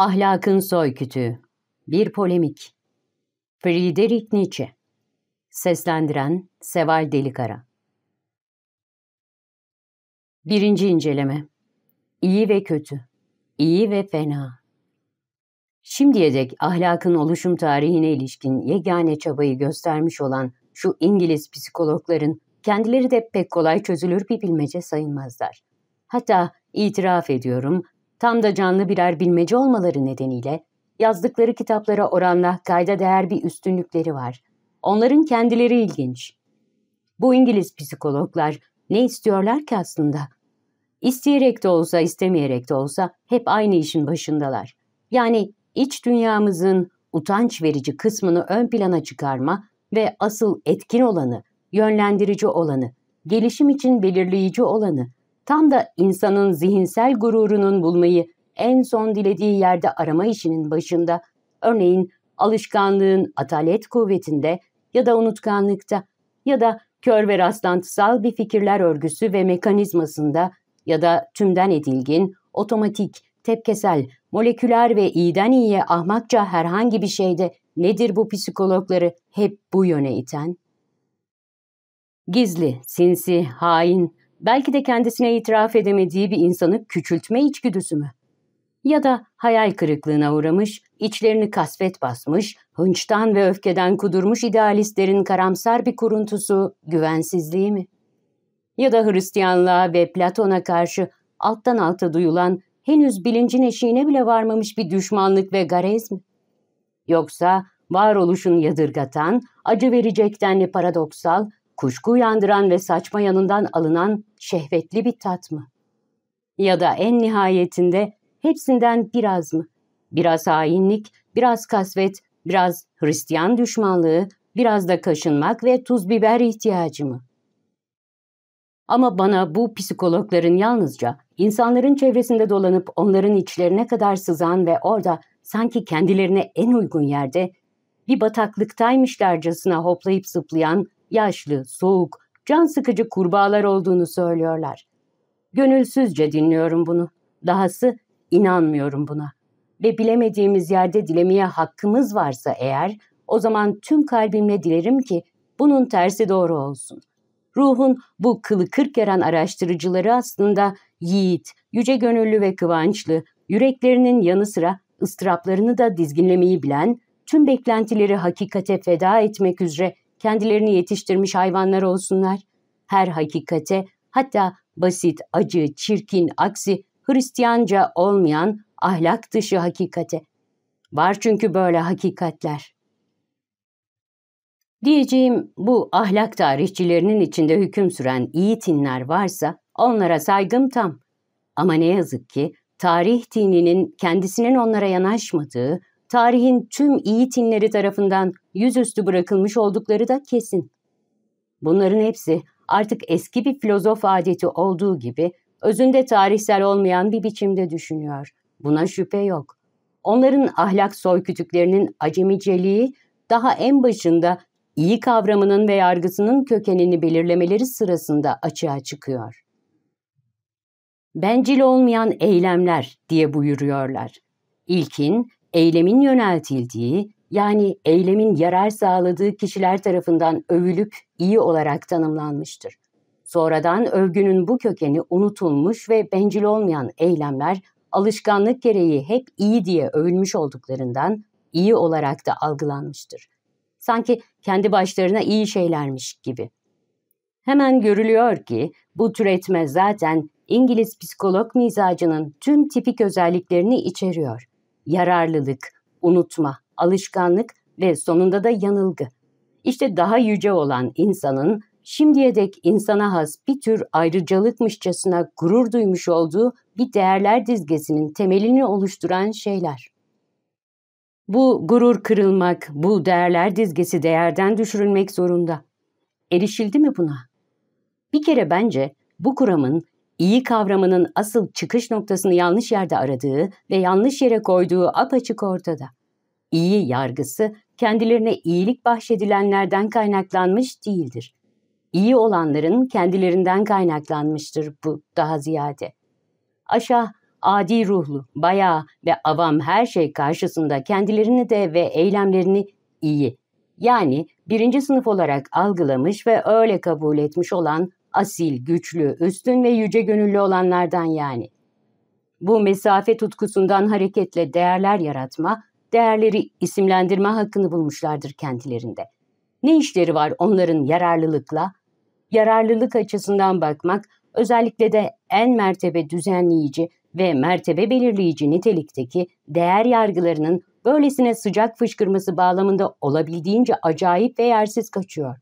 Ahlakın Soykütüğü Bir Polemik Friedrich Nietzsche Seslendiren Seval Delikara Birinci inceleme İyi ve Kötü İyi ve Fena Şimdiye dek ahlakın oluşum tarihine ilişkin yegane çabayı göstermiş olan şu İngiliz psikologların kendileri de pek kolay çözülür bir bilmece sayılmazlar. Hatta itiraf ediyorum tam da canlı birer bilmece olmaları nedeniyle yazdıkları kitaplara oranla kayda değer bir üstünlükleri var. Onların kendileri ilginç. Bu İngiliz psikologlar ne istiyorlar ki aslında? İsteyerek de olsa istemeyerek de olsa hep aynı işin başındalar. Yani iç dünyamızın utanç verici kısmını ön plana çıkarma ve asıl etkin olanı, yönlendirici olanı, gelişim için belirleyici olanı, Tam da insanın zihinsel gururunun bulmayı en son dilediği yerde arama işinin başında, örneğin alışkanlığın atalet kuvvetinde ya da unutkanlıkta ya da kör ve rastlantısal bir fikirler örgüsü ve mekanizmasında ya da tümden edilgin, otomatik, tepkesel, moleküler ve iyiden iyiye ahmakça herhangi bir şeyde nedir bu psikologları hep bu yöne iten? Gizli, sinsi, hain, Belki de kendisine itiraf edemediği bir insanı küçültme içgüdüsü mü? Ya da hayal kırıklığına uğramış, içlerini kasvet basmış, hınçtan ve öfkeden kudurmuş idealistlerin karamsar bir kuruntusu, güvensizliği mi? Ya da Hristiyanlığa ve Platon'a karşı alttan alta duyulan, henüz bilincin eşiğine bile varmamış bir düşmanlık ve garez mi? Yoksa varoluşun yadırgatan, acı verecek denli paradoksal, kuşku uyandıran ve saçma yanından alınan şehvetli bir tat mı? Ya da en nihayetinde hepsinden biraz mı? Biraz hainlik, biraz kasvet, biraz Hristiyan düşmanlığı, biraz da kaşınmak ve tuz biber ihtiyacı mı? Ama bana bu psikologların yalnızca insanların çevresinde dolanıp onların içlerine kadar sızan ve orada sanki kendilerine en uygun yerde bir bataklıktaymışlarcasına hoplayıp zıplayan yaşlı, soğuk, can sıkıcı kurbağalar olduğunu söylüyorlar. Gönülsüzce dinliyorum bunu. Dahası inanmıyorum buna. Ve bilemediğimiz yerde dilemeye hakkımız varsa eğer, o zaman tüm kalbimle dilerim ki bunun tersi doğru olsun. Ruhun bu kılı kırk yaran araştırıcıları aslında yiğit, yüce gönüllü ve kıvançlı, yüreklerinin yanı sıra ıstıraplarını da dizginlemeyi bilen, tüm beklentileri hakikate feda etmek üzere kendilerini yetiştirmiş hayvanlar olsunlar. Her hakikate hatta basit, acı, çirkin, aksi, Hristiyanca olmayan ahlak dışı hakikate. Var çünkü böyle hakikatler. Diyeceğim bu ahlak tarihçilerinin içinde hüküm süren iyi tinler varsa onlara saygım tam. Ama ne yazık ki tarih dininin kendisinin onlara yanaşmadığı, tarihin tüm iyi tinleri tarafından yüzüstü bırakılmış oldukları da kesin. Bunların hepsi artık eski bir filozof adeti olduğu gibi özünde tarihsel olmayan bir biçimde düşünüyor. Buna şüphe yok. Onların ahlak soykütüklerinin acemiceliği daha en başında iyi kavramının ve yargısının kökenini belirlemeleri sırasında açığa çıkıyor. Bencil olmayan eylemler diye buyuruyorlar. İlkin eylemin yöneltildiği yani eylemin yarar sağladığı kişiler tarafından övülüp iyi olarak tanımlanmıştır. Sonradan övgünün bu kökeni unutulmuş ve bencil olmayan eylemler alışkanlık gereği hep iyi diye övülmüş olduklarından iyi olarak da algılanmıştır. Sanki kendi başlarına iyi şeylermiş gibi. Hemen görülüyor ki bu türetme zaten İngiliz psikolog mizacının tüm tipik özelliklerini içeriyor yararlılık, unutma, alışkanlık ve sonunda da yanılgı. İşte daha yüce olan insanın şimdiye dek insana has bir tür ayrıcalıkmışçasına gurur duymuş olduğu bir değerler dizgesinin temelini oluşturan şeyler. Bu gurur kırılmak, bu değerler dizgesi değerden düşürülmek zorunda. Erişildi mi buna? Bir kere bence bu kuramın iyi kavramının asıl çıkış noktasını yanlış yerde aradığı ve yanlış yere koyduğu apaçık ortada. İyi yargısı kendilerine iyilik bahşedilenlerden kaynaklanmış değildir. İyi olanların kendilerinden kaynaklanmıştır bu daha ziyade. Aşağı adi ruhlu, bayağı ve avam her şey karşısında kendilerini de ve eylemlerini iyi, yani birinci sınıf olarak algılamış ve öyle kabul etmiş olan asil, güçlü, üstün ve yüce gönüllü olanlardan yani. Bu mesafe tutkusundan hareketle değerler yaratma, değerleri isimlendirme hakkını bulmuşlardır kendilerinde. Ne işleri var onların yararlılıkla? Yararlılık açısından bakmak, özellikle de en mertebe düzenleyici ve mertebe belirleyici nitelikteki değer yargılarının böylesine sıcak fışkırması bağlamında olabildiğince acayip ve yersiz kaçıyor.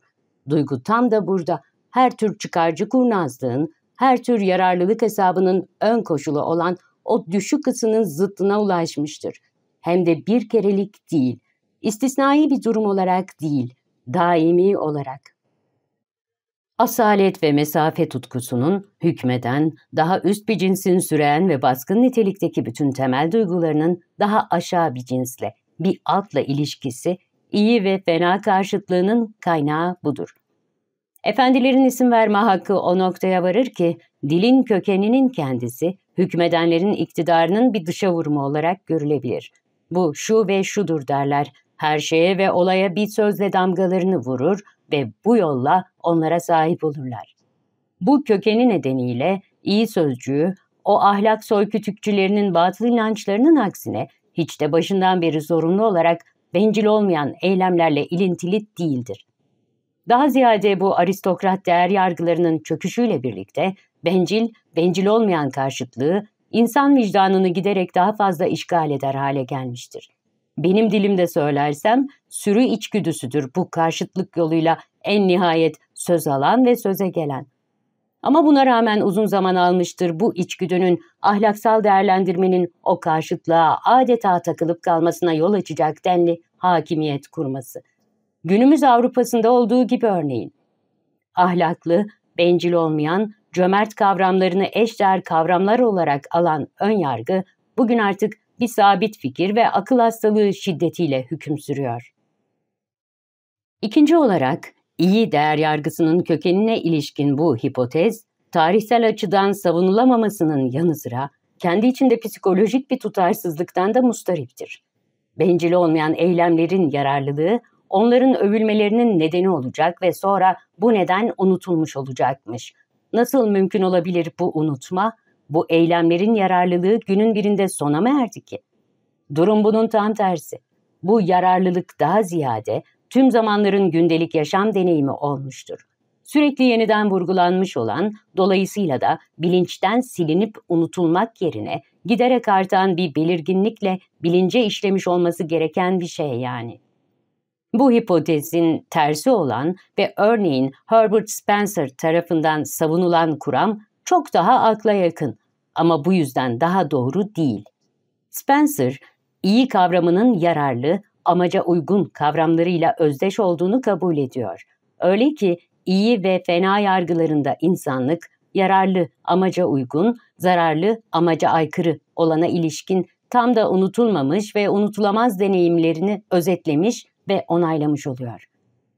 Duygu tam da burada her tür çıkarcı kurnazlığın, her tür yararlılık hesabının ön koşulu olan o düşük ısının zıttına ulaşmıştır. Hem de bir kerelik değil, istisnai bir durum olarak değil, daimi olarak. Asalet ve mesafe tutkusunun hükmeden, daha üst bir cinsin süren ve baskın nitelikteki bütün temel duygularının daha aşağı bir cinsle, bir altla ilişkisi, iyi ve fena karşıtlığının kaynağı budur. Efendilerin isim verme hakkı o noktaya varır ki dilin kökeninin kendisi hükmedenlerin iktidarının bir dışa vurma olarak görülebilir. Bu şu ve şudur derler. Her şeye ve olaya bir sözle damgalarını vurur ve bu yolla onlara sahip olurlar. Bu kökeni nedeniyle iyi sözcüğü o ahlak soykütükçülerinin batıl inançlarının aksine hiç de başından beri zorunlu olarak bencil olmayan eylemlerle ilintili değildir. Daha ziyade bu aristokrat değer yargılarının çöküşüyle birlikte bencil, bencil olmayan karşıtlığı insan vicdanını giderek daha fazla işgal eder hale gelmiştir. Benim dilimde söylersem sürü içgüdüsüdür bu karşıtlık yoluyla en nihayet söz alan ve söze gelen. Ama buna rağmen uzun zaman almıştır bu içgüdünün, ahlaksal değerlendirmenin o karşıtlığa adeta takılıp kalmasına yol açacak denli hakimiyet kurması.'' günümüz Avrupa'sında olduğu gibi örneğin. Ahlaklı, bencil olmayan, cömert kavramlarını eşdeğer kavramlar olarak alan ön yargı bugün artık bir sabit fikir ve akıl hastalığı şiddetiyle hüküm sürüyor. İkinci olarak iyi değer yargısının kökenine ilişkin bu hipotez, tarihsel açıdan savunulamamasının yanı sıra kendi içinde psikolojik bir tutarsızlıktan da mustariptir. Bencil olmayan eylemlerin yararlılığı onların övülmelerinin nedeni olacak ve sonra bu neden unutulmuş olacakmış. Nasıl mümkün olabilir bu unutma? Bu eylemlerin yararlılığı günün birinde sona mı erdi ki? Durum bunun tam tersi. Bu yararlılık daha ziyade tüm zamanların gündelik yaşam deneyimi olmuştur. Sürekli yeniden vurgulanmış olan, dolayısıyla da bilinçten silinip unutulmak yerine giderek artan bir belirginlikle bilince işlemiş olması gereken bir şey yani.'' Bu hipotezin tersi olan ve örneğin Herbert Spencer tarafından savunulan kuram çok daha akla yakın ama bu yüzden daha doğru değil. Spencer, iyi kavramının yararlı, amaca uygun kavramlarıyla özdeş olduğunu kabul ediyor. Öyle ki iyi ve fena yargılarında insanlık, yararlı, amaca uygun, zararlı, amaca aykırı olana ilişkin tam da unutulmamış ve unutulamaz deneyimlerini özetlemiş ve onaylamış oluyor.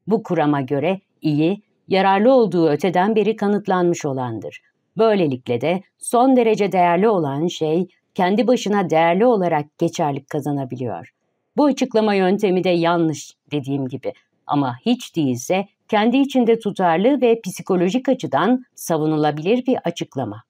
Bu kurama göre iyi, yararlı olduğu öteden beri kanıtlanmış olandır. Böylelikle de son derece değerli olan şey kendi başına değerli olarak geçerlik kazanabiliyor. Bu açıklama yöntemi de yanlış dediğim gibi ama hiç değilse kendi içinde tutarlı ve psikolojik açıdan savunulabilir bir açıklama.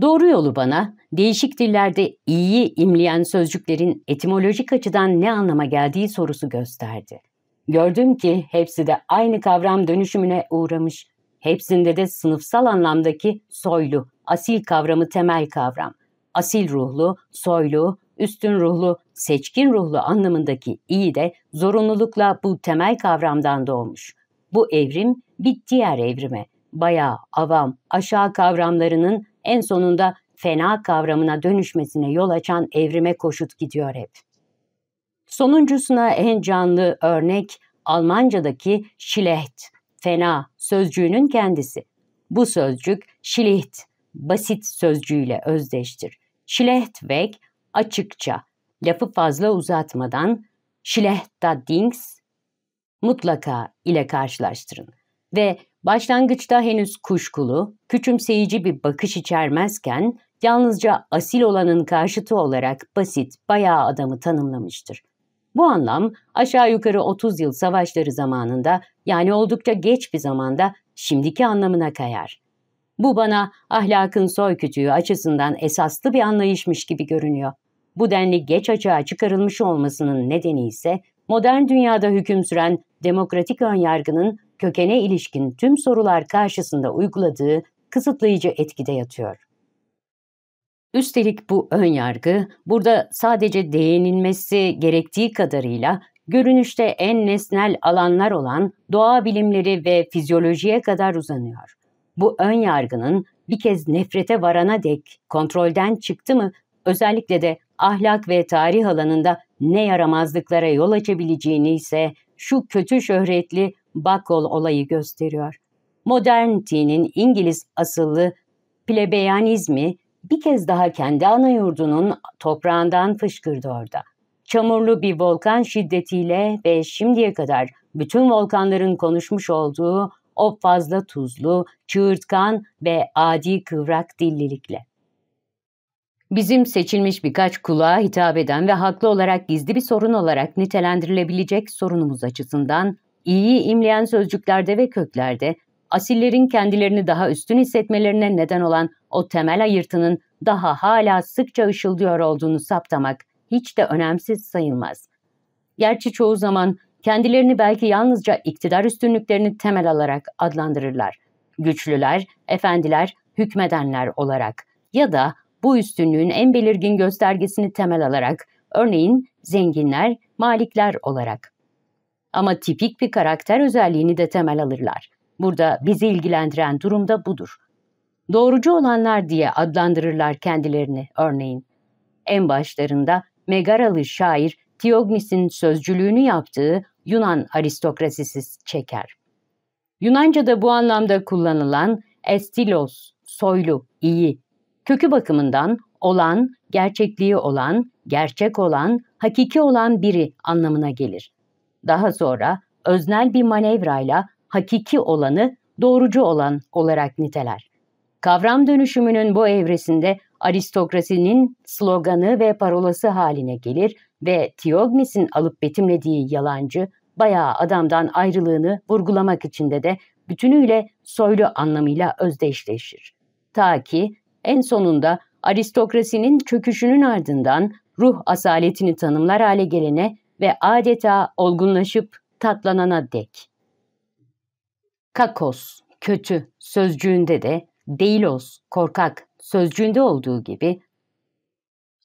Doğru yolu bana, değişik dillerde iyi imleyen sözcüklerin etimolojik açıdan ne anlama geldiği sorusu gösterdi. Gördüm ki hepsi de aynı kavram dönüşümüne uğramış. Hepsinde de sınıfsal anlamdaki soylu, asil kavramı temel kavram. Asil ruhlu, soylu, üstün ruhlu, seçkin ruhlu anlamındaki iyi de zorunlulukla bu temel kavramdan doğmuş. Bu evrim bir diğer evrime, bayağı, avam, aşağı kavramlarının en sonunda fena kavramına dönüşmesine yol açan evrime koşut gidiyor hep. Sonuncusuna en canlı örnek Almanca'daki schlecht fena sözcüğünün kendisi. Bu sözcük şiliht, basit sözcüğüyle özdeştir. Schlecht Schlechtweg açıkça, lafı fazla uzatmadan schlecht da Dings mutlaka ile karşılaştırın ve Başlangıçta henüz kuşkulu, küçümseyici bir bakış içermezken yalnızca asil olanın karşıtı olarak basit, bayağı adamı tanımlamıştır. Bu anlam aşağı yukarı 30 yıl savaşları zamanında yani oldukça geç bir zamanda şimdiki anlamına kayar. Bu bana ahlakın soykütüğü açısından esaslı bir anlayışmış gibi görünüyor. Bu denli geç açığa çıkarılmış olmasının nedeni ise modern dünyada hüküm süren demokratik önyargının kökene ilişkin tüm sorular karşısında uyguladığı kısıtlayıcı etkide yatıyor. Üstelik bu ön yargı burada sadece değinilmesi gerektiği kadarıyla görünüşte en nesnel alanlar olan doğa bilimleri ve fizyolojiye kadar uzanıyor. Bu ön yargının bir kez nefrete varana dek kontrolden çıktı mı özellikle de ahlak ve tarih alanında ne yaramazlıklara yol açabileceğini ise şu kötü şöhretli Buckle olayı gösteriyor. Modernitenin İngiliz asıllı plebeyanizmi bir kez daha kendi ana yurdunun toprağından fışkırdı orada. Çamurlu bir volkan şiddetiyle ve şimdiye kadar bütün volkanların konuşmuş olduğu o fazla tuzlu, çığırtkan ve adi kıvrak dillilikle. Bizim seçilmiş birkaç kulağa hitap eden ve haklı olarak gizli bir sorun olarak nitelendirilebilecek sorunumuz açısından iyi imleyen sözcüklerde ve köklerde asillerin kendilerini daha üstün hissetmelerine neden olan o temel ayırtının daha hala sıkça ışıldıyor olduğunu saptamak hiç de önemsiz sayılmaz. Gerçi çoğu zaman kendilerini belki yalnızca iktidar üstünlüklerini temel alarak adlandırırlar. Güçlüler, efendiler, hükmedenler olarak ya da bu üstünlüğün en belirgin göstergesini temel alarak, örneğin zenginler, malikler olarak ama tipik bir karakter özelliğini de temel alırlar. Burada bizi ilgilendiren durum da budur. Doğrucu olanlar diye adlandırırlar kendilerini örneğin. En başlarında Megaralı şair Tiognis'in sözcülüğünü yaptığı Yunan aristokrasisi çeker. Yunanca'da bu anlamda kullanılan estilos, soylu, iyi, kökü bakımından olan, gerçekliği olan, gerçek olan, hakiki olan biri anlamına gelir. Daha sonra öznel bir manevrayla hakiki olanı doğrucu olan olarak niteler. Kavram dönüşümünün bu evresinde aristokrasinin sloganı ve parolası haline gelir ve Tiognis'in alıp betimlediği yalancı bayağı adamdan ayrılığını vurgulamak içinde de bütünüyle soylu anlamıyla özdeşleşir. Ta ki en sonunda aristokrasinin çöküşünün ardından ruh asaletini tanımlar hale gelene ve adeta olgunlaşıp tatlanana dek. Kakos, kötü sözcüğünde de deilos, korkak sözcüğünde olduğu gibi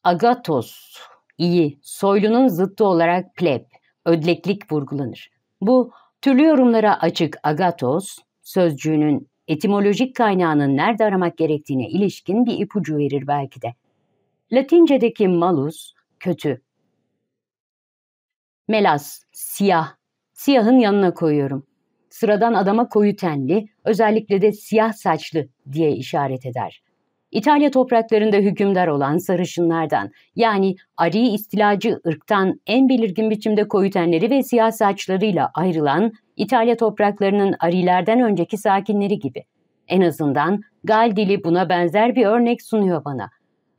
agatos, iyi, soylunun zıttı olarak pleb, ödleklik vurgulanır. Bu türlü yorumlara açık agatos sözcüğünün etimolojik kaynağının nerede aramak gerektiğine ilişkin bir ipucu verir belki de. Latincedeki malus, kötü Melas, siyah. Siyahın yanına koyuyorum. Sıradan adama koyu tenli, özellikle de siyah saçlı diye işaret eder. İtalya topraklarında hükümdar olan sarışınlardan yani Ari istilacı ırktan en belirgin biçimde koyu tenleri ve siyah saçlarıyla ayrılan İtalya topraklarının Arilerden önceki sakinleri gibi. En azından Gal dili buna benzer bir örnek sunuyor bana.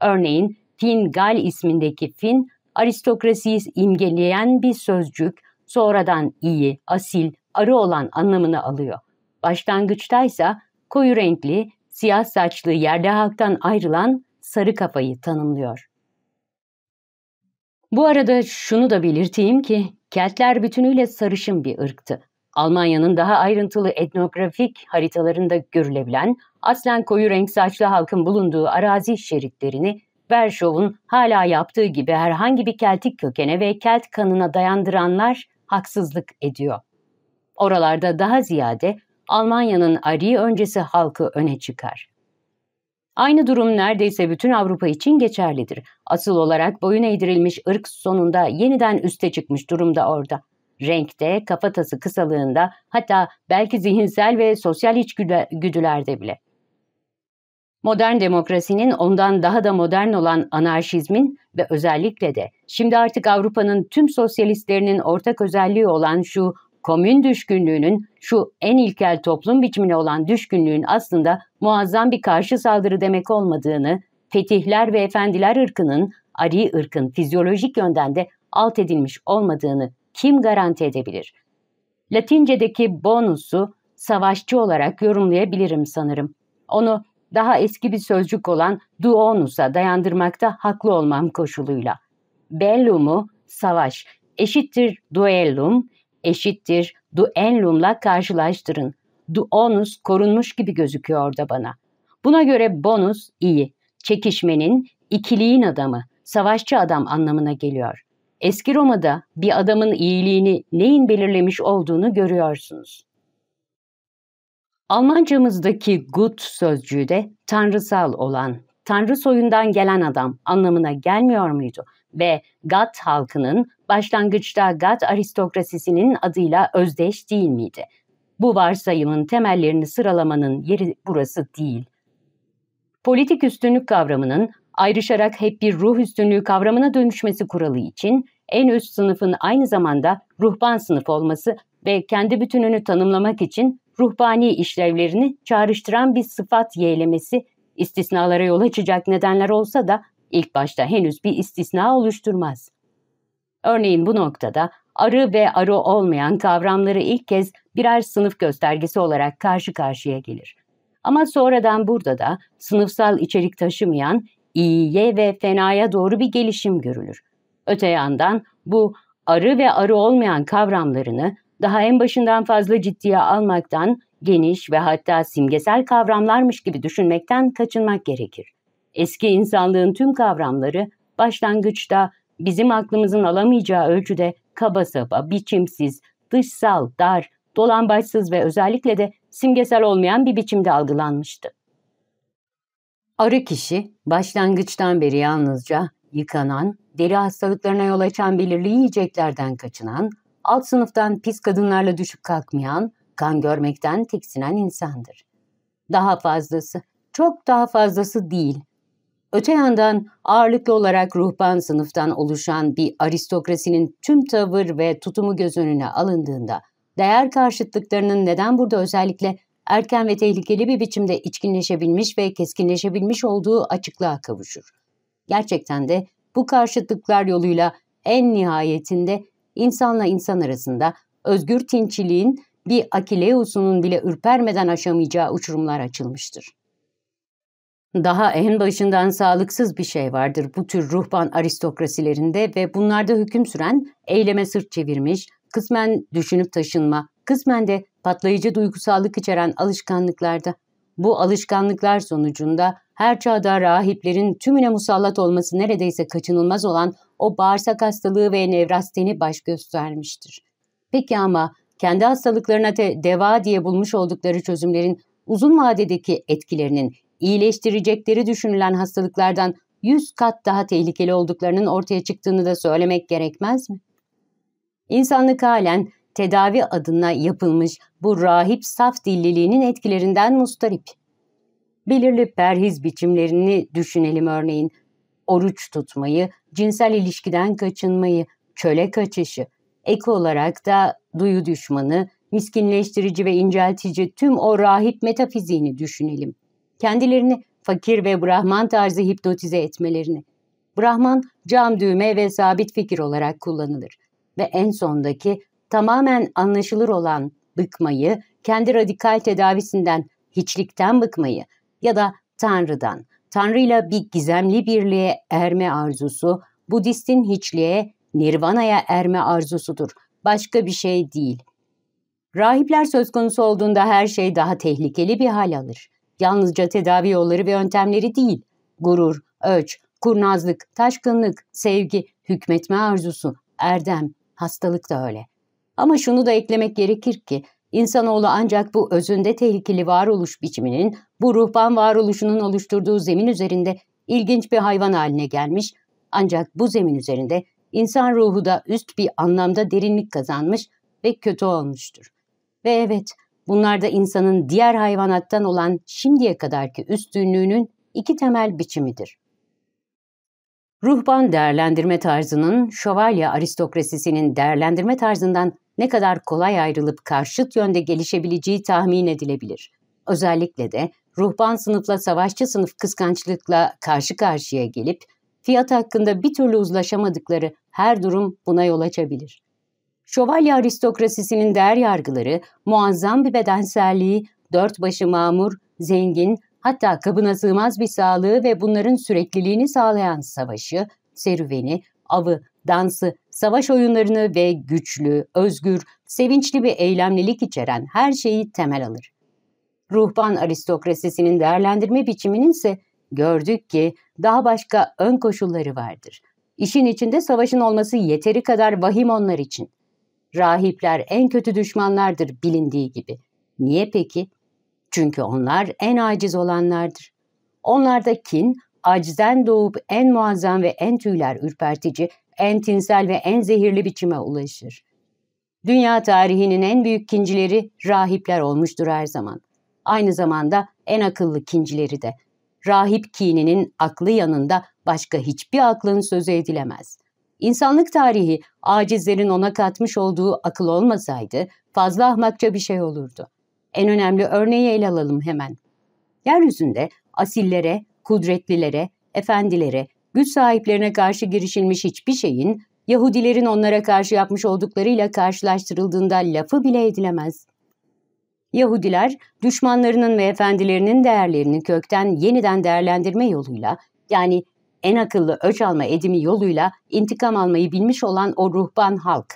Örneğin Fin Gal ismindeki Fin aristokrasiyi imgeleyen bir sözcük sonradan iyi, asil, arı olan anlamını alıyor. Başlangıçtaysa koyu renkli, siyah saçlı yerde halktan ayrılan sarı kafayı tanımlıyor. Bu arada şunu da belirteyim ki Keltler bütünüyle sarışın bir ırktı. Almanya'nın daha ayrıntılı etnografik haritalarında görülebilen aslen koyu renk saçlı halkın bulunduğu arazi şeritlerini Vershow'un hala yaptığı gibi herhangi bir Keltik kökene ve Kelt kanına dayandıranlar haksızlık ediyor. Oralarda daha ziyade Almanya'nın Ari öncesi halkı öne çıkar. Aynı durum neredeyse bütün Avrupa için geçerlidir. Asıl olarak boyun eğdirilmiş ırk sonunda yeniden üste çıkmış durumda orada. Renkte, kafatası kısalığında hatta belki zihinsel ve sosyal içgüdülerde bile. Modern demokrasinin ondan daha da modern olan anarşizmin ve özellikle de şimdi artık Avrupa'nın tüm sosyalistlerinin ortak özelliği olan şu komün düşkünlüğünün, şu en ilkel toplum biçimine olan düşkünlüğün aslında muazzam bir karşı saldırı demek olmadığını, fetihler ve efendiler ırkının, ari ırkın fizyolojik yönden de alt edilmiş olmadığını kim garanti edebilir? Latincedeki bonusu savaşçı olarak yorumlayabilirim sanırım. Onu daha eski bir sözcük olan duonus'a dayandırmakta haklı olmam koşuluyla. Bellum'u savaş eşittir duellum eşittir duenlumla karşılaştırın. Duonus korunmuş gibi gözüküyor da bana. Buna göre bonus iyi, çekişmenin, ikiliğin adamı, savaşçı adam anlamına geliyor. Eski Roma'da bir adamın iyiliğini neyin belirlemiş olduğunu görüyorsunuz. Almancamızdaki gut sözcüğü de tanrısal olan, tanrı soyundan gelen adam anlamına gelmiyor muydu? Ve Gat halkının başlangıçta Gat aristokrasisinin adıyla özdeş değil miydi? Bu varsayımın temellerini sıralamanın yeri burası değil. Politik üstünlük kavramının ayrışarak hep bir ruh üstünlüğü kavramına dönüşmesi kuralı için en üst sınıfın aynı zamanda ruhban sınıf olması ve kendi bütününü tanımlamak için ruhbani işlevlerini çağrıştıran bir sıfat yeğlemesi istisnalara yol açacak nedenler olsa da ilk başta henüz bir istisna oluşturmaz. Örneğin bu noktada arı ve arı olmayan kavramları ilk kez birer sınıf göstergesi olarak karşı karşıya gelir. Ama sonradan burada da sınıfsal içerik taşımayan iyiye ve fenaya doğru bir gelişim görülür. Öte yandan bu arı ve arı olmayan kavramlarını daha en başından fazla ciddiye almaktan, geniş ve hatta simgesel kavramlarmış gibi düşünmekten kaçınmak gerekir. Eski insanlığın tüm kavramları başlangıçta bizim aklımızın alamayacağı ölçüde kaba saba, biçimsiz, dışsal, dar, dolambaçsız ve özellikle de simgesel olmayan bir biçimde algılanmıştı. Arı kişi başlangıçtan beri yalnızca yıkanan, deri hastalıklarına yol açan belirli yiyeceklerden kaçınan, alt sınıftan pis kadınlarla düşüp kalkmayan, kan görmekten tiksinen insandır. Daha fazlası, çok daha fazlası değil. Öte yandan ağırlıklı olarak ruhban sınıftan oluşan bir aristokrasinin tüm tavır ve tutumu göz önüne alındığında, değer karşıtlıklarının neden burada özellikle erken ve tehlikeli bir biçimde içkinleşebilmiş ve keskinleşebilmiş olduğu açıklığa kavuşur. Gerçekten de bu karşıtlıklar yoluyla en nihayetinde insanla insan arasında özgür tinçiliğin bir Akileus'unun bile ürpermeden aşamayacağı uçurumlar açılmıştır. Daha en başından sağlıksız bir şey vardır bu tür ruhban aristokrasilerinde ve bunlarda hüküm süren eyleme sırt çevirmiş, kısmen düşünüp taşınma, kısmen de patlayıcı duygusallık içeren alışkanlıklarda. Bu alışkanlıklar sonucunda her çağda rahiplerin tümüne musallat olması neredeyse kaçınılmaz olan o bağırsak hastalığı ve nevrasteni baş göstermiştir. Peki ama kendi hastalıklarına de deva diye bulmuş oldukları çözümlerin uzun vadedeki etkilerinin iyileştirecekleri düşünülen hastalıklardan 100 kat daha tehlikeli olduklarının ortaya çıktığını da söylemek gerekmez mi? İnsanlık halen tedavi adına yapılmış bu rahip saf dilliliğinin etkilerinden mustarip. Belirli perhiz biçimlerini düşünelim örneğin. Oruç tutmayı, cinsel ilişkiden kaçınmayı, çöle kaçışı, ek olarak da duyu düşmanı, miskinleştirici ve inceltici tüm o rahip metafiziğini düşünelim. Kendilerini fakir ve Brahman tarzı hipnotize etmelerini. Brahman cam düğme ve sabit fikir olarak kullanılır. Ve en sondaki tamamen anlaşılır olan bıkmayı, kendi radikal tedavisinden, hiçlikten bıkmayı, ya da Tanrı'dan. Tanrı'yla bir gizemli birliğe erme arzusu, Budist'in hiçliğe, Nirvana'ya erme arzusudur. Başka bir şey değil. Rahipler söz konusu olduğunda her şey daha tehlikeli bir hal alır. Yalnızca tedavi yolları ve yöntemleri değil, gurur, öç, kurnazlık, taşkınlık, sevgi, hükmetme arzusu, erdem, hastalık da öyle. Ama şunu da eklemek gerekir ki İnsanoğlu ancak bu özünde tehlikeli varoluş biçiminin, bu ruhban varoluşunun oluşturduğu zemin üzerinde ilginç bir hayvan haline gelmiş, ancak bu zemin üzerinde insan ruhu da üst bir anlamda derinlik kazanmış ve kötü olmuştur. Ve evet, bunlar da insanın diğer hayvanattan olan şimdiye kadarki üstünlüğünün iki temel biçimidir. Ruhban değerlendirme tarzının şövalye aristokrasisinin değerlendirme tarzından ne kadar kolay ayrılıp karşıt yönde gelişebileceği tahmin edilebilir. Özellikle de ruhban sınıfla savaşçı sınıf kıskançlıkla karşı karşıya gelip fiyat hakkında bir türlü uzlaşamadıkları her durum buna yol açabilir. Şövalye aristokrasisinin değer yargıları muazzam bir bedenselliği, dört başı mamur, zengin, hatta kabına sığmaz bir sağlığı ve bunların sürekliliğini sağlayan savaşı, serüveni, avı, dansı, savaş oyunlarını ve güçlü, özgür, sevinçli bir eylemlilik içeren her şeyi temel alır. Ruhban aristokrasisinin değerlendirme biçiminin ise gördük ki daha başka ön koşulları vardır. İşin içinde savaşın olması yeteri kadar vahim onlar için. Rahipler en kötü düşmanlardır bilindiği gibi. Niye peki? Çünkü onlar en aciz olanlardır. Onlarda kin, acizden doğup en muazzam ve en tüyler ürpertici, en tinsel ve en zehirli biçime ulaşır. Dünya tarihinin en büyük kincileri rahipler olmuştur her zaman. Aynı zamanda en akıllı kincileri de. Rahip kininin aklı yanında başka hiçbir aklın sözü edilemez. İnsanlık tarihi acizlerin ona katmış olduğu akıl olmasaydı fazla ahmakça bir şey olurdu. En önemli örneği ele alalım hemen. Yeryüzünde asillere, kudretlilere, efendilere, güç sahiplerine karşı girişilmiş hiçbir şeyin Yahudilerin onlara karşı yapmış olduklarıyla karşılaştırıldığında lafı bile edilemez. Yahudiler düşmanlarının ve efendilerinin değerlerini kökten yeniden değerlendirme yoluyla yani en akıllı ölç alma edimi yoluyla intikam almayı bilmiş olan o ruhban halk.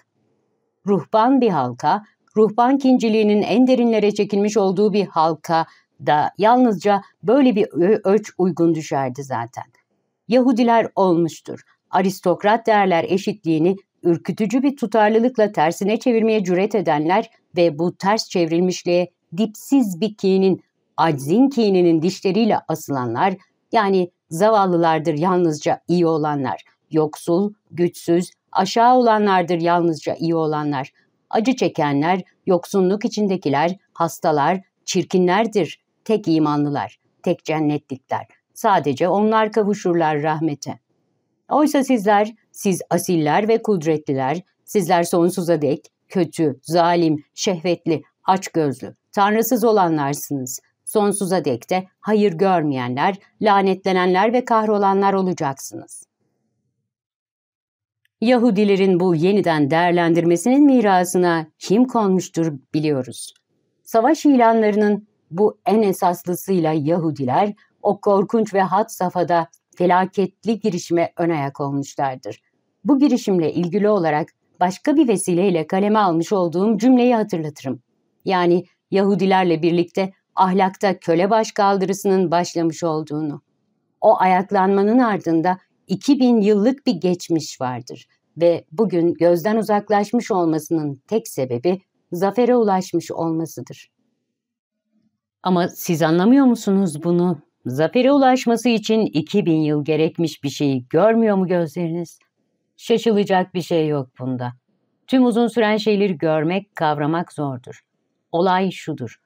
Ruhban bir halka, ruhban kinciliğinin en derinlere çekilmiş olduğu bir halka da yalnızca böyle bir ölç uygun düşerdi zaten. Yahudiler olmuştur. Aristokrat değerler eşitliğini ürkütücü bir tutarlılıkla tersine çevirmeye cüret edenler ve bu ters çevrilmişliğe dipsiz bir kinin, aczin kininin dişleriyle asılanlar, yani zavallılardır yalnızca iyi olanlar, yoksul, güçsüz, aşağı olanlardır yalnızca iyi olanlar.'' Acı çekenler, yoksunluk içindekiler, hastalar, çirkinlerdir. Tek imanlılar, tek cennetlikler. Sadece onlar kavuşurlar rahmete. Oysa sizler, siz asiller ve kudretliler, sizler sonsuza dek kötü, zalim, şehvetli, açgözlü, tanrısız olanlarsınız. Sonsuza dek de hayır görmeyenler, lanetlenenler ve kahrolanlar olacaksınız.'' Yahudilerin bu yeniden değerlendirmesinin mirasına kim konmuştur biliyoruz. Savaş ilanlarının bu en esaslısıyla Yahudiler o korkunç ve hat safhada felaketli girişime ön ayak olmuşlardır. Bu girişimle ilgili olarak başka bir vesileyle kaleme almış olduğum cümleyi hatırlatırım. Yani Yahudilerle birlikte ahlakta köle başkaldırısının başlamış olduğunu. O ayaklanmanın ardında 2000 yıllık bir geçmiş vardır ve bugün gözden uzaklaşmış olmasının tek sebebi zafere ulaşmış olmasıdır. Ama siz anlamıyor musunuz bunu? Zafere ulaşması için 2000 yıl gerekmiş bir şeyi görmüyor mu gözleriniz? Şaşılacak bir şey yok bunda. Tüm uzun süren şeyleri görmek, kavramak zordur. Olay şudur.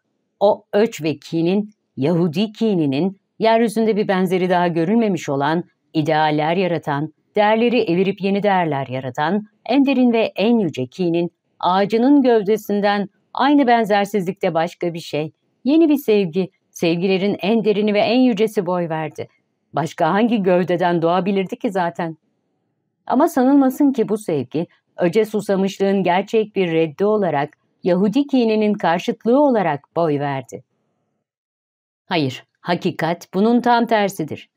O öç ve kinin, Yahudi kininin, yeryüzünde bir benzeri daha görülmemiş olan, idealler yaratan, değerleri evirip yeni değerler yaratan, en derin ve en yüce kinin ağacının gövdesinden aynı benzersizlikte başka bir şey, yeni bir sevgi, sevgilerin en derini ve en yücesi boy verdi. Başka hangi gövdeden doğabilirdi ki zaten? Ama sanılmasın ki bu sevgi, öce susamışlığın gerçek bir reddi olarak, Yahudi kininin karşıtlığı olarak boy verdi. Hayır, hakikat bunun tam tersidir.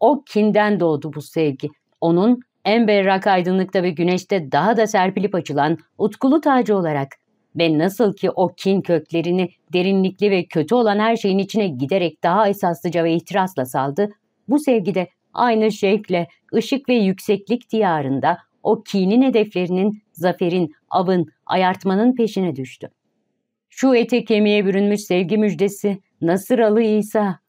O kinden doğdu bu sevgi onun en berrak aydınlıkta ve güneşte daha da serpilip açılan utkulu tacı olarak ve nasıl ki o kin köklerini derinlikli ve kötü olan her şeyin içine giderek daha esaslıca ve ihtirasla saldı, bu sevgide aynı şevkle ışık ve yükseklik diyarında o kinin hedeflerinin, zaferin, avın, ayartmanın peşine düştü. Şu ete kemiğe bürünmüş sevgi müjdesi, Nasıralı İsa,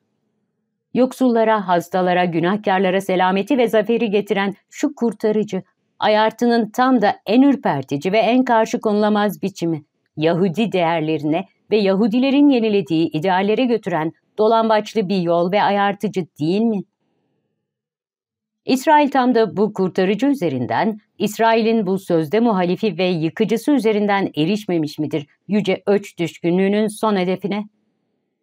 Yoksullara, hastalara, günahkarlara selameti ve zaferi getiren şu kurtarıcı, ayartının tam da en ürpertici ve en karşı konulamaz biçimi, Yahudi değerlerine ve Yahudilerin yenilediği ideallere götüren dolambaçlı bir yol ve ayartıcı değil mi? İsrail tam da bu kurtarıcı üzerinden, İsrail'in bu sözde muhalifi ve yıkıcısı üzerinden erişmemiş midir yüce öç düşkünlüğünün son hedefine?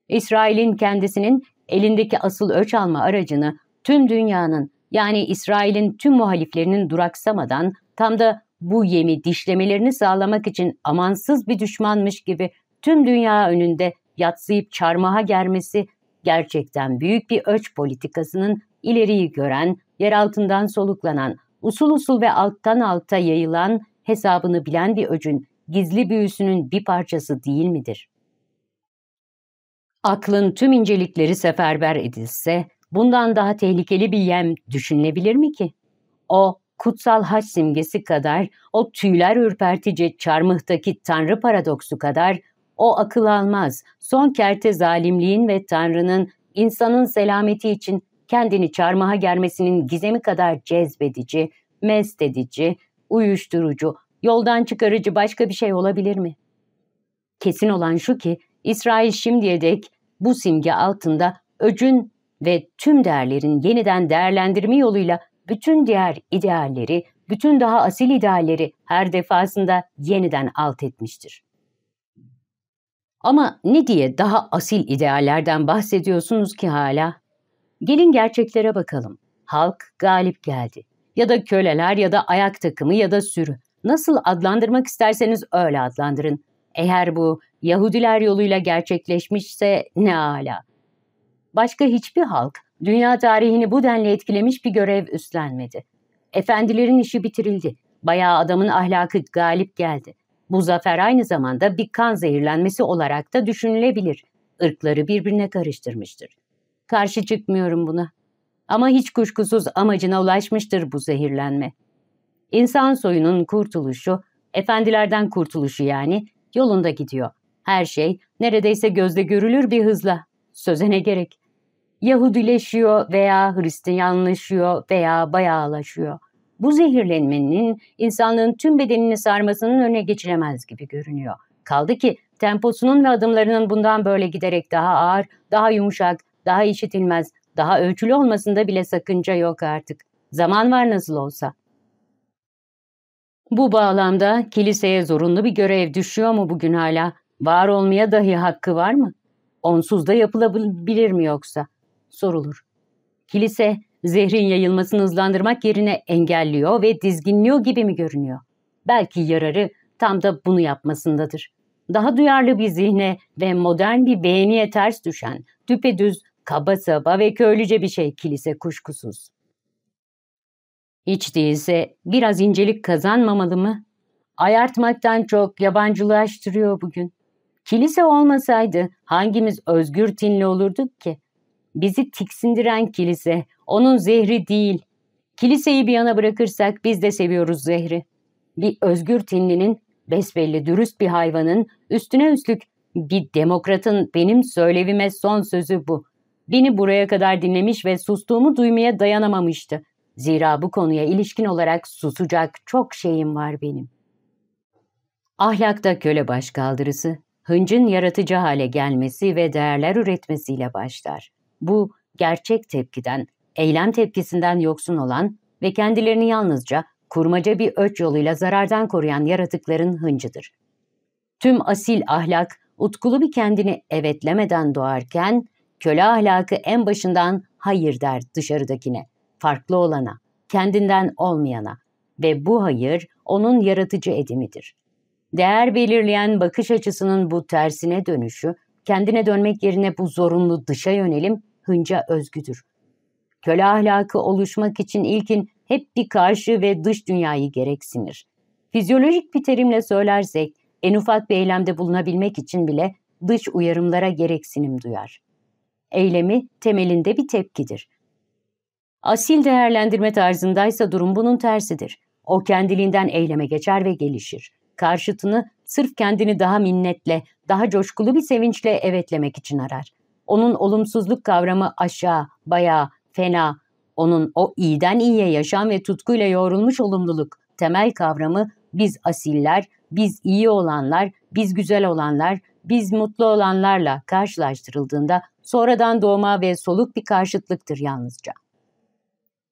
İsrail'in kendisinin elindeki asıl ölç alma aracını tüm dünyanın yani İsrail'in tüm muhaliflerinin duraksamadan tam da bu yemi dişlemelerini sağlamak için amansız bir düşmanmış gibi tüm dünya önünde yatsıyıp çarmıha germesi gerçekten büyük bir ölç politikasının ileriyi gören, yer altından soluklanan, usul usul ve alttan alta yayılan hesabını bilen bir öcün gizli büyüsünün bir parçası değil midir? aklın tüm incelikleri seferber edilse bundan daha tehlikeli bir yem düşünülebilir mi ki? O kutsal haç simgesi kadar, o tüyler ürpertici çarmıhtaki tanrı paradoksu kadar, o akıl almaz, son kerte zalimliğin ve tanrının insanın selameti için kendini çarmıha germesinin gizemi kadar cezbedici, mest edici, uyuşturucu, yoldan çıkarıcı başka bir şey olabilir mi? Kesin olan şu ki İsrail şimdiye dek bu simge altında öcün ve tüm değerlerin yeniden değerlendirme yoluyla bütün diğer idealleri, bütün daha asil idealleri her defasında yeniden alt etmiştir. Ama ne diye daha asil ideallerden bahsediyorsunuz ki hala? Gelin gerçeklere bakalım. Halk galip geldi. Ya da köleler ya da ayak takımı ya da sürü. Nasıl adlandırmak isterseniz öyle adlandırın. Eğer bu Yahudiler yoluyla gerçekleşmişse ne ala. Başka hiçbir halk dünya tarihini bu denli etkilemiş bir görev üstlenmedi. Efendilerin işi bitirildi. Bayağı adamın ahlakı galip geldi. Bu zafer aynı zamanda bir kan zehirlenmesi olarak da düşünülebilir. Irkları birbirine karıştırmıştır. Karşı çıkmıyorum buna. Ama hiç kuşkusuz amacına ulaşmıştır bu zehirlenme. İnsan soyunun kurtuluşu, efendilerden kurtuluşu yani yolunda gidiyor. Her şey neredeyse gözle görülür bir hızla. Söze ne gerek? Yahudileşiyor veya Hristiyanlaşıyor veya bayağılaşıyor. Bu zehirlenmenin insanlığın tüm bedenini sarmasının önüne geçilemez gibi görünüyor. Kaldı ki temposunun ve adımlarının bundan böyle giderek daha ağır, daha yumuşak, daha işitilmez, daha ölçülü olmasında bile sakınca yok artık. Zaman var nasıl olsa. Bu bağlamda kiliseye zorunlu bir görev düşüyor mu bugün hala? Var olmaya dahi hakkı var mı? Onsuz da yapılabilir mi yoksa? Sorulur. Kilise zehrin yayılmasını hızlandırmak yerine engelliyor ve dizginliyor gibi mi görünüyor? Belki yararı tam da bunu yapmasındadır. Daha duyarlı bir zihne ve modern bir beğeniye ters düşen, düpedüz, kaba saba ve köylüce bir şey kilise kuşkusuz. Hiç değilse biraz incelik kazanmamalı mı? Ayartmaktan çok yabancılaştırıyor bugün. Kilise olmasaydı hangimiz özgür tinli olurduk ki? Bizi tiksindiren kilise, onun zehri değil. Kiliseyi bir yana bırakırsak biz de seviyoruz zehri. Bir özgür tinlinin, besbelli dürüst bir hayvanın, üstüne üstlük bir demokratın benim söylevime son sözü bu. Beni buraya kadar dinlemiş ve sustuğumu duymaya dayanamamıştı. Zira bu konuya ilişkin olarak susacak çok şeyim var benim. Ahlakta köle başkaldırısı, hıncın yaratıcı hale gelmesi ve değerler üretmesiyle başlar. Bu gerçek tepkiden, eylem tepkisinden yoksun olan ve kendilerini yalnızca kurmaca bir öç yoluyla zarardan koruyan yaratıkların hıncıdır. Tüm asil ahlak, utkulu bir kendini evetlemeden doğarken, köle ahlakı en başından hayır der dışarıdakine, farklı olana, kendinden olmayana ve bu hayır onun yaratıcı edimidir. Değer belirleyen bakış açısının bu tersine dönüşü, kendine dönmek yerine bu zorunlu dışa yönelim hınca özgüdür. Köle ahlakı oluşmak için ilkin hep bir karşı ve dış dünyayı gereksinir. Fizyolojik bir terimle söylersek, en ufak bir eylemde bulunabilmek için bile dış uyarımlara gereksinim duyar. Eylemi temelinde bir tepkidir. Asil değerlendirme tarzındaysa durum bunun tersidir. O kendiliğinden eyleme geçer ve gelişir karşıtını sırf kendini daha minnetle, daha coşkulu bir sevinçle evetlemek için arar. Onun olumsuzluk kavramı aşağı, bayağı, fena, onun o iyiden iyiye yaşam ve tutkuyla yoğrulmuş olumluluk temel kavramı biz asiller, biz iyi olanlar, biz güzel olanlar, biz mutlu olanlarla karşılaştırıldığında sonradan doğma ve soluk bir karşıtlıktır yalnızca.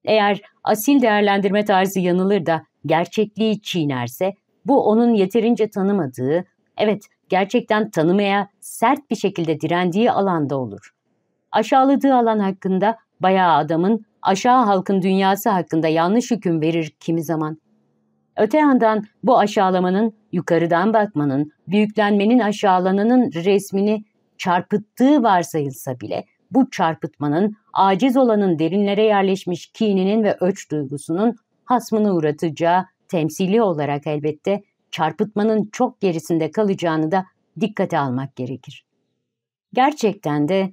Eğer asil değerlendirme tarzı yanılır da gerçekliği çiğnerse bu onun yeterince tanımadığı, evet gerçekten tanımaya sert bir şekilde direndiği alanda olur. Aşağıladığı alan hakkında bayağı adamın aşağı halkın dünyası hakkında yanlış hüküm verir kimi zaman. Öte yandan bu aşağılamanın, yukarıdan bakmanın, büyüklenmenin aşağılananın resmini çarpıttığı varsayılsa bile bu çarpıtmanın aciz olanın derinlere yerleşmiş kininin ve öç duygusunun hasmını uğratacağı temsili olarak elbette çarpıtmanın çok gerisinde kalacağını da dikkate almak gerekir. Gerçekten de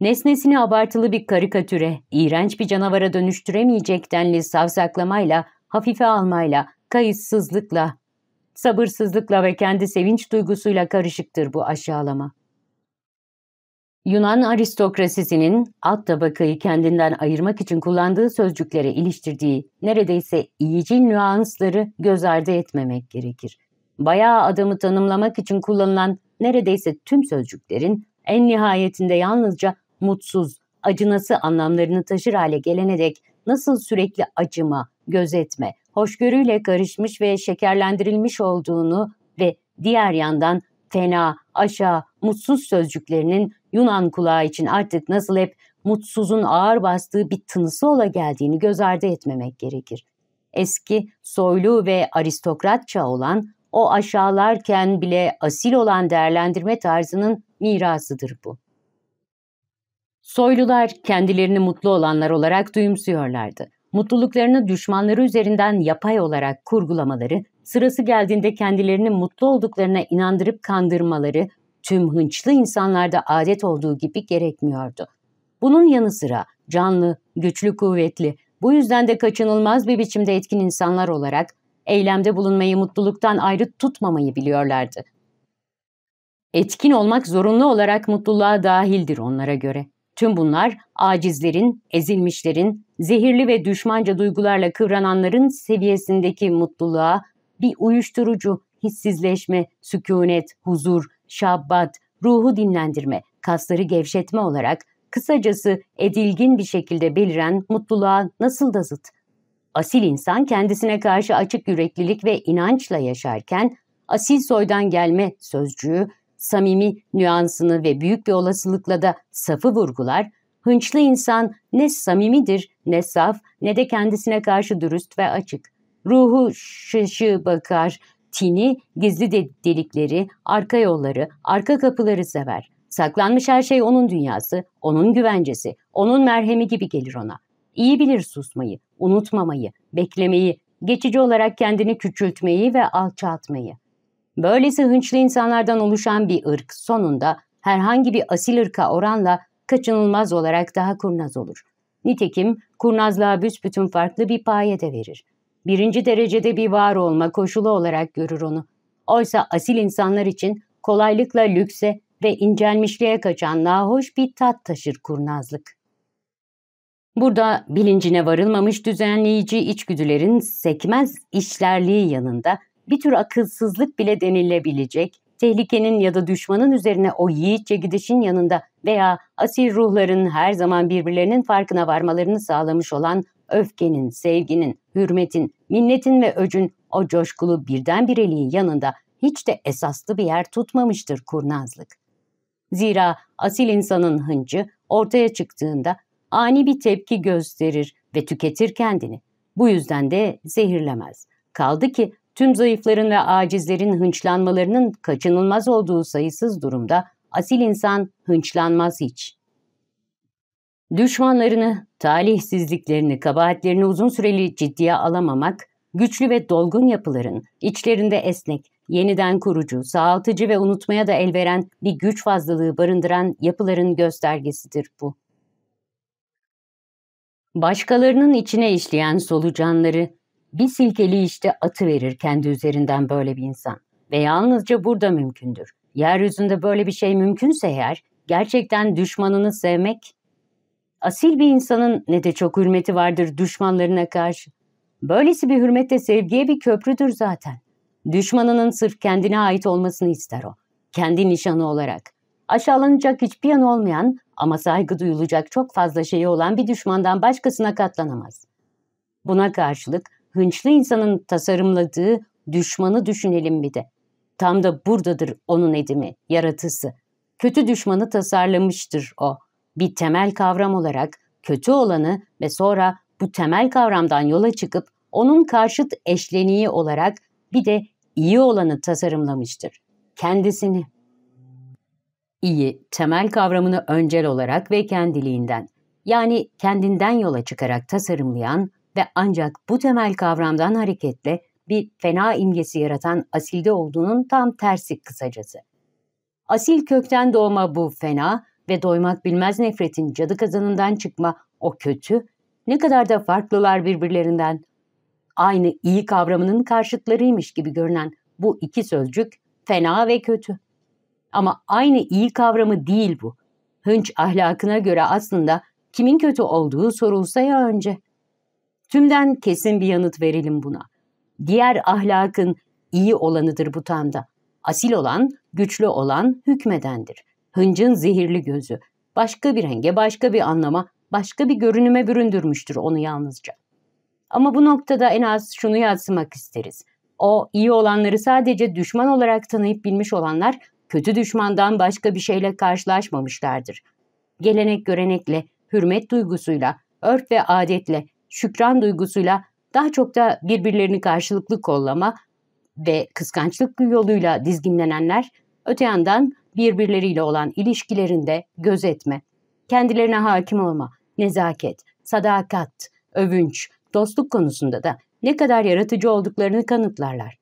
nesnesini abartılı bir karikatüre, iğrenç bir canavara dönüştüremeyecek denli savsaklamayla, hafife almayla, kayıtsızlıkla, sabırsızlıkla ve kendi sevinç duygusuyla karışıktır bu aşağılama. Yunan aristokrasisinin alt tabakayı kendinden ayırmak için kullandığı sözcüklere iliştirdiği neredeyse iyicil nüansları göz ardı etmemek gerekir. Bayağı adamı tanımlamak için kullanılan neredeyse tüm sözcüklerin en nihayetinde yalnızca mutsuz, acınası anlamlarını taşır hale gelene dek nasıl sürekli acıma, gözetme, hoşgörüyle karışmış ve şekerlendirilmiş olduğunu ve diğer yandan fena, aşağı, mutsuz sözcüklerinin Yunan kulağı için artık nasıl hep mutsuzun ağır bastığı bir tınısı ola geldiğini göz ardı etmemek gerekir. Eski, soylu ve aristokratça olan, o aşağılarken bile asil olan değerlendirme tarzının mirasıdır bu. Soylular kendilerini mutlu olanlar olarak duyumsuyorlardı mutluluklarını düşmanları üzerinden yapay olarak kurgulamaları, sırası geldiğinde kendilerini mutlu olduklarına inandırıp kandırmaları tüm hınçlı insanlarda adet olduğu gibi gerekmiyordu. Bunun yanı sıra canlı, güçlü, kuvvetli, bu yüzden de kaçınılmaz bir biçimde etkin insanlar olarak eylemde bulunmayı mutluluktan ayrı tutmamayı biliyorlardı. Etkin olmak zorunlu olarak mutluluğa dahildir onlara göre. Tüm bunlar acizlerin, ezilmişlerin, zehirli ve düşmanca duygularla kıvrananların seviyesindeki mutluluğa bir uyuşturucu, hissizleşme, sükunet, huzur, şabbat, ruhu dinlendirme, kasları gevşetme olarak kısacası edilgin bir şekilde beliren mutluluğa nasıl da zıt. Asil insan kendisine karşı açık yüreklilik ve inançla yaşarken asil soydan gelme sözcüğü samimi nüansını ve büyük bir olasılıkla da safı vurgular Hınçlı insan ne samimidir, ne saf, ne de kendisine karşı dürüst ve açık. Ruhu şaşı bakar, tini, gizli delikleri, arka yolları, arka kapıları sever. Saklanmış her şey onun dünyası, onun güvencesi, onun merhemi gibi gelir ona. İyi bilir susmayı, unutmamayı, beklemeyi, geçici olarak kendini küçültmeyi ve alçaltmayı. Böylesi hınçlı insanlardan oluşan bir ırk sonunda herhangi bir asil ırka oranla kaçınılmaz olarak daha kurnaz olur. Nitekim kurnazlığa büsbütün farklı bir paye de verir. Birinci derecede bir var olma koşulu olarak görür onu. Oysa asil insanlar için kolaylıkla lükse ve incelmişliğe kaçan nahoş bir tat taşır kurnazlık. Burada bilincine varılmamış düzenleyici içgüdülerin sekmez işlerliği yanında bir tür akılsızlık bile denilebilecek tehlikenin ya da düşmanın üzerine o yiğitçe gidişin yanında veya asil ruhların her zaman birbirlerinin farkına varmalarını sağlamış olan öfkenin, sevginin, hürmetin, minnetin ve öcün o coşkulu birdenbireliği yanında hiç de esaslı bir yer tutmamıştır kurnazlık. Zira asil insanın hıncı ortaya çıktığında ani bir tepki gösterir ve tüketir kendini. Bu yüzden de zehirlemez. Kaldı ki tüm zayıfların ve acizlerin hınçlanmalarının kaçınılmaz olduğu sayısız durumda asil insan hınçlanmaz hiç. Düşmanlarını, talihsizliklerini, kabahatlerini uzun süreli ciddiye alamamak, güçlü ve dolgun yapıların, içlerinde esnek, yeniden kurucu, sağaltıcı ve unutmaya da elveren bir güç fazlalığı barındıran yapıların göstergesidir bu. Başkalarının içine işleyen solucanları, bir silkeli işte atı verir kendi üzerinden böyle bir insan. Ve yalnızca burada mümkündür. Yeryüzünde böyle bir şey mümkünse eğer, gerçekten düşmanını sevmek, asil bir insanın ne de çok hürmeti vardır düşmanlarına karşı. Böylesi bir hürmet de sevgiye bir köprüdür zaten. Düşmanının sırf kendine ait olmasını ister o. Kendi nişanı olarak. Aşağılanacak hiçbir yan olmayan ama saygı duyulacak çok fazla şeyi olan bir düşmandan başkasına katlanamaz. Buna karşılık hınçlı insanın tasarımladığı düşmanı düşünelim bir de. Tam da buradadır onun edimi, yaratısı. Kötü düşmanı tasarlamıştır o. Bir temel kavram olarak kötü olanı ve sonra bu temel kavramdan yola çıkıp onun karşıt eşleniği olarak bir de iyi olanı tasarımlamıştır. Kendisini. İyi, temel kavramını öncel olarak ve kendiliğinden, yani kendinden yola çıkarak tasarımlayan ve ancak bu temel kavramdan hareketle bir fena imgesi yaratan asilde olduğunun tam tersi kısacası. Asil kökten doğma bu fena ve doymak bilmez nefretin cadı kazanından çıkma o kötü, ne kadar da farklılar birbirlerinden. Aynı iyi kavramının karşıtlarıymış gibi görünen bu iki sözcük fena ve kötü. Ama aynı iyi kavramı değil bu. Hınç ahlakına göre aslında kimin kötü olduğu sorulsa ya önce.'' Tümden kesin bir yanıt verelim buna. Diğer ahlakın iyi olanıdır bu tamda. Asil olan, güçlü olan hükmedendir. Hıncın zehirli gözü. Başka bir renge, başka bir anlama, başka bir görünüme büründürmüştür onu yalnızca. Ama bu noktada en az şunu yazmak isteriz. O iyi olanları sadece düşman olarak tanıyıp bilmiş olanlar kötü düşmandan başka bir şeyle karşılaşmamışlardır. Gelenek görenekle, hürmet duygusuyla, ört ve adetle, şükran duygusuyla daha çok da birbirlerini karşılıklı kollama ve kıskançlık yoluyla dizginlenenler öte yandan birbirleriyle olan ilişkilerinde gözetme, kendilerine hakim olma, nezaket, sadakat, övünç, dostluk konusunda da ne kadar yaratıcı olduklarını kanıtlarlar.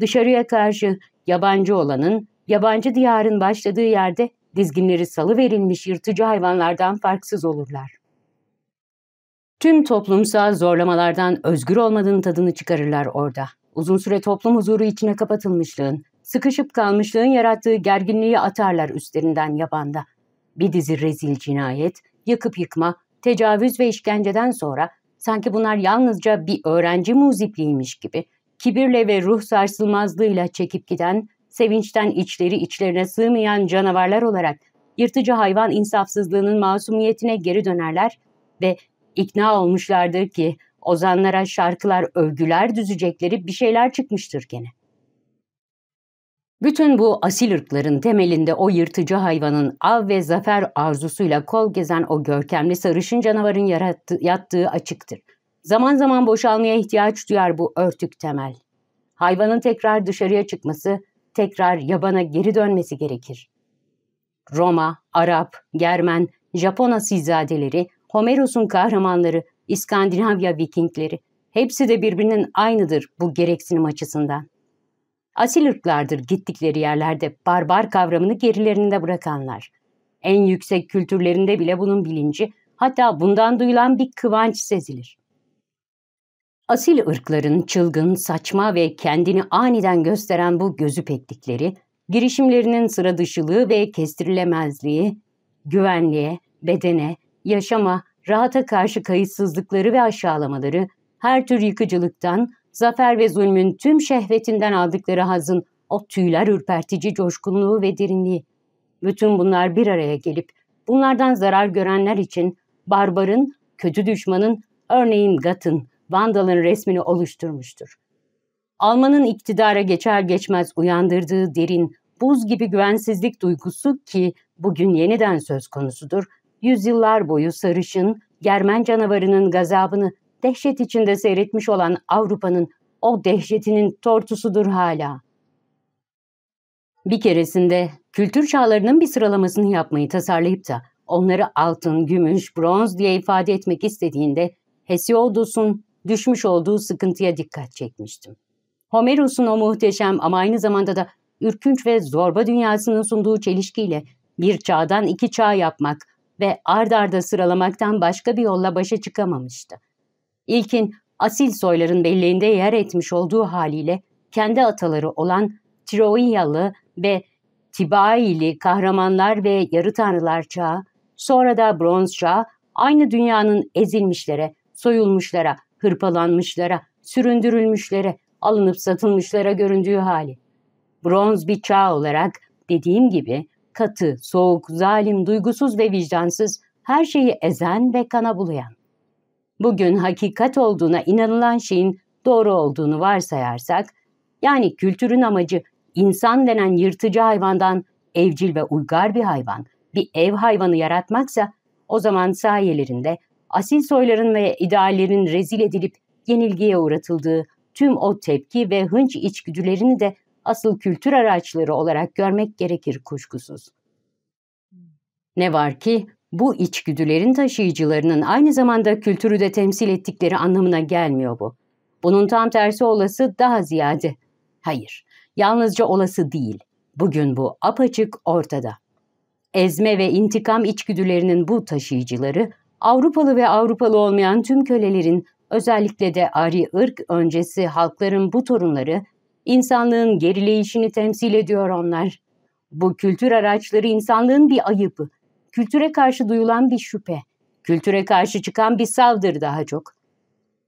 Dışarıya karşı yabancı olanın, yabancı diyarın başladığı yerde dizginleri salıverilmiş yırtıcı hayvanlardan farksız olurlar tüm toplumsal zorlamalardan özgür olmadığının tadını çıkarırlar orada. Uzun süre toplum huzuru içine kapatılmışlığın, sıkışıp kalmışlığın yarattığı gerginliği atarlar üstlerinden yabanda. Bir dizi rezil cinayet, yakıp yıkma, tecavüz ve işkenceden sonra sanki bunlar yalnızca bir öğrenci muzipliğiymiş gibi kibirle ve ruh sarsılmazlığıyla çekip giden, sevinçten içleri içlerine sığmayan canavarlar olarak yırtıcı hayvan insafsızlığının masumiyetine geri dönerler ve ikna olmuşlardır ki ozanlara şarkılar, övgüler düzecekleri bir şeyler çıkmıştır gene. Bütün bu asil ırkların temelinde o yırtıcı hayvanın av ve zafer arzusuyla kol gezen o görkemli sarışın canavarın yarattı, yattığı açıktır. Zaman zaman boşalmaya ihtiyaç duyar bu örtük temel. Hayvanın tekrar dışarıya çıkması, tekrar yabana geri dönmesi gerekir. Roma, Arap, Germen, Japon asizadeleri Homeros'un kahramanları, İskandinavya Vikingleri, hepsi de birbirinin aynıdır bu gereksinim açısından. Asil ırklardır gittikleri yerlerde barbar kavramını gerilerinde bırakanlar. En yüksek kültürlerinde bile bunun bilinci, hatta bundan duyulan bir kıvanç sezilir. Asil ırkların çılgın, saçma ve kendini aniden gösteren bu gözü pektikleri, girişimlerinin sıra dışılığı ve kestirilemezliği, güvenliğe, bedene, yaşama, rahata karşı kayıtsızlıkları ve aşağılamaları, her tür yıkıcılıktan, zafer ve zulmün tüm şehvetinden aldıkları hazın o tüyler ürpertici coşkunluğu ve derinliği. Bütün bunlar bir araya gelip bunlardan zarar görenler için barbarın, kötü düşmanın, örneğin Gat'ın, Vandal'ın resmini oluşturmuştur. Alman'ın iktidara geçer geçmez uyandırdığı derin, buz gibi güvensizlik duygusu ki bugün yeniden söz konusudur, yüzyıllar boyu sarışın, Germen canavarının gazabını dehşet içinde seyretmiş olan Avrupa'nın o dehşetinin tortusudur hala. Bir keresinde kültür çağlarının bir sıralamasını yapmayı tasarlayıp da onları altın, gümüş, bronz diye ifade etmek istediğinde Hesiodos'un düşmüş olduğu sıkıntıya dikkat çekmiştim. Homeros'un o muhteşem ama aynı zamanda da ürkünç ve zorba dünyasının sunduğu çelişkiyle bir çağdan iki çağ yapmak, ve ard arda sıralamaktan başka bir yolla başa çıkamamıştı. İlkin asil soyların belleğinde yer etmiş olduğu haliyle kendi ataları olan Troyalı ve Tibaili kahramanlar ve yarı tanrılar çağı, sonra da bronz çağı aynı dünyanın ezilmişlere, soyulmuşlara, hırpalanmışlara, süründürülmüşlere, alınıp satılmışlara göründüğü hali. Bronz bir çağ olarak dediğim gibi katı, soğuk, zalim, duygusuz ve vicdansız, her şeyi ezen ve kana bulayan. Bugün hakikat olduğuna inanılan şeyin doğru olduğunu varsayarsak, yani kültürün amacı insan denen yırtıcı hayvandan evcil ve uygar bir hayvan, bir ev hayvanı yaratmaksa, o zaman sayelerinde asil soyların ve ideallerin rezil edilip yenilgiye uğratıldığı tüm o tepki ve hınç içgüdülerini de asıl kültür araçları olarak görmek gerekir kuşkusuz. Ne var ki bu içgüdülerin taşıyıcılarının aynı zamanda kültürü de temsil ettikleri anlamına gelmiyor bu. Bunun tam tersi olası daha ziyade. Hayır, yalnızca olası değil. Bugün bu apaçık ortada. Ezme ve intikam içgüdülerinin bu taşıyıcıları, Avrupalı ve Avrupalı olmayan tüm kölelerin, özellikle de ari ırk öncesi halkların bu torunları İnsanlığın gerileyişini temsil ediyor onlar. Bu kültür araçları insanlığın bir ayıbı. Kültüre karşı duyulan bir şüphe. Kültüre karşı çıkan bir savdır daha çok.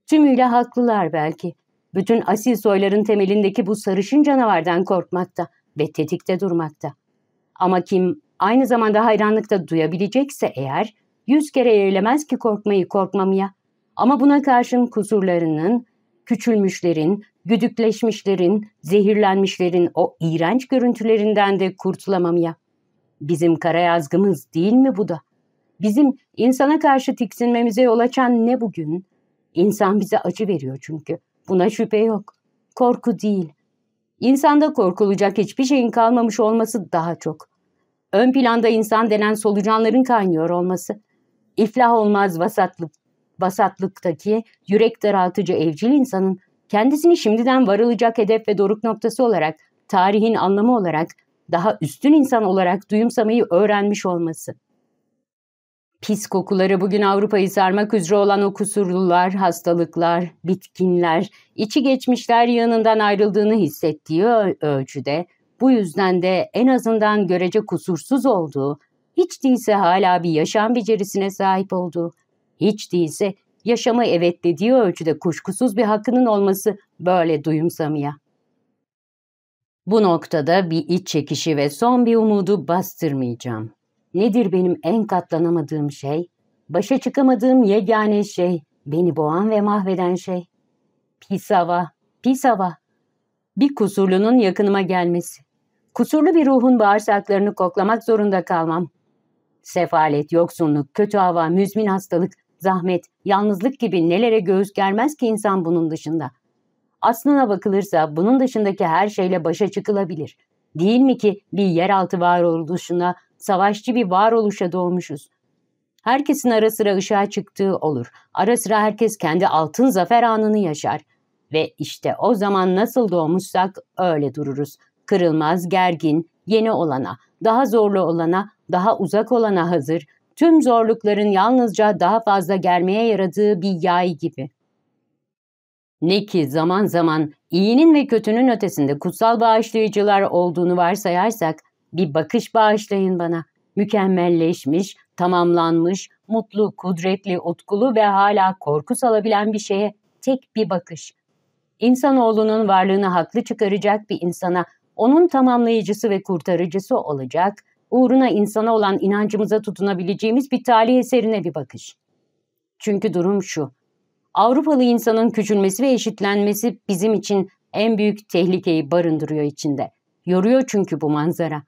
Tümüyle haklılar belki. Bütün asil soyların temelindeki bu sarışın canavardan korkmakta ve tetikte durmakta. Ama kim aynı zamanda hayranlıkta duyabilecekse eğer, yüz kere eğilemez ki korkmayı korkmamaya. Ama buna karşın kusurlarının, küçülmüşlerin, güdükleşmişlerin, zehirlenmişlerin o iğrenç görüntülerinden de kurtulamam ya. Bizim kara yazgımız değil mi bu da? Bizim insana karşı tiksinmemize yol açan ne bugün? İnsan bize acı veriyor çünkü. Buna şüphe yok. Korku değil. İnsanda korkulacak hiçbir şeyin kalmamış olması daha çok. Ön planda insan denen solucanların kaynıyor olması. İflah olmaz vasatlık, vasatlıktaki yürek daraltıcı evcil insanın kendisini şimdiden varılacak hedef ve doruk noktası olarak, tarihin anlamı olarak, daha üstün insan olarak duyumsamayı öğrenmiş olması. Pis kokuları bugün Avrupa'yı sarmak üzere olan o kusurlular, hastalıklar, bitkinler, içi geçmişler yanından ayrıldığını hissettiği ölçüde bu yüzden de en azından görece kusursuz olduğu, hiç değilse hala bir yaşam becerisine sahip olduğu, hiç değilse yaşama evet dediği ölçüde kuşkusuz bir hakkının olması böyle duyumsamaya. Bu noktada bir iç çekişi ve son bir umudu bastırmayacağım. Nedir benim en katlanamadığım şey? Başa çıkamadığım yegane şey, beni boğan ve mahveden şey. Pis hava, pis hava. Bir kusurlunun yakınıma gelmesi. Kusurlu bir ruhun bağırsaklarını koklamak zorunda kalmam. Sefalet, yoksunluk, kötü hava, müzmin hastalık, zahmet, yalnızlık gibi nelere göğüs germez ki insan bunun dışında. Aslına bakılırsa bunun dışındaki her şeyle başa çıkılabilir. Değil mi ki bir yeraltı varoluşuna, savaşçı bir varoluşa doğmuşuz. Herkesin ara sıra ışığa çıktığı olur. Ara sıra herkes kendi altın zafer anını yaşar. Ve işte o zaman nasıl doğmuşsak öyle dururuz. Kırılmaz, gergin, yeni olana, daha zorlu olana, daha uzak olana hazır, tüm zorlukların yalnızca daha fazla germeye yaradığı bir yay gibi. Ne ki zaman zaman iyinin ve kötünün ötesinde kutsal bağışlayıcılar olduğunu varsayarsak, bir bakış bağışlayın bana. Mükemmelleşmiş, tamamlanmış, mutlu, kudretli, utkulu ve hala korku salabilen bir şeye tek bir bakış. İnsanoğlunun varlığını haklı çıkaracak bir insana, onun tamamlayıcısı ve kurtarıcısı olacak, uğruna insana olan inancımıza tutunabileceğimiz bir talih eserine bir bakış. Çünkü durum şu. Avrupalı insanın küçülmesi ve eşitlenmesi bizim için en büyük tehlikeyi barındırıyor içinde. Yoruyor çünkü bu manzara.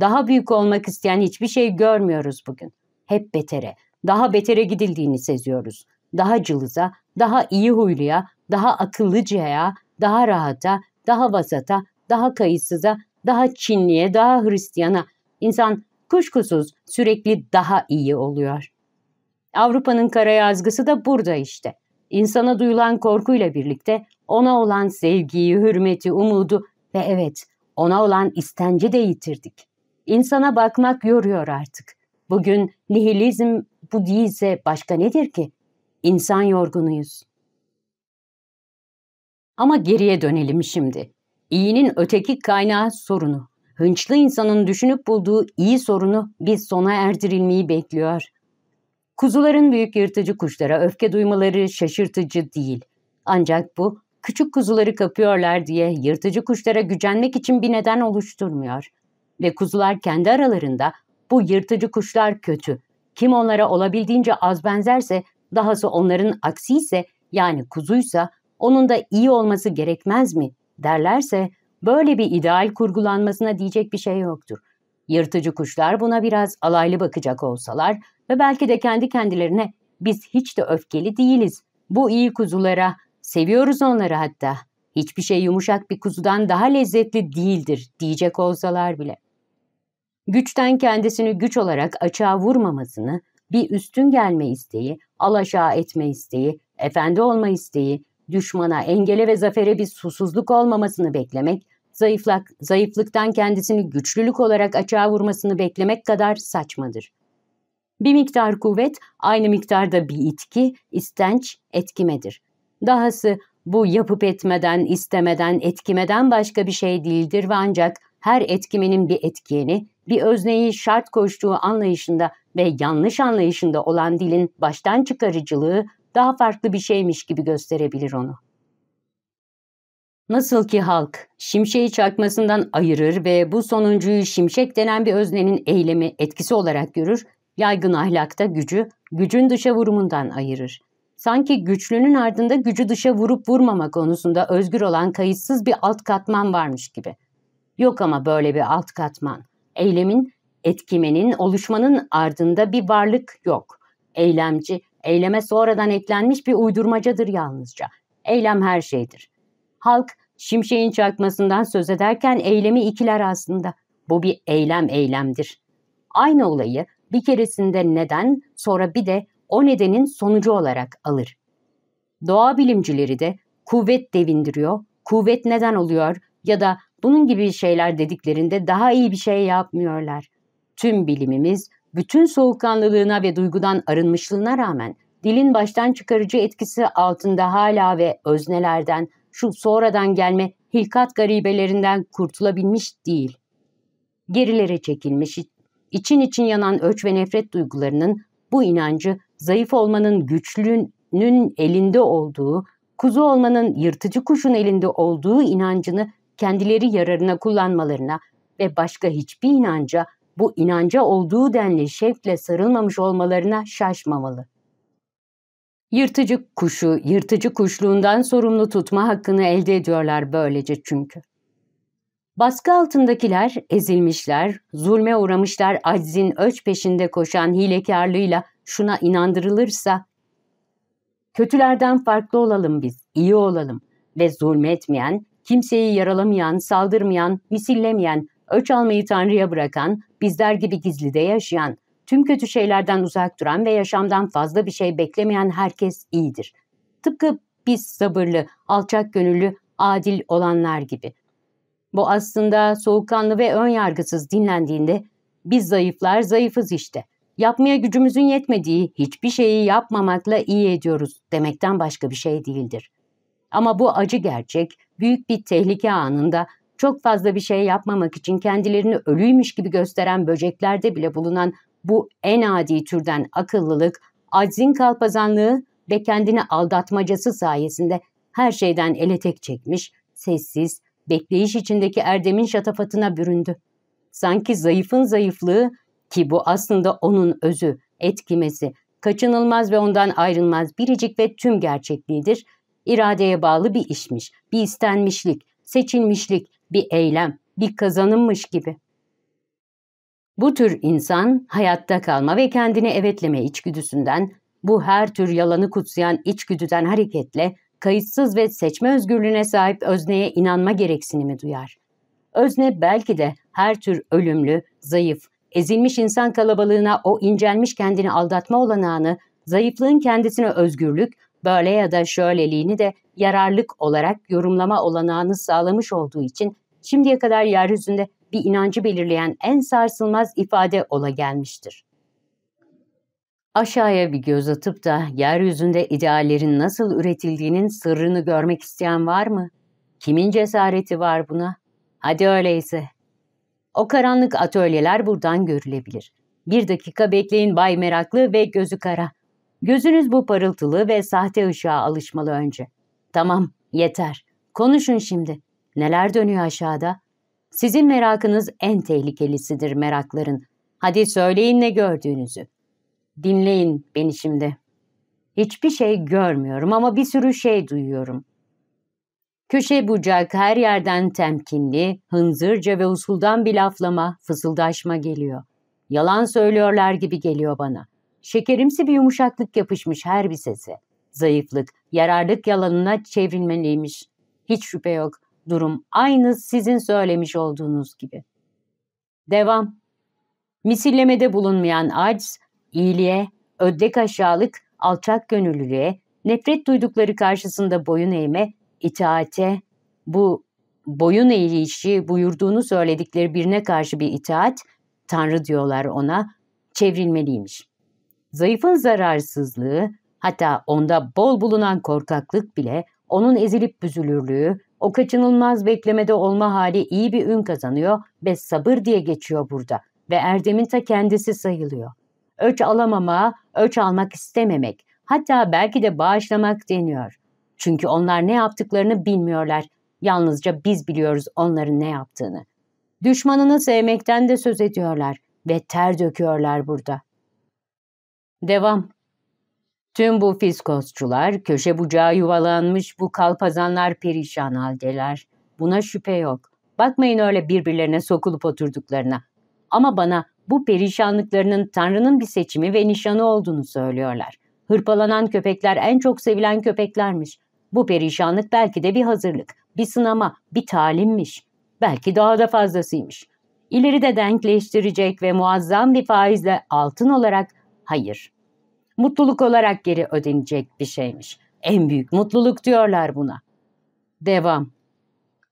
Daha büyük olmak isteyen hiçbir şey görmüyoruz bugün. Hep betere, daha betere gidildiğini seziyoruz. Daha cılıza, daha iyi huyluya, daha akıllıcaya, daha rahata, daha vasata, daha kayıtsıza, daha Çinliye, daha Hristiyana, insan kuşkusuz sürekli daha iyi oluyor. Avrupa'nın kara yazgısı da burada işte. İnsana duyulan korkuyla birlikte ona olan sevgiyi, hürmeti, umudu ve evet ona olan istenci de yitirdik. İnsana bakmak yoruyor artık. Bugün nihilizm bu değilse başka nedir ki? İnsan yorgunuyuz. Ama geriye dönelim şimdi. İyinin öteki kaynağı sorunu hınçlı insanın düşünüp bulduğu iyi sorunu biz sona erdirilmeyi bekliyor. Kuzuların büyük yırtıcı kuşlara öfke duymaları şaşırtıcı değil. Ancak bu küçük kuzuları kapıyorlar diye yırtıcı kuşlara gücenmek için bir neden oluşturmuyor. Ve kuzular kendi aralarında bu yırtıcı kuşlar kötü. Kim onlara olabildiğince az benzerse, dahası onların aksi ise yani kuzuysa onun da iyi olması gerekmez mi derlerse Böyle bir ideal kurgulanmasına diyecek bir şey yoktur. Yırtıcı kuşlar buna biraz alaylı bakacak olsalar ve belki de kendi kendilerine biz hiç de öfkeli değiliz. Bu iyi kuzulara, seviyoruz onları hatta. Hiçbir şey yumuşak bir kuzudan daha lezzetli değildir diyecek olsalar bile. Güçten kendisini güç olarak açığa vurmamasını, bir üstün gelme isteği, alaşağı etme isteği, efendi olma isteği, düşmana, engele ve zafere bir susuzluk olmamasını beklemek, zayıflak, zayıflıktan kendisini güçlülük olarak açığa vurmasını beklemek kadar saçmadır. Bir miktar kuvvet, aynı miktarda bir itki, istenç, etkimedir. Dahası bu yapıp etmeden, istemeden, etkimeden başka bir şey değildir ve ancak her etkimenin bir etkeni, bir özneyi şart koştuğu anlayışında ve yanlış anlayışında olan dilin baştan çıkarıcılığı daha farklı bir şeymiş gibi gösterebilir onu. Nasıl ki halk şimşeği çakmasından ayırır ve bu sonuncuyu şimşek denen bir öznenin eylemi etkisi olarak görür, yaygın ahlakta gücü, gücün dışa vurumundan ayırır. Sanki güçlünün ardında gücü dışa vurup vurmama konusunda özgür olan kayıtsız bir alt katman varmış gibi. Yok ama böyle bir alt katman. Eylemin, etkimenin, oluşmanın ardında bir varlık yok. Eylemci, eyleme sonradan eklenmiş bir uydurmacadır yalnızca. Eylem her şeydir. Halk şimşeğin çakmasından söz ederken eylemi ikiler aslında. Bu bir eylem eylemdir. Aynı olayı bir keresinde neden sonra bir de o nedenin sonucu olarak alır. Doğa bilimcileri de kuvvet devindiriyor, kuvvet neden oluyor ya da bunun gibi şeyler dediklerinde daha iyi bir şey yapmıyorlar. Tüm bilimimiz bütün soğukkanlılığına ve duygudan arınmışlığına rağmen dilin baştan çıkarıcı etkisi altında hala ve öznelerden şu sonradan gelme hilkat garibelerinden kurtulabilmiş değil. Gerilere çekilmiş, için için yanan öç ve nefret duygularının bu inancı zayıf olmanın güçlünün elinde olduğu, kuzu olmanın yırtıcı kuşun elinde olduğu inancını kendileri yararına kullanmalarına ve başka hiçbir inanca bu inanca olduğu denli şevkle sarılmamış olmalarına şaşmamalı. Yırtıcı kuşu, yırtıcı kuşluğundan sorumlu tutma hakkını elde ediyorlar böylece çünkü. Baskı altındakiler ezilmişler, zulme uğramışlar aczin öç peşinde koşan hilekarlığıyla şuna inandırılırsa, kötülerden farklı olalım biz, iyi olalım ve zulmetmeyen, kimseyi yaralamayan, saldırmayan, misillemeyen, öç almayı Tanrı'ya bırakan, bizler gibi gizlide yaşayan, Tüm kötü şeylerden uzak duran ve yaşamdan fazla bir şey beklemeyen herkes iyidir. Tıpkı biz sabırlı, alçak gönüllü, adil olanlar gibi. Bu aslında soğukkanlı ve ön yargısız dinlendiğinde biz zayıflar zayıfız işte. Yapmaya gücümüzün yetmediği hiçbir şeyi yapmamakla iyi ediyoruz demekten başka bir şey değildir. Ama bu acı gerçek büyük bir tehlike anında çok fazla bir şey yapmamak için kendilerini ölüymüş gibi gösteren böceklerde bile bulunan bu en adi türden akıllılık, aczin kalpazanlığı ve kendini aldatmacası sayesinde her şeyden ele tek çekmiş, sessiz, bekleyiş içindeki erdemin şatafatına büründü. Sanki zayıfın zayıflığı ki bu aslında onun özü, etkimesi, kaçınılmaz ve ondan ayrılmaz biricik ve tüm gerçekliğidir, iradeye bağlı bir işmiş, bir istenmişlik, seçilmişlik, bir eylem, bir kazanımmış gibi. Bu tür insan hayatta kalma ve kendini evetleme içgüdüsünden, bu her tür yalanı kutsayan içgüdüden hareketle kayıtsız ve seçme özgürlüğüne sahip özneye inanma gereksinimi duyar. Özne belki de her tür ölümlü, zayıf, ezilmiş insan kalabalığına o incelmiş kendini aldatma olanağını, zayıflığın kendisine özgürlük, böyle ya da şöyleliğini de yararlık olarak yorumlama olanağını sağlamış olduğu için şimdiye kadar yeryüzünde bir inancı belirleyen en sarsılmaz ifade ola gelmiştir. Aşağıya bir göz atıp da yeryüzünde ideallerin nasıl üretildiğinin sırrını görmek isteyen var mı? Kimin cesareti var buna? Hadi öyleyse. O karanlık atölyeler buradan görülebilir. Bir dakika bekleyin Bay Meraklı ve Gözü Kara. Gözünüz bu parıltılı ve sahte ışığa alışmalı önce. Tamam, yeter. Konuşun şimdi. Neler dönüyor aşağıda? Sizin merakınız en tehlikelisidir merakların. Hadi söyleyin ne gördüğünüzü. Dinleyin beni şimdi. Hiçbir şey görmüyorum ama bir sürü şey duyuyorum. Köşe bucak her yerden temkinli, hınzırca ve usuldan bir laflama, fısıldaşma geliyor. Yalan söylüyorlar gibi geliyor bana. Şekerimsi bir yumuşaklık yapışmış her bir sese. Zayıflık, yararlık yalanına çevrilmeliymiş. Hiç şüphe yok durum aynı sizin söylemiş olduğunuz gibi. Devam. Misillemede bulunmayan aciz, iyiliğe, öddek aşağılık, alçak gönüllülüğe, nefret duydukları karşısında boyun eğme, itaate, bu boyun eğilişi buyurduğunu söyledikleri birine karşı bir itaat, Tanrı diyorlar ona, çevrilmeliymiş. Zayıfın zararsızlığı, hatta onda bol bulunan korkaklık bile, onun ezilip büzülürlüğü, o kaçınılmaz beklemede olma hali iyi bir ün kazanıyor ve sabır diye geçiyor burada ve erdemin ta kendisi sayılıyor. Öç alamama, öç almak istememek, hatta belki de bağışlamak deniyor. Çünkü onlar ne yaptıklarını bilmiyorlar. Yalnızca biz biliyoruz onların ne yaptığını. Düşmanını sevmekten de söz ediyorlar ve ter döküyorlar burada. Devam. Tüm bu fiskosçular, köşe bucağı yuvalanmış bu kalpazanlar perişan haldeler. Buna şüphe yok. Bakmayın öyle birbirlerine sokulup oturduklarına. Ama bana bu perişanlıklarının Tanrı'nın bir seçimi ve nişanı olduğunu söylüyorlar. Hırpalanan köpekler en çok sevilen köpeklermiş. Bu perişanlık belki de bir hazırlık, bir sınama, bir talimmiş. Belki daha da fazlasıymış. İleri de denkleştirecek ve muazzam bir faizle altın olarak hayır mutluluk olarak geri ödenecek bir şeymiş. En büyük mutluluk diyorlar buna. Devam.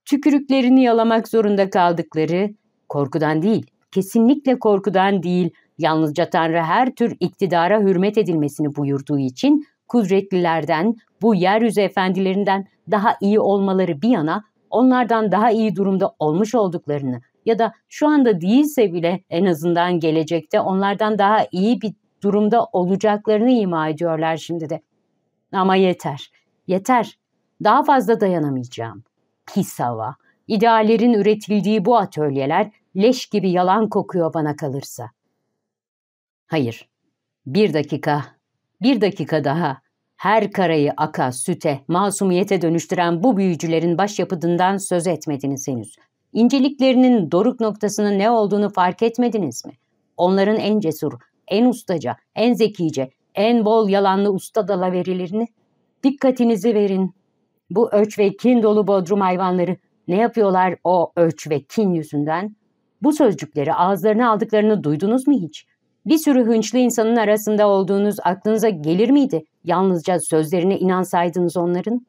Tükürüklerini yalamak zorunda kaldıkları korkudan değil, kesinlikle korkudan değil, yalnızca Tanrı her tür iktidara hürmet edilmesini buyurduğu için kudretlilerden, bu yeryüzü efendilerinden daha iyi olmaları bir yana onlardan daha iyi durumda olmuş olduklarını ya da şu anda değilse bile en azından gelecekte onlardan daha iyi bir durumda olacaklarını ima ediyorlar şimdi de. Ama yeter, yeter. Daha fazla dayanamayacağım. Pis hava. İdeallerin üretildiği bu atölyeler leş gibi yalan kokuyor bana kalırsa. Hayır, bir dakika, bir dakika daha. Her karayı aka, süte, masumiyete dönüştüren bu büyücülerin başyapıtından söz etmediniz henüz. İnceliklerinin doruk noktasının ne olduğunu fark etmediniz mi? Onların en cesur, en ustaca, en zekice, en bol yalanlı usta dala verilerini. Dikkatinizi verin. Bu öç ve kin dolu bodrum hayvanları ne yapıyorlar o öç ve kin yüzünden? Bu sözcükleri ağızlarına aldıklarını duydunuz mu hiç? Bir sürü hınçlı insanın arasında olduğunuz aklınıza gelir miydi? Yalnızca sözlerine inansaydınız onların.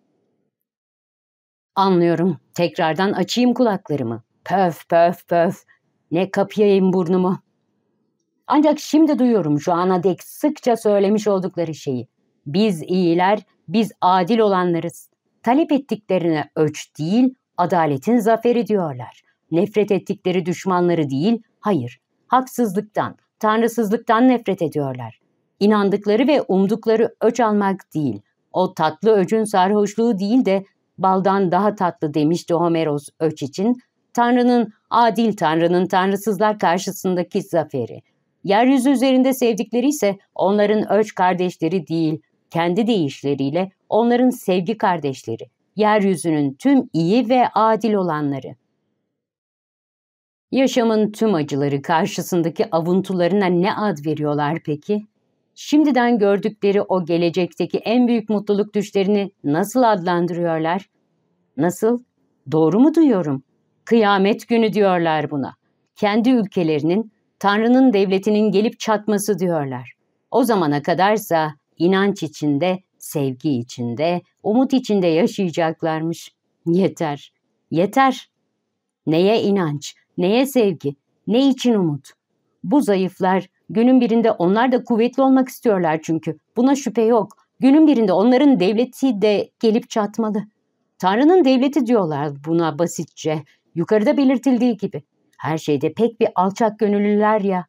Anlıyorum. Tekrardan açayım kulaklarımı. Pöf pöf pöf. Ne kapayayım burnumu. Ancak şimdi duyuyorum şu ana dek sıkça söylemiş oldukları şeyi. Biz iyiler, biz adil olanlarız. Talep ettiklerine ölç değil, adaletin zaferi diyorlar. Nefret ettikleri düşmanları değil, hayır, haksızlıktan, tanrısızlıktan nefret ediyorlar. İnandıkları ve umdukları öç almak değil, o tatlı öcün sarhoşluğu değil de baldan daha tatlı demişti Homeros öç için, Tanrı'nın, adil Tanrı'nın tanrısızlar karşısındaki zaferi.'' Yeryüzü üzerinde sevdikleri ise onların ölç kardeşleri değil, kendi deyişleriyle onların sevgi kardeşleri, yeryüzünün tüm iyi ve adil olanları. Yaşamın tüm acıları karşısındaki avuntularına ne ad veriyorlar peki? Şimdiden gördükleri o gelecekteki en büyük mutluluk düşlerini nasıl adlandırıyorlar? Nasıl? Doğru mu duyuyorum? Kıyamet günü diyorlar buna. Kendi ülkelerinin Tanrı'nın devletinin gelip çatması diyorlar. O zamana kadarsa inanç içinde, sevgi içinde, umut içinde yaşayacaklarmış. Yeter, yeter. Neye inanç, neye sevgi, ne için umut? Bu zayıflar günün birinde onlar da kuvvetli olmak istiyorlar çünkü. Buna şüphe yok. Günün birinde onların devleti de gelip çatmalı. Tanrı'nın devleti diyorlar buna basitçe. Yukarıda belirtildiği gibi. Her şeyde pek bir alçak gönüllüler ya.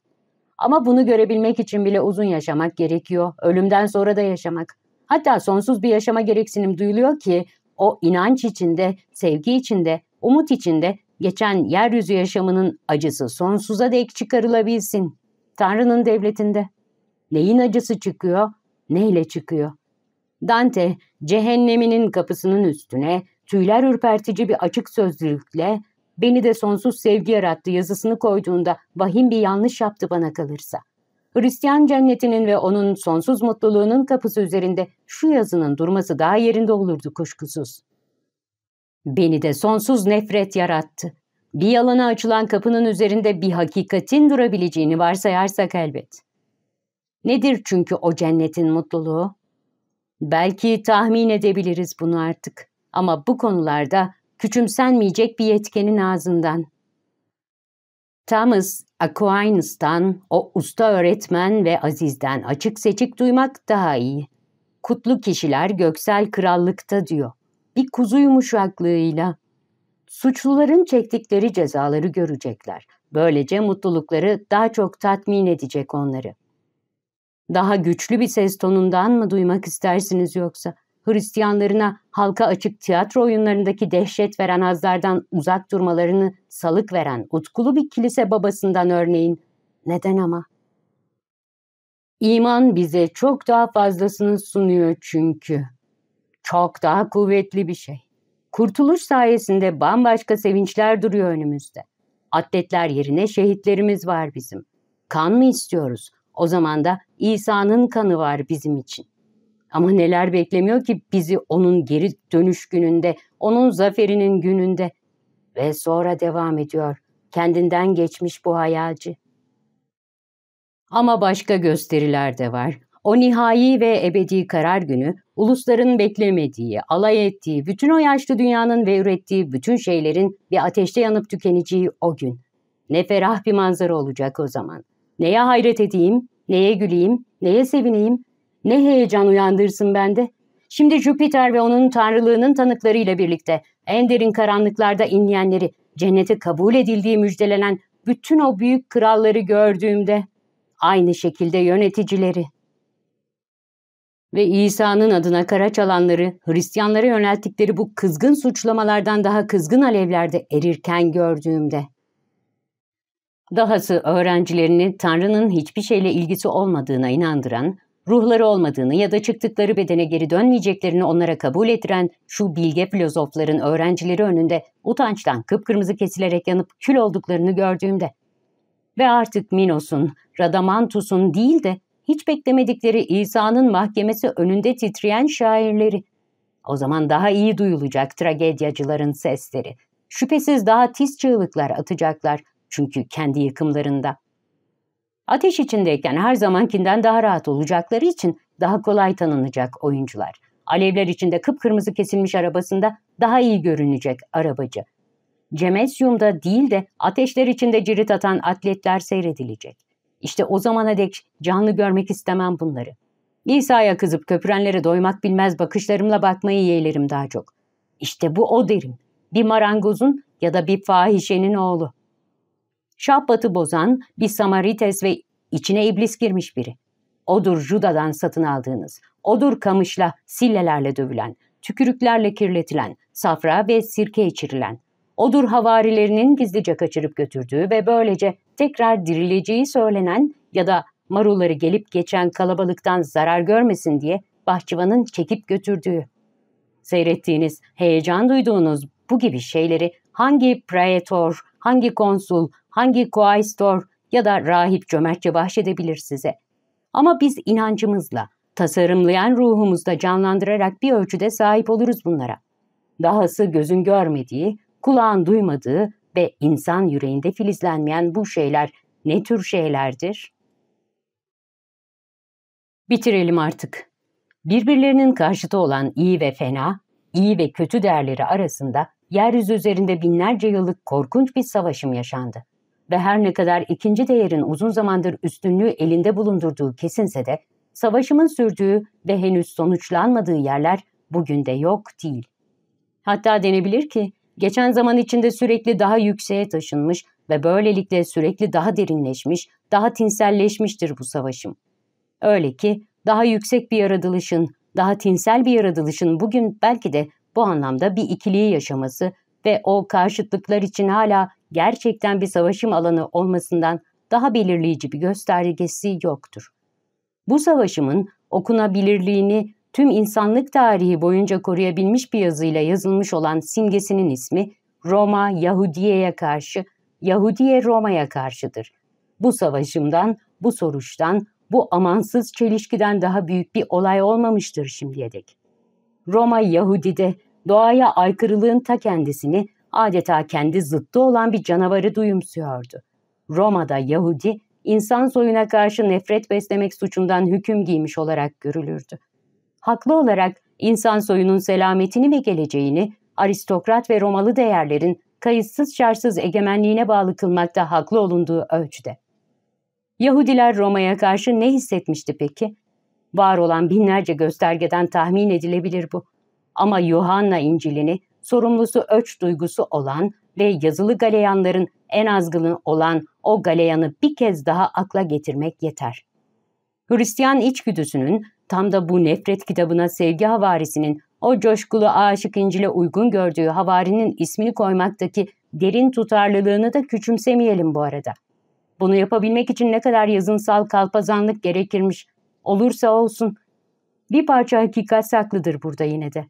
Ama bunu görebilmek için bile uzun yaşamak gerekiyor. Ölümden sonra da yaşamak. Hatta sonsuz bir yaşama gereksinim duyuluyor ki o inanç içinde, sevgi içinde, umut içinde geçen yeryüzü yaşamının acısı sonsuza dek çıkarılabilsin. Tanrı'nın devletinde. Neyin acısı çıkıyor, neyle çıkıyor? Dante cehenneminin kapısının üstüne tüyler ürpertici bir açık sözlülükle beni de sonsuz sevgi yarattı yazısını koyduğunda vahim bir yanlış yaptı bana kalırsa. Hristiyan cennetinin ve onun sonsuz mutluluğunun kapısı üzerinde şu yazının durması daha yerinde olurdu kuşkusuz. Beni de sonsuz nefret yarattı. Bir yalana açılan kapının üzerinde bir hakikatin durabileceğini varsayarsak elbet. Nedir çünkü o cennetin mutluluğu? Belki tahmin edebiliriz bunu artık. Ama bu konularda küçümsenmeyecek bir yetkenin ağzından. Thomas Aquinas'tan o usta öğretmen ve Aziz'den açık seçik duymak daha iyi. Kutlu kişiler göksel krallıkta diyor. Bir kuzu yumuşaklığıyla. Suçluların çektikleri cezaları görecekler. Böylece mutlulukları daha çok tatmin edecek onları. Daha güçlü bir ses tonundan mı duymak istersiniz yoksa? Hristiyanlarına halka açık tiyatro oyunlarındaki dehşet veren hazlardan uzak durmalarını salık veren utkulu bir kilise babasından örneğin. Neden ama? İman bize çok daha fazlasını sunuyor çünkü. Çok daha kuvvetli bir şey. Kurtuluş sayesinde bambaşka sevinçler duruyor önümüzde. Atletler yerine şehitlerimiz var bizim. Kan mı istiyoruz? O zaman da İsa'nın kanı var bizim için. Ama neler beklemiyor ki bizi onun geri dönüş gününde, onun zaferinin gününde. Ve sonra devam ediyor. Kendinden geçmiş bu hayalci. Ama başka gösteriler de var. O nihai ve ebedi karar günü, ulusların beklemediği, alay ettiği, bütün o yaşlı dünyanın ve ürettiği bütün şeylerin bir ateşte yanıp tükeneceği o gün. Ne ferah bir manzara olacak o zaman. Neye hayret edeyim, neye güleyim, neye sevineyim, ne heyecan uyandırsın bende. Şimdi Jüpiter ve onun tanrılığının tanıklarıyla birlikte en derin karanlıklarda inleyenleri, cennete kabul edildiği müjdelenen bütün o büyük kralları gördüğümde aynı şekilde yöneticileri ve İsa'nın adına kara çalanları, Hristiyanlara yönelttikleri bu kızgın suçlamalardan daha kızgın alevlerde erirken gördüğümde. Dahası öğrencilerini Tanrı'nın hiçbir şeyle ilgisi olmadığına inandıran, ruhları olmadığını ya da çıktıkları bedene geri dönmeyeceklerini onlara kabul ettiren şu bilge filozofların öğrencileri önünde utançtan kıpkırmızı kesilerek yanıp kül olduklarını gördüğümde ve artık Minos'un, Radamantus'un değil de hiç beklemedikleri İsa'nın mahkemesi önünde titreyen şairleri. O zaman daha iyi duyulacak tragedyacıların sesleri. Şüphesiz daha tiz çığlıklar atacaklar çünkü kendi yıkımlarında. Ateş içindeyken her zamankinden daha rahat olacakları için daha kolay tanınacak oyuncular. Alevler içinde kıpkırmızı kesilmiş arabasında daha iyi görünecek arabacı. Cemesyum'da değil de ateşler içinde cirit atan atletler seyredilecek. İşte o zamana dek canlı görmek istemem bunları. İsa'ya kızıp köpürenlere doymak bilmez bakışlarımla bakmayı yeğlerim daha çok. İşte bu o derim. Bir marangozun ya da bir fahişenin oğlu. Şabbat'ı bozan bir Samarites ve içine iblis girmiş biri. Odur Juda'dan satın aldığınız, odur kamışla, sillelerle dövülen, tükürüklerle kirletilen, safra ve sirke içirilen, odur havarilerinin gizlice kaçırıp götürdüğü ve böylece tekrar dirileceği söylenen ya da marulları gelip geçen kalabalıktan zarar görmesin diye bahçıvanın çekip götürdüğü. Seyrettiğiniz, heyecan duyduğunuz bu gibi şeyleri hangi praetor, hangi konsul, hangi guaistor ya da rahip cömertçe bahşedebilir size. Ama biz inancımızla, tasarımlayan ruhumuzda canlandırarak bir ölçüde sahip oluruz bunlara. Dahası gözün görmediği, kulağın duymadığı ve insan yüreğinde filizlenmeyen bu şeyler ne tür şeylerdir? Bitirelim artık. Birbirlerinin karşıtı olan iyi ve fena, iyi ve kötü değerleri arasında yeryüzü üzerinde binlerce yıllık korkunç bir savaşım yaşandı ve her ne kadar ikinci değerin uzun zamandır üstünlüğü elinde bulundurduğu kesinse de savaşımın sürdüğü ve henüz sonuçlanmadığı yerler bugün de yok değil. Hatta denebilir ki geçen zaman içinde sürekli daha yükseğe taşınmış ve böylelikle sürekli daha derinleşmiş, daha tinselleşmiştir bu savaşım. Öyle ki daha yüksek bir yaratılışın, daha tinsel bir yaratılışın bugün belki de bu anlamda bir ikiliği yaşaması ve o karşıtlıklar için hala gerçekten bir savaşım alanı olmasından daha belirleyici bir göstergesi yoktur. Bu savaşımın okunabilirliğini tüm insanlık tarihi boyunca koruyabilmiş bir yazıyla yazılmış olan simgesinin ismi Roma Yahudiye'ye karşı, Yahudiye Roma'ya karşıdır. Bu savaşımdan, bu soruştan, bu amansız çelişkiden daha büyük bir olay olmamıştır şimdiye dek. Roma Yahudi'de doğaya aykırılığın ta kendisini adeta kendi zıttı olan bir canavarı duyumsuyordu. Roma'da Yahudi, insan soyuna karşı nefret beslemek suçundan hüküm giymiş olarak görülürdü. Haklı olarak insan soyunun selametini ve geleceğini aristokrat ve Romalı değerlerin kayıtsız şartsız egemenliğine bağlı kılmakta haklı olunduğu ölçüde. Yahudiler Roma'ya karşı ne hissetmişti peki? Var olan binlerce göstergeden tahmin edilebilir bu. Ama Yuhanna İncil'ini sorumlusu öç duygusu olan ve yazılı galeyanların en azgını olan o galeyanı bir kez daha akla getirmek yeter. Hristiyan içgüdüsünün tam da bu nefret kitabına sevgi havarisinin o coşkulu aşık İncil'e uygun gördüğü havarinin ismini koymaktaki derin tutarlılığını da küçümsemeyelim bu arada. Bunu yapabilmek için ne kadar yazınsal kalpazanlık gerekirmiş. Olursa olsun. Bir parça hakikat saklıdır burada yine de.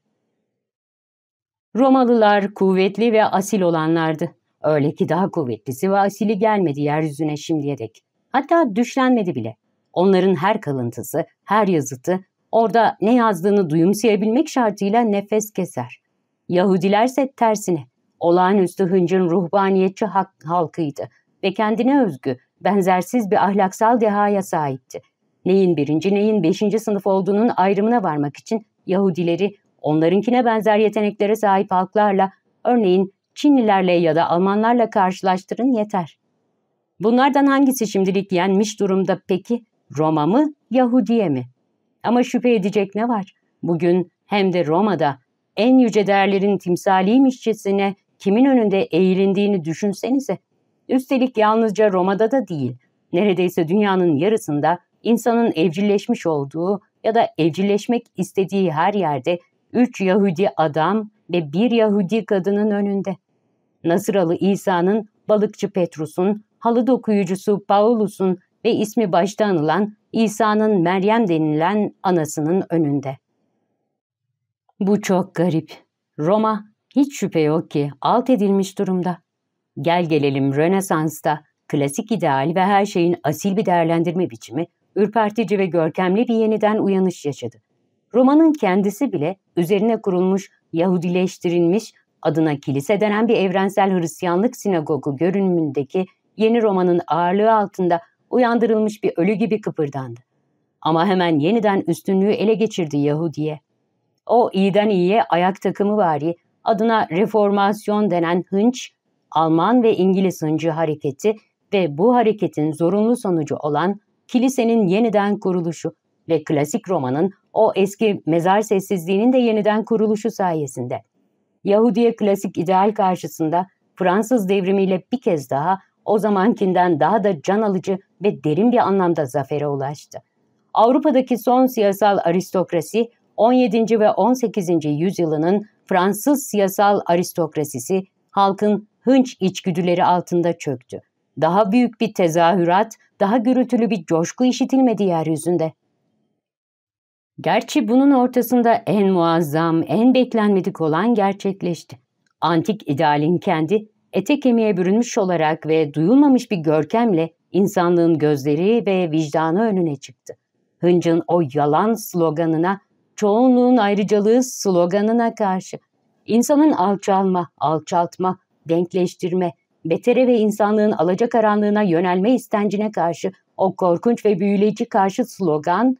Romalılar kuvvetli ve asil olanlardı. Öyle ki daha kuvvetlisi ve asili gelmedi yeryüzüne şimdiye dek. Hatta düşlenmedi bile. Onların her kalıntısı, her yazıtı orada ne yazdığını duyumsayabilmek şartıyla nefes keser. Yahudilerse tersine olağanüstü hıncın ruhbaniyetçi halkıydı ve kendine özgü, benzersiz bir ahlaksal dehaya sahipti. Neyin birinci, neyin beşinci sınıf olduğunun ayrımına varmak için Yahudileri onlarınkine benzer yeteneklere sahip halklarla, örneğin Çinlilerle ya da Almanlarla karşılaştırın yeter. Bunlardan hangisi şimdilik yenmiş durumda peki? Roma mı, Yahudiye mi? Ama şüphe edecek ne var? Bugün hem de Roma'da en yüce değerlerin timsaliymişçesine kimin önünde eğilindiğini düşünsenize. Üstelik yalnızca Roma'da da değil, neredeyse dünyanın yarısında insanın evcilleşmiş olduğu ya da evcilleşmek istediği her yerde üç Yahudi adam ve bir Yahudi kadının önünde. Nasıralı İsa'nın, balıkçı Petrus'un, halı dokuyucusu Paulus'un ve ismi başta anılan İsa'nın Meryem denilen anasının önünde. Bu çok garip. Roma hiç şüphe yok ki alt edilmiş durumda. Gel gelelim Rönesans'ta klasik ideal ve her şeyin asil bir değerlendirme biçimi, ürpertici ve görkemli bir yeniden uyanış yaşadı. Romanın kendisi bile üzerine kurulmuş Yahudileştirilmiş adına kilise denen bir evrensel Hristiyanlık sinagogu görünümündeki yeni romanın ağırlığı altında uyandırılmış bir ölü gibi kıpırdandı. Ama hemen yeniden üstünlüğü ele geçirdi Yahudi'ye. O iyiden iyiye ayak takımı vari adına reformasyon denen hınç, Alman ve İngiliz hıncı hareketi ve bu hareketin zorunlu sonucu olan kilisenin yeniden kuruluşu ve klasik romanın o eski mezar sessizliğinin de yeniden kuruluşu sayesinde. Yahudiye klasik ideal karşısında Fransız devrimiyle bir kez daha o zamankinden daha da can alıcı ve derin bir anlamda zafere ulaştı. Avrupa'daki son siyasal aristokrasi 17. ve 18. yüzyılının Fransız siyasal aristokrasisi halkın hınç içgüdüleri altında çöktü. Daha büyük bir tezahürat, daha gürültülü bir coşku işitilmedi yeryüzünde. Gerçi bunun ortasında en muazzam, en beklenmedik olan gerçekleşti. Antik idealin kendi ete kemiğe bürünmüş olarak ve duyulmamış bir görkemle insanlığın gözleri ve vicdanı önüne çıktı. Hınç'ın o yalan sloganına, çoğunluğun ayrıcalığı sloganına karşı insanın alçalma, alçaltma, denkleştirme, betere ve insanlığın alacakaranlığına yönelme istencine karşı o korkunç ve büyüleyici karşı slogan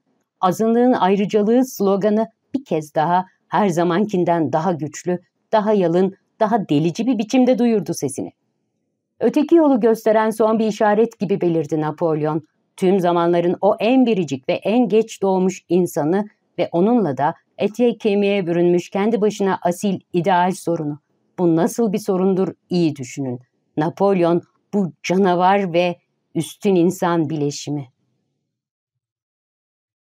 azınlığın ayrıcalığı sloganı bir kez daha her zamankinden daha güçlü, daha yalın, daha delici bir biçimde duyurdu sesini. Öteki yolu gösteren son bir işaret gibi belirdi Napolyon. Tüm zamanların o en biricik ve en geç doğmuş insanı ve onunla da ete kemiğe bürünmüş kendi başına asil ideal sorunu. Bu nasıl bir sorundur iyi düşünün. Napolyon bu canavar ve üstün insan bileşimi.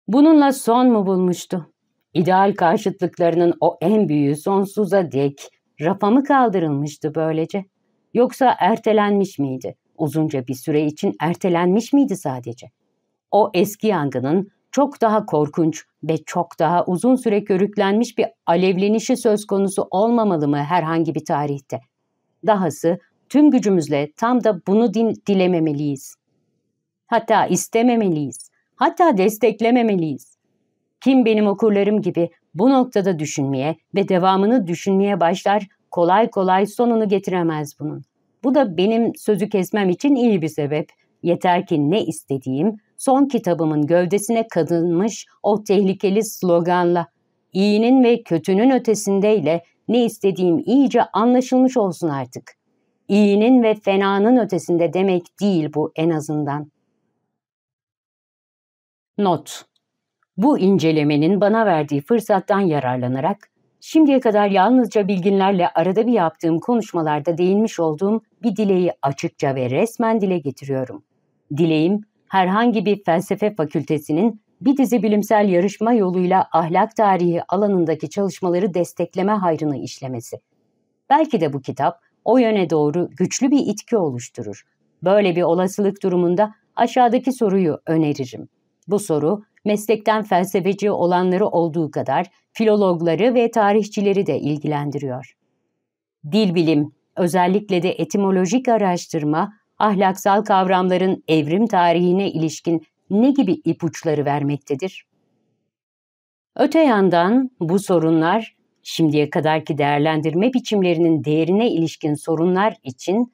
Bununla son mu bulmuştu? İdeal karşıtlıklarının o en büyüğü sonsuza dek rafa mı kaldırılmıştı böylece? Yoksa ertelenmiş miydi? Uzunca bir süre için ertelenmiş miydi sadece? O eski yangının çok daha korkunç ve çok daha uzun süre körüklenmiş bir alevlenişi söz konusu olmamalı mı herhangi bir tarihte? Dahası tüm gücümüzle tam da bunu din dilememeliyiz. Hatta istememeliyiz hatta desteklememeliyiz. Kim benim okurlarım gibi bu noktada düşünmeye ve devamını düşünmeye başlar kolay kolay sonunu getiremez bunun. Bu da benim sözü kesmem için iyi bir sebep. Yeter ki ne istediğim son kitabımın gövdesine kadınmış o tehlikeli sloganla iyinin ve kötünün ötesindeyle ne istediğim iyice anlaşılmış olsun artık. İyinin ve fenanın ötesinde demek değil bu en azından. Not Bu incelemenin bana verdiği fırsattan yararlanarak şimdiye kadar yalnızca bilginlerle arada bir yaptığım konuşmalarda değinmiş olduğum bir dileği açıkça ve resmen dile getiriyorum. Dileğim herhangi bir felsefe fakültesinin bir dizi bilimsel yarışma yoluyla ahlak tarihi alanındaki çalışmaları destekleme hayrını işlemesi. Belki de bu kitap o yöne doğru güçlü bir itki oluşturur. Böyle bir olasılık durumunda aşağıdaki soruyu öneririm. Bu soru meslekten felsefeci olanları olduğu kadar filologları ve tarihçileri de ilgilendiriyor. Dil bilim, özellikle de etimolojik araştırma, ahlaksal kavramların evrim tarihine ilişkin ne gibi ipuçları vermektedir? Öte yandan bu sorunlar şimdiye kadarki değerlendirme biçimlerinin değerine ilişkin sorunlar için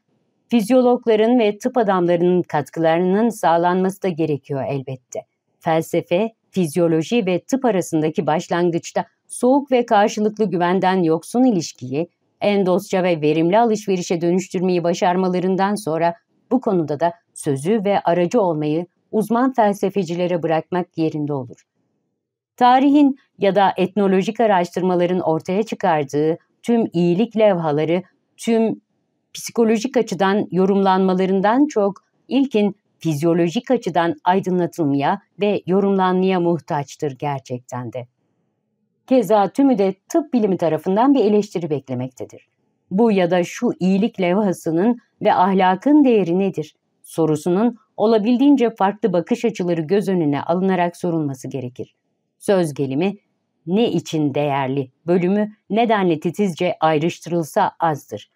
fizyologların ve tıp adamlarının katkılarının sağlanması da gerekiyor elbette felsefe, fizyoloji ve tıp arasındaki başlangıçta soğuk ve karşılıklı güvenden yoksun ilişkiyi en dostça ve verimli alışverişe dönüştürmeyi başarmalarından sonra bu konuda da sözü ve aracı olmayı uzman felsefecilere bırakmak yerinde olur. Tarihin ya da etnolojik araştırmaların ortaya çıkardığı tüm iyilik levhaları, tüm psikolojik açıdan yorumlanmalarından çok ilkin fizyolojik açıdan aydınlatılmaya ve yorumlanmaya muhtaçtır gerçekten de. Keza tümü de tıp bilimi tarafından bir eleştiri beklemektedir. Bu ya da şu iyilik levhasının ve ahlakın değeri nedir sorusunun olabildiğince farklı bakış açıları göz önüne alınarak sorulması gerekir. Söz gelimi ne için değerli bölümü nedenle titizce ayrıştırılsa azdır.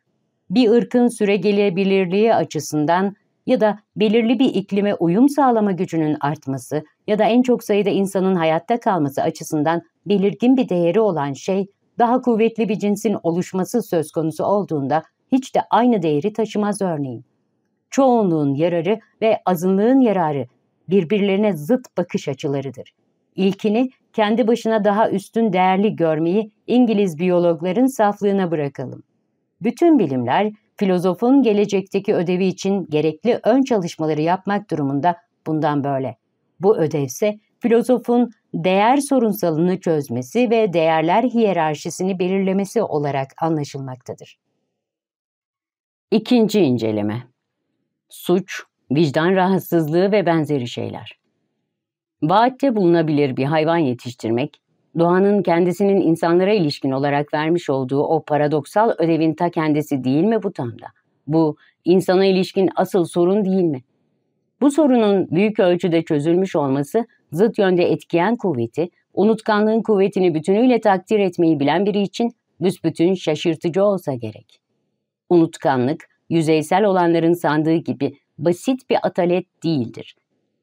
Bir ırkın süre gelebilirliği açısından ya da belirli bir iklime uyum sağlama gücünün artması ya da en çok sayıda insanın hayatta kalması açısından belirgin bir değeri olan şey, daha kuvvetli bir cinsin oluşması söz konusu olduğunda hiç de aynı değeri taşımaz örneğin. Çoğunluğun yararı ve azınlığın yararı birbirlerine zıt bakış açılarıdır. İlkini kendi başına daha üstün değerli görmeyi İngiliz biyologların saflığına bırakalım. Bütün bilimler Filozofun gelecekteki ödevi için gerekli ön çalışmaları yapmak durumunda bundan böyle. Bu ödev ise filozofun değer sorunsalını çözmesi ve değerler hiyerarşisini belirlemesi olarak anlaşılmaktadır. İkinci inceleme Suç, vicdan rahatsızlığı ve benzeri şeyler Vaatte bulunabilir bir hayvan yetiştirmek, doğanın kendisinin insanlara ilişkin olarak vermiş olduğu o paradoksal ödevin ta kendisi değil mi bu tam Bu insana ilişkin asıl sorun değil mi? Bu sorunun büyük ölçüde çözülmüş olması zıt yönde etkiyen kuvveti, unutkanlığın kuvvetini bütünüyle takdir etmeyi bilen biri için büsbütün şaşırtıcı olsa gerek. Unutkanlık, yüzeysel olanların sandığı gibi basit bir atalet değildir.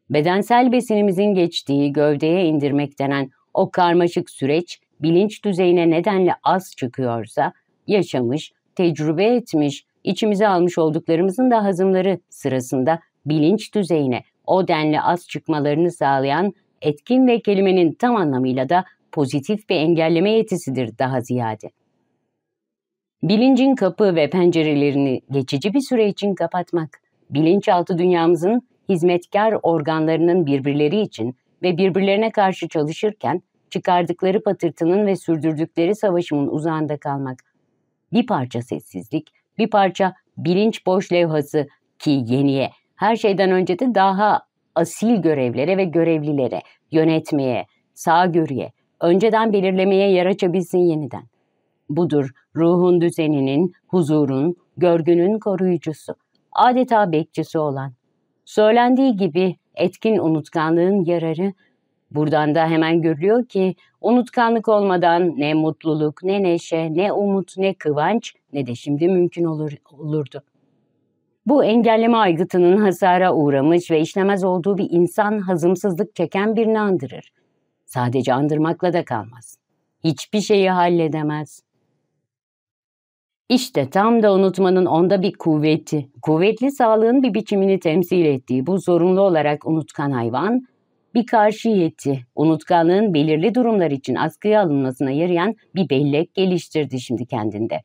Bedensel besinimizin geçtiği gövdeye indirmek denen o karmaşık süreç bilinç düzeyine nedenle az çıkıyorsa yaşamış, tecrübe etmiş, içimize almış olduklarımızın da hazımları sırasında bilinç düzeyine o denli az çıkmalarını sağlayan etkin ve kelimenin tam anlamıyla da pozitif bir engelleme yetisidir daha ziyade. Bilincin kapı ve pencerelerini geçici bir süre için kapatmak, bilinçaltı dünyamızın hizmetkar organlarının birbirleri için ve birbirlerine karşı çalışırken çıkardıkları patırtının ve sürdürdükleri savaşımın uzağında kalmak. Bir parça sessizlik, bir parça bilinç boş levhası ki yeniye, her şeyden önce de daha asil görevlere ve görevlilere, yönetmeye, sağgörüye, önceden belirlemeye yer açabilsin yeniden. Budur ruhun düzeninin, huzurun, görgünün koruyucusu, adeta bekçisi olan. Söylendiği gibi etkin unutkanlığın yararı Buradan da hemen görülüyor ki unutkanlık olmadan ne mutluluk, ne neşe, ne umut, ne kıvanç ne de şimdi mümkün olur, olurdu. Bu engelleme aygıtının hasara uğramış ve işlemez olduğu bir insan hazımsızlık çeken birini andırır. Sadece andırmakla da kalmaz. Hiçbir şeyi halledemez. İşte tam da unutmanın onda bir kuvveti, kuvvetli sağlığın bir biçimini temsil ettiği bu zorunlu olarak unutkan hayvan, bir karşiyeti, unutkanlığın belirli durumlar için askıya alınmasına yarayan bir bellek geliştirdi şimdi kendinde.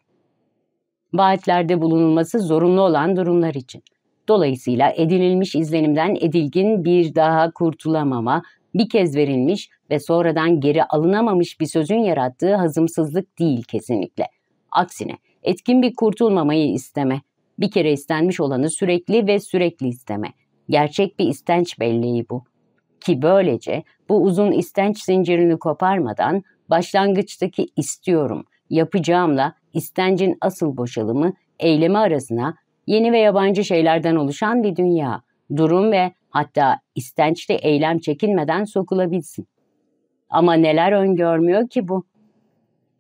Vaatlerde bulunulması zorunlu olan durumlar için. Dolayısıyla edinilmiş izlenimden edilgin bir daha kurtulamama, bir kez verilmiş ve sonradan geri alınamamış bir sözün yarattığı hazımsızlık değil kesinlikle. Aksine Etkin bir kurtulmamayı isteme. Bir kere istenmiş olanı sürekli ve sürekli isteme. Gerçek bir istenç belleği bu. Ki böylece bu uzun istenç zincirini koparmadan başlangıçtaki istiyorum, yapacağımla istencin asıl boşalımı eylemi arasına yeni ve yabancı şeylerden oluşan bir dünya, durum ve hatta istençli eylem çekinmeden sokulabilsin. Ama neler öngörmüyor ki bu?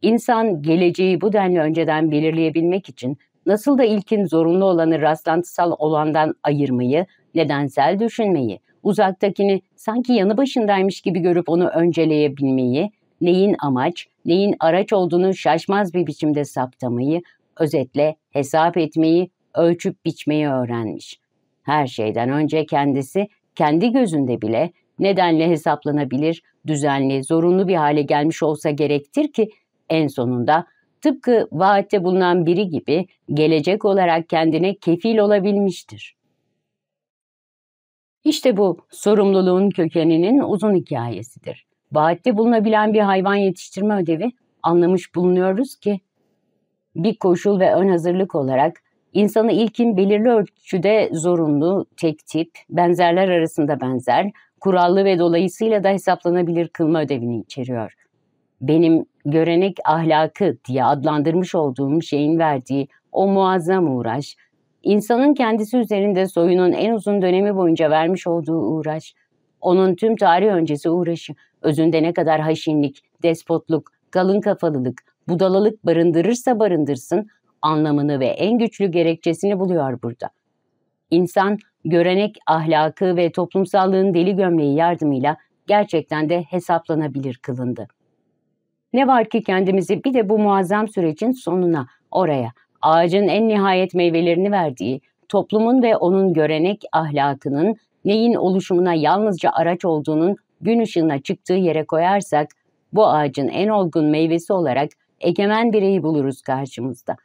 İnsan geleceği bu denli önceden belirleyebilmek için nasıl da ilkin zorunlu olanı rastlantısal olandan ayırmayı, nedensel düşünmeyi, uzaktakini sanki yanı başındaymış gibi görüp onu önceleyebilmeyi, neyin amaç, neyin araç olduğunu şaşmaz bir biçimde saptamayı, özetle hesap etmeyi, ölçüp biçmeyi öğrenmiş. Her şeyden önce kendisi kendi gözünde bile nedenle hesaplanabilir, düzenli, zorunlu bir hale gelmiş olsa gerektir ki en sonunda tıpkı vaatte bulunan biri gibi gelecek olarak kendine kefil olabilmiştir. İşte bu sorumluluğun kökeninin uzun hikayesidir. Vaatte bulunabilen bir hayvan yetiştirme ödevi anlamış bulunuyoruz ki bir koşul ve ön hazırlık olarak insanı ilkin belirli ölçüde zorunlu, tek tip, benzerler arasında benzer, kurallı ve dolayısıyla da hesaplanabilir kılma ödevini içeriyor.'' benim görenek ahlakı diye adlandırmış olduğum şeyin verdiği o muazzam uğraş, insanın kendisi üzerinde soyunun en uzun dönemi boyunca vermiş olduğu uğraş, onun tüm tarih öncesi uğraşı, özünde ne kadar haşinlik, despotluk, kalın kafalılık, budalalık barındırırsa barındırsın anlamını ve en güçlü gerekçesini buluyor burada. İnsan görenek ahlakı ve toplumsallığın deli gömleği yardımıyla gerçekten de hesaplanabilir kılındı. Ne var ki kendimizi bir de bu muazzam sürecin sonuna, oraya, ağacın en nihayet meyvelerini verdiği, toplumun ve onun görenek ahlakının neyin oluşumuna yalnızca araç olduğunun gün ışığına çıktığı yere koyarsak, bu ağacın en olgun meyvesi olarak egemen bireyi buluruz karşımızda.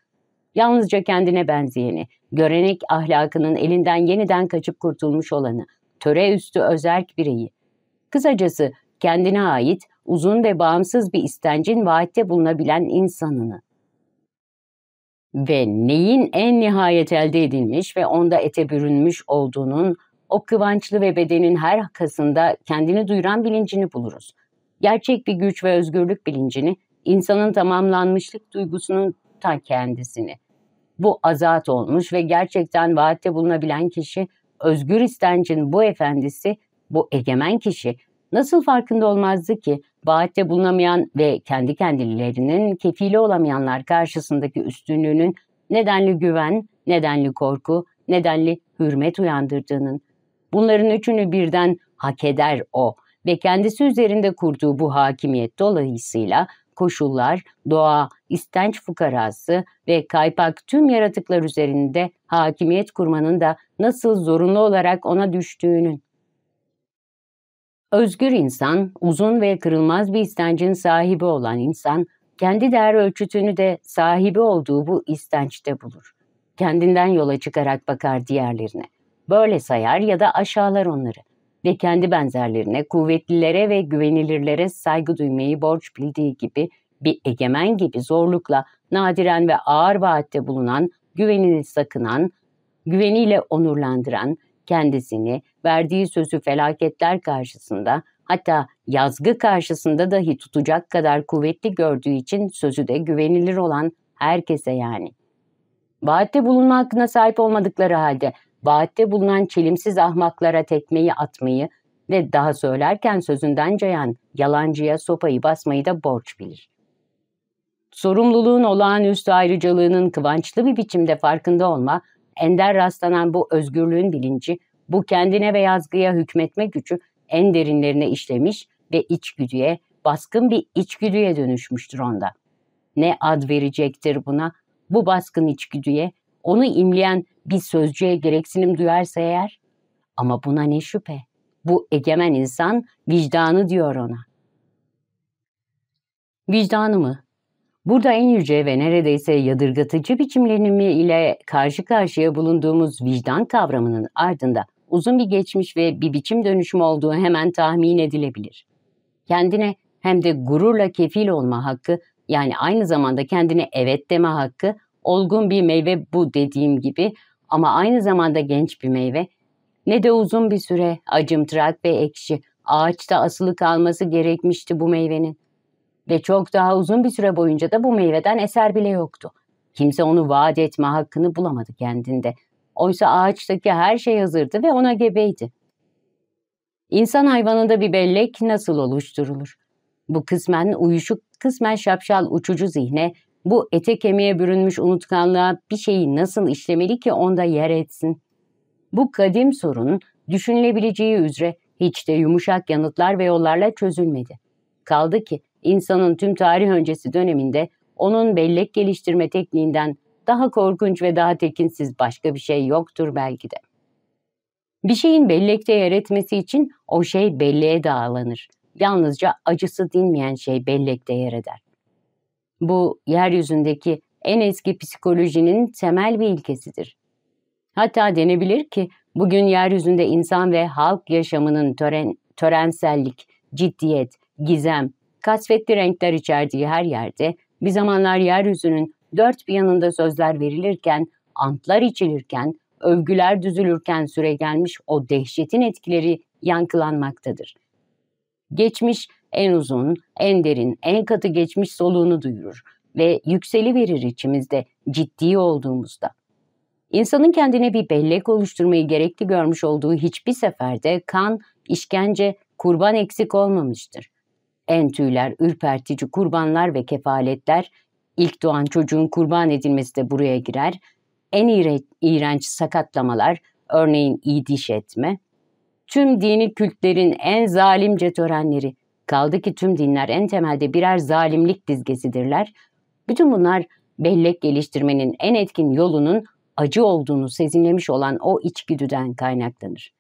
Yalnızca kendine benzeyeni, görenek ahlakının elinden yeniden kaçıp kurtulmuş olanı, töre üstü özerk bireyi. Kısacası kendine ait uzun ve bağımsız bir istencin vaatte bulunabilen insanını ve neyin en nihayet elde edilmiş ve onda ete bürünmüş olduğunun o kıvançlı ve bedenin her hakasında kendini duyuran bilincini buluruz. Gerçek bir güç ve özgürlük bilincini, insanın tamamlanmışlık duygusunun ta kendisini. Bu azat olmuş ve gerçekten vaatte bulunabilen kişi, özgür istencin bu efendisi, bu egemen kişi Nasıl farkında olmazdı ki vaatte bulunamayan ve kendi kendilerinin kefili olamayanlar karşısındaki üstünlüğünün nedenli güven, nedenli korku, nedenli hürmet uyandırdığının. Bunların üçünü birden hak eder o ve kendisi üzerinde kurduğu bu hakimiyet dolayısıyla koşullar, doğa, istenç fukarası ve kaypak tüm yaratıklar üzerinde hakimiyet kurmanın da nasıl zorunlu olarak ona düştüğünün. Özgür insan, uzun ve kırılmaz bir istencin sahibi olan insan, kendi değer ölçütünü de sahibi olduğu bu istençte bulur. Kendinden yola çıkarak bakar diğerlerine. Böyle sayar ya da aşağılar onları ve kendi benzerlerine, kuvvetlilere ve güvenilirlere saygı duymayı borç bildiği gibi bir egemen gibi zorlukla nadiren ve ağır vaatte bulunan, güvenini sakınan, güveniyle onurlandıran, kendisini, verdiği sözü felaketler karşısında hatta yazgı karşısında dahi tutacak kadar kuvvetli gördüğü için sözü de güvenilir olan herkese yani. Vaatte bulunma hakkına sahip olmadıkları halde vaatte bulunan çelimsiz ahmaklara tekmeyi atmayı ve daha söylerken sözünden cayan yalancıya sopayı basmayı da borç bilir. Sorumluluğun olağanüstü ayrıcalığının kıvançlı bir biçimde farkında olma, ender rastlanan bu özgürlüğün bilinci bu kendine ve yazgıya hükmetme gücü en derinlerine işlemiş ve içgüdüye, baskın bir içgüdüye dönüşmüştür onda. Ne ad verecektir buna? Bu baskın içgüdüye, onu imleyen bir sözcüğe gereksinim duyarsa eğer? Ama buna ne şüphe? Bu egemen insan vicdanı diyor ona. Vicdanı mı? Burada en yüce ve neredeyse yadırgatıcı biçimlenimi ile karşı karşıya bulunduğumuz vicdan kavramının ardında uzun bir geçmiş ve bir biçim dönüşümü olduğu hemen tahmin edilebilir. Kendine hem de gururla kefil olma hakkı yani aynı zamanda kendine evet deme hakkı olgun bir meyve bu dediğim gibi ama aynı zamanda genç bir meyve ne de uzun bir süre acımtırak ve ekşi ağaçta asılı kalması gerekmişti bu meyvenin. Ve çok daha uzun bir süre boyunca da bu meyveden eser bile yoktu. Kimse onu vaat etme hakkını bulamadı kendinde. Oysa ağaçtaki her şey hazırdı ve ona gebeydi. İnsan hayvanında bir bellek nasıl oluşturulur? Bu kısmen uyuşuk, kısmen şapşal uçucu zihne, bu ete kemiğe bürünmüş unutkanlığa bir şeyi nasıl işlemeli ki onda yer etsin? Bu kadim sorun düşünülebileceği üzere hiç de yumuşak yanıtlar ve yollarla çözülmedi. Kaldı ki insanın tüm tarih öncesi döneminde onun bellek geliştirme tekniğinden daha korkunç ve daha tekinsiz başka bir şey yoktur belki de. Bir şeyin bellekte yer etmesi için o şey belleğe dağılanır. Yalnızca acısı dinmeyen şey bellekte yer eder. Bu yeryüzündeki en eski psikolojinin temel bir ilkesidir. Hatta denebilir ki bugün yeryüzünde insan ve halk yaşamının tören, törensellik, ciddiyet, gizem, kasvetli renkler içerdiği her yerde bir zamanlar yeryüzünün dört bir yanında sözler verilirken, antlar içilirken, övgüler düzülürken süre gelmiş o dehşetin etkileri yankılanmaktadır. Geçmiş en uzun, en derin, en katı geçmiş soluğunu duyurur ve yükseli verir içimizde ciddi olduğumuzda. İnsanın kendine bir bellek oluşturmayı gerekli görmüş olduğu hiçbir seferde kan, işkence, kurban eksik olmamıştır. En tüyler, ürpertici kurbanlar ve kefaletler İlk doğan çocuğun kurban edilmesi de buraya girer. En iğrenç, sakatlamalar, örneğin idiş etme. Tüm dini kültlerin en zalimce törenleri, kaldı ki tüm dinler en temelde birer zalimlik dizgesidirler. Bütün bunlar bellek geliştirmenin en etkin yolunun acı olduğunu sezinlemiş olan o içgüdüden kaynaklanır.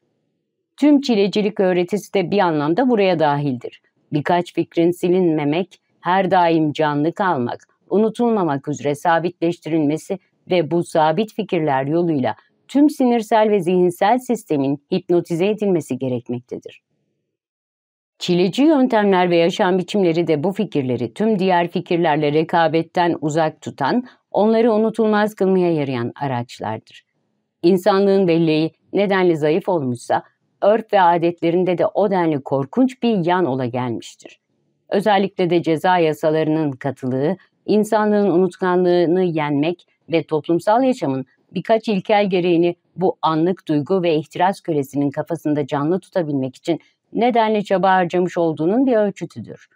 Tüm çilecilik öğretisi de bir anlamda buraya dahildir. Birkaç fikrin silinmemek, her daim canlı kalmak, unutulmamak üzere sabitleştirilmesi ve bu sabit fikirler yoluyla tüm sinirsel ve zihinsel sistemin hipnotize edilmesi gerekmektedir. Çileci yöntemler ve yaşam biçimleri de bu fikirleri tüm diğer fikirlerle rekabetten uzak tutan, onları unutulmaz kılmaya yarayan araçlardır. İnsanlığın belleği nedenli zayıf olmuşsa, örf ve adetlerinde de o denli korkunç bir yan ola gelmiştir. Özellikle de ceza yasalarının katılığı insanlığın unutkanlığını yenmek ve toplumsal yaşamın birkaç ilkel gereğini bu anlık duygu ve ihtiras kölesinin kafasında canlı tutabilmek için nedenle çaba harcamış olduğunun bir ölçütüdür.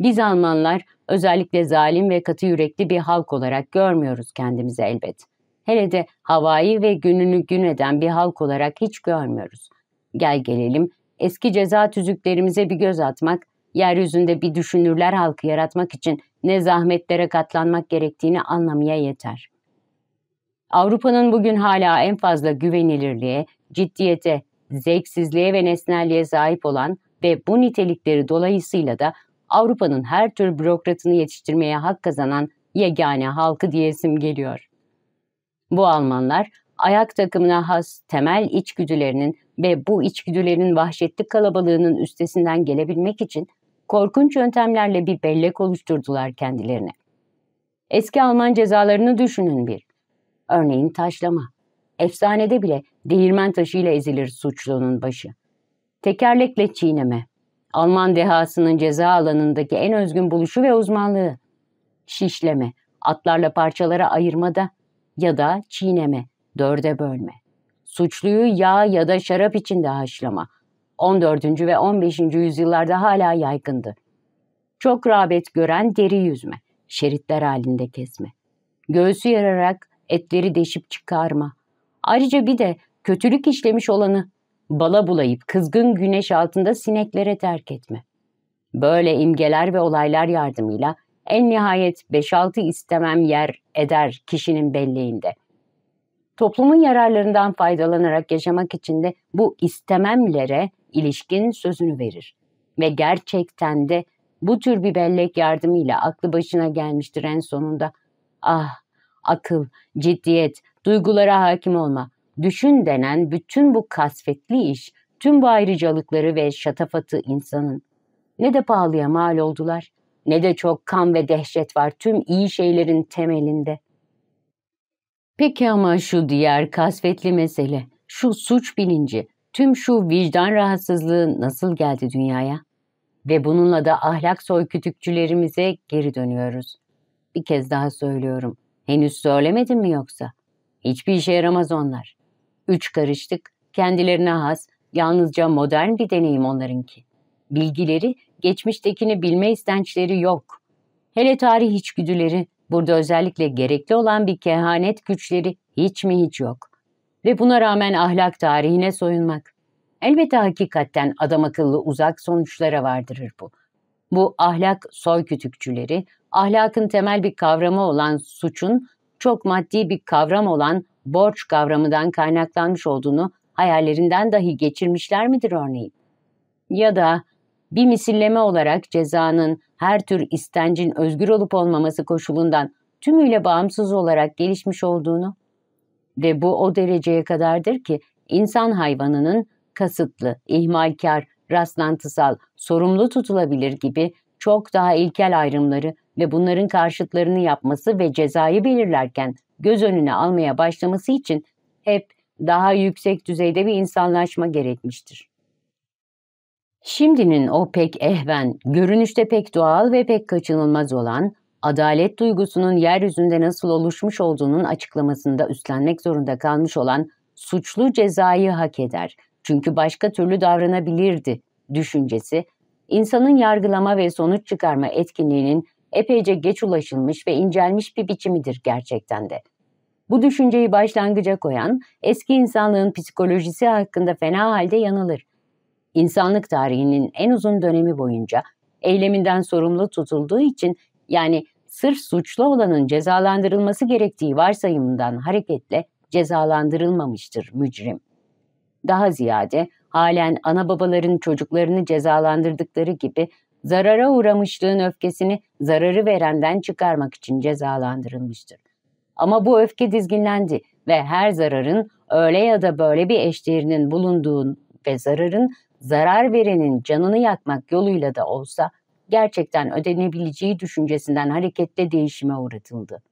Biz Almanlar özellikle zalim ve katı yürekli bir halk olarak görmüyoruz kendimizi elbet. Hele de havayı ve gününü gün eden bir halk olarak hiç görmüyoruz. Gel gelelim eski ceza tüzüklerimize bir göz atmak, yeryüzünde bir düşünürler halkı yaratmak için ne zahmetlere katlanmak gerektiğini anlamaya yeter. Avrupa'nın bugün hala en fazla güvenilirliğe, ciddiyete, zevksizliğe ve nesnelliğe sahip olan ve bu nitelikleri dolayısıyla da Avrupa'nın her tür bürokratını yetiştirmeye hak kazanan yegane halkı diyesim geliyor. Bu Almanlar ayak takımına has temel içgüdülerinin ve bu içgüdülerin vahşetli kalabalığının üstesinden gelebilmek için korkunç yöntemlerle bir bellek oluşturdular kendilerine. Eski Alman cezalarını düşünün bir. Örneğin taşlama. Efsanede bile değirmen taşıyla ezilir suçlunun başı. Tekerlekle çiğneme. Alman dehasının ceza alanındaki en özgün buluşu ve uzmanlığı. Şişleme, atlarla parçalara ayırmada ya da çiğneme, dörde bölme. Suçluyu yağ ya da şarap içinde haşlama. 14. ve 15. yüzyıllarda hala yaygındı. Çok rağbet gören deri yüzme, şeritler halinde kesme, göğsü yararak etleri deşip çıkarma. Ayrıca bir de kötülük işlemiş olanı bala bulayıp kızgın güneş altında sineklere terk etme. Böyle imgeler ve olaylar yardımıyla en nihayet 5-6 istemem yer eder kişinin belleğinde. Toplumun yararlarından faydalanarak yaşamak için de bu istememlere ilişkin sözünü verir. Ve gerçekten de bu tür bir bellek yardımıyla aklı başına gelmiştir en sonunda. Ah, akıl, ciddiyet, duygulara hakim olma, düşün denen bütün bu kasvetli iş, tüm bu ayrıcalıkları ve şatafatı insanın. Ne de pahalıya mal oldular, ne de çok kan ve dehşet var tüm iyi şeylerin temelinde. Peki ama şu diğer kasvetli mesele, şu suç bilinci, Tüm şu vicdan rahatsızlığı nasıl geldi dünyaya? Ve bununla da ahlak soykütükçülerimize geri dönüyoruz. Bir kez daha söylüyorum. Henüz söylemedin mi yoksa? Hiçbir işe yaramaz onlar. Üç karıştık, kendilerine has, yalnızca modern bir deneyim onlarınki. Bilgileri, geçmiştekini bilme istençleri yok. Hele tarih içgüdüleri, burada özellikle gerekli olan bir kehanet güçleri hiç mi hiç yok ve buna rağmen ahlak tarihine soyunmak. Elbette hakikatten adam akıllı uzak sonuçlara vardırır bu. Bu ahlak soy kütükçüleri, ahlakın temel bir kavramı olan suçun çok maddi bir kavram olan borç kavramından kaynaklanmış olduğunu hayallerinden dahi geçirmişler midir örneğin? Ya da bir misilleme olarak cezanın her tür istencin özgür olup olmaması koşulundan tümüyle bağımsız olarak gelişmiş olduğunu? Ve bu o dereceye kadardır ki insan hayvanının kasıtlı, ihmalkar, rastlantısal, sorumlu tutulabilir gibi çok daha ilkel ayrımları ve bunların karşıtlarını yapması ve cezayı belirlerken göz önüne almaya başlaması için hep daha yüksek düzeyde bir insanlaşma gerekmiştir. Şimdinin o pek ehven, görünüşte pek doğal ve pek kaçınılmaz olan adalet duygusunun yeryüzünde nasıl oluşmuş olduğunun açıklamasında üstlenmek zorunda kalmış olan suçlu cezayı hak eder. Çünkü başka türlü davranabilirdi düşüncesi, insanın yargılama ve sonuç çıkarma etkinliğinin epeyce geç ulaşılmış ve incelmiş bir biçimidir gerçekten de. Bu düşünceyi başlangıca koyan eski insanlığın psikolojisi hakkında fena halde yanılır. İnsanlık tarihinin en uzun dönemi boyunca eyleminden sorumlu tutulduğu için yani sırf suçlu olanın cezalandırılması gerektiği varsayımından hareketle cezalandırılmamıştır mücrim. Daha ziyade halen ana babaların çocuklarını cezalandırdıkları gibi zarara uğramışlığın öfkesini zararı verenden çıkarmak için cezalandırılmıştır. Ama bu öfke dizginlendi ve her zararın öyle ya da böyle bir eşdeğerinin bulunduğu ve zararın zarar verenin canını yakmak yoluyla da olsa gerçekten ödenebileceği düşüncesinden harekette değişime uğratıldı.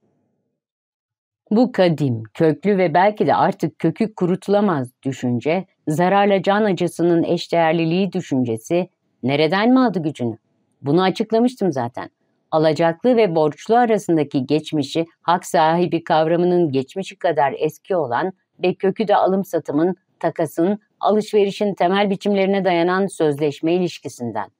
Bu kadim, köklü ve belki de artık kökü kurutulamaz düşünce, zararla can acısının eşdeğerliliği düşüncesi nereden mi aldı gücünü? Bunu açıklamıştım zaten. Alacaklı ve borçlu arasındaki geçmişi hak sahibi kavramının geçmişi kadar eski olan ve kökü de alım satımın, takasın, alışverişin temel biçimlerine dayanan sözleşme ilişkisinden.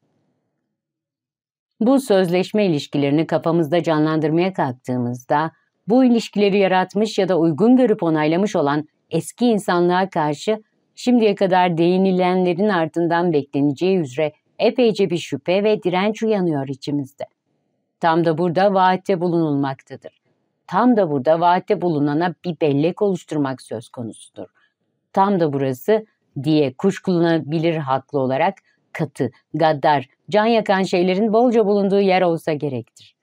Bu sözleşme ilişkilerini kafamızda canlandırmaya kalktığımızda bu ilişkileri yaratmış ya da uygun görüp onaylamış olan eski insanlığa karşı şimdiye kadar değinilenlerin ardından bekleneceği üzere epeyce bir şüphe ve direnç uyanıyor içimizde. Tam da burada vaatte bulunulmaktadır. Tam da burada vaatte bulunana bir bellek oluşturmak söz konusudur. Tam da burası diye kuşkulanabilir haklı olarak katı, gaddar, can yakan şeylerin bolca bulunduğu yer olsa gerektir.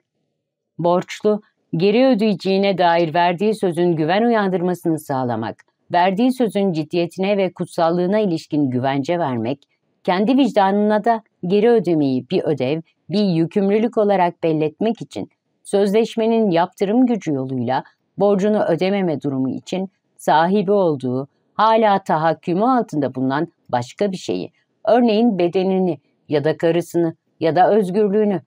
Borçlu, geri ödeyeceğine dair verdiği sözün güven uyandırmasını sağlamak, verdiği sözün ciddiyetine ve kutsallığına ilişkin güvence vermek, kendi vicdanına da geri ödemeyi bir ödev, bir yükümlülük olarak belletmek için sözleşmenin yaptırım gücü yoluyla borcunu ödememe durumu için sahibi olduğu, hala tahakkümü altında bulunan başka bir şeyi Örneğin bedenini ya da karısını ya da özgürlüğünü,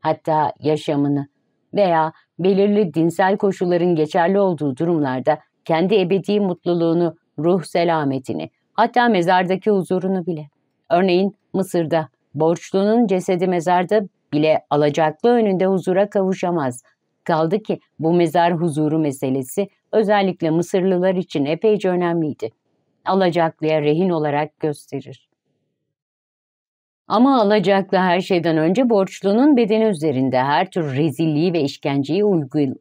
hatta yaşamını veya belirli dinsel koşulların geçerli olduğu durumlarda kendi ebedi mutluluğunu, ruh selametini, hatta mezardaki huzurunu bile. Örneğin Mısır'da borçlunun cesedi mezarda bile alacaklı önünde huzura kavuşamaz. Kaldı ki bu mezar huzuru meselesi özellikle Mısırlılar için epeyce önemliydi. Alacaklıya rehin olarak gösterir. Ama alacaklı her şeyden önce borçlunun bedeni üzerinde her tür rezilliği ve işkenceyi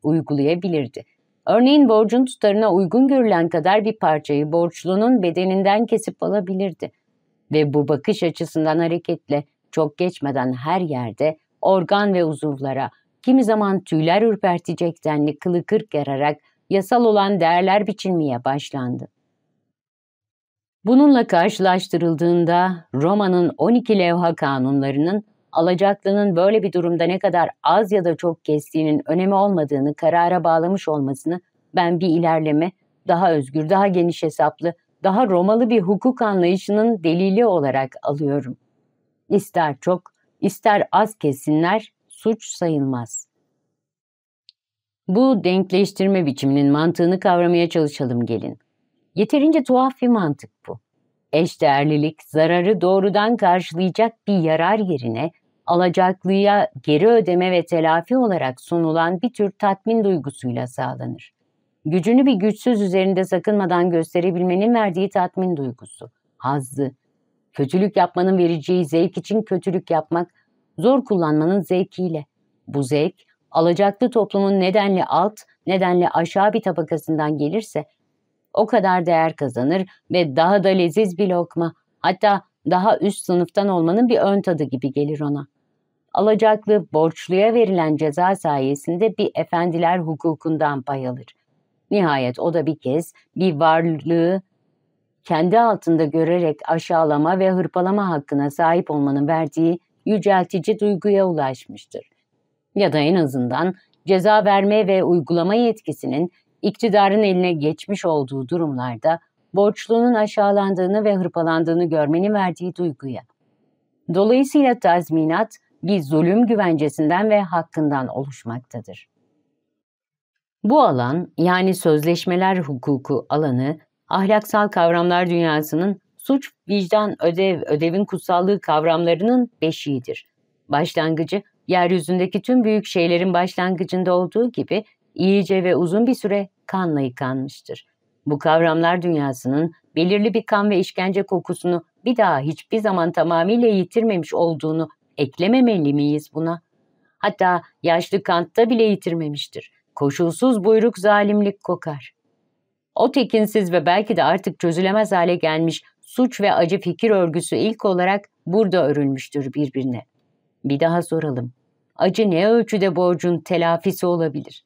uygulayabilirdi. Örneğin borcun tutarına uygun görülen kadar bir parçayı borçlunun bedeninden kesip alabilirdi. Ve bu bakış açısından hareketle çok geçmeden her yerde organ ve uzuvlara, kimi zaman tüyler ürpertecek denli kılı kırk yararak yasal olan değerler biçilmeye başlandı. Bununla karşılaştırıldığında Roma'nın 12 levha kanunlarının alacaklının böyle bir durumda ne kadar az ya da çok kestiğinin önemi olmadığını karara bağlamış olmasını ben bir ilerleme, daha özgür, daha geniş hesaplı, daha Romalı bir hukuk anlayışının delili olarak alıyorum. İster çok, ister az kesinler suç sayılmaz. Bu denkleştirme biçiminin mantığını kavramaya çalışalım gelin. Yeterince tuhaf bir mantık bu. Eşdeğerlilik zararı doğrudan karşılayacak bir yarar yerine alacaklıya geri ödeme ve telafi olarak sunulan bir tür tatmin duygusuyla sağlanır. Gücünü bir güçsüz üzerinde sakınmadan gösterebilmenin verdiği tatmin duygusu, hazzı. Kötülük yapmanın vereceği zevk için kötülük yapmak, zor kullanmanın zevkiyle. Bu zevk, alacaklı toplumun nedenle alt, nedenle aşağı bir tabakasından gelirse o kadar değer kazanır ve daha da leziz bir lokma, hatta daha üst sınıftan olmanın bir ön tadı gibi gelir ona. Alacaklı borçluya verilen ceza sayesinde bir efendiler hukukundan pay alır. Nihayet o da bir kez bir varlığı kendi altında görerek aşağılama ve hırpalama hakkına sahip olmanın verdiği yüceltici duyguya ulaşmıştır. Ya da en azından ceza verme ve uygulama yetkisinin iktidarın eline geçmiş olduğu durumlarda borçlunun aşağılandığını ve hırpalandığını görmenin verdiği duyguya. Dolayısıyla tazminat bir zulüm güvencesinden ve hakkından oluşmaktadır. Bu alan yani sözleşmeler hukuku alanı ahlaksal kavramlar dünyasının suç, vicdan, ödev, ödevin kutsallığı kavramlarının beşiğidir. Başlangıcı yeryüzündeki tüm büyük şeylerin başlangıcında olduğu gibi iyice ve uzun bir süre kanla yıkanmıştır. Bu kavramlar dünyasının belirli bir kan ve işkence kokusunu bir daha hiçbir zaman tamamıyla yitirmemiş olduğunu eklememeli miyiz buna? Hatta yaşlı Kant'ta bile yitirmemiştir. Koşulsuz buyruk zalimlik kokar. O tekinsiz ve belki de artık çözülemez hale gelmiş suç ve acı fikir örgüsü ilk olarak burada örülmüştür birbirine. Bir daha soralım. Acı ne ölçüde borcun telafisi olabilir?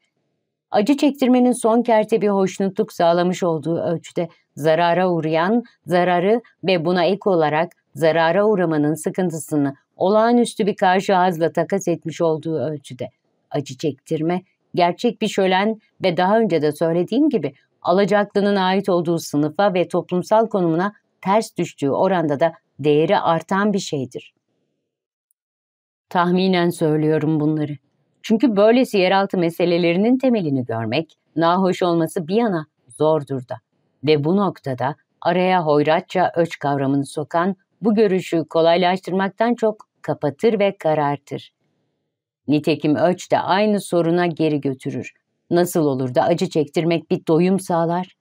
acı çektirmenin son kerte bir hoşnutluk sağlamış olduğu ölçüde zarara uğrayan, zararı ve buna ek olarak zarara uğramanın sıkıntısını olağanüstü bir karşı hazla takas etmiş olduğu ölçüde acı çektirme, gerçek bir şölen ve daha önce de söylediğim gibi alacaklının ait olduğu sınıfa ve toplumsal konumuna ters düştüğü oranda da değeri artan bir şeydir. Tahminen söylüyorum bunları. Çünkü böylesi yeraltı meselelerinin temelini görmek, nahoş olması bir yana zordur da. Ve bu noktada araya hoyratça öç kavramını sokan bu görüşü kolaylaştırmaktan çok kapatır ve karartır. Nitekim öç de aynı soruna geri götürür. Nasıl olur da acı çektirmek bir doyum sağlar?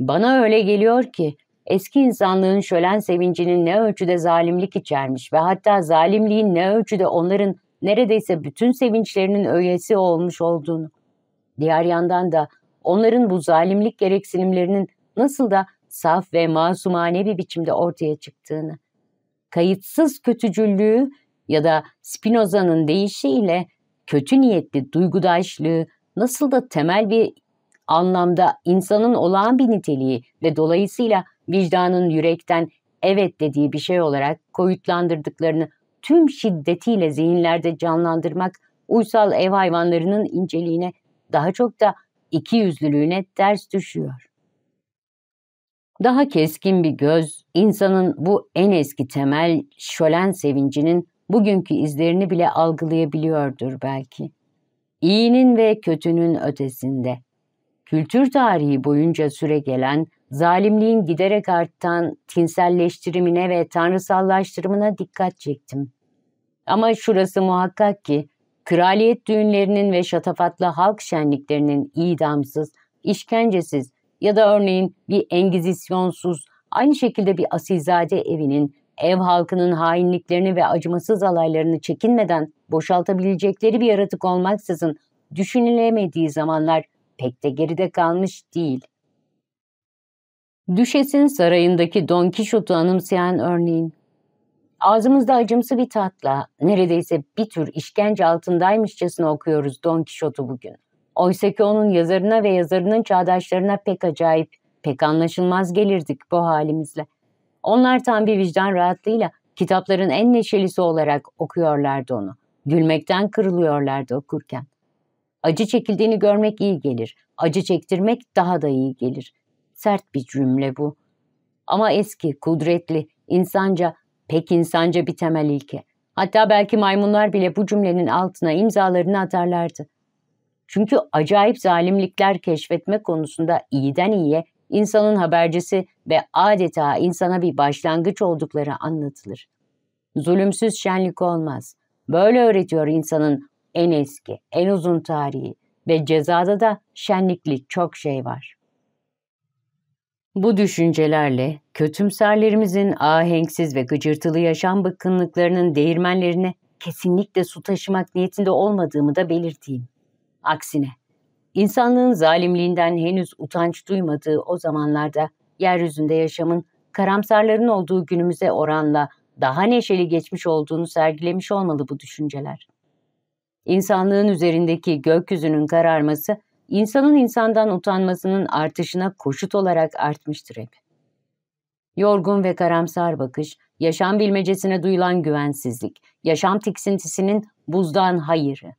Bana öyle geliyor ki eski insanlığın şölen sevincinin ne ölçüde zalimlik içermiş ve hatta zalimliğin ne ölçüde onların neredeyse bütün sevinçlerinin öğesi olmuş olduğunu, diğer yandan da onların bu zalimlik gereksinimlerinin nasıl da saf ve masumane bir biçimde ortaya çıktığını, kayıtsız kötücüllüğü ya da Spinoza'nın deyişiyle kötü niyetli duygudaşlığı nasıl da temel bir anlamda insanın olağan bir niteliği ve dolayısıyla vicdanın yürekten evet dediği bir şey olarak koyutlandırdıklarını tüm şiddetiyle zihinlerde canlandırmak uysal ev hayvanlarının inceliğine daha çok da iki yüzlülüğüne ders düşüyor. Daha keskin bir göz insanın bu en eski temel şölen sevincinin bugünkü izlerini bile algılayabiliyordur belki. İyinin ve kötünün ötesinde. Kültür tarihi boyunca süre gelen zalimliğin giderek artan tinselleştirimine ve tanrısallaştırımına dikkat çektim. Ama şurası muhakkak ki kraliyet düğünlerinin ve şatafatlı halk şenliklerinin idamsız, işkencesiz ya da örneğin bir engizisyonsuz, aynı şekilde bir asilzade evinin ev halkının hainliklerini ve acımasız alaylarını çekinmeden boşaltabilecekleri bir yaratık olmaksızın düşünülemediği zamanlar pek de geride kalmış değil.'' Düşesin sarayındaki Don Kişot'u anımsayan örneğin. Ağzımızda acımsı bir tatla, neredeyse bir tür işkence altındaymışçasına okuyoruz Don Kişot'u bugün. Oysa ki onun yazarına ve yazarının çağdaşlarına pek acayip, pek anlaşılmaz gelirdik bu halimizle. Onlar tam bir vicdan rahatlığıyla kitapların en neşelisi olarak okuyorlardı onu. Gülmekten kırılıyorlardı okurken. Acı çekildiğini görmek iyi gelir, acı çektirmek daha da iyi gelir.'' Sert bir cümle bu. Ama eski, kudretli, insanca, pek insanca bir temel ilke. Hatta belki maymunlar bile bu cümlenin altına imzalarını atarlardı. Çünkü acayip zalimlikler keşfetme konusunda iyiden iyiye insanın habercisi ve adeta insana bir başlangıç oldukları anlatılır. Zulümsüz şenlik olmaz. Böyle öğretiyor insanın en eski, en uzun tarihi ve cezada da şenlikli çok şey var. Bu düşüncelerle kötümserlerimizin ahenksiz ve gıcırtılı yaşam bıkkınlıklarının değirmenlerine kesinlikle su taşımak niyetinde olmadığımı da belirteyim. Aksine, insanlığın zalimliğinden henüz utanç duymadığı o zamanlarda yeryüzünde yaşamın karamsarların olduğu günümüze oranla daha neşeli geçmiş olduğunu sergilemiş olmalı bu düşünceler. İnsanlığın üzerindeki gökyüzünün kararması insanın insandan utanmasının artışına koşut olarak artmıştır hep. Yorgun ve karamsar bakış, yaşam bilmecesine duyulan güvensizlik, yaşam tiksintisinin buzdan hayırı.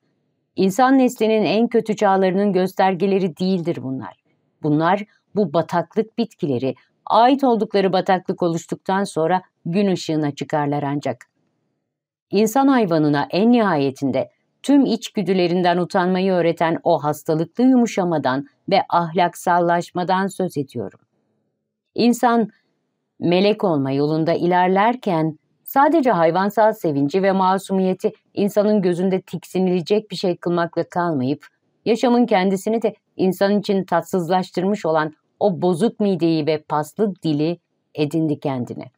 İnsan neslinin en kötü çağlarının göstergeleri değildir bunlar. Bunlar bu bataklık bitkileri, ait oldukları bataklık oluştuktan sonra gün ışığına çıkarlar ancak. İnsan hayvanına en nihayetinde tüm içgüdülerinden utanmayı öğreten o hastalıklı yumuşamadan ve ahlaksallaşmadan söz ediyorum. İnsan melek olma yolunda ilerlerken sadece hayvansal sevinci ve masumiyeti insanın gözünde tiksinilecek bir şey kılmakla kalmayıp, yaşamın kendisini de insan için tatsızlaştırmış olan o bozuk mideyi ve paslı dili edindi kendine.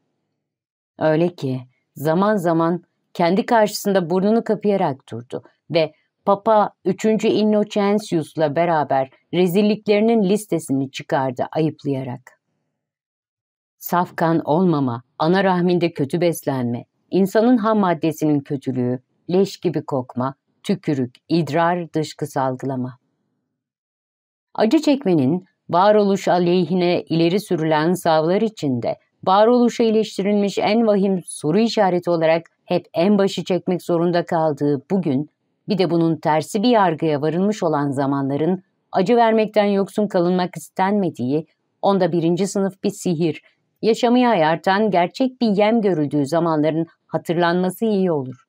Öyle ki zaman zaman kendi karşısında burnunu kapayarak durdu ve Papa 3. Innocentius'la beraber rezilliklerinin listesini çıkardı ayıplayarak. Safkan olmama, ana rahminde kötü beslenme, insanın ham maddesinin kötülüğü, leş gibi kokma, tükürük, idrar, dışkı salgılama. Acı çekmenin varoluş aleyhine ileri sürülen savlar içinde varoluşa eleştirilmiş en vahim soru işareti olarak hep en başı çekmek zorunda kaldığı bugün, bir de bunun tersi bir yargıya varılmış olan zamanların acı vermekten yoksun kalınmak istenmediği, onda birinci sınıf bir sihir, yaşamı ayartan gerçek bir yem görüldüğü zamanların hatırlanması iyi olur.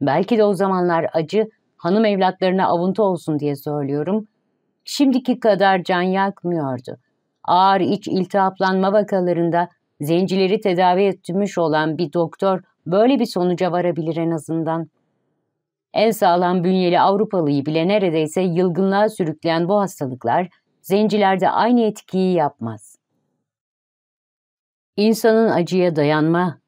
Belki de o zamanlar acı, hanım evlatlarına avuntu olsun diye söylüyorum, şimdiki kadar can yakmıyordu. Ağır iç iltihaplanma vakalarında zencileri tedavi etmiş olan bir doktor böyle bir sonuca varabilir en azından. En sağlam bünyeli Avrupalıyı bile neredeyse yılgınlığa sürükleyen bu hastalıklar zencilerde aynı etkiyi yapmaz. İnsanın acıya dayanma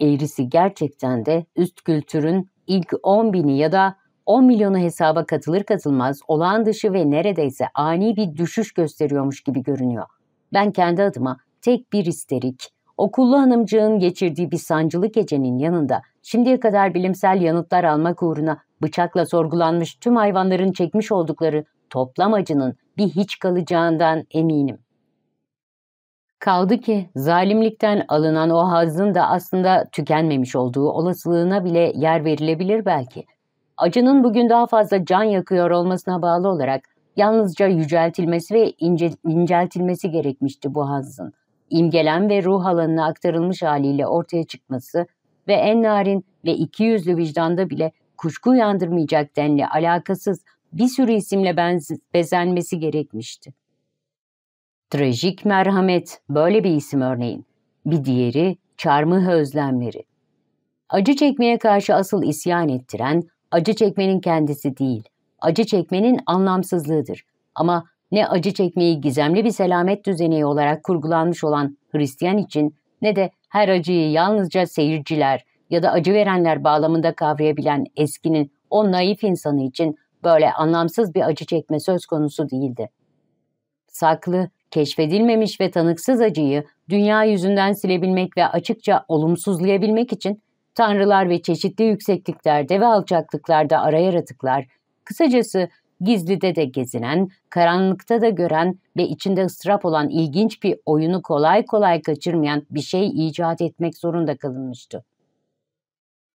eğrisi gerçekten de üst kültürün ilk 10 bini ya da 10 milyonu hesaba katılır katılmaz olağan dışı ve neredeyse ani bir düşüş gösteriyormuş gibi görünüyor. Ben kendi adıma tek bir isterik, Okullu hanımcığın geçirdiği bir sancılı gecenin yanında şimdiye kadar bilimsel yanıtlar almak uğruna bıçakla sorgulanmış tüm hayvanların çekmiş oldukları toplam acının bir hiç kalacağından eminim. Kaldı ki zalimlikten alınan o hazın da aslında tükenmemiş olduğu olasılığına bile yer verilebilir belki. Acının bugün daha fazla can yakıyor olmasına bağlı olarak yalnızca yüceltilmesi ve ince, inceltilmesi gerekmişti bu hazın imgelen ve ruh alanına aktarılmış haliyle ortaya çıkması ve en narin ve iki yüzlü vicdanda bile kuşku uyandırmayacak denli alakasız bir sürü isimle bezenmesi gerekmişti. Trajik merhamet böyle bir isim örneğin. Bir diğeri çarmıh özlemleri. Acı çekmeye karşı asıl isyan ettiren acı çekmenin kendisi değil, acı çekmenin anlamsızlığıdır. Ama ne acı çekmeyi gizemli bir selamet düzeneği olarak kurgulanmış olan Hristiyan için ne de her acıyı yalnızca seyirciler ya da acı verenler bağlamında kavrayabilen eskinin o naif insanı için böyle anlamsız bir acı çekme söz konusu değildi. Saklı, keşfedilmemiş ve tanıksız acıyı dünya yüzünden silebilmek ve açıkça olumsuzlayabilmek için tanrılar ve çeşitli yüksekliklerde ve alçaklıklarda ara yaratıklar, kısacası gizlide de gezinen, karanlıkta da gören ve içinde ıstırap olan ilginç bir oyunu kolay kolay kaçırmayan bir şey icat etmek zorunda kalınmıştı.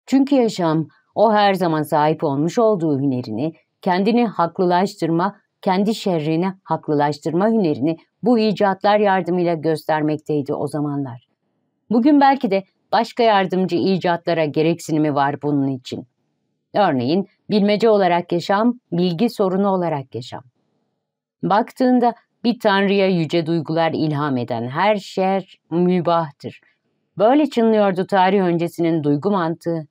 Çünkü yaşam o her zaman sahip olmuş olduğu hünerini, kendini haklılaştırma, kendi şerrini haklılaştırma hünerini bu icatlar yardımıyla göstermekteydi o zamanlar. Bugün belki de başka yardımcı icatlara gereksinimi var bunun için. Örneğin bilmece olarak yaşam, bilgi sorunu olarak yaşam. Baktığında bir tanrıya yüce duygular ilham eden her şey mübahtır. Böyle çınlıyordu tarih öncesinin duygu mantığı.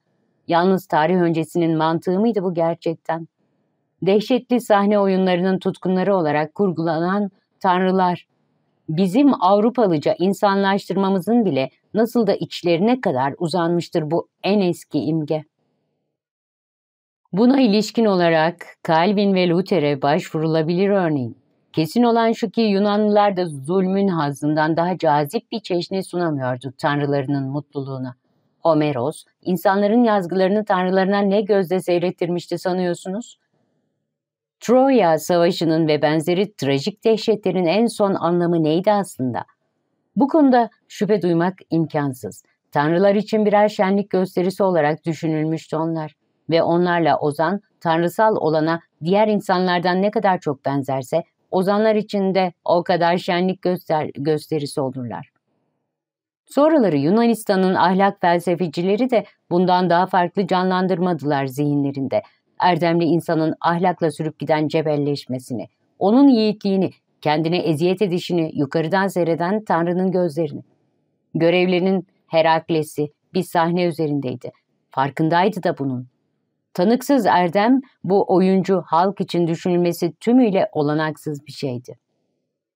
Yalnız tarih öncesinin mantığı mıydı bu gerçekten? Dehşetli sahne oyunlarının tutkunları olarak kurgulanan tanrılar, bizim Avrupalıca insanlaştırmamızın bile nasıl da içlerine kadar uzanmıştır bu en eski imge. Buna ilişkin olarak Calvin ve Luther'e başvurulabilir örneğin. Kesin olan şu ki Yunanlılar da zulmün hazından daha cazip bir çeşne sunamıyordu tanrılarının mutluluğuna. Homeros, insanların yazgılarını tanrılarına ne gözle seyrettirmişti sanıyorsunuz? Troya Savaşı'nın ve benzeri trajik dehşetlerin en son anlamı neydi aslında? Bu konuda şüphe duymak imkansız. Tanrılar için birer şenlik gösterisi olarak düşünülmüştü onlar. Ve onlarla ozan, tanrısal olana diğer insanlardan ne kadar çok benzerse, ozanlar içinde o kadar şenlik göster gösterisi olurlar. Sonraları Yunanistan'ın ahlak felsefecileri de bundan daha farklı canlandırmadılar zihinlerinde. Erdemli insanın ahlakla sürüp giden cebelleşmesini, onun yiğitliğini, kendine eziyet edişini yukarıdan seyreden Tanrı'nın gözlerini. Görevlerinin Heraklesi bir sahne üzerindeydi. Farkındaydı da bunun. Tanıksız erdem bu oyuncu halk için düşünülmesi tümüyle olanaksız bir şeydi.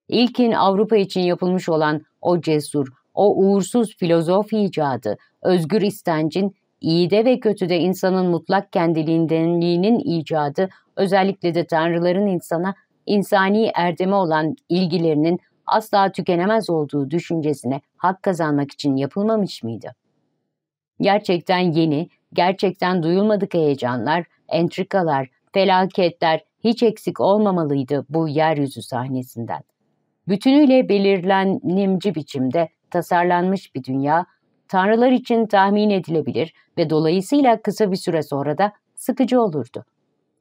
İlkin Avrupa için yapılmış olan o cesur, o uğursuz filozof icadı, özgür istencin, iyide ve kötüde insanın mutlak kendiliğindenliğinin icadı, özellikle de tanrıların insana, insani erdeme olan ilgilerinin asla tükenemez olduğu düşüncesine hak kazanmak için yapılmamış mıydı? Gerçekten yeni, Gerçekten duyulmadık heyecanlar, entrikalar, felaketler hiç eksik olmamalıydı bu yeryüzü sahnesinden. Bütünüyle belirlenimci biçimde tasarlanmış bir dünya, tanrılar için tahmin edilebilir ve dolayısıyla kısa bir süre sonra da sıkıcı olurdu.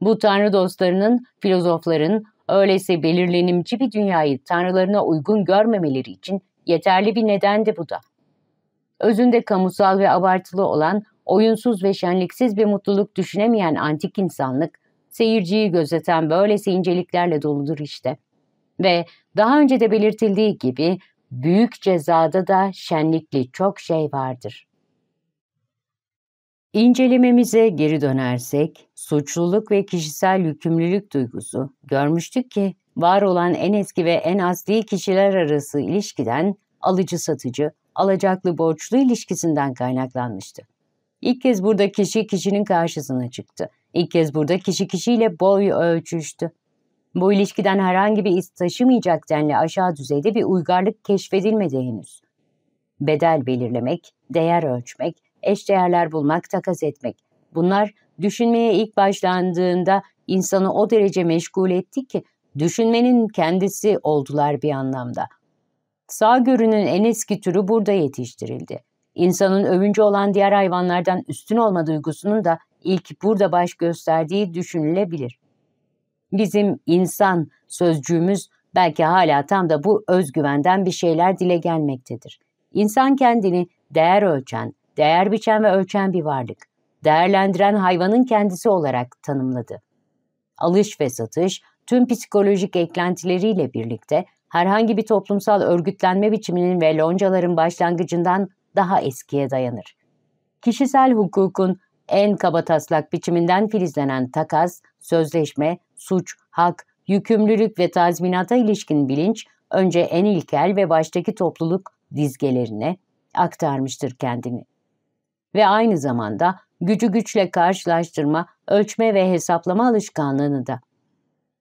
Bu tanrı dostlarının, filozofların öyleyse belirlenimci bir dünyayı tanrılarına uygun görmemeleri için yeterli bir nedendi bu da. Özünde kamusal ve abartılı olan oyunsuz ve şenliksiz bir mutluluk düşünemeyen antik insanlık, seyirciyi gözeten böylesi inceliklerle doludur işte. Ve daha önce de belirtildiği gibi büyük cezada da şenlikli çok şey vardır. İncelememize geri dönersek, suçluluk ve kişisel yükümlülük duygusu görmüştük ki var olan en eski ve en asli kişiler arası ilişkiden alıcı-satıcı, alacaklı-borçlu ilişkisinden kaynaklanmıştı. İlk kez burada kişi kişinin karşısına çıktı. İlk kez burada kişi kişiyle boy ölçüştü. Bu ilişkiden herhangi bir iz taşımayacak denli aşağı düzeyde bir uygarlık keşfedilmedi henüz. Bedel belirlemek, değer ölçmek, eşdeğerler bulmak, takas etmek. Bunlar düşünmeye ilk başlandığında insanı o derece meşgul etti ki düşünmenin kendisi oldular bir anlamda. Sağgörünün en eski türü burada yetiştirildi. İnsanın övünce olan diğer hayvanlardan üstün olma duygusunun da ilk burada baş gösterdiği düşünülebilir. Bizim insan sözcüğümüz belki hala tam da bu özgüvenden bir şeyler dile gelmektedir. İnsan kendini değer ölçen, değer biçen ve ölçen bir varlık. Değerlendiren hayvanın kendisi olarak tanımladı. Alış ve satış tüm psikolojik eklentileriyle birlikte herhangi bir toplumsal örgütlenme biçiminin ve loncaların başlangıcından daha eskiye dayanır. Kişisel hukukun en kaba taslak biçiminden filizlenen takas, sözleşme, suç, hak, yükümlülük ve tazminata ilişkin bilinç önce en ilkel ve baştaki topluluk dizgelerine aktarmıştır kendini. Ve aynı zamanda gücü güçle karşılaştırma, ölçme ve hesaplama alışkanlığını da.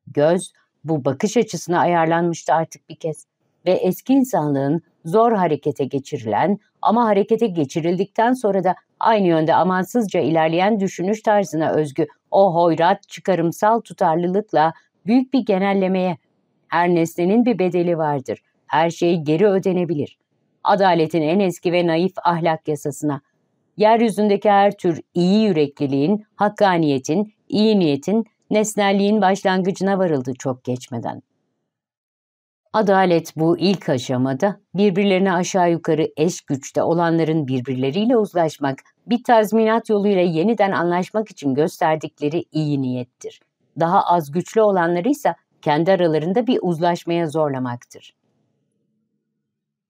Göz bu bakış açısına ayarlanmıştı artık bir kez ve eski insanlığın zor harekete geçirilen ama harekete geçirildikten sonra da aynı yönde amansızca ilerleyen düşünüş tarzına özgü o hoyrat çıkarımsal tutarlılıkla büyük bir genellemeye her nesnenin bir bedeli vardır. Her şey geri ödenebilir. Adaletin en eski ve naif ahlak yasasına, yeryüzündeki her tür iyi yürekliliğin, hakkaniyetin, iyi niyetin, nesnelliğin başlangıcına varıldı çok geçmeden.'' Adalet bu ilk aşamada birbirlerine aşağı yukarı eş güçte olanların birbirleriyle uzlaşmak, bir tazminat yoluyla yeniden anlaşmak için gösterdikleri iyi niyettir. Daha az güçlü olanları ise kendi aralarında bir uzlaşmaya zorlamaktır.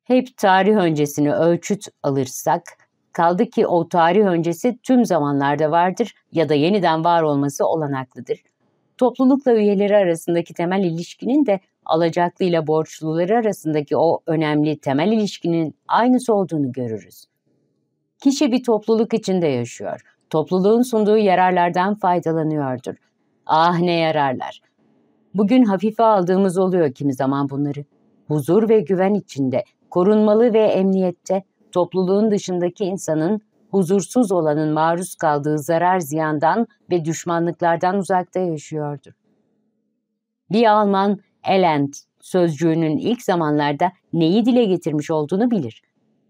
Hep tarih öncesini ölçüt alırsak, kaldı ki o tarih öncesi tüm zamanlarda vardır ya da yeniden var olması olanaklıdır toplulukla üyeleri arasındaki temel ilişkinin de alacaklıyla borçluları arasındaki o önemli temel ilişkinin aynısı olduğunu görürüz. Kişi bir topluluk içinde yaşıyor. Topluluğun sunduğu yararlardan faydalanıyordur. Ah ne yararlar. Bugün hafife aldığımız oluyor kimi zaman bunları. Huzur ve güven içinde, korunmalı ve emniyette, topluluğun dışındaki insanın huzursuz olanın maruz kaldığı zarar ziyandan ve düşmanlıklardan uzakta yaşıyordur. Bir Alman Elend sözcüğünün ilk zamanlarda neyi dile getirmiş olduğunu bilir.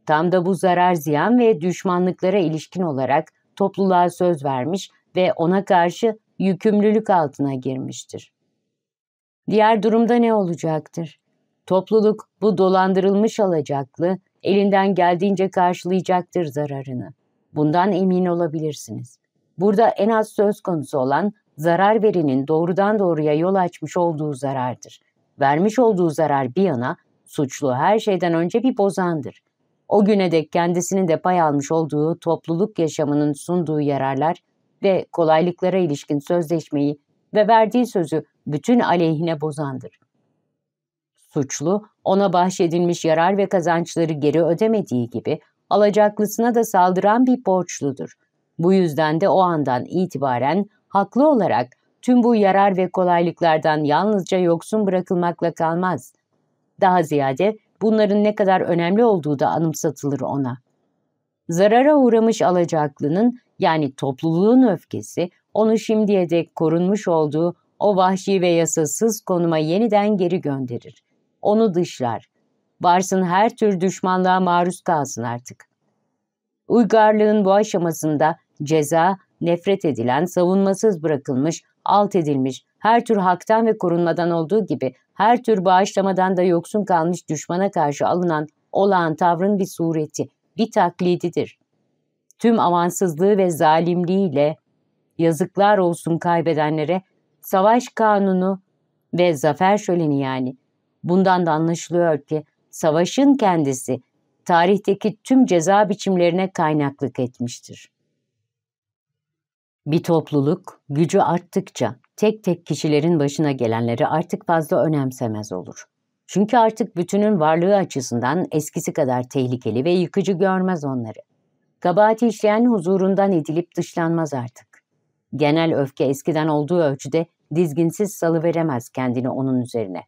Tam da bu zarar ziyan ve düşmanlıklara ilişkin olarak topluluğa söz vermiş ve ona karşı yükümlülük altına girmiştir. Diğer durumda ne olacaktır? Topluluk bu dolandırılmış alacaklı, elinden geldiğince karşılayacaktır zararını. Bundan emin olabilirsiniz. Burada en az söz konusu olan zarar verinin doğrudan doğruya yol açmış olduğu zarardır. Vermiş olduğu zarar bir yana suçlu her şeyden önce bir bozandır. O güne dek kendisinin de pay almış olduğu topluluk yaşamının sunduğu yararlar ve kolaylıklara ilişkin sözleşmeyi ve verdiği sözü bütün aleyhine bozandır. Suçlu, ona bahşedilmiş yarar ve kazançları geri ödemediği gibi alacaklısına da saldıran bir borçludur. Bu yüzden de o andan itibaren haklı olarak tüm bu yarar ve kolaylıklardan yalnızca yoksun bırakılmakla kalmaz. Daha ziyade bunların ne kadar önemli olduğu da anımsatılır ona. Zarara uğramış alacaklının yani topluluğun öfkesi onu şimdiye dek korunmuş olduğu o vahşi ve yasasız konuma yeniden geri gönderir. Onu dışlar, Varsın her tür düşmanlığa maruz kalsın artık. Uygarlığın bu aşamasında ceza, nefret edilen, savunmasız bırakılmış, alt edilmiş, her tür haktan ve korunmadan olduğu gibi her tür bağışlamadan da yoksun kalmış düşmana karşı alınan olağan tavrın bir sureti, bir taklididir. Tüm avansızlığı ve zalimliğiyle yazıklar olsun kaybedenlere savaş kanunu ve zafer şöleni yani. Bundan da anlaşılıyor ki savaşın kendisi tarihteki tüm ceza biçimlerine kaynaklık etmiştir. Bir topluluk gücü arttıkça tek tek kişilerin başına gelenleri artık fazla önemsemez olur. Çünkü artık bütünün varlığı açısından eskisi kadar tehlikeli ve yıkıcı görmez onları. Kabahati işleyen huzurundan edilip dışlanmaz artık. Genel öfke eskiden olduğu ölçüde dizginsiz salıveremez kendini onun üzerine.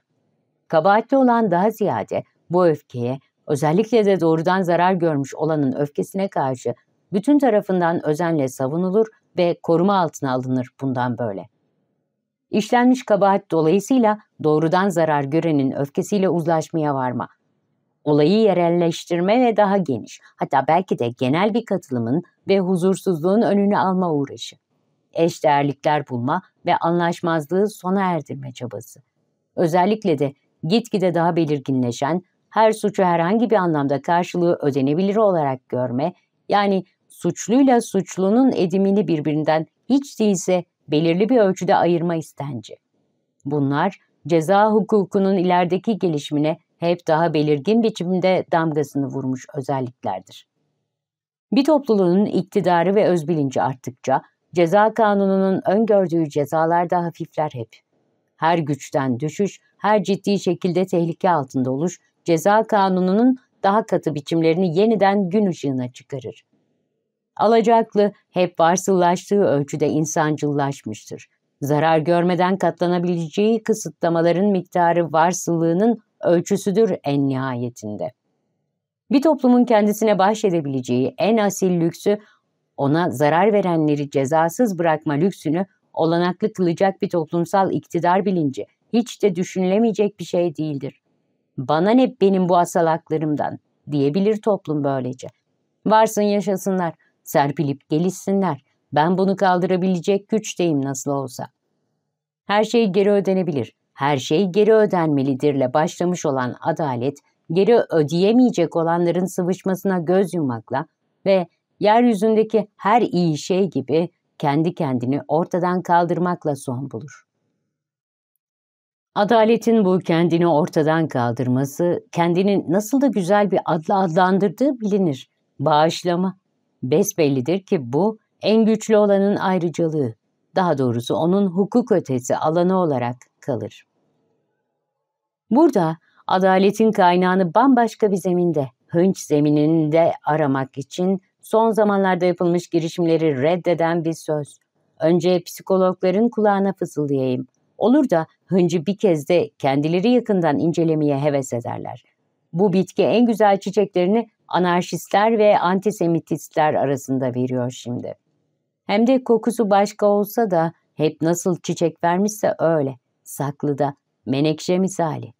Kabahatli olan daha ziyade bu öfkeye, özellikle de doğrudan zarar görmüş olanın öfkesine karşı bütün tarafından özenle savunulur ve koruma altına alınır bundan böyle. İşlenmiş kabahat dolayısıyla doğrudan zarar görenin öfkesiyle uzlaşmaya varma, olayı yerelleştirme ve daha geniş, hatta belki de genel bir katılımın ve huzursuzluğun önünü alma uğraşı, eşdeğerlikler bulma ve anlaşmazlığı sona erdirme çabası. Özellikle de gitgide daha belirginleşen her suçu herhangi bir anlamda karşılığı ödenebilir olarak görme, yani suçluyla suçlunun edimini birbirinden hiç değilse belirli bir ölçüde ayırma istenci. Bunlar ceza hukukunun ilerideki gelişimine hep daha belirgin biçimde damgasını vurmuş özelliklerdir. Bir topluluğun iktidarı ve özbilinci arttıkça ceza kanununun öngördüğü cezalar da hafifler hep. Her güçten düşüş, her ciddi şekilde tehlike altında oluş ceza kanununun daha katı biçimlerini yeniden gün ışığına çıkarır. Alacaklı hep varsıllaştığı ölçüde insancıllaşmıştır. Zarar görmeden katlanabileceği kısıtlamaların miktarı varsıllığının ölçüsüdür en nihayetinde. Bir toplumun kendisine bahşedebileceği en asil lüksü, ona zarar verenleri cezasız bırakma lüksünü olanaklı kılacak bir toplumsal iktidar bilinci hiç de düşünülemeyecek bir şey değildir. Bana ne benim bu asalaklarımdan diyebilir toplum böylece. Varsın yaşasınlar, serpilip gelişsinler. Ben bunu kaldırabilecek güçteyim nasıl olsa. Her şey geri ödenebilir, her şey geri ödenmelidirle başlamış olan adalet, geri ödeyemeyecek olanların sıvışmasına göz yummakla ve yeryüzündeki her iyi şey gibi kendi kendini ortadan kaldırmakla son bulur. Adaletin bu kendini ortadan kaldırması, kendini nasıl da güzel bir adla adlandırdığı bilinir. Bağışlama. Besbellidir ki bu en güçlü olanın ayrıcalığı, daha doğrusu onun hukuk ötesi alanı olarak kalır. Burada adaletin kaynağını bambaşka bir zeminde, hınç zemininde aramak için son zamanlarda yapılmış girişimleri reddeden bir söz. Önce psikologların kulağına fısıldayayım. Olur da hıncı bir kez de kendileri yakından incelemeye heves ederler. Bu bitki en güzel çiçeklerini anarşistler ve antisemitistler arasında veriyor şimdi. Hem de kokusu başka olsa da hep nasıl çiçek vermişse öyle. Saklıda, menekşe misali.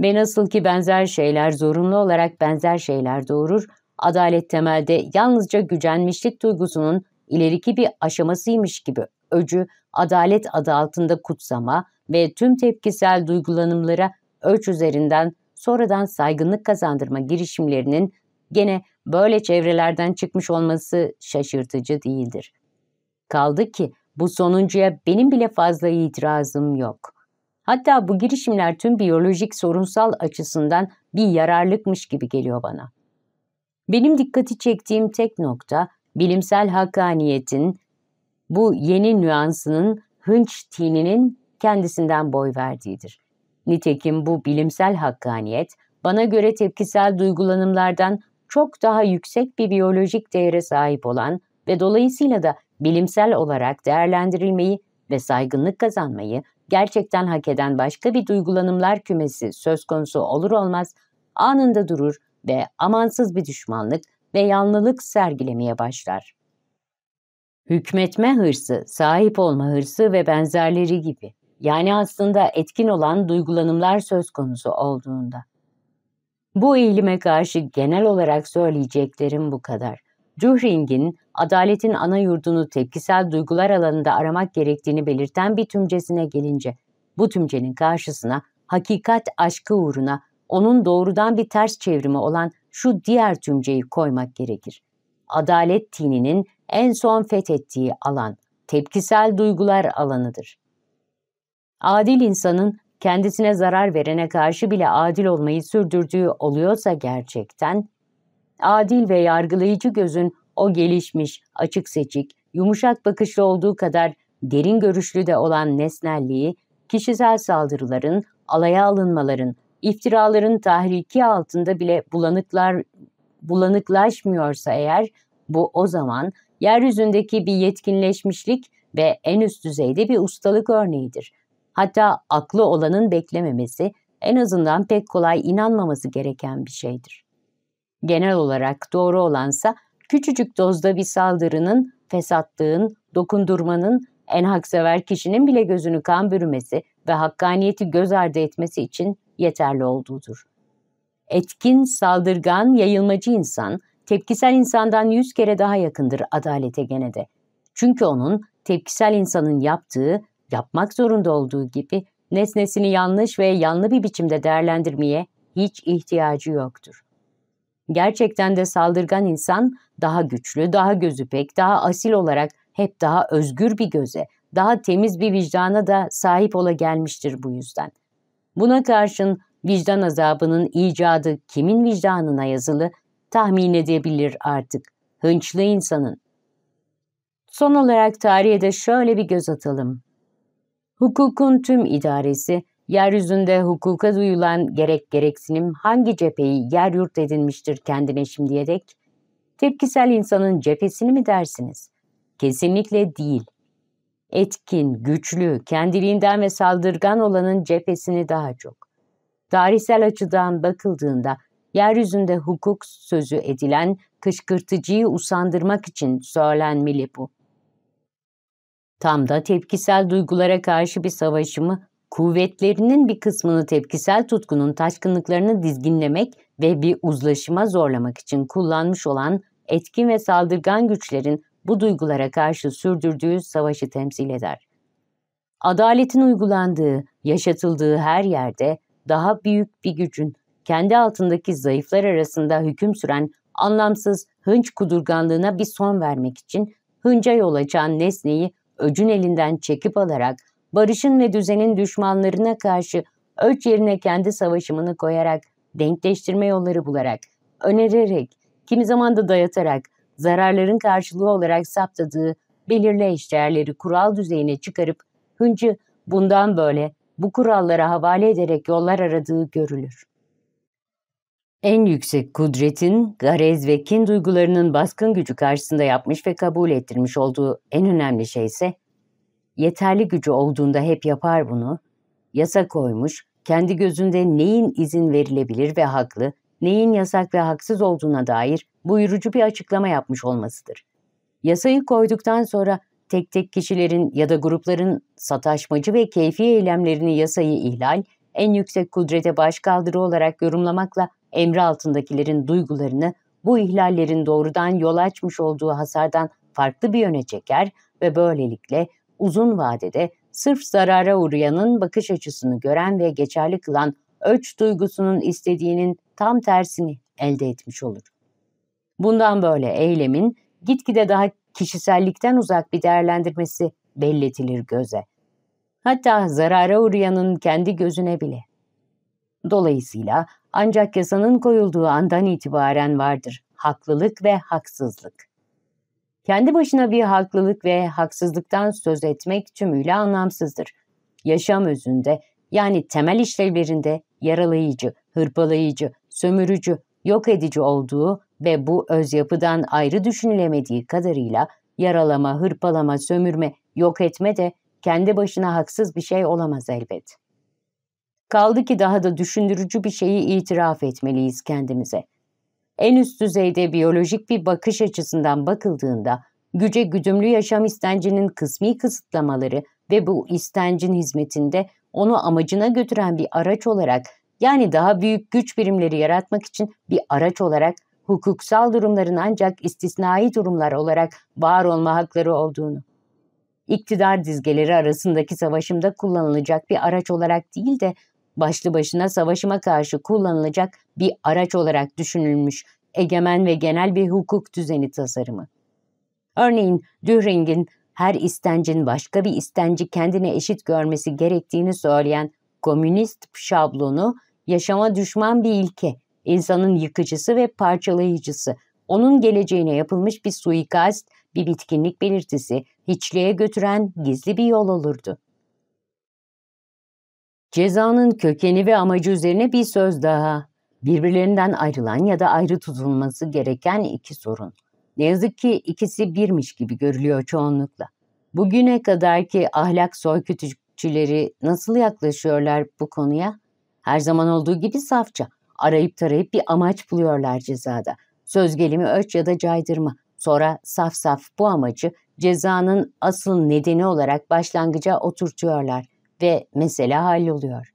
Ve nasıl ki benzer şeyler zorunlu olarak benzer şeyler doğurur, adalet temelde yalnızca gücenmişlik duygusunun ileriki bir aşamasıymış gibi öcü, adalet adı altında kutsama ve tüm tepkisel duygulanımlara ölç üzerinden sonradan saygınlık kazandırma girişimlerinin gene böyle çevrelerden çıkmış olması şaşırtıcı değildir. Kaldı ki bu sonuncuya benim bile fazla itirazım yok. Hatta bu girişimler tüm biyolojik sorunsal açısından bir yararlıkmış gibi geliyor bana. Benim dikkati çektiğim tek nokta bilimsel hakaniyetin bu yeni nüansının hınç tininin kendisinden boy verdiğidir. Nitekim bu bilimsel hakkaniyet bana göre tepkisel duygulanımlardan çok daha yüksek bir biyolojik değere sahip olan ve dolayısıyla da bilimsel olarak değerlendirilmeyi ve saygınlık kazanmayı gerçekten hak eden başka bir duygulanımlar kümesi söz konusu olur olmaz anında durur ve amansız bir düşmanlık ve yanlılık sergilemeye başlar hükmetme hırsı, sahip olma hırsı ve benzerleri gibi. Yani aslında etkin olan duygulanımlar söz konusu olduğunda. Bu eğilime karşı genel olarak söyleyeceklerim bu kadar. Duhring'in adaletin ana yurdunu tepkisel duygular alanında aramak gerektiğini belirten bir tümcesine gelince, bu tümcenin karşısına hakikat aşkı uğruna onun doğrudan bir ters çevrimi olan şu diğer tümceyi koymak gerekir adalet tininin en son fethettiği alan, tepkisel duygular alanıdır. Adil insanın kendisine zarar verene karşı bile adil olmayı sürdürdüğü oluyorsa gerçekten, adil ve yargılayıcı gözün o gelişmiş, açık seçik, yumuşak bakışlı olduğu kadar derin görüşlü de olan nesnelliği, kişisel saldırıların, alaya alınmaların, iftiraların tahriki altında bile bulanıklar bulanıklaşmıyorsa eğer bu o zaman yeryüzündeki bir yetkinleşmişlik ve en üst düzeyde bir ustalık örneğidir. Hatta aklı olanın beklememesi, en azından pek kolay inanmaması gereken bir şeydir. Genel olarak doğru olansa küçücük dozda bir saldırının, fesatlığın, dokundurmanın, en haksever kişinin bile gözünü kan bürümesi ve hakkaniyeti göz ardı etmesi için yeterli olduğudur etkin, saldırgan, yayılmacı insan, tepkisel insandan yüz kere daha yakındır adalete gene de. Çünkü onun tepkisel insanın yaptığı, yapmak zorunda olduğu gibi nesnesini yanlış ve yanlı bir biçimde değerlendirmeye hiç ihtiyacı yoktur. Gerçekten de saldırgan insan daha güçlü, daha gözü pek, daha asil olarak hep daha özgür bir göze, daha temiz bir vicdana da sahip ola gelmiştir bu yüzden. Buna karşın vicdan azabının icadı kimin vicdanına yazılı tahmin edebilir artık hınçlı insanın. Son olarak tarihe de şöyle bir göz atalım. Hukukun tüm idaresi, yeryüzünde hukuka duyulan gerek gereksinim hangi cepheyi yer yurt edinmiştir kendine şimdiye dek? Tepkisel insanın cephesini mi dersiniz? Kesinlikle değil. Etkin, güçlü, kendiliğinden ve saldırgan olanın cephesini daha çok. Tarihsel açıdan bakıldığında yeryüzünde hukuk sözü edilen kışkırtıcıyı usandırmak için söylenmeli bu. Tam da tepkisel duygulara karşı bir savaşımı, kuvvetlerinin bir kısmını tepkisel tutkunun taşkınlıklarını dizginlemek ve bir uzlaşıma zorlamak için kullanmış olan etkin ve saldırgan güçlerin bu duygulara karşı sürdürdüğü savaşı temsil eder. Adaletin uygulandığı, yaşatıldığı her yerde daha büyük bir gücün kendi altındaki zayıflar arasında hüküm süren anlamsız hınç kudurganlığına bir son vermek için hınca yol açan nesneyi öcün elinden çekip alarak barışın ve düzenin düşmanlarına karşı ölç yerine kendi savaşımını koyarak, denkleştirme yolları bularak, önererek, kimi zaman da dayatarak, zararların karşılığı olarak saptadığı belirli eşdeğerleri kural düzeyine çıkarıp hıncı bundan böyle bu kurallara havale ederek yollar aradığı görülür. En yüksek kudretin, garez ve kin duygularının baskın gücü karşısında yapmış ve kabul ettirmiş olduğu en önemli şey ise, yeterli gücü olduğunda hep yapar bunu, yasa koymuş, kendi gözünde neyin izin verilebilir ve haklı, neyin yasak ve haksız olduğuna dair buyurucu bir açıklama yapmış olmasıdır. Yasayı koyduktan sonra tek tek kişilerin ya da grupların sataşmacı ve keyfi eylemlerini yasayı ihlal, en yüksek kudrete başkaldırı olarak yorumlamakla emri altındakilerin duygularını bu ihlallerin doğrudan yol açmış olduğu hasardan farklı bir yöne çeker ve böylelikle uzun vadede sırf zarara uğrayanın bakış açısını gören ve geçerli kılan ölç duygusunun istediğinin tam tersini elde etmiş olur. Bundan böyle eylemin gitgide daha kişisellikten uzak bir değerlendirmesi belletilir göze. Hatta zarara uğrayanın kendi gözüne bile. Dolayısıyla ancak yasanın koyulduğu andan itibaren vardır haklılık ve haksızlık. Kendi başına bir haklılık ve haksızlıktan söz etmek tümüyle anlamsızdır. Yaşam özünde yani temel işlevlerinde yaralayıcı, hırpalayıcı, sömürücü, yok edici olduğu ve bu öz yapıdan ayrı düşünülemediği kadarıyla yaralama, hırpalama, sömürme, yok etme de kendi başına haksız bir şey olamaz elbet. Kaldı ki daha da düşündürücü bir şeyi itiraf etmeliyiz kendimize. En üst düzeyde biyolojik bir bakış açısından bakıldığında güce güdümlü yaşam istencinin kısmi kısıtlamaları ve bu istencin hizmetinde onu amacına götüren bir araç olarak yani daha büyük güç birimleri yaratmak için bir araç olarak hukuksal durumların ancak istisnai durumlar olarak var olma hakları olduğunu, iktidar dizgeleri arasındaki savaşımda kullanılacak bir araç olarak değil de başlı başına savaşıma karşı kullanılacak bir araç olarak düşünülmüş egemen ve genel bir hukuk düzeni tasarımı. Örneğin Dühring'in her istencin başka bir istenci kendine eşit görmesi gerektiğini söyleyen komünist şablonu yaşama düşman bir ilke insanın yıkıcısı ve parçalayıcısı, onun geleceğine yapılmış bir suikast, bir bitkinlik belirtisi, hiçliğe götüren gizli bir yol olurdu. Cezanın kökeni ve amacı üzerine bir söz daha. Birbirlerinden ayrılan ya da ayrı tutulması gereken iki sorun. Ne yazık ki ikisi birmiş gibi görülüyor çoğunlukla. Bugüne kadarki ahlak soykütücüleri nasıl yaklaşıyorlar bu konuya? Her zaman olduğu gibi safça Arayıp tarayıp bir amaç buluyorlar cezada. Söz gelimi ölç ya da caydırma. Sonra saf saf bu amacı cezanın asıl nedeni olarak başlangıca oturtuyorlar ve mesele halloluyor.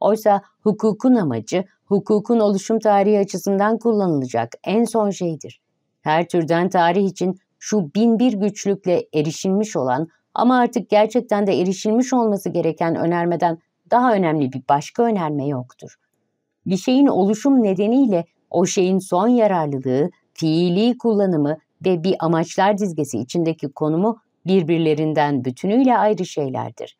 Oysa hukukun amacı hukukun oluşum tarihi açısından kullanılacak en son şeydir. Her türden tarih için şu bin bir güçlükle erişilmiş olan ama artık gerçekten de erişilmiş olması gereken önermeden daha önemli bir başka önerme yoktur bir şeyin oluşum nedeniyle o şeyin son yararlılığı, fiili kullanımı ve bir amaçlar dizgesi içindeki konumu birbirlerinden bütünüyle ayrı şeylerdir.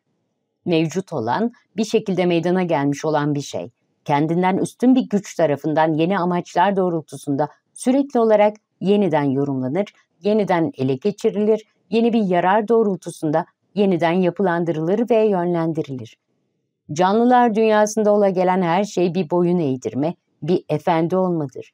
Mevcut olan, bir şekilde meydana gelmiş olan bir şey, kendinden üstün bir güç tarafından yeni amaçlar doğrultusunda sürekli olarak yeniden yorumlanır, yeniden ele geçirilir, yeni bir yarar doğrultusunda yeniden yapılandırılır ve yönlendirilir. Canlılar dünyasında ola gelen her şey bir boyun eğdirme, bir efendi olmadır.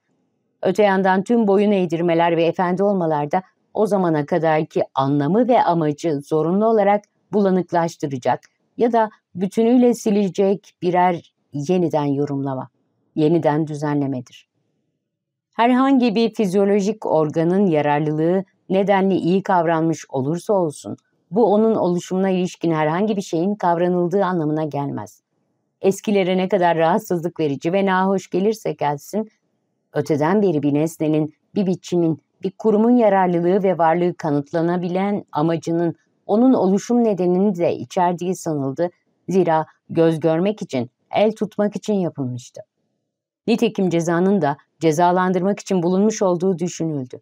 Öte yandan tüm boyun eğdirmeler ve efendi olmalar da o zamana kadarki anlamı ve amacı zorunlu olarak bulanıklaştıracak ya da bütünüyle silecek birer yeniden yorumlama, yeniden düzenlemedir. Herhangi bir fizyolojik organın yararlılığı nedenli iyi kavranmış olursa olsun – bu onun oluşumuna ilişkin herhangi bir şeyin kavranıldığı anlamına gelmez. Eskilere ne kadar rahatsızlık verici ve nahoş gelirse gelsin, öteden beri bir nesnenin, bir biçimin, bir kurumun yararlılığı ve varlığı kanıtlanabilen amacının onun oluşum nedenini de içerdiği sanıldı. Zira göz görmek için, el tutmak için yapılmıştı. Nitekim cezanın da cezalandırmak için bulunmuş olduğu düşünüldü.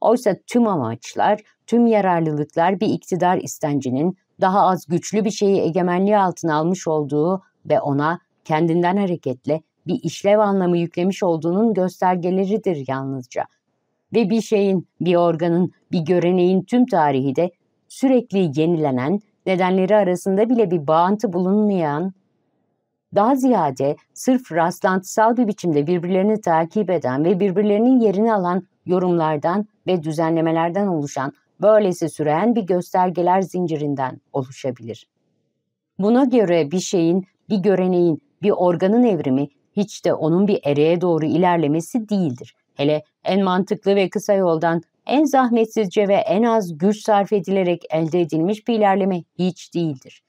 Oysa tüm amaçlar tüm yararlılıklar bir iktidar istencinin daha az güçlü bir şeyi egemenliği altına almış olduğu ve ona kendinden hareketle bir işlev anlamı yüklemiş olduğunun göstergeleridir yalnızca. Ve bir şeyin, bir organın, bir göreneğin tüm tarihi de sürekli yenilenen, nedenleri arasında bile bir bağıntı bulunmayan, daha ziyade sırf rastlantısal bir biçimde birbirlerini takip eden ve birbirlerinin yerini alan yorumlardan ve düzenlemelerden oluşan böylesi süren bir göstergeler zincirinden oluşabilir. Buna göre bir şeyin, bir göreneğin, bir organın evrimi hiç de onun bir ereğe doğru ilerlemesi değildir. Hele en mantıklı ve kısa yoldan en zahmetsizce ve en az güç sarf edilerek elde edilmiş bir ilerleme hiç değildir.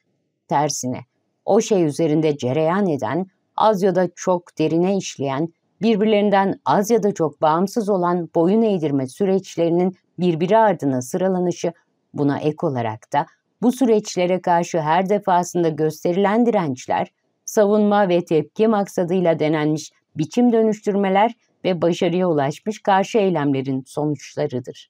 Tersine, o şey üzerinde cereyan eden, az ya da çok derine işleyen, birbirlerinden az ya da çok bağımsız olan boyun eğdirme süreçlerinin birbiri ardına sıralanışı buna ek olarak da bu süreçlere karşı her defasında gösterilen dirençler, savunma ve tepki maksadıyla denenmiş biçim dönüştürmeler ve başarıya ulaşmış karşı eylemlerin sonuçlarıdır.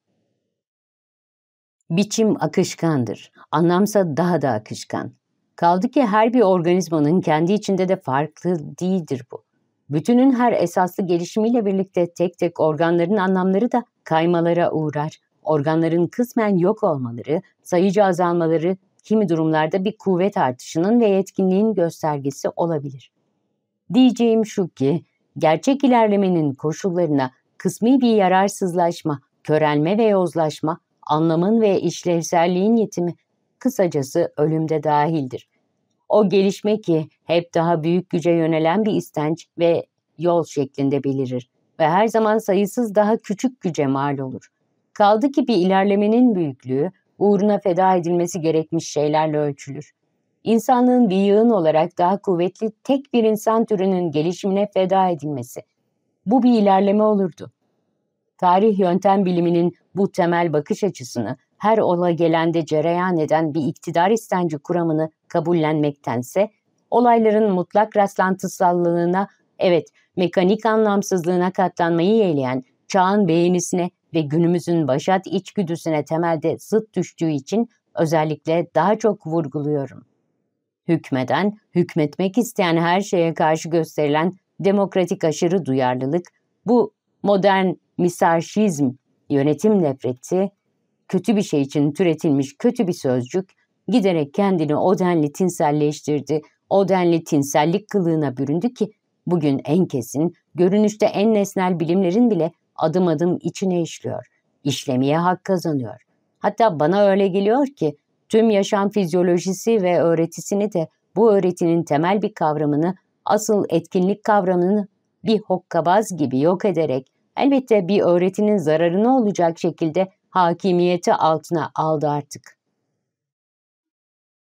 Biçim akışkandır, anlamsa daha da akışkan. Kaldı ki her bir organizmanın kendi içinde de farklı değildir bu. Bütünün her esaslı gelişimiyle birlikte tek tek organların anlamları da kaymalara uğrar. Organların kısmen yok olmaları, sayıcı azalmaları kimi durumlarda bir kuvvet artışının ve yetkinliğin göstergesi olabilir. Diyeceğim şu ki, gerçek ilerlemenin koşullarına kısmi bir yararsızlaşma, körelme ve yozlaşma, anlamın ve işlevselliğin yetimi, kısacası ölümde dahildir. O gelişme ki hep daha büyük güce yönelen bir istenç ve yol şeklinde belirir ve her zaman sayısız daha küçük güce mal olur. Kaldı ki bir ilerlemenin büyüklüğü uğruna feda edilmesi gerekmiş şeylerle ölçülür. İnsanlığın bir yığın olarak daha kuvvetli tek bir insan türünün gelişimine feda edilmesi. Bu bir ilerleme olurdu. Tarih yöntem biliminin bu temel bakış açısını her ola gelende cereyan eden bir iktidar istenci kuramını kabullenmektense olayların mutlak rastlantısallığına, evet mekanik anlamsızlığına katlanmayı yeğleyen çağın beğenisine ve günümüzün başat içgüdüsüne temelde zıt düştüğü için özellikle daha çok vurguluyorum. Hükmeden, hükmetmek isteyen her şeye karşı gösterilen demokratik aşırı duyarlılık, bu modern misarşizm, yönetim nefreti, kötü bir şey için türetilmiş kötü bir sözcük giderek kendini o denli tinselleştirdi, o denli tinsellik kılığına büründü ki bugün en kesin, görünüşte en nesnel bilimlerin bile adım adım içine işliyor, işlemeye hak kazanıyor. Hatta bana öyle geliyor ki tüm yaşam fizyolojisi ve öğretisini de bu öğretinin temel bir kavramını, asıl etkinlik kavramını bir hokkabaz gibi yok ederek elbette bir öğretinin zararına olacak şekilde hakimiyeti altına aldı artık.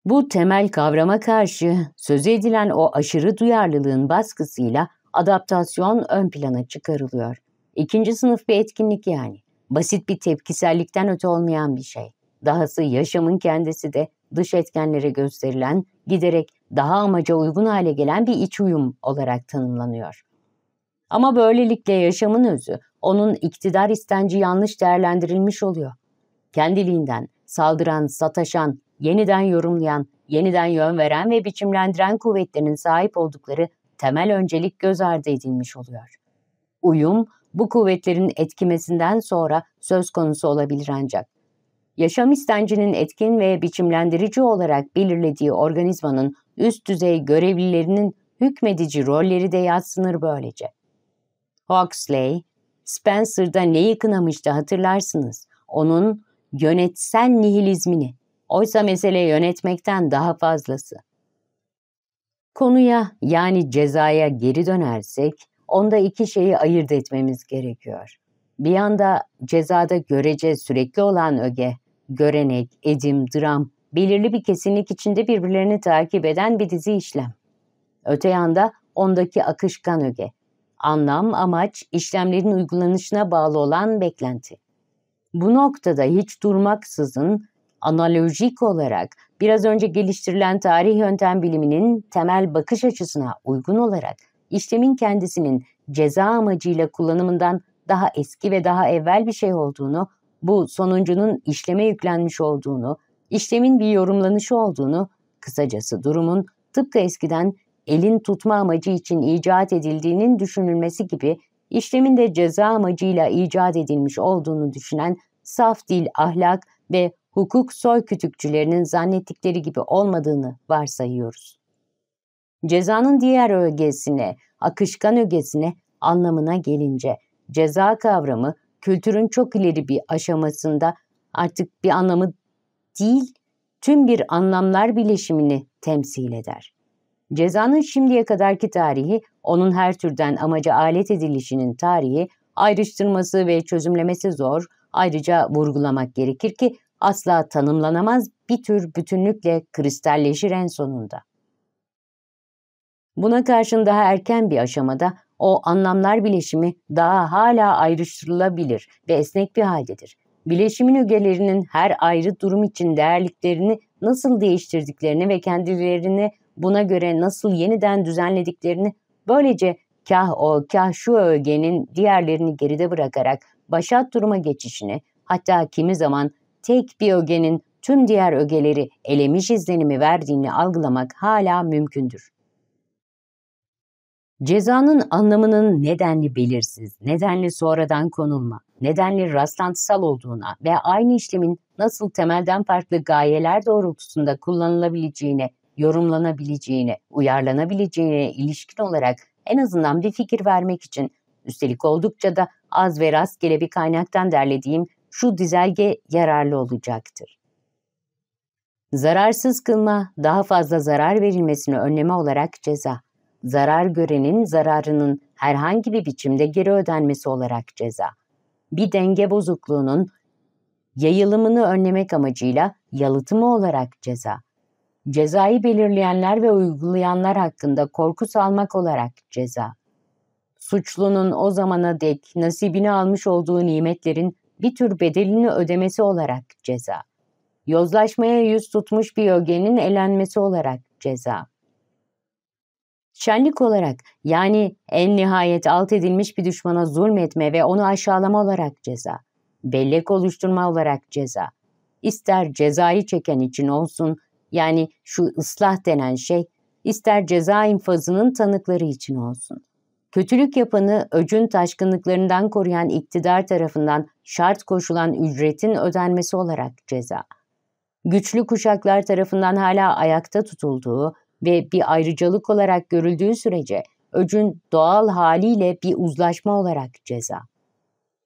Bu temel kavrama karşı sözü edilen o aşırı duyarlılığın baskısıyla adaptasyon ön plana çıkarılıyor. İkinci sınıf bir etkinlik yani. Basit bir tepkisellikten öte olmayan bir şey. Dahası yaşamın kendisi de dış etkenlere gösterilen, giderek daha amaca uygun hale gelen bir iç uyum olarak tanımlanıyor. Ama böylelikle yaşamın özü, onun iktidar istenci yanlış değerlendirilmiş oluyor. Kendiliğinden saldıran, sataşan, yeniden yorumlayan, yeniden yön veren ve biçimlendiren kuvvetlerin sahip oldukları temel öncelik göz ardı edilmiş oluyor. Uyum, bu kuvvetlerin etkimesinden sonra söz konusu olabilir ancak. Yaşam istencinin etkin ve biçimlendirici olarak belirlediği organizmanın üst düzey görevlilerinin hükmedici rolleri de sınır böylece. Huxley, Spencer'da neyi kınamıştı hatırlarsınız. Onun yönetsel nihilizmini. Oysa mesele yönetmekten daha fazlası. Konuya yani cezaya geri dönersek onda iki şeyi ayırt etmemiz gerekiyor. Bir yanda cezada görece sürekli olan öge, görenek, edim, dram, belirli bir kesinlik içinde birbirlerini takip eden bir dizi işlem. Öte yanda ondaki akışkan öge, anlam, amaç, işlemlerin uygulanışına bağlı olan beklenti. Bu noktada hiç durmaksızın analojik olarak biraz önce geliştirilen tarih yöntem biliminin temel bakış açısına uygun olarak işlemin kendisinin ceza amacıyla kullanımından daha eski ve daha evvel bir şey olduğunu, bu sonuncunun işleme yüklenmiş olduğunu, işlemin bir yorumlanışı olduğunu, kısacası durumun tıpkı eskiden elin tutma amacı için icat edildiğinin düşünülmesi gibi işlemin de ceza amacıyla icat edilmiş olduğunu düşünen saf dil, ahlak ve hukuk soykütükçülerinin zannettikleri gibi olmadığını varsayıyoruz. Cezanın diğer ögesine, akışkan ögesine anlamına gelince ceza kavramı kültürün çok ileri bir aşamasında artık bir anlamı değil, tüm bir anlamlar bileşimini temsil eder. Cezanın şimdiye kadarki tarihi, onun her türden amaca alet edilişinin tarihi, ayrıştırması ve çözümlemesi zor, ayrıca vurgulamak gerekir ki asla tanımlanamaz bir tür bütünlükle kristalleşir en sonunda. Buna karşın daha erken bir aşamada o anlamlar bileşimi daha hala ayrıştırılabilir ve esnek bir haldedir. Bileşimin ögelerinin her ayrı durum için değerliklerini nasıl değiştirdiklerini ve kendilerini buna göre nasıl yeniden düzenlediklerini böylece kah o kah şu ögenin diğerlerini geride bırakarak başat duruma geçişini hatta kimi zaman tek bir ögenin tüm diğer ögeleri elemiş izlenimi verdiğini algılamak hala mümkündür. Cezanın anlamının nedenli belirsiz, nedenli sonradan konulma, nedenli rastlantısal olduğuna ve aynı işlemin nasıl temelden farklı gayeler doğrultusunda kullanılabileceğine yorumlanabileceğine, uyarlanabileceğine ilişkin olarak en azından bir fikir vermek için üstelik oldukça da az ve rastgele bir kaynaktan derlediğim şu dizelge yararlı olacaktır. Zararsız kılma, daha fazla zarar verilmesini önleme olarak ceza. Zarar görenin zararının herhangi bir biçimde geri ödenmesi olarak ceza. Bir denge bozukluğunun yayılımını önlemek amacıyla yalıtımı olarak ceza cezayı belirleyenler ve uygulayanlar hakkında korku salmak olarak ceza. Suçlunun o zamana dek nasibini almış olduğu nimetlerin bir tür bedelini ödemesi olarak ceza. Yozlaşmaya yüz tutmuş bir ögenin elenmesi olarak ceza. Şenlik olarak yani en nihayet alt edilmiş bir düşmana zulmetme ve onu aşağılama olarak ceza. Bellek oluşturma olarak ceza. İster cezayı çeken için olsun yani şu ıslah denen şey ister ceza infazının tanıkları için olsun. Kötülük yapanı öcün taşkınlıklarından koruyan iktidar tarafından şart koşulan ücretin ödenmesi olarak ceza. Güçlü kuşaklar tarafından hala ayakta tutulduğu ve bir ayrıcalık olarak görüldüğü sürece öcün doğal haliyle bir uzlaşma olarak ceza.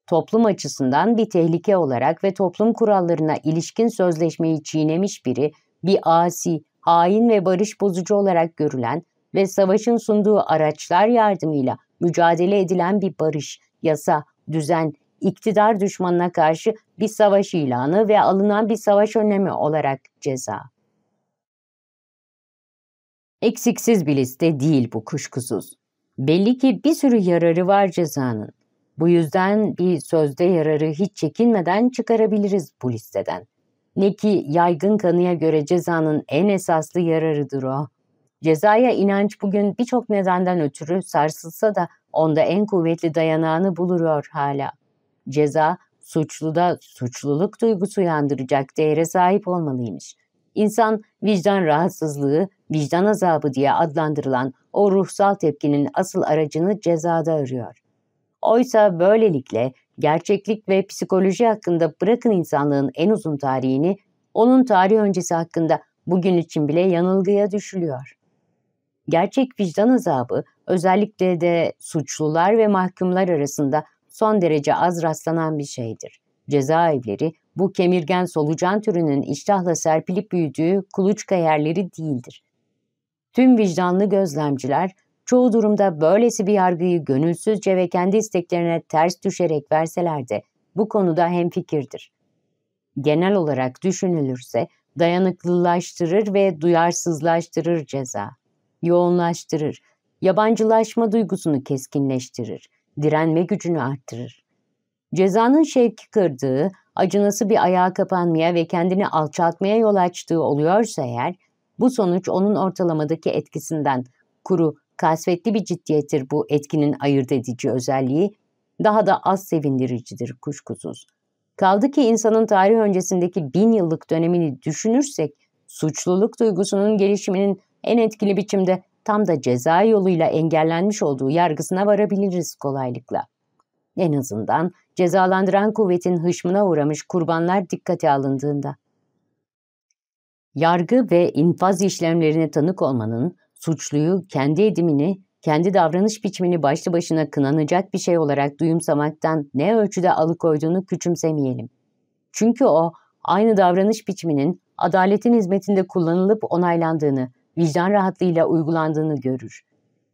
Toplum açısından bir tehlike olarak ve toplum kurallarına ilişkin sözleşmeyi çiğnemiş biri bir asi, hain ve barış bozucu olarak görülen ve savaşın sunduğu araçlar yardımıyla mücadele edilen bir barış, yasa, düzen, iktidar düşmanına karşı bir savaş ilanı ve alınan bir savaş önlemi olarak ceza. Eksiksiz bir liste değil bu kuşkusuz. Belli ki bir sürü yararı var cezanın. Bu yüzden bir sözde yararı hiç çekinmeden çıkarabiliriz bu listeden. Ne ki yaygın kanıya göre cezanın en esaslı yararıdır o. Cezaya inanç bugün birçok nedenden ötürü sarsılsa da onda en kuvvetli dayanağını buluruyor hala. Ceza, suçluda suçluluk duygusu uyandıracak değere sahip olmalıymış. İnsan vicdan rahatsızlığı, vicdan azabı diye adlandırılan o ruhsal tepkinin asıl aracını cezada arıyor. Oysa böylelikle gerçeklik ve psikoloji hakkında bırakın insanlığın en uzun tarihini, onun tarih öncesi hakkında bugün için bile yanılgıya düşülüyor. Gerçek vicdan azabı özellikle de suçlular ve mahkumlar arasında son derece az rastlanan bir şeydir. Cezaevleri bu kemirgen solucan türünün iştahla serpilip büyüdüğü kuluçka yerleri değildir. Tüm vicdanlı gözlemciler çoğu durumda böylesi bir yargıyı gönülsüzce ve kendi isteklerine ters düşerek verseler de bu konuda hemfikirdir. Genel olarak düşünülürse dayanıklılaştırır ve duyarsızlaştırır ceza, yoğunlaştırır, yabancılaşma duygusunu keskinleştirir, direnme gücünü arttırır. Cezanın şevki kırdığı, acınası bir ayağa kapanmaya ve kendini alçaltmaya yol açtığı oluyorsa eğer, bu sonuç onun ortalamadaki etkisinden kuru, kasvetli bir ciddiyettir bu etkinin ayırt edici özelliği, daha da az sevindiricidir kuşkusuz. Kaldı ki insanın tarih öncesindeki bin yıllık dönemini düşünürsek, suçluluk duygusunun gelişiminin en etkili biçimde tam da ceza yoluyla engellenmiş olduğu yargısına varabiliriz kolaylıkla. En azından cezalandıran kuvvetin hışmına uğramış kurbanlar dikkate alındığında. Yargı ve infaz işlemlerine tanık olmanın suçluyu kendi edimini, kendi davranış biçimini başlı başına kınanacak bir şey olarak duyumsamaktan ne ölçüde alıkoyduğunu küçümsemeyelim. Çünkü o aynı davranış biçiminin adaletin hizmetinde kullanılıp onaylandığını, vicdan rahatlığıyla uygulandığını görür.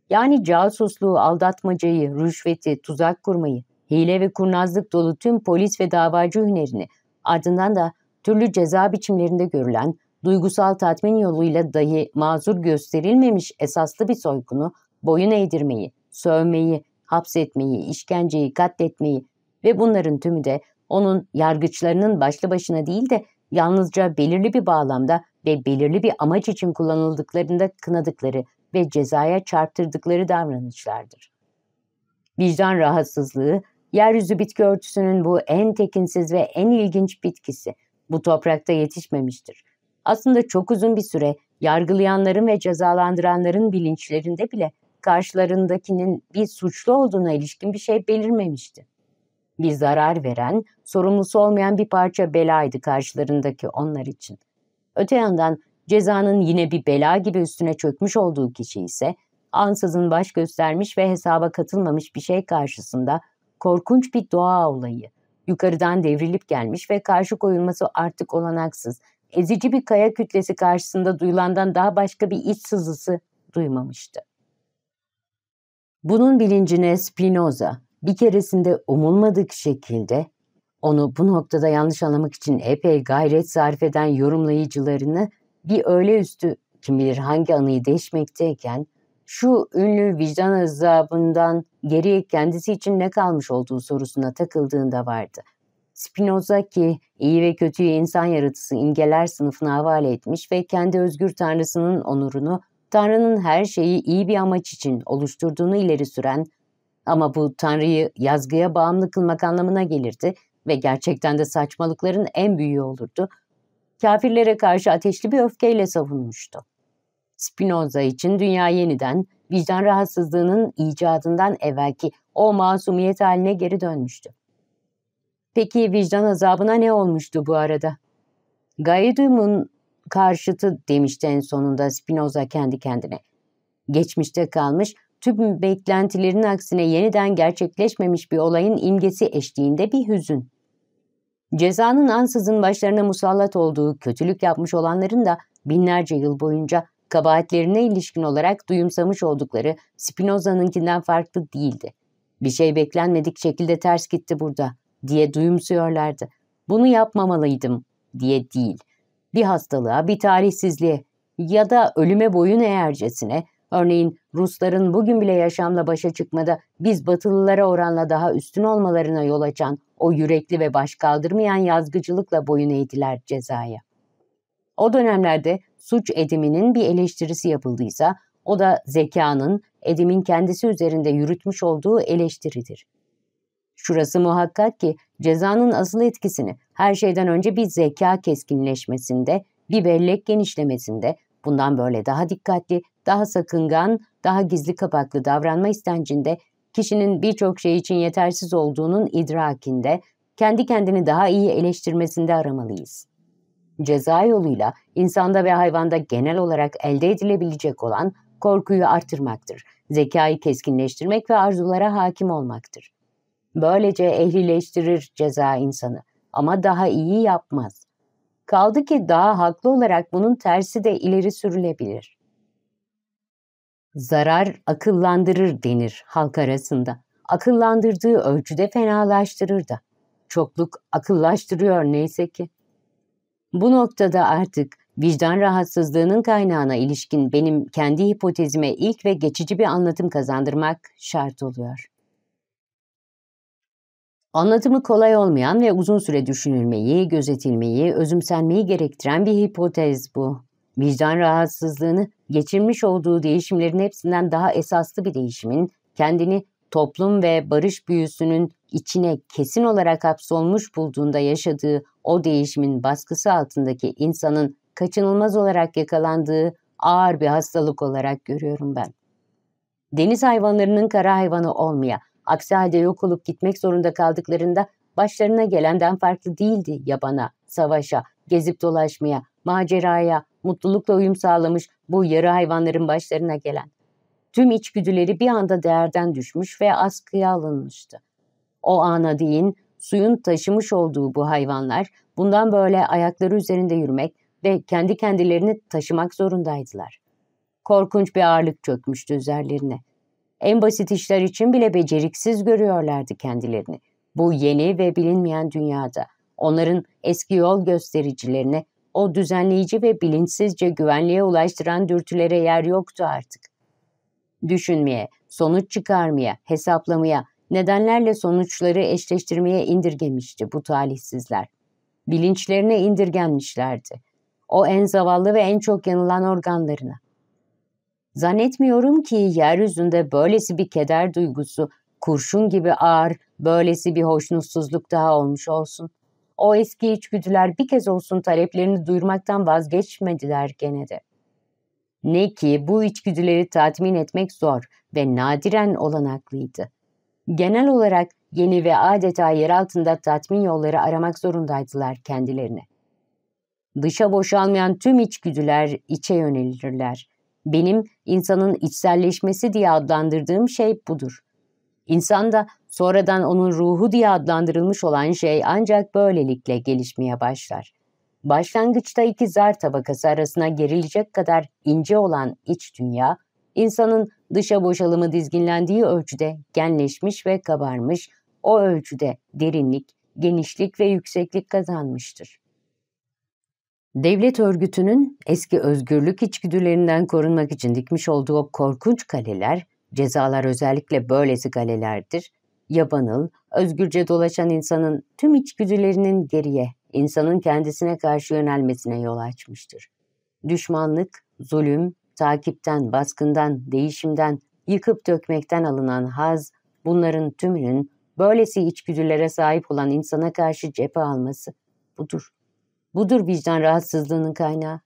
Yani casusluğu, aldatmacayı, rüşveti, tuzak kurmayı, hile ve kurnazlık dolu tüm polis ve davacı hünerini, ardından da türlü ceza biçimlerinde görülen duygusal tatmin yoluyla dahi mazur gösterilmemiş esaslı bir soykunu boyun eğdirmeyi, sövmeyi, hapsetmeyi, işkenceyi, katletmeyi ve bunların tümü de onun yargıçlarının başlı başına değil de yalnızca belirli bir bağlamda ve belirli bir amaç için kullanıldıklarında kınadıkları ve cezaya çarptırdıkları davranışlardır. Vicdan rahatsızlığı, yeryüzü bitki örtüsünün bu en tekinsiz ve en ilginç bitkisi, bu toprakta yetişmemiştir aslında çok uzun bir süre yargılayanların ve cezalandıranların bilinçlerinde bile karşılarındakinin bir suçlu olduğuna ilişkin bir şey belirmemişti. Bir zarar veren, sorumlusu olmayan bir parça belaydı karşılarındaki onlar için. Öte yandan cezanın yine bir bela gibi üstüne çökmüş olduğu kişi ise ansızın baş göstermiş ve hesaba katılmamış bir şey karşısında korkunç bir doğa olayı, yukarıdan devrilip gelmiş ve karşı koyulması artık olanaksız ezici bir kaya kütlesi karşısında duyulandan daha başka bir iç sızısı duymamıştı. Bunun bilincine Spinoza bir keresinde umulmadık şekilde onu bu noktada yanlış anlamak için epey gayret sarf eden yorumlayıcılarını bir öğle üstü kim bilir hangi anıyı değişmekteyken şu ünlü vicdan azabından geriye kendisi için ne kalmış olduğu sorusuna takıldığında vardı. Spinoza ki iyi ve kötüyü insan yaratısı imgeler sınıfına havale etmiş ve kendi özgür tanrısının onurunu Tanrı'nın her şeyi iyi bir amaç için oluşturduğunu ileri süren ama bu Tanrı'yı yazgıya bağımlı kılmak anlamına gelirdi ve gerçekten de saçmalıkların en büyüğü olurdu. Kafirlere karşı ateşli bir öfkeyle savunmuştu. Spinoza için dünya yeniden vicdan rahatsızlığının icadından evvelki o masumiyet haline geri dönmüştü. Peki vicdan azabına ne olmuştu bu arada? Gaidum'un karşıtı demişti en sonunda Spinoza kendi kendine. Geçmişte kalmış, tüm beklentilerin aksine yeniden gerçekleşmemiş bir olayın imgesi eşliğinde bir hüzün. Cezanın ansızın başlarına musallat olduğu kötülük yapmış olanların da binlerce yıl boyunca kabahatlerine ilişkin olarak duyumsamış oldukları Spinoza'nınkinden farklı değildi. Bir şey beklenmedik şekilde ters gitti burada diye duyumsuyorlardı. Bunu yapmamalıydım diye değil. Bir hastalığa, bir tarihsizliğe ya da ölüme boyun eğercesine, örneğin Rusların bugün bile yaşamla başa çıkmada biz batılılara oranla daha üstün olmalarına yol açan o yürekli ve baş kaldırmayan yazgıcılıkla boyun eğdiler cezaya. O dönemlerde suç ediminin bir eleştirisi yapıldıysa o da zekanın, edimin kendisi üzerinde yürütmüş olduğu eleştiridir. Şurası muhakkak ki cezanın asıl etkisini her şeyden önce bir zeka keskinleşmesinde, bir bellek genişlemesinde, bundan böyle daha dikkatli, daha sakıngan, daha gizli kapaklı davranma istencinde, kişinin birçok şey için yetersiz olduğunun idrakinde, kendi kendini daha iyi eleştirmesinde aramalıyız. Ceza yoluyla insanda ve hayvanda genel olarak elde edilebilecek olan korkuyu artırmaktır, zekayı keskinleştirmek ve arzulara hakim olmaktır. Böylece ehlileştirir ceza insanı ama daha iyi yapmaz. Kaldı ki daha haklı olarak bunun tersi de ileri sürülebilir. Zarar akıllandırır denir halk arasında. Akıllandırdığı ölçüde fenalaştırır da. Çokluk akıllaştırıyor neyse ki. Bu noktada artık vicdan rahatsızlığının kaynağına ilişkin benim kendi hipotezime ilk ve geçici bir anlatım kazandırmak şart oluyor. Anlatımı kolay olmayan ve uzun süre düşünülmeyi, gözetilmeyi, özümsenmeyi gerektiren bir hipotez bu. Vicdan rahatsızlığını geçirmiş olduğu değişimlerin hepsinden daha esaslı bir değişimin kendini toplum ve barış büyüsünün içine kesin olarak hapsolmuş bulduğunda yaşadığı o değişimin baskısı altındaki insanın kaçınılmaz olarak yakalandığı ağır bir hastalık olarak görüyorum ben. Deniz hayvanlarının kara hayvanı olmaya, Aksi halde yok olup gitmek zorunda kaldıklarında başlarına gelenden farklı değildi yabana, savaşa, gezip dolaşmaya, maceraya, mutlulukla uyum sağlamış bu yarı hayvanların başlarına gelen. Tüm içgüdüleri bir anda değerden düşmüş ve askıya alınmıştı. O ana değin suyun taşımış olduğu bu hayvanlar bundan böyle ayakları üzerinde yürümek ve kendi kendilerini taşımak zorundaydılar. Korkunç bir ağırlık çökmüştü üzerlerine. En basit işler için bile beceriksiz görüyorlardı kendilerini. Bu yeni ve bilinmeyen dünyada onların eski yol göstericilerine, o düzenleyici ve bilinçsizce güvenliğe ulaştıran dürtülere yer yoktu artık. Düşünmeye, sonuç çıkarmaya, hesaplamaya, nedenlerle sonuçları eşleştirmeye indirgemişti bu talihsizler. Bilinçlerine indirgenmişlerdi. O en zavallı ve en çok yanılan organlarına. Zannetmiyorum ki yeryüzünde böylesi bir keder duygusu, kurşun gibi ağır, böylesi bir hoşnutsuzluk daha olmuş olsun. O eski içgüdüler bir kez olsun taleplerini duyurmaktan vazgeçmediler gene de. Ne ki bu içgüdüleri tatmin etmek zor ve nadiren olanaklıydı. Genel olarak yeni ve adeta yer altında tatmin yolları aramak zorundaydılar kendilerine. Dışa boşalmayan tüm içgüdüler içe yönelirler. Benim insanın içselleşmesi diye adlandırdığım şey budur. İnsan da, sonradan onun ruhu diye adlandırılmış olan şey ancak böylelikle gelişmeye başlar. Başlangıçta iki zar tabakası arasına gerilecek kadar ince olan iç dünya, insanın dışa boşalımı dizginlendiği ölçüde genleşmiş ve kabarmış, o ölçüde derinlik, genişlik ve yükseklik kazanmıştır. Devlet örgütünün eski özgürlük içgüdülerinden korunmak için dikmiş olduğu korkunç kaleler, cezalar özellikle böylesi kalelerdir, yabanıl, özgürce dolaşan insanın tüm içgüdülerinin geriye, insanın kendisine karşı yönelmesine yol açmıştır. Düşmanlık, zulüm, takipten, baskından, değişimden, yıkıp dökmekten alınan haz, bunların tümünün böylesi içgüdülere sahip olan insana karşı cephe alması budur. Budur vicdan rahatsızlığının kaynağı.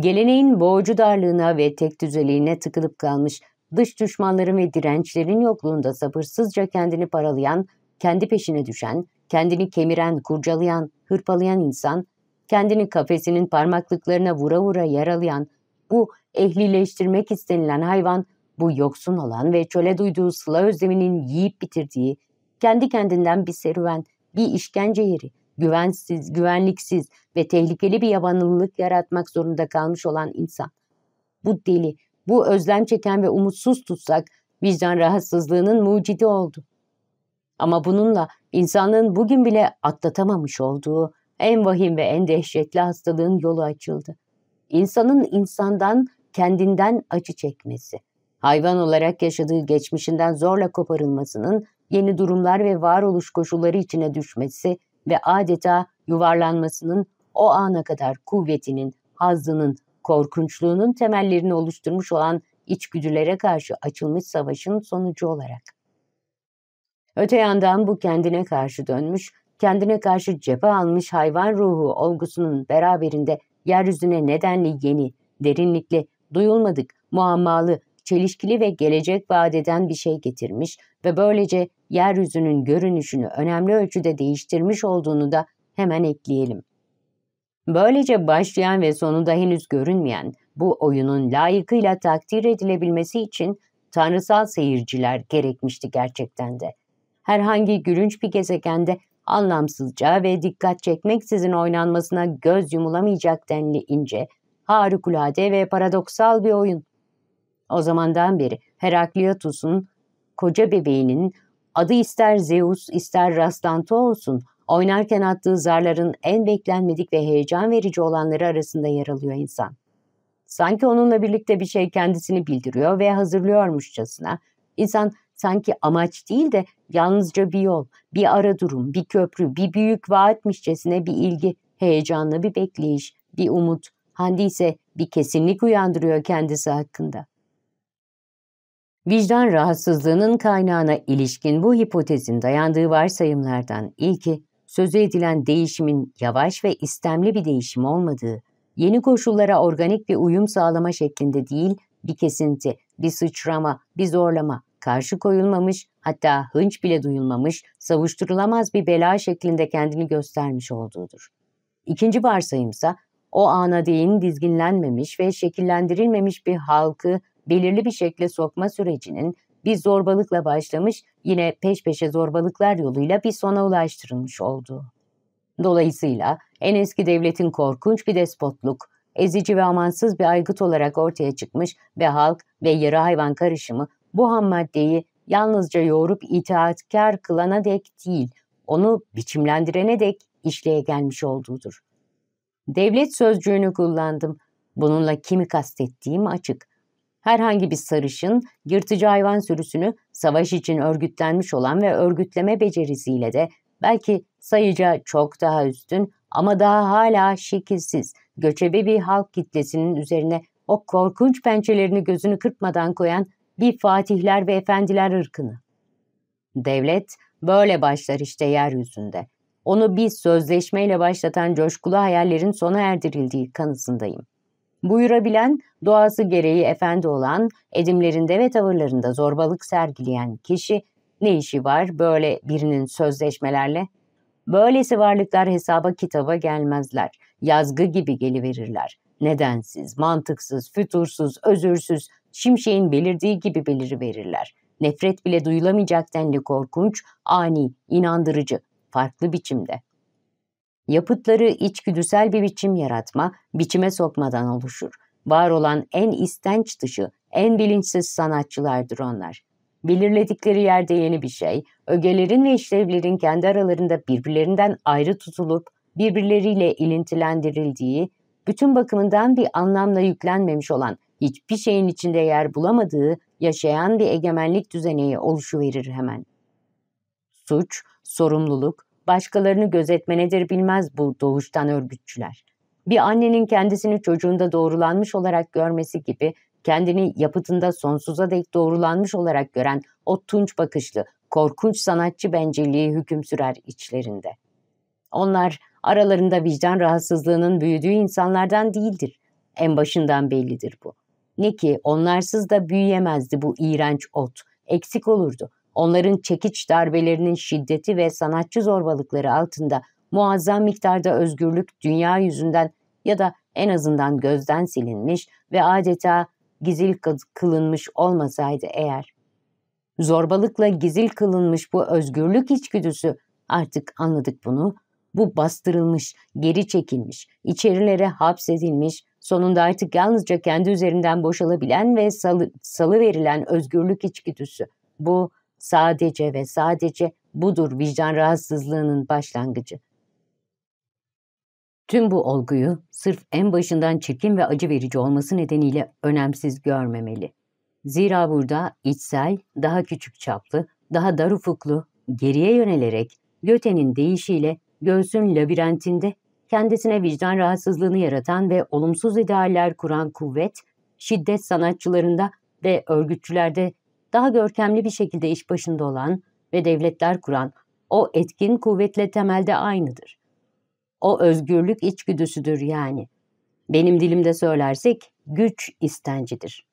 Geleneğin boğucu darlığına ve tek düzeliğine tıkılıp kalmış, dış düşmanların ve dirençlerin yokluğunda sabırsızca kendini paralayan, kendi peşine düşen, kendini kemiren, kurcalayan, hırpalayan insan, kendini kafesinin parmaklıklarına vura vura yaralayan, bu ehlileştirmek istenilen hayvan, bu yoksun olan ve çöle duyduğu sıla özleminin yiyip bitirdiği, kendi kendinden bir serüven, bir işkence yeri, güvensiz, güvenliksiz ve tehlikeli bir yabanlılık yaratmak zorunda kalmış olan insan. Bu deli, bu özlem çeken ve umutsuz tutsak vicdan rahatsızlığının mucidi oldu. Ama bununla insanlığın bugün bile atlatamamış olduğu en vahim ve en dehşetli hastalığın yolu açıldı. İnsanın insandan, kendinden acı çekmesi, hayvan olarak yaşadığı geçmişinden zorla koparılmasının yeni durumlar ve varoluş koşulları içine düşmesi ve adeta yuvarlanmasının o ana kadar kuvvetinin, hazzının, korkunçluğunun temellerini oluşturmuş olan içgüdülere karşı açılmış savaşın sonucu olarak. Öte yandan bu kendine karşı dönmüş, kendine karşı cephe almış hayvan ruhu olgusunun beraberinde yeryüzüne nedenli yeni, derinlikli, duyulmadık, muammalı, çelişkili ve gelecek vaat eden bir şey getirmiş ve böylece yeryüzünün görünüşünü önemli ölçüde değiştirmiş olduğunu da hemen ekleyelim. Böylece başlayan ve sonunda henüz görünmeyen bu oyunun layıkıyla takdir edilebilmesi için tanrısal seyirciler gerekmişti gerçekten de. Herhangi gülünç bir gezegende anlamsızca ve dikkat çekmeksizin oynanmasına göz yumulamayacak denli ince, harikulade ve paradoksal bir oyun. O zamandan beri Heraklitus'un koca bebeğinin adı ister Zeus ister rastlantı olsun oynarken attığı zarların en beklenmedik ve heyecan verici olanları arasında yer alıyor insan. Sanki onunla birlikte bir şey kendisini bildiriyor ve hazırlıyormuşçasına. İnsan sanki amaç değil de yalnızca bir yol, bir ara durum, bir köprü, bir büyük vaatmişçesine bir ilgi, heyecanlı bir bekleyiş, bir umut. Hande ise bir kesinlik uyandırıyor kendisi hakkında. Vicdan rahatsızlığının kaynağına ilişkin bu hipotezin dayandığı varsayımlardan ilki, sözü edilen değişimin yavaş ve istemli bir değişim olmadığı, yeni koşullara organik bir uyum sağlama şeklinde değil, bir kesinti, bir sıçrama, bir zorlama, karşı koyulmamış, hatta hınç bile duyulmamış, savuşturulamaz bir bela şeklinde kendini göstermiş olduğudur. İkinci varsayımsa, o ana değin dizginlenmemiş ve şekillendirilmemiş bir halkı belirli bir şekle sokma sürecinin bir zorbalıkla başlamış yine peş peşe zorbalıklar yoluyla bir sona ulaştırılmış oldu. Dolayısıyla en eski devletin korkunç bir despotluk, ezici ve amansız bir aygıt olarak ortaya çıkmış ve halk ve yarı hayvan karışımı bu ham maddeyi yalnızca yoğurup itaatkar kılana dek değil, onu biçimlendirene dek işleye gelmiş olduğudur. Devlet sözcüğünü kullandım. Bununla kimi kastettiğim açık herhangi bir sarışın, yırtıcı hayvan sürüsünü savaş için örgütlenmiş olan ve örgütleme becerisiyle de belki sayıca çok daha üstün ama daha hala şekilsiz, göçebe bir halk kitlesinin üzerine o korkunç pençelerini gözünü kırpmadan koyan bir fatihler ve efendiler ırkını. Devlet böyle başlar işte yeryüzünde. Onu bir sözleşmeyle başlatan coşkulu hayallerin sona erdirildiği kanısındayım. Buyurabilen, doğası gereği efendi olan, edimlerinde ve tavırlarında zorbalık sergileyen kişi ne işi var böyle birinin sözleşmelerle? Böylesi varlıklar hesaba kitaba gelmezler. Yazgı gibi geliverirler. Nedensiz, mantıksız, fütursuz, özürsüz, şimşeğin belirdiği gibi beliriverirler. Nefret bile duyulamayacak denli korkunç, ani, inandırıcı, farklı biçimde. Yapıtları içgüdüsel bir biçim yaratma, biçime sokmadan oluşur. Var olan en istenç dışı, en bilinçsiz sanatçılardır onlar. Belirledikleri yerde yeni bir şey, ögelerin ve işlevlerin kendi aralarında birbirlerinden ayrı tutulup birbirleriyle ilintilendirildiği, bütün bakımından bir anlamla yüklenmemiş olan, hiçbir şeyin içinde yer bulamadığı yaşayan bir egemenlik oluşu verir hemen. Suç, sorumluluk, başkalarını gözetmenedir bilmez bu doğuştan örgütçüler. Bir annenin kendisini çocuğunda doğrulanmış olarak görmesi gibi kendini yapıtında sonsuza dek doğrulanmış olarak gören o tunç bakışlı, korkunç sanatçı bencilliği hüküm sürer içlerinde. Onlar aralarında vicdan rahatsızlığının büyüdüğü insanlardan değildir. En başından bellidir bu. Ne ki onlarsız da büyüyemezdi bu iğrenç ot, eksik olurdu. Onların çekiç darbelerinin şiddeti ve sanatçı zorbalıkları altında muazzam miktarda özgürlük dünya yüzünden ya da en azından gözden silinmiş ve adeta gizil kılınmış olmasaydı eğer. Zorbalıkla gizil kılınmış bu özgürlük içgüdüsü artık anladık bunu. Bu bastırılmış, geri çekilmiş, içerilere hapsedilmiş, sonunda artık yalnızca kendi üzerinden boşalabilen ve salı, salıverilen özgürlük içgüdüsü. Bu sadece ve sadece budur vicdan rahatsızlığının başlangıcı. Tüm bu olguyu sırf en başından çirkin ve acı verici olması nedeniyle önemsiz görmemeli. Zira burada içsel, daha küçük çaplı, daha dar ufuklu, geriye yönelerek Göte'nin deyişiyle göğsün labirentinde kendisine vicdan rahatsızlığını yaratan ve olumsuz idealler kuran kuvvet, şiddet sanatçılarında ve örgütçülerde daha görkemli bir şekilde iş başında olan ve devletler kuran o etkin kuvvetle temelde aynıdır. O özgürlük içgüdüsüdür yani. Benim dilimde söylersek güç istencidir.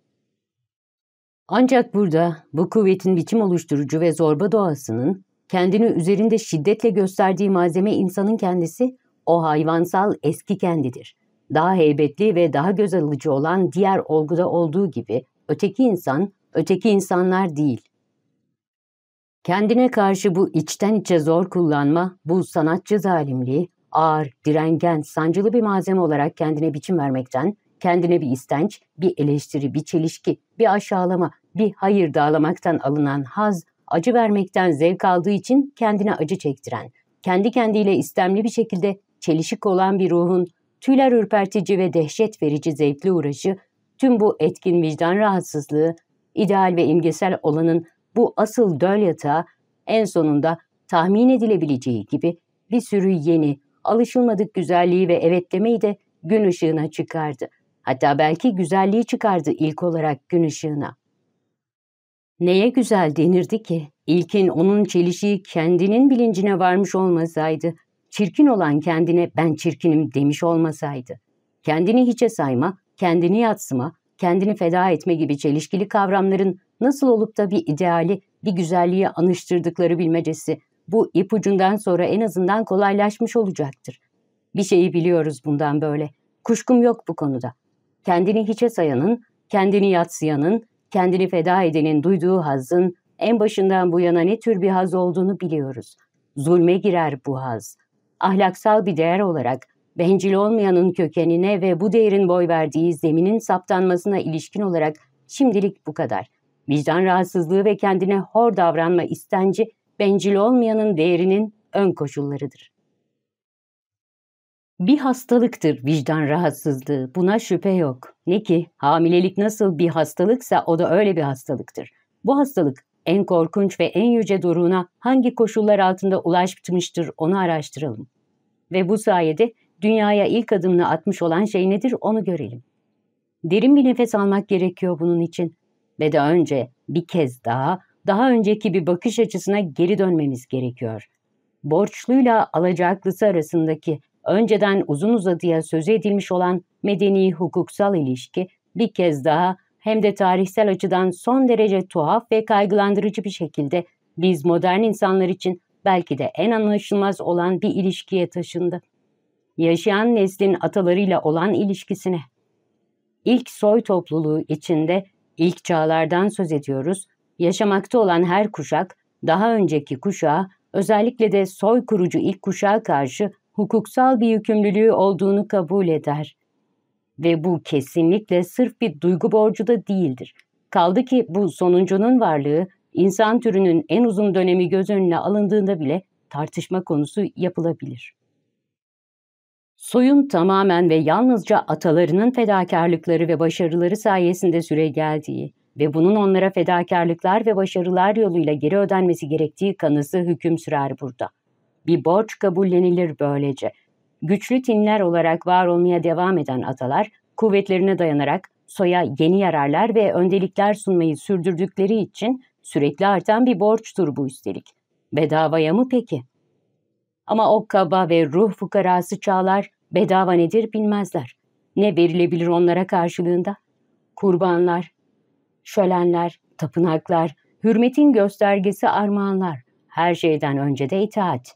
Ancak burada bu kuvvetin biçim oluşturucu ve zorba doğasının kendini üzerinde şiddetle gösterdiği malzeme insanın kendisi o hayvansal eski kendidir. Daha heybetli ve daha göz alıcı olan diğer olguda olduğu gibi öteki insan öteki insanlar değil. Kendine karşı bu içten içe zor kullanma, bu sanatçı zalimliği, ağır, direngen, sancılı bir malzeme olarak kendine biçim vermekten, kendine bir istenç, bir eleştiri, bir çelişki, bir aşağılama, bir hayır dağlamaktan alınan haz, acı vermekten zevk aldığı için kendine acı çektiren, kendi kendiyle istemli bir şekilde çelişik olan bir ruhun, tüyler ürpertici ve dehşet verici zevkli uğraşı, tüm bu etkin vicdan rahatsızlığı ideal ve imgesel olanın bu asıl döl yatağı en sonunda tahmin edilebileceği gibi bir sürü yeni, alışılmadık güzelliği ve evetlemeyi de gün ışığına çıkardı. Hatta belki güzelliği çıkardı ilk olarak gün ışığına. Neye güzel denirdi ki? İlkin onun çelişiği kendinin bilincine varmış olmasaydı, çirkin olan kendine ben çirkinim demiş olmasaydı. Kendini hiçe sayma, kendini yatsıma, kendini feda etme gibi çelişkili kavramların nasıl olup da bir ideali, bir güzelliği anıştırdıkları bilmecesi bu ipucundan sonra en azından kolaylaşmış olacaktır. Bir şeyi biliyoruz bundan böyle. Kuşkum yok bu konuda. Kendini hiçe sayanın, kendini yatsıyanın, kendini feda edenin duyduğu hazın en başından bu yana ne tür bir haz olduğunu biliyoruz. Zulme girer bu haz. Ahlaksal bir değer olarak bencil olmayanın kökenine ve bu değerin boy verdiği zeminin saptanmasına ilişkin olarak şimdilik bu kadar. Vicdan rahatsızlığı ve kendine hor davranma istenci bencil olmayanın değerinin ön koşullarıdır. Bir hastalıktır vicdan rahatsızlığı. Buna şüphe yok. Ne ki hamilelik nasıl bir hastalıksa o da öyle bir hastalıktır. Bu hastalık en korkunç ve en yüce doruğuna hangi koşullar altında ulaşmıştır onu araştıralım. Ve bu sayede dünyaya ilk adımını atmış olan şey nedir onu görelim. Derin bir nefes almak gerekiyor bunun için ve daha önce bir kez daha daha önceki bir bakış açısına geri dönmemiz gerekiyor. Borçluyla alacaklısı arasındaki önceden uzun uzadıya sözü edilmiş olan medeni hukuksal ilişki bir kez daha hem de tarihsel açıdan son derece tuhaf ve kaygılandırıcı bir şekilde biz modern insanlar için belki de en anlaşılmaz olan bir ilişkiye taşındı yaşayan neslin atalarıyla olan ilişkisine. İlk soy topluluğu içinde ilk çağlardan söz ediyoruz, yaşamakta olan her kuşak, daha önceki kuşağa, özellikle de soy kurucu ilk kuşağa karşı hukuksal bir yükümlülüğü olduğunu kabul eder. Ve bu kesinlikle sırf bir duygu borcu da değildir. Kaldı ki bu sonuncunun varlığı insan türünün en uzun dönemi göz önüne alındığında bile tartışma konusu yapılabilir. Soyum tamamen ve yalnızca atalarının fedakarlıkları ve başarıları sayesinde süre geldiği ve bunun onlara fedakarlıklar ve başarılar yoluyla geri ödenmesi gerektiği kanısı hüküm sürer burada. Bir borç kabullenilir böylece. Güçlü tinler olarak var olmaya devam eden atalar, kuvvetlerine dayanarak soya yeni yararlar ve öndelikler sunmayı sürdürdükleri için sürekli artan bir borçtur bu üstelik. Bedavaya mı peki? Ama o kaba ve ruh fukarası çağlar bedava nedir bilmezler. Ne verilebilir onlara karşılığında? Kurbanlar, şölenler, tapınaklar, hürmetin göstergesi armağanlar, her şeyden önce de itaat.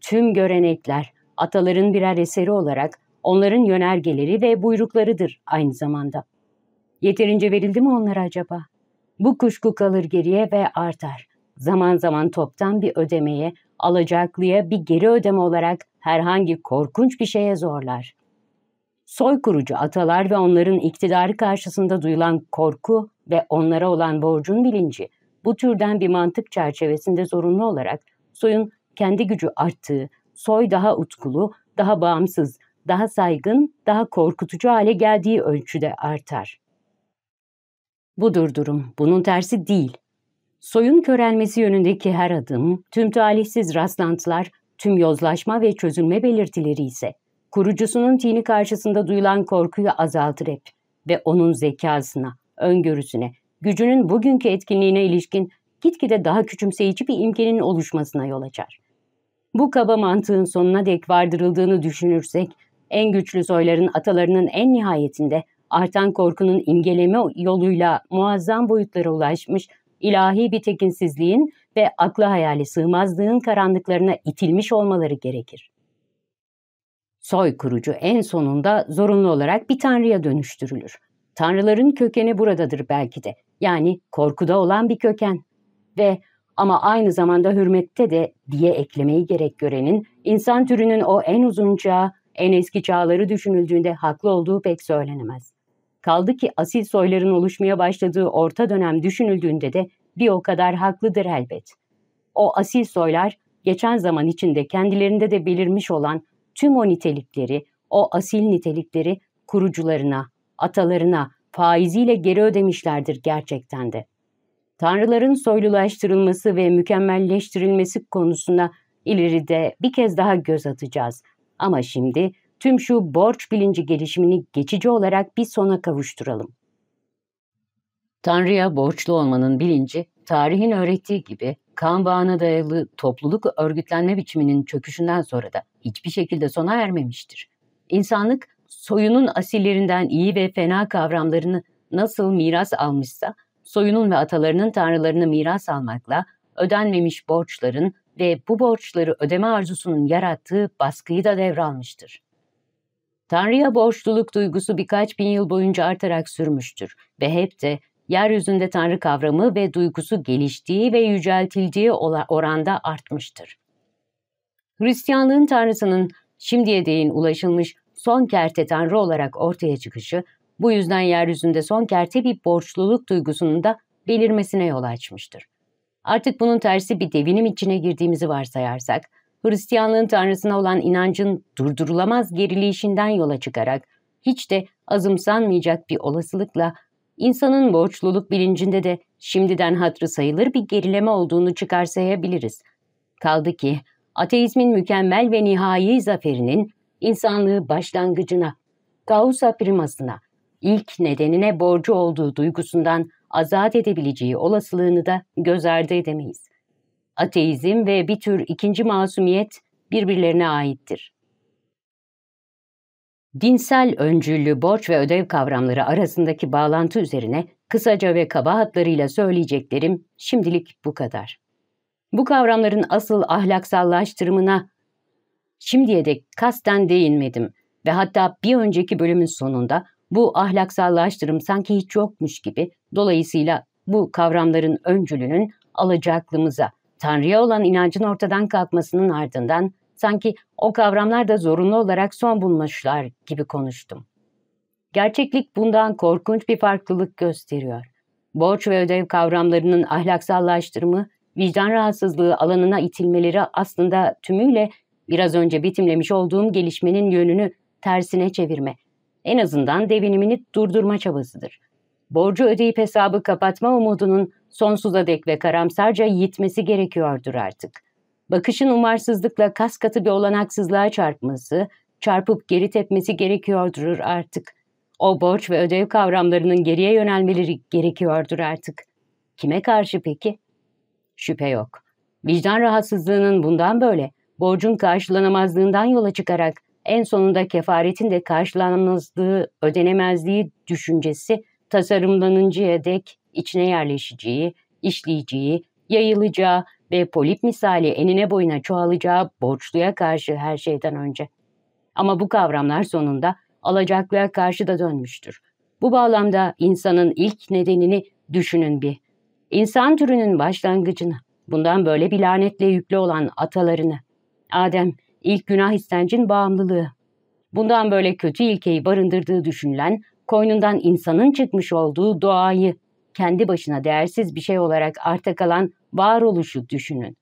Tüm görenekler, ataların birer eseri olarak onların yönergeleri ve buyruklarıdır aynı zamanda. Yeterince verildi mi onlara acaba? Bu kuşku kalır geriye ve artar zaman zaman toptan bir ödemeye, alacaklıya bir geri ödeme olarak herhangi korkunç bir şeye zorlar. Soykurucu atalar ve onların iktidarı karşısında duyulan korku ve onlara olan borcun bilinci bu türden bir mantık çerçevesinde zorunlu olarak soyun kendi gücü arttığı, soy daha utkulu, daha bağımsız, daha saygın, daha korkutucu hale geldiği ölçüde artar. Budur durum, bunun tersi değil. Soyun körelmesi yönündeki her adım, tüm talihsiz rastlantılar, tüm yozlaşma ve çözülme belirtileri ise kurucusunun tini karşısında duyulan korkuyu azaltır hep ve onun zekasına, öngörüsüne, gücünün bugünkü etkinliğine ilişkin gitgide daha küçümseyici bir imgenin oluşmasına yol açar. Bu kaba mantığın sonuna dek vardırıldığını düşünürsek, en güçlü soyların atalarının en nihayetinde artan korkunun imgeleme yoluyla muazzam boyutlara ulaşmış ilahi bir tekinsizliğin ve aklı hayali sığmazlığın karanlıklarına itilmiş olmaları gerekir. Soy kurucu en sonunda zorunlu olarak bir tanrıya dönüştürülür. Tanrıların kökeni buradadır belki de. Yani korkuda olan bir köken. Ve ama aynı zamanda hürmette de diye eklemeyi gerek görenin insan türünün o en uzunca, en eski çağları düşünüldüğünde haklı olduğu pek söylenemez. Kaldı ki asil soyların oluşmaya başladığı orta dönem düşünüldüğünde de bir o kadar haklıdır elbet. O asil soylar geçen zaman içinde kendilerinde de belirmiş olan tüm o nitelikleri, o asil nitelikleri kurucularına, atalarına faiziyle geri ödemişlerdir gerçekten de. Tanrıların soylulaştırılması ve mükemmelleştirilmesi konusuna ileride bir kez daha göz atacağız. Ama şimdi tüm şu borç bilinci gelişimini geçici olarak bir sona kavuşturalım. Tanrı'ya borçlu olmanın bilinci, tarihin öğrettiği gibi kan bağına dayalı topluluk örgütlenme biçiminin çöküşünden sonra da hiçbir şekilde sona ermemiştir. İnsanlık, soyunun asillerinden iyi ve fena kavramlarını nasıl miras almışsa, soyunun ve atalarının tanrılarını miras almakla, ödenmemiş borçların ve bu borçları ödeme arzusunun yarattığı baskıyı da devralmıştır. Tanrı'ya borçluluk duygusu birkaç bin yıl boyunca artarak sürmüştür ve hep de yeryüzünde Tanrı kavramı ve duygusu geliştiği ve yüceltildiği oranda artmıştır. Hristiyanlığın Tanrısının şimdiye değin ulaşılmış son kerte Tanrı olarak ortaya çıkışı, bu yüzden yeryüzünde son kerte bir borçluluk duygusunun da belirmesine yol açmıştır. Artık bunun tersi bir devinim içine girdiğimizi varsayarsak, Hristiyanlığın tanrısına olan inancın durdurulamaz gerileyişinden yola çıkarak hiç de azımsanmayacak bir olasılıkla insanın borçluluk bilincinde de şimdiden hatrı sayılır bir gerileme olduğunu çıkarsayabiliriz. Kaldı ki ateizmin mükemmel ve nihai zaferinin insanlığı başlangıcına, kausa primasına, ilk nedenine borcu olduğu duygusundan azat edebileceği olasılığını da göz ardı edemeyiz ateizm ve bir tür ikinci masumiyet birbirlerine aittir. Dinsel öncüllü borç ve ödev kavramları arasındaki bağlantı üzerine kısaca ve kaba hatlarıyla söyleyeceklerim şimdilik bu kadar. Bu kavramların asıl ahlaksallaştırımına şimdiye dek kasten değinmedim ve hatta bir önceki bölümün sonunda bu ahlaksallaştırım sanki hiç yokmuş gibi dolayısıyla bu kavramların öncülünün alacaklımıza Tanrı'ya olan inancın ortadan kalkmasının ardından sanki o kavramlar da zorunlu olarak son bulmuşlar gibi konuştum. Gerçeklik bundan korkunç bir farklılık gösteriyor. Borç ve ödev kavramlarının ahlaksallaştırımı, vicdan rahatsızlığı alanına itilmeleri aslında tümüyle biraz önce bitimlemiş olduğum gelişmenin yönünü tersine çevirme, en azından devinimini durdurma çabasıdır borcu ödeyip hesabı kapatma umudunun sonsuza dek ve karamsarca yitmesi gerekiyordur artık. Bakışın umarsızlıkla kas katı bir olanaksızlığa çarpması, çarpıp geri tepmesi gerekiyordur artık. O borç ve ödev kavramlarının geriye yönelmeleri gerekiyordur artık. Kime karşı peki? Şüphe yok. Vicdan rahatsızlığının bundan böyle, borcun karşılanamazlığından yola çıkarak en sonunda kefaretin de karşılanamazlığı, ödenemezliği düşüncesi tasarımlanıncaya dek içine yerleşeceği, işleyeceği, yayılacağı ve polip misali enine boyuna çoğalacağı borçluya karşı her şeyden önce. Ama bu kavramlar sonunda alacaklıya karşı da dönmüştür. Bu bağlamda insanın ilk nedenini düşünün bir. İnsan türünün başlangıcını, bundan böyle bir lanetle yüklü olan atalarını. Adem, ilk günah istencin bağımlılığı. Bundan böyle kötü ilkeyi barındırdığı düşünülen koynundan insanın çıkmış olduğu doğayı, kendi başına değersiz bir şey olarak arta kalan varoluşu düşünün.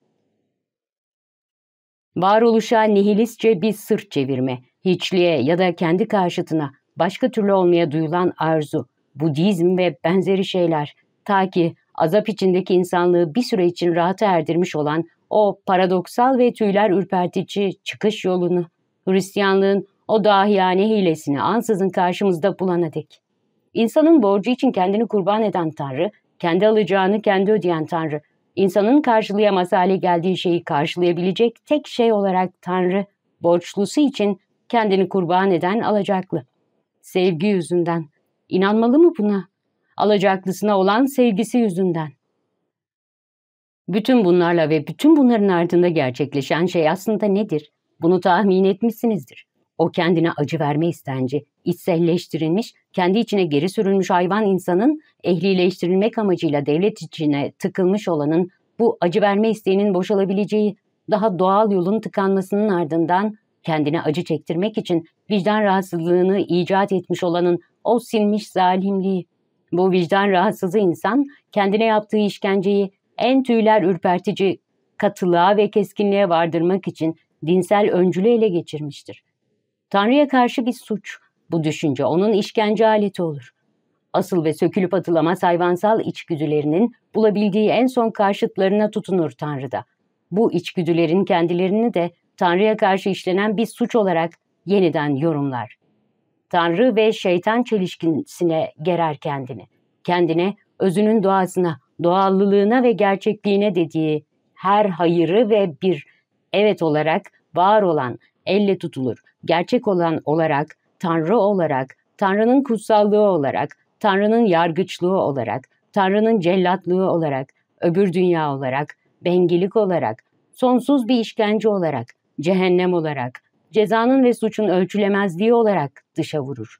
Varoluşa nihilistçe bir sırt çevirme, hiçliğe ya da kendi karşıtına, başka türlü olmaya duyulan arzu, Budizm ve benzeri şeyler, ta ki azap içindeki insanlığı bir süre için rahata erdirmiş olan o paradoksal ve tüyler ürpertici çıkış yolunu, Hristiyanlığın o dahiyane hilesini ansızın karşımızda bulana dek. İnsanın borcu için kendini kurban eden Tanrı, kendi alacağını kendi ödeyen Tanrı, insanın karşılayamaz hale geldiği şeyi karşılayabilecek tek şey olarak Tanrı, borçlusu için kendini kurban eden alacaklı. Sevgi yüzünden. İnanmalı mı buna? Alacaklısına olan sevgisi yüzünden. Bütün bunlarla ve bütün bunların ardında gerçekleşen şey aslında nedir? Bunu tahmin etmişsinizdir. O kendine acı verme istenci, içselleştirilmiş, kendi içine geri sürülmüş hayvan insanın ehlileştirilmek amacıyla devlet içine tıkılmış olanın bu acı verme isteğinin boşalabileceği daha doğal yolun tıkanmasının ardından kendine acı çektirmek için vicdan rahatsızlığını icat etmiş olanın o silmiş zalimliği. Bu vicdan rahatsızı insan kendine yaptığı işkenceyi en tüyler ürpertici katılığa ve keskinliğe vardırmak için dinsel öncülü ele geçirmiştir. Tanrı'ya karşı bir suç. Bu düşünce onun işkence aleti olur. Asıl ve sökülüp atılamaz hayvansal içgüdülerinin bulabildiği en son karşıtlarına tutunur Tanrı'da. Bu içgüdülerin kendilerini de Tanrı'ya karşı işlenen bir suç olarak yeniden yorumlar. Tanrı ve şeytan çelişkisine gerer kendini. Kendine, özünün doğasına, doğallılığına ve gerçekliğine dediği her hayırı ve bir evet olarak var olan, elle tutulur, gerçek olan olarak, Tanrı olarak, Tanrı'nın kutsallığı olarak, Tanrı'nın yargıçlığı olarak, Tanrı'nın cellatlığı olarak, öbür dünya olarak, bengilik olarak, sonsuz bir işkence olarak, cehennem olarak, cezanın ve suçun ölçülemezliği olarak dışa vurur.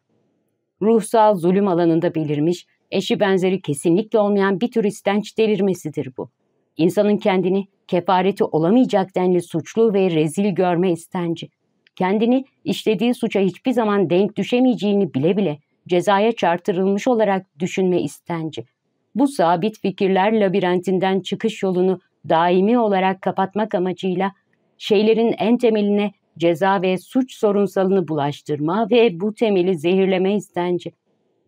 Ruhsal zulüm alanında belirmiş, eşi benzeri kesinlikle olmayan bir tür istenç delirmesidir bu. İnsanın kendini kefareti olamayacak denli suçlu ve rezil görme istenci kendini işlediği suça hiçbir zaman denk düşemeyeceğini bile bile cezaya çarptırılmış olarak düşünme istenci. Bu sabit fikirler labirentinden çıkış yolunu daimi olarak kapatmak amacıyla şeylerin en temeline ceza ve suç sorunsalını bulaştırma ve bu temeli zehirleme istenci.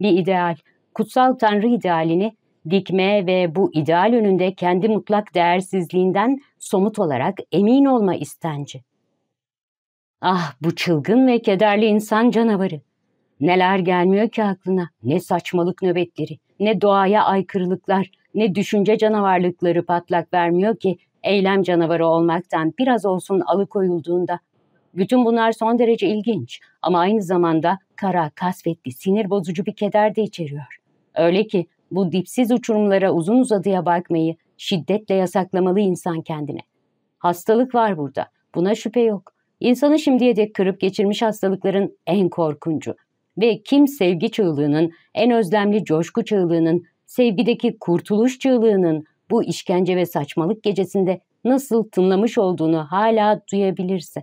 Bir ideal, kutsal tanrı idealini dikme ve bu ideal önünde kendi mutlak değersizliğinden somut olarak emin olma istenci. Ah bu çılgın ve kederli insan canavarı. Neler gelmiyor ki aklına, ne saçmalık nöbetleri, ne doğaya aykırılıklar, ne düşünce canavarlıkları patlak vermiyor ki eylem canavarı olmaktan biraz olsun alıkoyulduğunda. Bütün bunlar son derece ilginç ama aynı zamanda kara, kasvetli, sinir bozucu bir keder de içeriyor. Öyle ki bu dipsiz uçurumlara uzun uzadıya bakmayı şiddetle yasaklamalı insan kendine. Hastalık var burada, buna şüphe yok. İnsanı şimdiye dek kırıp geçirmiş hastalıkların en korkuncu ve kim sevgi çığlığının, en özlemli coşku çığlığının, sevgideki kurtuluş çığlığının bu işkence ve saçmalık gecesinde nasıl tınlamış olduğunu hala duyabilirse.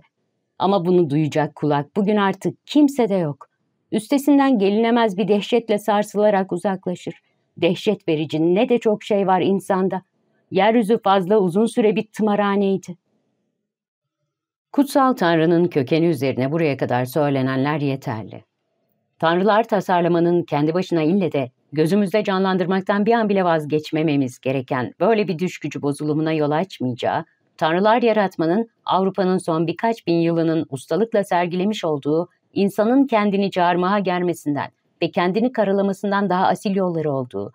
Ama bunu duyacak kulak bugün artık kimse de yok. Üstesinden gelinemez bir dehşetle sarsılarak uzaklaşır. Dehşet verici ne de çok şey var insanda. Yeryüzü fazla uzun süre bir tımarhaneydi. Kutsal Tanrı'nın kökeni üzerine buraya kadar söylenenler yeterli. Tanrılar tasarlamanın kendi başına ille de gözümüzde canlandırmaktan bir an bile vazgeçmememiz gereken böyle bir düş gücü bozulumuna yol açmayacağı, tanrılar yaratmanın Avrupa'nın son birkaç bin yılının ustalıkla sergilemiş olduğu insanın kendini çağırmağa germesinden ve kendini karalamasından daha asil yolları olduğu,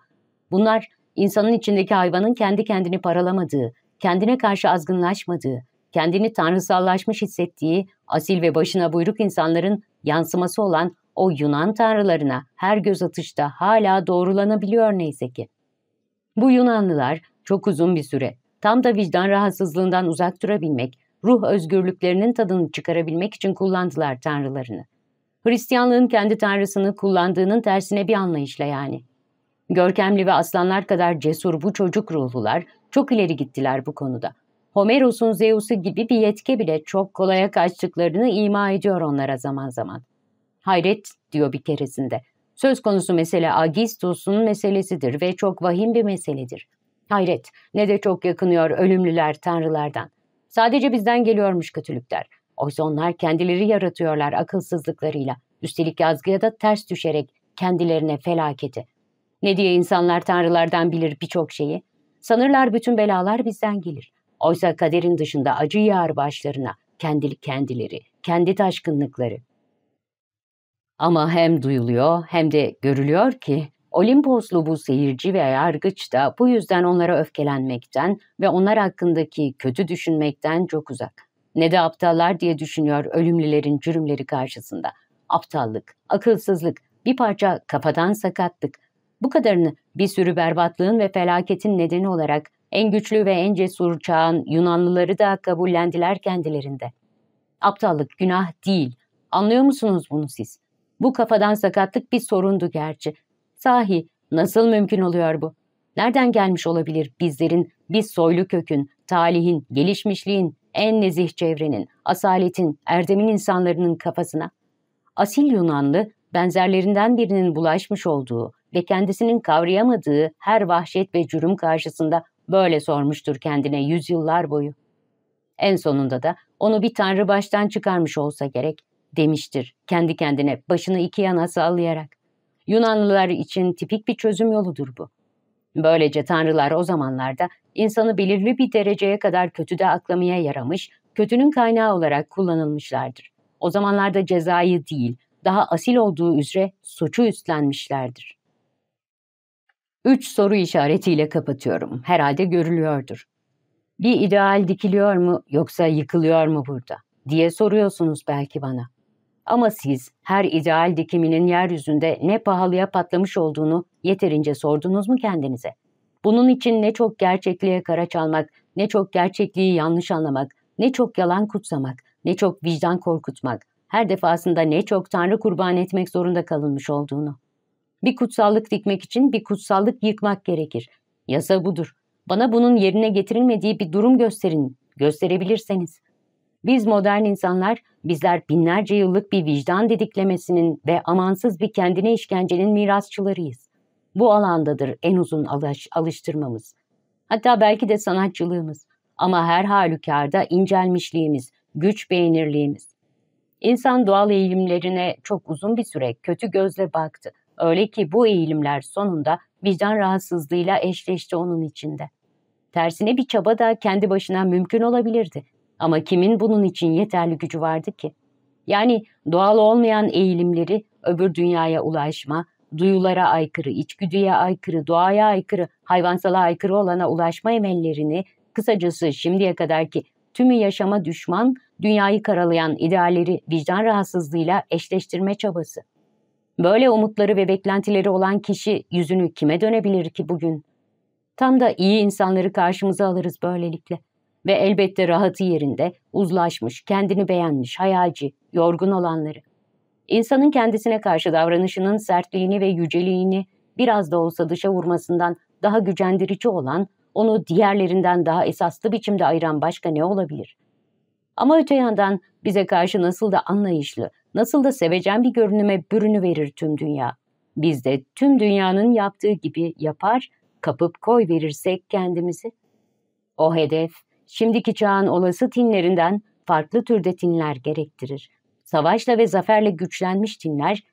bunlar insanın içindeki hayvanın kendi kendini paralamadığı, kendine karşı azgınlaşmadığı, kendini tanrısallaşmış hissettiği asil ve başına buyruk insanların yansıması olan o Yunan tanrılarına her göz atışta hala doğrulanabiliyor neyse ki. Bu Yunanlılar çok uzun bir süre tam da vicdan rahatsızlığından uzak durabilmek, ruh özgürlüklerinin tadını çıkarabilmek için kullandılar tanrılarını. Hristiyanlığın kendi tanrısını kullandığının tersine bir anlayışla yani. Görkemli ve aslanlar kadar cesur bu çocuk ruhlular çok ileri gittiler bu konuda. Homeros'un Zeus'u gibi bir yetki bile çok kolaya kaçtıklarını ima ediyor onlara zaman zaman. Hayret diyor bir keresinde. Söz konusu mesele Agistus'un meselesidir ve çok vahim bir meseledir. Hayret ne de çok yakınıyor ölümlüler tanrılardan. Sadece bizden geliyormuş kötülükler. Oysa onlar kendileri yaratıyorlar akılsızlıklarıyla. Üstelik yazgıya da ters düşerek kendilerine felaketi. Ne diye insanlar tanrılardan bilir birçok şeyi? Sanırlar bütün belalar bizden gelir. Oysa kaderin dışında acı yağar başlarına, kendili kendileri, kendi taşkınlıkları. Ama hem duyuluyor hem de görülüyor ki Olimposlu bu seyirci ve yargıç da bu yüzden onlara öfkelenmekten ve onlar hakkındaki kötü düşünmekten çok uzak. Ne de aptallar diye düşünüyor ölümlülerin cürümleri karşısında. Aptallık, akılsızlık, bir parça kafadan sakatlık. Bu kadarını bir sürü berbatlığın ve felaketin nedeni olarak en güçlü ve en cesur çağın Yunanlıları da kabullendiler kendilerinde. Aptallık günah değil. Anlıyor musunuz bunu siz? Bu kafadan sakatlık bir sorundu gerçi. Sahi nasıl mümkün oluyor bu? Nereden gelmiş olabilir bizlerin, biz soylu kökün, talihin, gelişmişliğin, en nezih çevrenin, asaletin, erdemin insanlarının kafasına? Asil Yunanlı, benzerlerinden birinin bulaşmış olduğu ve kendisinin kavrayamadığı her vahşet ve cürüm karşısında Böyle sormuştur kendine yüzyıllar boyu. En sonunda da onu bir tanrı baştan çıkarmış olsa gerek demiştir kendi kendine başını iki yana sallayarak. Yunanlılar için tipik bir çözüm yoludur bu. Böylece tanrılar o zamanlarda insanı belirli bir dereceye kadar kötüde aklamaya yaramış, kötünün kaynağı olarak kullanılmışlardır. O zamanlarda cezayı değil, daha asil olduğu üzere suçu üstlenmişlerdir. Üç soru işaretiyle kapatıyorum. Herhalde görülüyordur. Bir ideal dikiliyor mu yoksa yıkılıyor mu burada diye soruyorsunuz belki bana. Ama siz her ideal dikiminin yeryüzünde ne pahalıya patlamış olduğunu yeterince sordunuz mu kendinize? Bunun için ne çok gerçekliğe kara çalmak, ne çok gerçekliği yanlış anlamak, ne çok yalan kutsamak, ne çok vicdan korkutmak, her defasında ne çok tanrı kurban etmek zorunda kalınmış olduğunu. Bir kutsallık dikmek için bir kutsallık yıkmak gerekir. Yasa budur. Bana bunun yerine getirilmediği bir durum gösterin, gösterebilirseniz. Biz modern insanlar, bizler binlerce yıllık bir vicdan dediklemesinin ve amansız bir kendine işkencenin mirasçılarıyız. Bu alandadır en uzun alış alıştırmamız. Hatta belki de sanatçılığımız. Ama her halükarda incelmişliğimiz, güç beğenirliğimiz. İnsan doğal eğilimlerine çok uzun bir süre kötü gözle baktı. Öyle ki bu eğilimler sonunda vicdan rahatsızlığıyla eşleşti onun içinde. Tersine bir çaba da kendi başına mümkün olabilirdi. Ama kimin bunun için yeterli gücü vardı ki? Yani doğal olmayan eğilimleri öbür dünyaya ulaşma, duyulara aykırı, içgüdüye aykırı, doğaya aykırı, hayvansala aykırı olana ulaşma emellerini, kısacası şimdiye kadarki tümü yaşama düşman, dünyayı karalayan idealleri vicdan rahatsızlığıyla eşleştirme çabası. Böyle umutları ve beklentileri olan kişi yüzünü kime dönebilir ki bugün? Tam da iyi insanları karşımıza alırız böylelikle. Ve elbette rahatı yerinde, uzlaşmış, kendini beğenmiş, hayalci, yorgun olanları. İnsanın kendisine karşı davranışının sertliğini ve yüceliğini biraz da olsa dışa vurmasından daha gücendirici olan, onu diğerlerinden daha esaslı biçimde ayıran başka ne olabilir?'' Ama öte yandan bize karşı nasıl da anlayışlı, nasıl da sevecen bir görünüme bürünü verir tüm dünya. Biz de tüm dünyanın yaptığı gibi yapar, kapıp koy verirsek kendimizi. O hedef, şimdiki çağın olası tinlerinden farklı türde tinler gerektirir. Savaşla ve zaferle güçlenmiş tinler,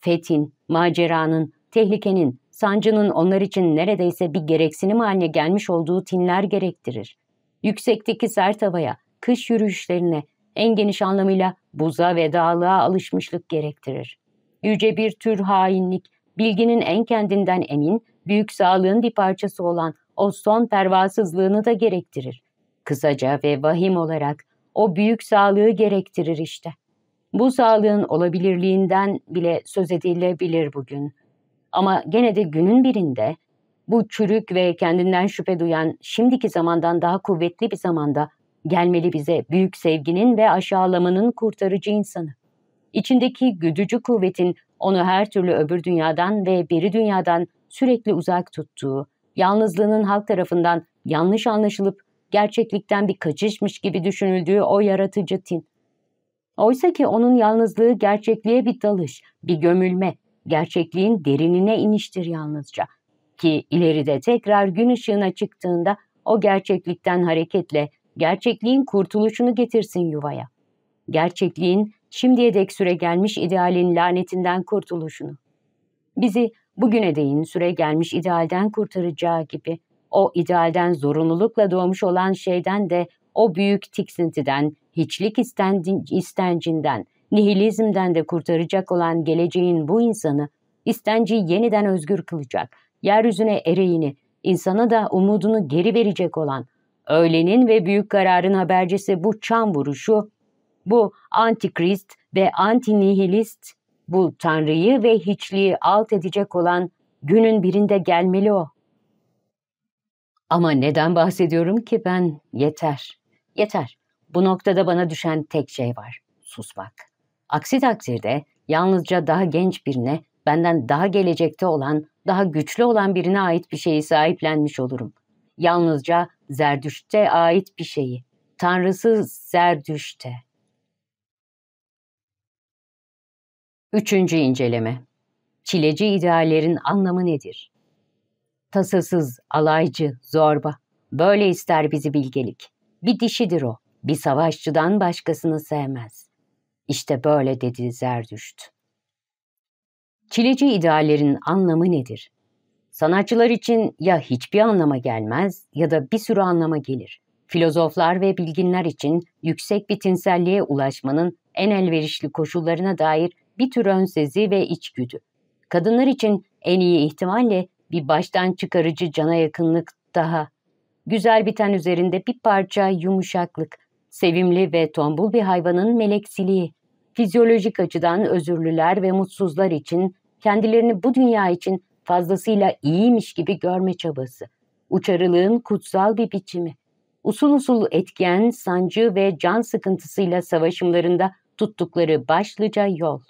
fethin, maceranın, tehlikenin, sancının onlar için neredeyse bir gereksinim haline gelmiş olduğu tinler gerektirir. Yüksekteki sert havaya, kış yürüyüşlerine, en geniş anlamıyla buza ve dağlığa alışmışlık gerektirir. Yüce bir tür hainlik, bilginin en kendinden emin, büyük sağlığın bir parçası olan o son pervasızlığını da gerektirir. Kısaca ve vahim olarak o büyük sağlığı gerektirir işte. Bu sağlığın olabilirliğinden bile söz edilebilir bugün. Ama gene de günün birinde bu çürük ve kendinden şüphe duyan şimdiki zamandan daha kuvvetli bir zamanda Gelmeli bize büyük sevginin ve aşağılamanın kurtarıcı insanı. İçindeki güdücü kuvvetin onu her türlü öbür dünyadan ve beri dünyadan sürekli uzak tuttuğu, yalnızlığının halk tarafından yanlış anlaşılıp gerçeklikten bir kaçışmış gibi düşünüldüğü o yaratıcı tin. Oysa ki onun yalnızlığı gerçekliğe bir dalış, bir gömülme, gerçekliğin derinine iniştir yalnızca. Ki ileride tekrar gün ışığına çıktığında o gerçeklikten hareketle gerçekliğin kurtuluşunu getirsin yuvaya. Gerçekliğin şimdiye dek süre gelmiş idealin lanetinden kurtuluşunu. Bizi bugüne değin süre gelmiş idealden kurtaracağı gibi o idealden zorunlulukla doğmuş olan şeyden de o büyük tiksintiden, hiçlik istencinden, nihilizmden de kurtaracak olan geleceğin bu insanı, istenci yeniden özgür kılacak, yeryüzüne ereğini, insana da umudunu geri verecek olan, Öğlenin ve büyük kararın habercisi bu çan vuruşu, bu antikrist ve antinihilist, bu tanrıyı ve hiçliği alt edecek olan günün birinde gelmeli o. Ama neden bahsediyorum ki ben? Yeter, yeter. Bu noktada bana düşen tek şey var, susmak. Aksi takdirde yalnızca daha genç birine, benden daha gelecekte olan, daha güçlü olan birine ait bir şeyi sahiplenmiş olurum.'' yalnızca Zerdüşt'e ait bir şeyi. Tanrısı Zerdüşt'e. Üçüncü inceleme. Çileci ideallerin anlamı nedir? Tasasız, alaycı, zorba. Böyle ister bizi bilgelik. Bir dişidir o. Bir savaşçıdan başkasını sevmez. İşte böyle dedi Zerdüşt. Çileci ideallerin anlamı nedir? Sanatçılar için ya hiçbir anlama gelmez ya da bir sürü anlama gelir. Filozoflar ve bilginler için yüksek bir tinselliğe ulaşmanın en elverişli koşullarına dair bir tür önsezi ve içgüdü. Kadınlar için en iyi ihtimalle bir baştan çıkarıcı cana yakınlık daha. Güzel biten üzerinde bir parça yumuşaklık, sevimli ve tombul bir hayvanın meleksiliği, fizyolojik açıdan özürlüler ve mutsuzlar için kendilerini bu dünya için fazlasıyla iyiymiş gibi görme çabası, uçarılığın kutsal bir biçimi, usul usul etken, sancı ve can sıkıntısıyla savaşımlarında tuttukları başlıca yol.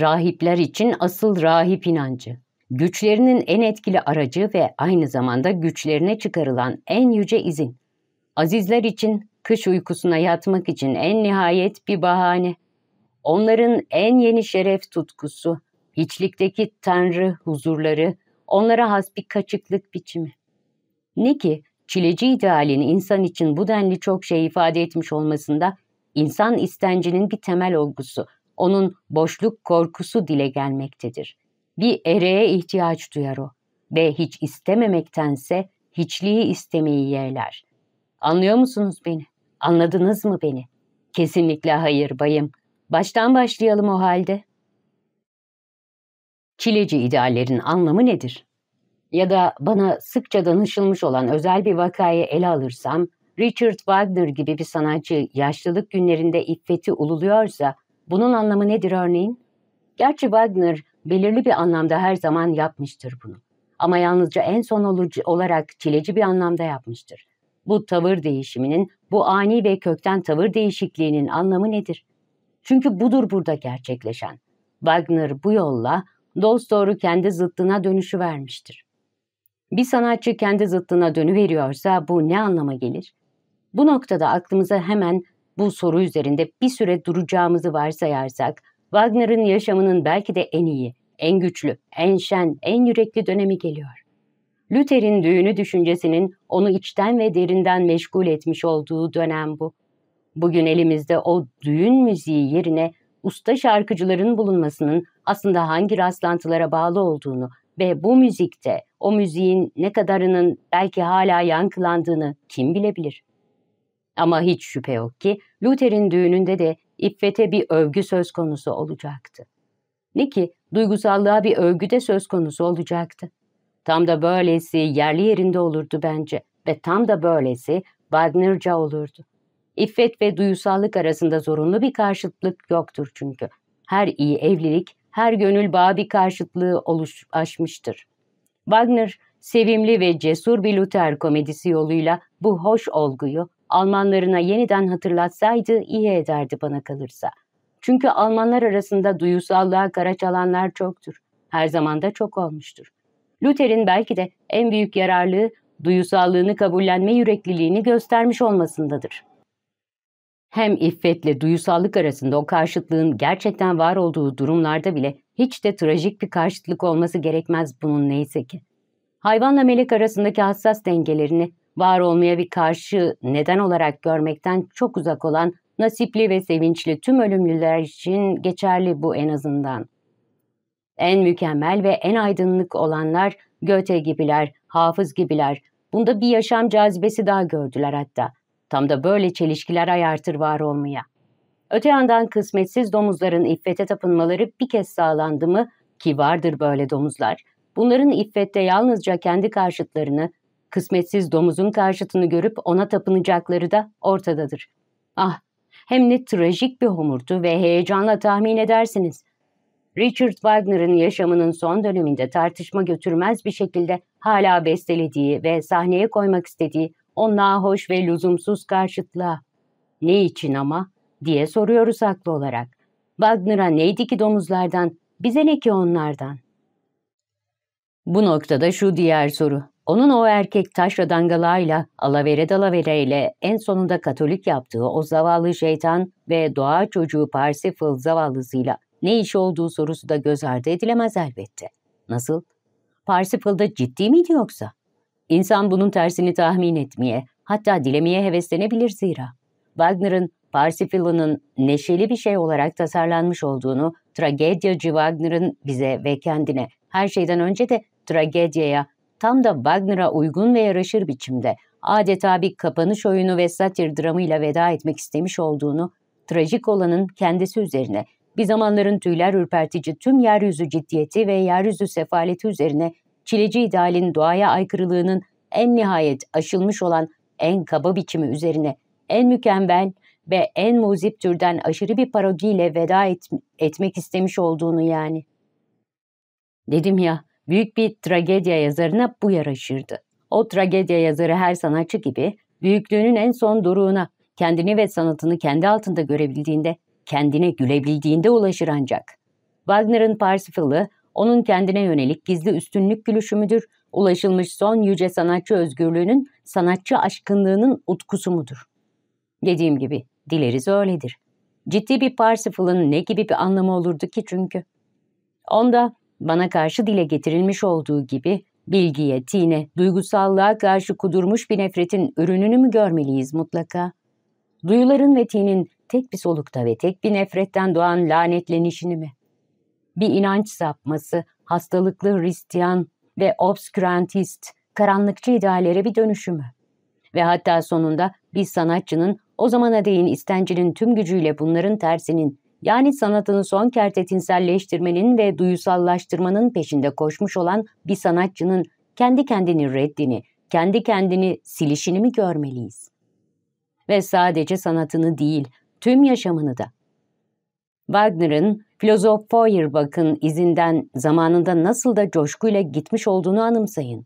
Rahipler için asıl rahip inancı, güçlerinin en etkili aracı ve aynı zamanda güçlerine çıkarılan en yüce izin. Azizler için kış uykusuna yatmak için en nihayet bir bahane. Onların en yeni şeref tutkusu, hiçlikteki tanrı huzurları, onlara has bir kaçıklık biçimi. Ne ki çileci idealin insan için bu denli çok şey ifade etmiş olmasında insan istencinin bir temel olgusu, onun boşluk korkusu dile gelmektedir. Bir ereğe ihtiyaç duyar o ve hiç istememektense hiçliği istemeyi yeğler. Anlıyor musunuz beni? Anladınız mı beni? Kesinlikle hayır bayım. Baştan başlayalım o halde çileci ideallerin anlamı nedir? Ya da bana sıkça danışılmış olan özel bir vakayı ele alırsam, Richard Wagner gibi bir sanatçı yaşlılık günlerinde iffeti ululuyorsa bunun anlamı nedir örneğin? Gerçi Wagner belirli bir anlamda her zaman yapmıştır bunu. Ama yalnızca en son olarak çileci bir anlamda yapmıştır. Bu tavır değişiminin, bu ani ve kökten tavır değişikliğinin anlamı nedir? Çünkü budur burada gerçekleşen. Wagner bu yolla doğru kendi zıttına dönüşü vermiştir. Bir sanatçı kendi zıttına dönüveriyorsa bu ne anlama gelir? Bu noktada aklımıza hemen bu soru üzerinde bir süre duracağımızı varsayarsak, Wagner'ın yaşamının belki de en iyi, en güçlü, en şen, en yürekli dönemi geliyor. Luther'in düğünü düşüncesinin onu içten ve derinden meşgul etmiş olduğu dönem bu. Bugün elimizde o düğün müziği yerine usta şarkıcıların bulunmasının aslında hangi rastlantılara bağlı olduğunu ve bu müzikte o müziğin ne kadarının belki hala yankılandığını kim bilebilir? Ama hiç şüphe yok ki Luther'in düğününde de İffet'e bir övgü söz konusu olacaktı. Ne ki duygusallığa bir övgü de söz konusu olacaktı. Tam da böylesi yerli yerinde olurdu bence ve tam da böylesi Wagner'ca olurdu. İffet ve duyusallık arasında zorunlu bir karşıtlık yoktur çünkü. Her iyi evlilik, her gönül bağı bir karşıtlığı oluş aşmıştır. Wagner, sevimli ve cesur bir Luther komedisi yoluyla bu hoş olguyu Almanlarına yeniden hatırlatsaydı iyi ederdi bana kalırsa. Çünkü Almanlar arasında duyusallığa kara çalanlar çoktur. Her zaman da çok olmuştur. Luther'in belki de en büyük yararlığı duyusallığını kabullenme yürekliliğini göstermiş olmasındadır. Hem iffetle duyusallık arasında o karşıtlığın gerçekten var olduğu durumlarda bile hiç de trajik bir karşıtlık olması gerekmez bunun neyse ki. Hayvanla melek arasındaki hassas dengelerini var olmaya bir karşı neden olarak görmekten çok uzak olan nasipli ve sevinçli tüm ölümlüler için geçerli bu en azından. En mükemmel ve en aydınlık olanlar Göte gibiler, Hafız gibiler, bunda bir yaşam cazibesi daha gördüler hatta. Tam da böyle çelişkiler ayartır var olmaya. Öte yandan kısmetsiz domuzların iffete tapınmaları bir kez sağlandı mı ki vardır böyle domuzlar. Bunların iffette yalnızca kendi karşıtlarını, kısmetsiz domuzun karşıtını görüp ona tapınacakları da ortadadır. Ah, hem ne trajik bir homurtu ve heyecanla tahmin edersiniz. Richard Wagner'ın yaşamının son döneminde tartışma götürmez bir şekilde hala bestelediği ve sahneye koymak istediği o nahoş ve lüzumsuz karşıtlığa. Ne için ama? diye soruyoruz haklı olarak. Wagner'a neydi ki domuzlardan, bize ne ki onlardan? Bu noktada şu diğer soru. Onun o erkek taş radangalayla, alavere dalavereyle en sonunda katolik yaptığı o zavallı şeytan ve doğa çocuğu Parsifal zavallısıyla ne iş olduğu sorusu da göz ardı edilemez elbette. Nasıl? Parsifal'da ciddi miydi yoksa? İnsan bunun tersini tahmin etmeye, hatta dilemeye heveslenebilir zira. Wagner'ın Parsifal'ın neşeli bir şey olarak tasarlanmış olduğunu, tragedyacı Wagner'ın bize ve kendine, her şeyden önce de tragedyaya, tam da Wagner'a uygun ve yaraşır biçimde adeta bir kapanış oyunu ve satir dramıyla veda etmek istemiş olduğunu, trajik olanın kendisi üzerine, bir zamanların tüyler ürpertici tüm yeryüzü ciddiyeti ve yeryüzü sefaleti üzerine çileci idealin doğaya aykırılığının en nihayet aşılmış olan en kaba biçimi üzerine en mükemmel ve en muzip türden aşırı bir parodiyle veda et, etmek istemiş olduğunu yani. Dedim ya, büyük bir tragedya yazarına bu yaraşırdı. O tragedya yazarı her sanatçı gibi büyüklüğünün en son duruğuna kendini ve sanatını kendi altında görebildiğinde, kendine gülebildiğinde ulaşır ancak. Wagner'ın Parsifal'ı onun kendine yönelik gizli üstünlük gülüşü müdür, ulaşılmış son yüce sanatçı özgürlüğünün, sanatçı aşkınlığının utkusu mudur? Dediğim gibi, dileriz öyledir. Ciddi bir Parsifal'ın ne gibi bir anlamı olurdu ki çünkü? Onda bana karşı dile getirilmiş olduğu gibi bilgiye, tine, duygusallığa karşı kudurmuş bir nefretin ürününü mü görmeliyiz mutlaka? Duyuların ve tinin tek bir solukta ve tek bir nefretten doğan lanetlenişini mi? bir inanç sapması, hastalıklı Hristiyan ve obskürantist, karanlıkçı idealere bir dönüşümü. Ve hatta sonunda bir sanatçının o zamana değin istencinin tüm gücüyle bunların tersinin yani sanatını son kertetinselleştirmenin ve duyusallaştırmanın peşinde koşmuş olan bir sanatçının kendi kendini reddini, kendi kendini silişini mi görmeliyiz? Ve sadece sanatını değil, tüm yaşamını da Wagner'ın filozof Feuerbach'ın izinden zamanında nasıl da coşkuyla gitmiş olduğunu anımsayın.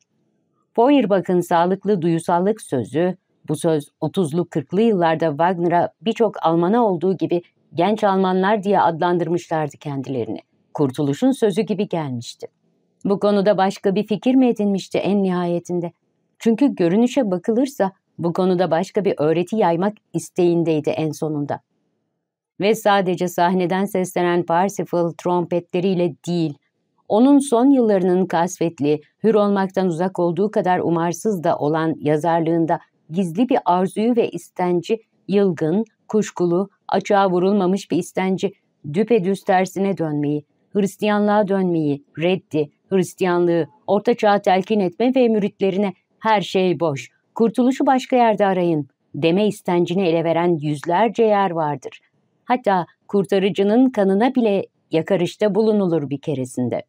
Feuerbach'ın sağlıklı duyusallık sözü, bu söz 30'lu 40'lı yıllarda Wagner'a birçok Alman'a olduğu gibi genç Almanlar diye adlandırmışlardı kendilerini. Kurtuluşun sözü gibi gelmişti. Bu konuda başka bir fikir mi edinmişti en nihayetinde? Çünkü görünüşe bakılırsa bu konuda başka bir öğreti yaymak isteğindeydi en sonunda. Ve sadece sahneden seslenen Parsifal trompetleriyle değil, onun son yıllarının kasvetli, hür olmaktan uzak olduğu kadar umarsız da olan yazarlığında gizli bir arzuyu ve istenci, yılgın, kuşkulu, açığa vurulmamış bir istenci, düpedüz tersine dönmeyi, Hristiyanlığa dönmeyi, reddi, Hristiyanlığı, orta çağ telkin etme ve müritlerine her şey boş, kurtuluşu başka yerde arayın deme istencini ele veren yüzlerce yer vardır hatta kurtarıcının kanına bile yakarışta bulunulur bir keresinde.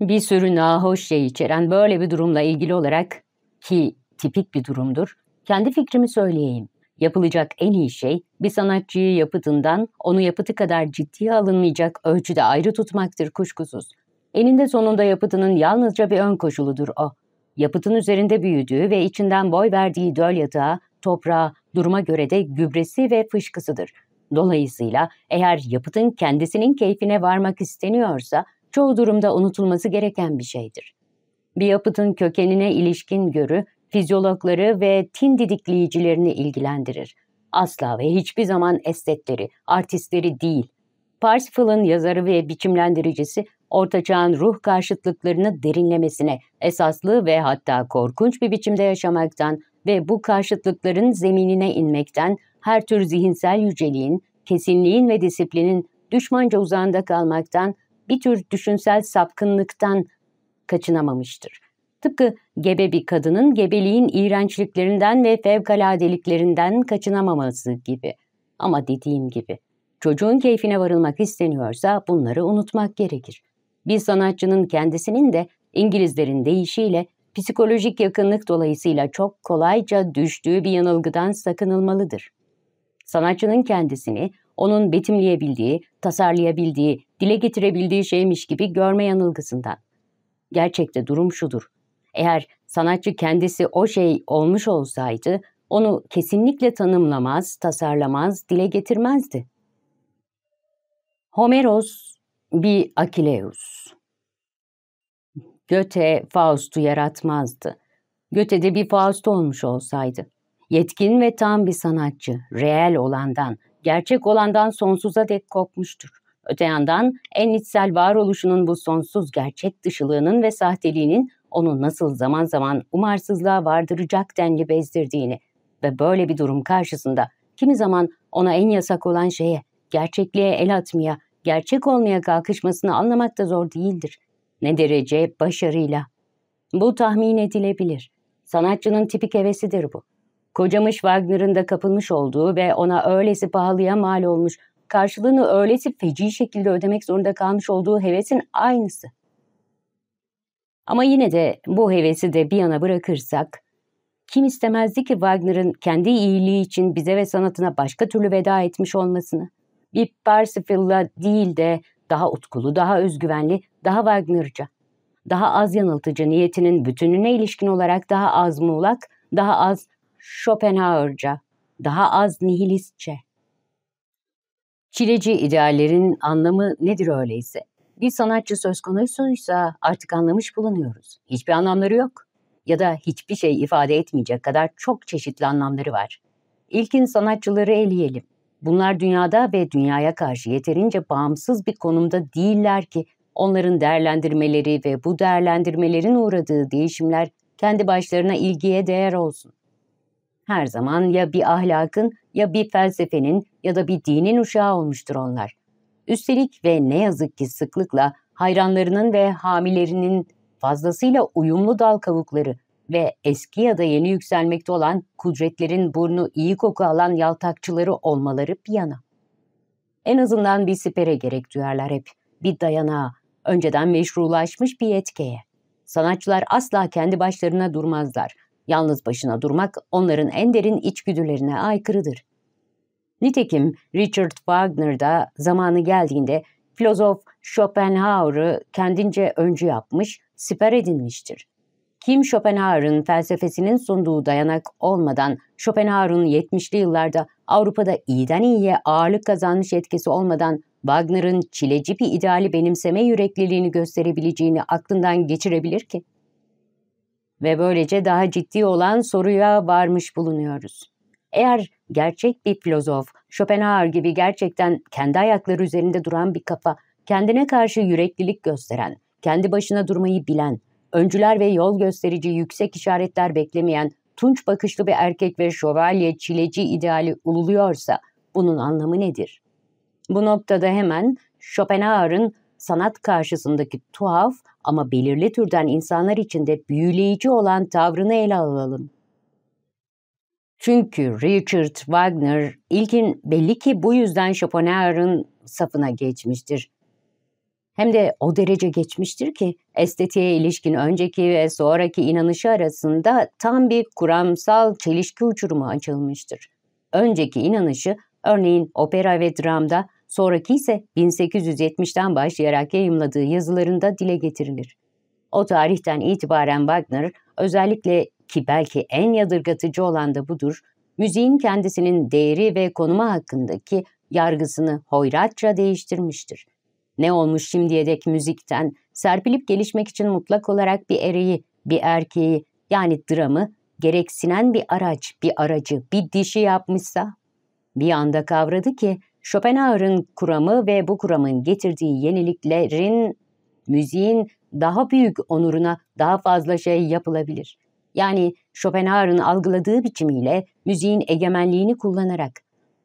Bir sürü nahoş şey içeren böyle bir durumla ilgili olarak ki tipik bir durumdur, kendi fikrimi söyleyeyim. Yapılacak en iyi şey bir sanatçıyı yapıtından onu yapıtı kadar ciddiye alınmayacak ölçüde ayrı tutmaktır kuşkusuz. Eninde sonunda yapıtının yalnızca bir ön koşuludur o. Yapıtın üzerinde büyüdüğü ve içinden boy verdiği döl yatağa, toprağa, duruma göre de gübresi ve fışkısıdır. Dolayısıyla eğer yapıtın kendisinin keyfine varmak isteniyorsa çoğu durumda unutulması gereken bir şeydir. Bir yapıtın kökenine ilişkin görü, fizyologları ve tin didikleyicilerini ilgilendirir. Asla ve hiçbir zaman estetleri, artistleri değil. Parsifal'ın yazarı ve biçimlendiricisi ortaçağın ruh karşıtlıklarını derinlemesine, esaslı ve hatta korkunç bir biçimde yaşamaktan ve bu karşıtlıkların zeminine inmekten her tür zihinsel yüceliğin, kesinliğin ve disiplinin düşmanca uzağında kalmaktan, bir tür düşünsel sapkınlıktan kaçınamamıştır. Tıpkı gebe bir kadının gebeliğin iğrençliklerinden ve fevkaladeliklerinden kaçınamaması gibi. Ama dediğim gibi, çocuğun keyfine varılmak isteniyorsa bunları unutmak gerekir. Bir sanatçının kendisinin de İngilizlerin deyişiyle psikolojik yakınlık dolayısıyla çok kolayca düştüğü bir yanılgıdan sakınılmalıdır. Sanatçının kendisini onun betimleyebildiği, tasarlayabildiği, dile getirebildiği şeymiş gibi görme yanılgısından. Gerçekte durum şudur. Eğer sanatçı kendisi o şey olmuş olsaydı, onu kesinlikle tanımlamaz, tasarlamaz, dile getirmezdi. Homeros bir Akileus Göte Faust'u yaratmazdı. Göte de bir Faust olmuş olsaydı. Yetkin ve tam bir sanatçı, reel olandan, gerçek olandan sonsuza dek kopmuştur. Öte yandan en içsel varoluşunun bu sonsuz gerçek dışılığının ve sahteliğinin onu nasıl zaman zaman umarsızlığa vardıracak denli bezdirdiğini ve böyle bir durum karşısında kimi zaman ona en yasak olan şeye, gerçekliğe el atmaya, gerçek olmaya kalkışmasını anlamak da zor değildir. Ne derece başarıyla. Bu tahmin edilebilir. Sanatçının tipik hevesidir bu. Kocamış Wagner'ın da kapılmış olduğu ve ona öylesi pahalıya mal olmuş, karşılığını öylesi feci şekilde ödemek zorunda kalmış olduğu hevesin aynısı. Ama yine de bu hevesi de bir yana bırakırsak, kim istemezdi ki Wagner'ın kendi iyiliği için bize ve sanatına başka türlü veda etmiş olmasını? Bir Parsifal'la değil de daha utkulu, daha özgüvenli, daha Wagner'cı, daha az yanıltıcı niyetinin bütününe ilişkin olarak daha az muğlak, daha az Schopenhauer'ca, daha az nihilistçe. Çileci ideallerin anlamı nedir öyleyse? Bir sanatçı söz konusuysa artık anlamış bulunuyoruz. Hiçbir anlamları yok ya da hiçbir şey ifade etmeyecek kadar çok çeşitli anlamları var. İlkin sanatçıları eleyelim. Bunlar dünyada ve dünyaya karşı yeterince bağımsız bir konumda değiller ki Onların değerlendirmeleri ve bu değerlendirmelerin uğradığı değişimler kendi başlarına ilgiye değer olsun. Her zaman ya bir ahlakın ya bir felsefenin ya da bir dinin uşağı olmuştur onlar. Üstelik ve ne yazık ki sıklıkla hayranlarının ve hamilerinin fazlasıyla uyumlu dal kavukları ve eski ya da yeni yükselmekte olan kudretlerin burnu iyi koku alan yaltakçıları olmaları bir yana. En azından bir sipere gerek duyarlar hep, bir dayanağa, önceden meşrulaşmış bir yetkeye. Sanatçılar asla kendi başlarına durmazlar. Yalnız başına durmak onların en derin içgüdülerine aykırıdır. Nitekim Richard Wagner da zamanı geldiğinde filozof Schopenhauer'ı kendince öncü yapmış, siper edinmiştir. Kim Schopenhauer'ın felsefesinin sunduğu dayanak olmadan Schopenhauer'ın 70'li yıllarda Avrupa'da iyiden iyiye ağırlık kazanmış etkisi olmadan Wagner'ın çileci bir ideali benimseme yürekliliğini gösterebileceğini aklından geçirebilir ki? Ve böylece daha ciddi olan soruya varmış bulunuyoruz. Eğer gerçek bir filozof, Schopenhauer gibi gerçekten kendi ayakları üzerinde duran bir kafa, kendine karşı yüreklilik gösteren, kendi başına durmayı bilen, öncüler ve yol gösterici yüksek işaretler beklemeyen, tunç bakışlı bir erkek ve şövalye çileci ideali ululuyorsa bunun anlamı nedir?'' Bu noktada hemen Schopenhauer'ın sanat karşısındaki tuhaf ama belirli türden insanlar içinde büyüleyici olan tavrını ele alalım. Çünkü Richard Wagner ilkin belli ki bu yüzden Schopenhauer'ın safına geçmiştir. Hem de o derece geçmiştir ki estetiğe ilişkin önceki ve sonraki inanışı arasında tam bir kuramsal çelişki uçurumu açılmıştır. Önceki inanışı örneğin opera ve dramda sonraki ise 1870'ten başlayarak yayımladığı yazılarında dile getirilir. O tarihten itibaren Wagner özellikle ki belki en yadırgatıcı olan da budur, müziğin kendisinin değeri ve konuma hakkındaki yargısını hoyratça değiştirmiştir. Ne olmuş şimdiye dek müzikten serpilip gelişmek için mutlak olarak bir ereği, bir erkeği yani dramı gereksinen bir araç, bir aracı, bir dişi yapmışsa bir anda kavradı ki Schopenhauer'ın kuramı ve bu kuramın getirdiği yeniliklerin müziğin daha büyük onuruna daha fazla şey yapılabilir. Yani Schopenhauer'ın algıladığı biçimiyle müziğin egemenliğini kullanarak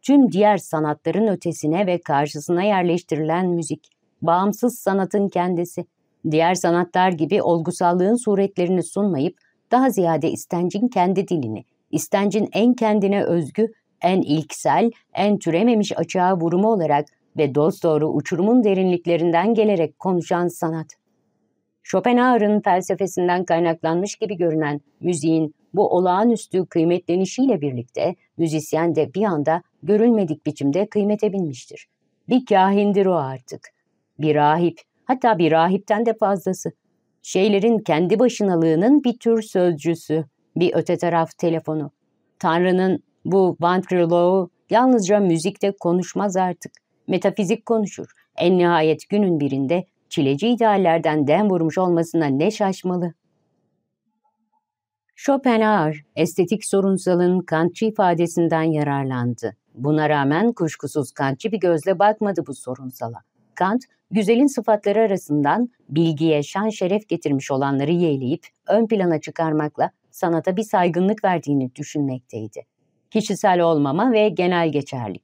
tüm diğer sanatların ötesine ve karşısına yerleştirilen müzik, bağımsız sanatın kendisi, diğer sanatlar gibi olgusallığın suretlerini sunmayıp daha ziyade istencin kendi dilini, istencin en kendine özgü en ilksel, en türememiş açığa vurumu olarak ve dosdoğru uçurumun derinliklerinden gelerek konuşan sanat. Schopenhauer'ın felsefesinden kaynaklanmış gibi görünen müziğin bu olağanüstü kıymetlenişiyle birlikte müzisyen de bir anda görülmedik biçimde kıymete binmiştir. Bir kahindir o artık. Bir rahip, hatta bir rahipten de fazlası. Şeylerin kendi başınalığının bir tür sözcüsü, bir öte taraf telefonu. Tanrı'nın bu Vantrilo yalnızca müzikte konuşmaz artık. Metafizik konuşur. En nihayet günün birinde çileci ideallerden dem vurmuş olmasına ne şaşmalı. Schopenhauer, estetik sorunsalın kantçı ifadesinden yararlandı. Buna rağmen kuşkusuz kantçı bir gözle bakmadı bu sorunsala. Kant, güzelin sıfatları arasından bilgiye şan şeref getirmiş olanları yeğleyip ön plana çıkarmakla sanata bir saygınlık verdiğini düşünmekteydi kişisel olmama ve genel geçerlik.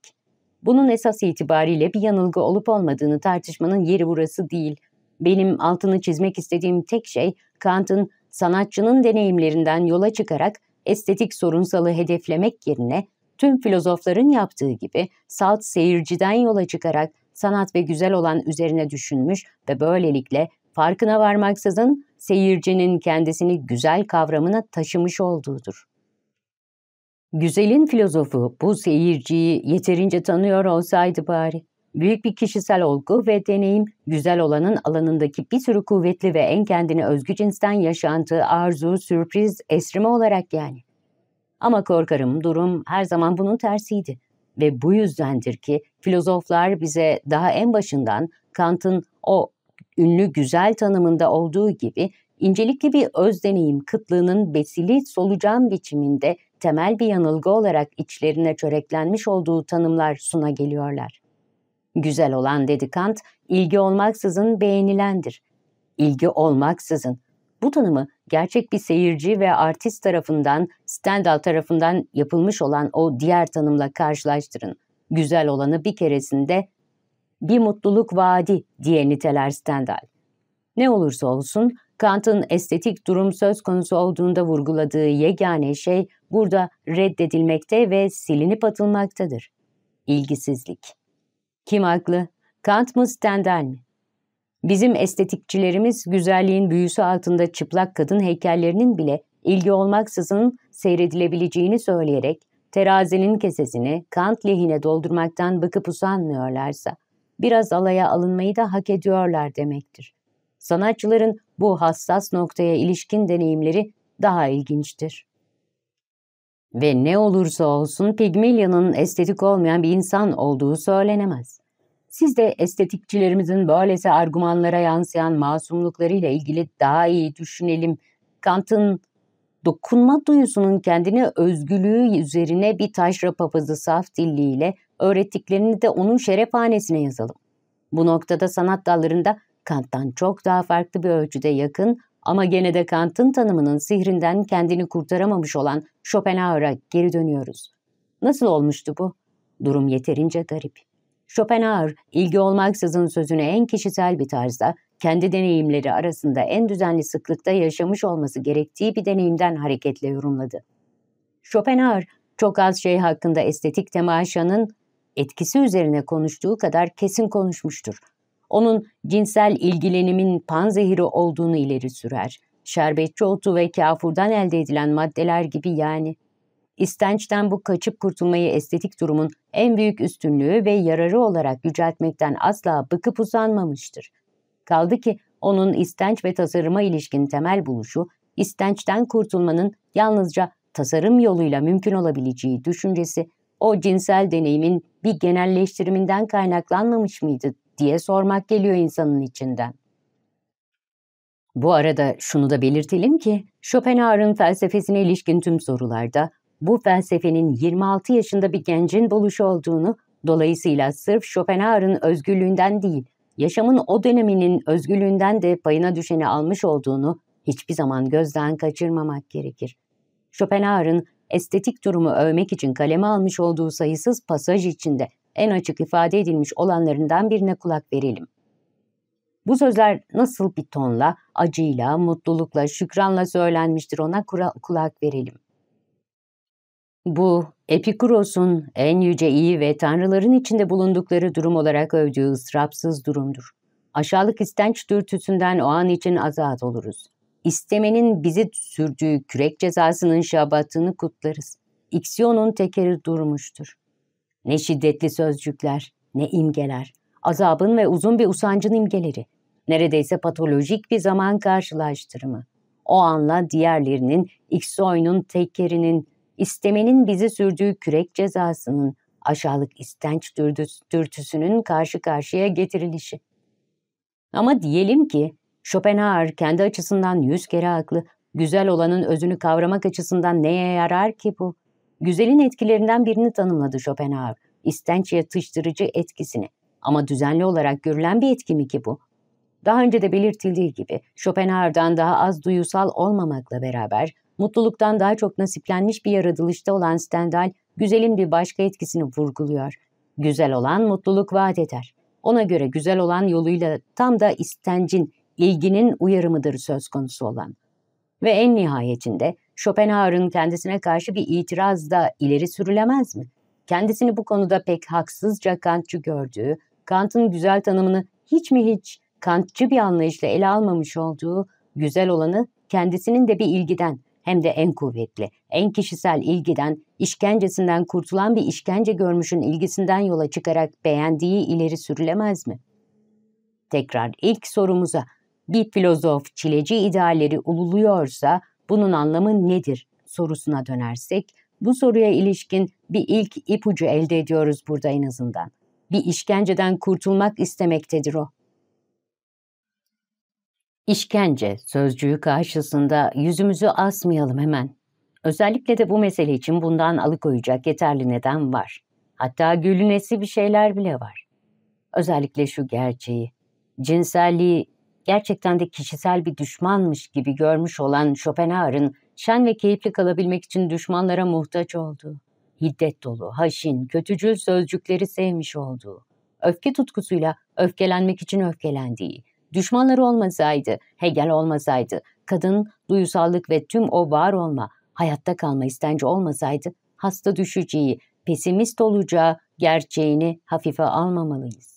Bunun esas itibariyle bir yanılgı olup olmadığını tartışmanın yeri burası değil. Benim altını çizmek istediğim tek şey Kant'ın sanatçının deneyimlerinden yola çıkarak estetik sorunsalı hedeflemek yerine tüm filozofların yaptığı gibi salt seyirciden yola çıkarak sanat ve güzel olan üzerine düşünmüş ve böylelikle farkına varmaksızın seyircinin kendisini güzel kavramına taşımış olduğudur. Güzelin filozofu bu seyirciyi yeterince tanıyor olsaydı bari. Büyük bir kişisel olgu ve deneyim, güzel olanın alanındaki bir sürü kuvvetli ve en kendine özgü cinsten yaşantı, arzu, sürpriz, esrime olarak yani. Ama korkarım durum her zaman bunun tersiydi. Ve bu yüzdendir ki filozoflar bize daha en başından Kant'ın o ünlü güzel tanımında olduğu gibi incelikli bir öz deneyim kıtlığının besili solucan biçiminde temel bir yanılgı olarak içlerine çöreklenmiş olduğu tanımlar suna geliyorlar. Güzel olan dedi Kant, ilgi olmaksızın beğenilendir. İlgi olmaksızın. Bu tanımı gerçek bir seyirci ve artist tarafından, Stendhal tarafından yapılmış olan o diğer tanımla karşılaştırın. Güzel olanı bir keresinde bir mutluluk vaadi diye niteler Stendhal. Ne olursa olsun Kant'ın estetik durum söz konusu olduğunda vurguladığı yegane şey burada reddedilmekte ve silinip atılmaktadır. İlgisizlik. Kim haklı? Kant mı Stendhal mi? Bizim estetikçilerimiz güzelliğin büyüsü altında çıplak kadın heykellerinin bile ilgi olmaksızın seyredilebileceğini söyleyerek terazinin kesesini Kant lehine doldurmaktan bıkıp usanmıyorlarsa biraz alaya alınmayı da hak ediyorlar demektir. Sanatçıların bu hassas noktaya ilişkin deneyimleri daha ilginçtir. Ve ne olursa olsun Pigmalia'nın estetik olmayan bir insan olduğu söylenemez. Siz de estetikçilerimizin böylesi argümanlara yansıyan masumluklarıyla ilgili daha iyi düşünelim. Kant'ın dokunma duyusunun kendini özgülüğü üzerine bir taşra papazı saf dilliyle öğrettiklerini de onun şerefhanesine yazalım. Bu noktada sanat dallarında Kant'tan çok daha farklı bir ölçüde yakın ama gene de Kant'ın tanımının sihrinden kendini kurtaramamış olan Schopenhauer'a geri dönüyoruz. Nasıl olmuştu bu? Durum yeterince garip. Schopenhauer, ilgi olmaksızın sözünü en kişisel bir tarzda, kendi deneyimleri arasında en düzenli sıklıkta yaşamış olması gerektiği bir deneyimden hareketle yorumladı. Schopenhauer, çok az şey hakkında estetik temaşanın etkisi üzerine konuştuğu kadar kesin konuşmuştur onun cinsel ilgilenimin panzehiri olduğunu ileri sürer. Şerbetçi otu ve kafurdan elde edilen maddeler gibi yani. İstençten bu kaçıp kurtulmayı estetik durumun en büyük üstünlüğü ve yararı olarak yüceltmekten asla bıkıp uzanmamıştır. Kaldı ki onun istenç ve tasarıma ilişkin temel buluşu, istençten kurtulmanın yalnızca tasarım yoluyla mümkün olabileceği düşüncesi, o cinsel deneyimin bir genelleştiriminden kaynaklanmamış mıydı diye sormak geliyor insanın içinden. Bu arada şunu da belirtelim ki Schopenhauer'ın felsefesine ilişkin tüm sorularda bu felsefenin 26 yaşında bir gencin buluşu olduğunu, dolayısıyla sırf Schopenhauer'ın özgürlüğünden değil, yaşamın o döneminin özgürlüğünden de payına düşeni almış olduğunu hiçbir zaman gözden kaçırmamak gerekir. Schopenhauer'ın estetik durumu övmek için kaleme almış olduğu sayısız pasaj içinde en açık ifade edilmiş olanlarından birine kulak verelim. Bu sözler nasıl bir tonla, acıyla, mutlulukla, şükranla söylenmiştir ona kulak verelim. Bu, Epikuros'un en yüce iyi ve tanrıların içinde bulundukları durum olarak övdüğü ıstırapsız durumdur. Aşağılık istenç dürtüsünden o an için azat oluruz. İstemenin bizi sürdüğü kürek cezasının şabatını kutlarız. İksiyonun tekeri durmuştur. Ne şiddetli sözcükler, ne imgeler, azabın ve uzun bir usancın imgeleri, neredeyse patolojik bir zaman karşılaştırımı. O anla diğerlerinin, İksoy'un tekerinin, istemenin bizi sürdüğü kürek cezasının, aşağılık istenç dürtüsünün karşı karşıya getirilişi. Ama diyelim ki Schopenhauer kendi açısından yüz kere haklı, güzel olanın özünü kavramak açısından neye yarar ki bu? Güzelin etkilerinden birini tanımladı Schopenhauer, istenç yatıştırıcı etkisini. Ama düzenli olarak görülen bir etki mi ki bu? Daha önce de belirtildiği gibi Schopenhauer'dan daha az duyusal olmamakla beraber mutluluktan daha çok nasiplenmiş bir yaratılışta olan Stendhal, güzelin bir başka etkisini vurguluyor. Güzel olan mutluluk vaat eder. Ona göre güzel olan yoluyla tam da istencin, ilginin uyarımıdır söz konusu olan. Ve en nihayetinde Schopenhauer'ın kendisine karşı bir itiraz da ileri sürülemez mi? Kendisini bu konuda pek haksızca Kantçı gördüğü, Kant'ın güzel tanımını hiç mi hiç Kantçı bir anlayışla ele almamış olduğu güzel olanı kendisinin de bir ilgiden hem de en kuvvetli, en kişisel ilgiden, işkencesinden kurtulan bir işkence görmüşün ilgisinden yola çıkarak beğendiği ileri sürülemez mi? Tekrar ilk sorumuza, bir filozof çileci idealleri ululuyorsa bunun anlamı nedir sorusuna dönersek bu soruya ilişkin bir ilk ipucu elde ediyoruz burada en azından. Bir işkenceden kurtulmak istemektedir o. İşkence sözcüğü karşısında yüzümüzü asmayalım hemen. Özellikle de bu mesele için bundan alıkoyacak yeterli neden var. Hatta gülünesi bir şeyler bile var. Özellikle şu gerçeği. Cinselliği gerçekten de kişisel bir düşmanmış gibi görmüş olan Schopenhauer'ın şen ve keyifli kalabilmek için düşmanlara muhtaç olduğu, hiddet dolu, haşin, kötücül sözcükleri sevmiş olduğu, öfke tutkusuyla öfkelenmek için öfkelendiği, düşmanları olmasaydı, Hegel olmasaydı, kadın duyusallık ve tüm o var olma, hayatta kalma istenci olmasaydı hasta düşeceği, pesimist olacağı gerçeğini hafife almamalıyız.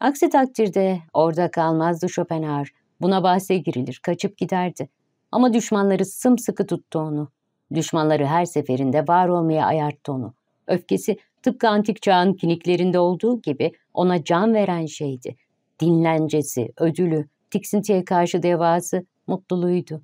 Aksi takdirde orada kalmazdı Schopenhauer. Buna bahse girilir, kaçıp giderdi. Ama düşmanları sımsıkı tuttu onu. Düşmanları her seferinde var olmaya ayarttı onu. Öfkesi tıpkı antik çağın kiniklerinde olduğu gibi ona can veren şeydi. Dinlencesi, ödülü, tiksintiye karşı devası, mutluluğuydu.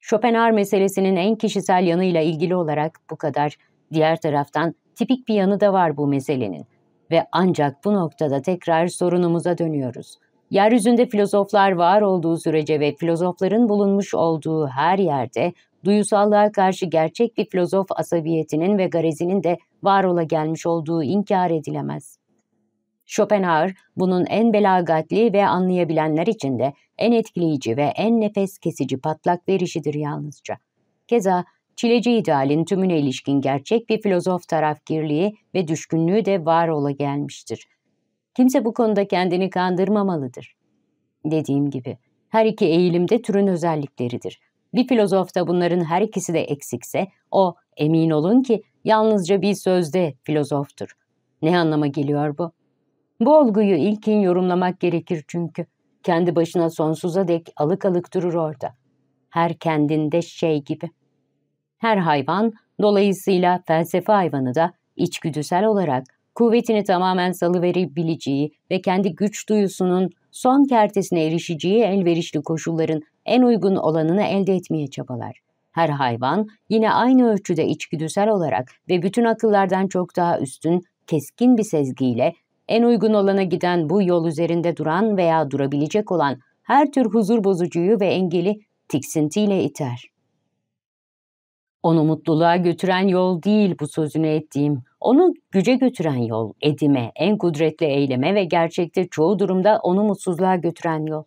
Schopenhauer meselesinin en kişisel yanıyla ilgili olarak bu kadar. Diğer taraftan tipik bir yanı da var bu meselenin. Ve ancak bu noktada tekrar sorunumuza dönüyoruz. Yeryüzünde filozoflar var olduğu sürece ve filozofların bulunmuş olduğu her yerde duyusallığa karşı gerçek bir filozof asabiyetinin ve garezinin de var ola gelmiş olduğu inkar edilemez. Schopenhauer bunun en belagatli ve anlayabilenler için de en etkileyici ve en nefes kesici patlak verişidir yalnızca. Keza çileci idealin tümüne ilişkin gerçek bir filozof tarafgirliği ve düşkünlüğü de var ola gelmiştir. Kimse bu konuda kendini kandırmamalıdır. Dediğim gibi, her iki eğilim de türün özellikleridir. Bir filozofta bunların her ikisi de eksikse, o emin olun ki yalnızca bir sözde filozoftur. Ne anlama geliyor bu? Bu olguyu ilkin yorumlamak gerekir çünkü. Kendi başına sonsuza dek alık alık durur orada. Her kendinde şey gibi.'' Her hayvan, dolayısıyla felsefe hayvanı da içgüdüsel olarak kuvvetini tamamen salıverebileceği ve kendi güç duyusunun son kertesine erişeceği elverişli koşulların en uygun olanını elde etmeye çabalar. Her hayvan yine aynı ölçüde içgüdüsel olarak ve bütün akıllardan çok daha üstün, keskin bir sezgiyle en uygun olana giden bu yol üzerinde duran veya durabilecek olan her tür huzur bozucuyu ve engeli tiksintiyle iter. Onu mutluluğa götüren yol değil bu sözünü ettiğim. Onu güce götüren yol, edime, en kudretli eyleme ve gerçekte çoğu durumda onu mutsuzluğa götüren yol.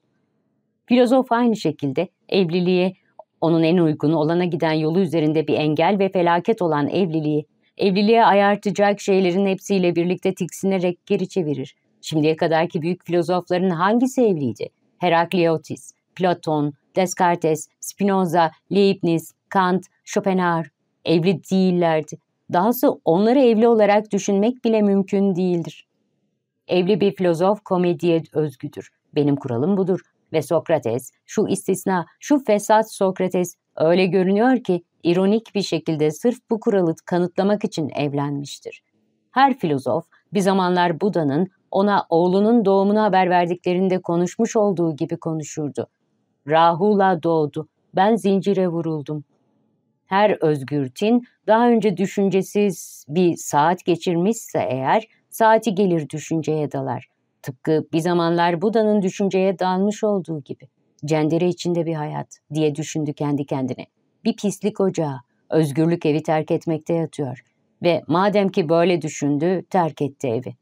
Filozof aynı şekilde evliliğe, onun en uygun olana giden yolu üzerinde bir engel ve felaket olan evliliği, evliliğe ayartacak şeylerin hepsiyle birlikte tiksinerek geri çevirir. Şimdiye kadarki büyük filozofların hangisi evliydi? Herakliotis, Platon, Descartes, Spinoza, Leibniz, Kant, Schopenhauer evli değillerdi. Dahası onları evli olarak düşünmek bile mümkün değildir. Evli bir filozof komediye özgüdür. Benim kuralım budur. Ve Sokrates, şu istisna, şu fesat Sokrates öyle görünüyor ki ironik bir şekilde sırf bu kuralı kanıtlamak için evlenmiştir. Her filozof bir zamanlar Buda'nın ona oğlunun doğumunu haber verdiklerinde konuşmuş olduğu gibi konuşurdu. Rahula doğdu, ben zincire vuruldum.'' her özgür daha önce düşüncesiz bir saat geçirmişse eğer saati gelir düşünceye dalar. Tıpkı bir zamanlar Buda'nın düşünceye dalmış olduğu gibi. Cendere içinde bir hayat diye düşündü kendi kendine. Bir pislik ocağı, özgürlük evi terk etmekte yatıyor. Ve madem ki böyle düşündü, terk etti evi.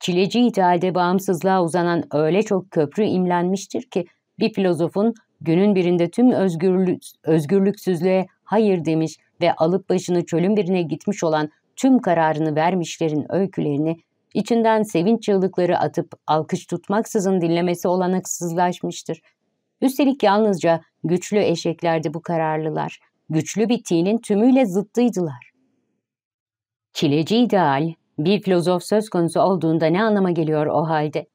Çileci idealde bağımsızlığa uzanan öyle çok köprü imlenmiştir ki bir filozofun günün birinde tüm özgürlük, özgürlüksüzlüğe hayır demiş ve alıp başını çölün birine gitmiş olan tüm kararını vermişlerin öykülerini içinden sevinç çığlıkları atıp alkış tutmaksızın dinlemesi olanaksızlaşmıştır. Üstelik yalnızca güçlü eşeklerdi bu kararlılar. Güçlü bittiğinin tümüyle zıttıydılar. Çileci ideal, bir filozof söz konusu olduğunda ne anlama geliyor o halde?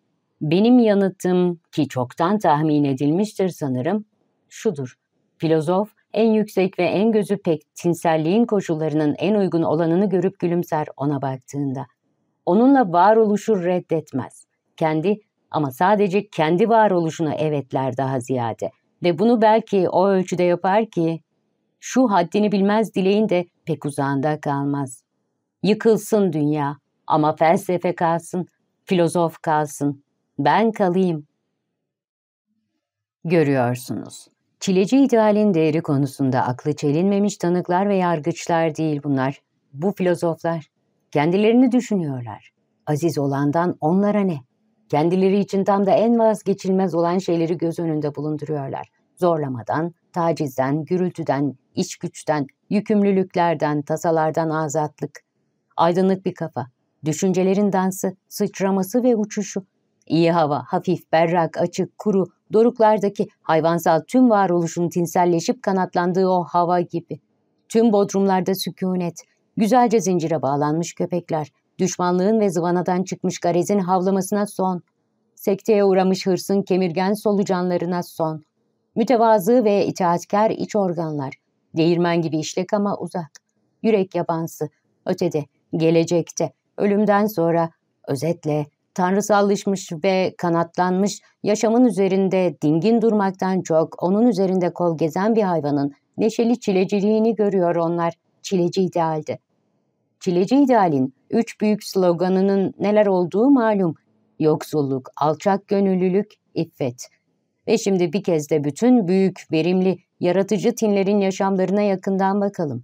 Benim yanıtım ki çoktan tahmin edilmiştir sanırım şudur. Filozof en yüksek ve en gözü pek tinselliğin koşullarının en uygun olanını görüp gülümser ona baktığında. Onunla varoluşu reddetmez. Kendi ama sadece kendi varoluşuna evetler daha ziyade. Ve bunu belki o ölçüde yapar ki şu haddini bilmez dileğin de pek uzağında kalmaz. Yıkılsın dünya ama felsefe kalsın, filozof kalsın, ben kalayım. Görüyorsunuz. Çileci idealin değeri konusunda aklı çelinmemiş tanıklar ve yargıçlar değil bunlar. Bu filozoflar. Kendilerini düşünüyorlar. Aziz olandan onlara ne? Kendileri için tam da en vazgeçilmez olan şeyleri göz önünde bulunduruyorlar. Zorlamadan, tacizden, gürültüden, iç güçten, yükümlülüklerden, tasalardan azatlık. Aydınlık bir kafa, düşüncelerin dansı, sıçraması ve uçuşu, İyi hava, hafif, berrak, açık, kuru, doruklardaki hayvansal tüm varoluşun tinselleşip kanatlandığı o hava gibi. Tüm bodrumlarda sükunet, güzelce zincire bağlanmış köpekler, düşmanlığın ve zıvanadan çıkmış garezin havlamasına son, sekteye uğramış hırsın kemirgen solucanlarına son, mütevazı ve itaatkar iç organlar, değirmen gibi işlek ama uzak, yürek yabansı, ötede, gelecekte, ölümden sonra, özetle tanrısallaşmış ve kanatlanmış, yaşamın üzerinde dingin durmaktan çok onun üzerinde kol gezen bir hayvanın neşeli çileciliğini görüyor onlar. Çileci idealdi. Çileci idealin üç büyük sloganının neler olduğu malum. Yoksulluk, alçak gönüllülük, iffet. Ve şimdi bir kez de bütün büyük, verimli, yaratıcı tinlerin yaşamlarına yakından bakalım.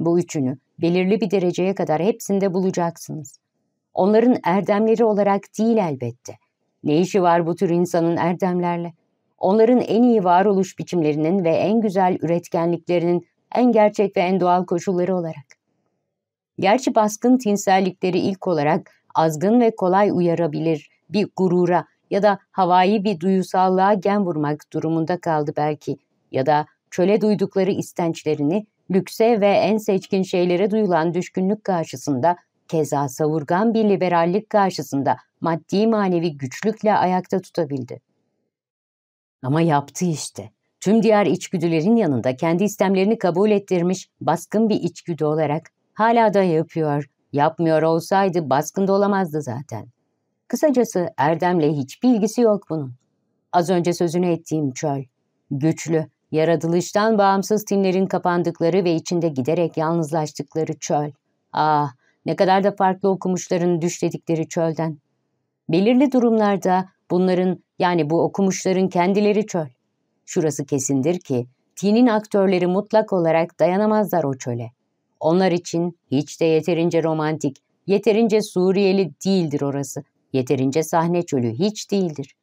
Bu üçünü belirli bir dereceye kadar hepsinde bulacaksınız. Onların erdemleri olarak değil elbette. Ne işi var bu tür insanın erdemlerle? Onların en iyi varoluş biçimlerinin ve en güzel üretkenliklerinin en gerçek ve en doğal koşulları olarak. Gerçi baskın tinsellikleri ilk olarak azgın ve kolay uyarabilir bir gurura ya da havai bir duyusallığa gen vurmak durumunda kaldı belki ya da çöle duydukları istençlerini lükse ve en seçkin şeylere duyulan düşkünlük karşısında Keza savurgan bir liberallik karşısında maddi manevi güçlükle ayakta tutabildi. Ama yaptı işte. Tüm diğer içgüdülerin yanında kendi istemlerini kabul ettirmiş baskın bir içgüdü olarak hala da yapıyor. Yapmıyor olsaydı baskında olamazdı zaten. Kısacası Erdem'le hiçbir ilgisi yok bunun. Az önce sözünü ettiğim çöl. Güçlü, yaratılıştan bağımsız timlerin kapandıkları ve içinde giderek yalnızlaştıkları çöl. Ah, ne kadar da farklı okumuşların düşledikleri çölden. Belirli durumlarda bunların yani bu okumuşların kendileri çöl. Şurası kesindir ki tinin aktörleri mutlak olarak dayanamazlar o çöle. Onlar için hiç de yeterince romantik, yeterince Suriyeli değildir orası. Yeterince sahne çölü hiç değildir.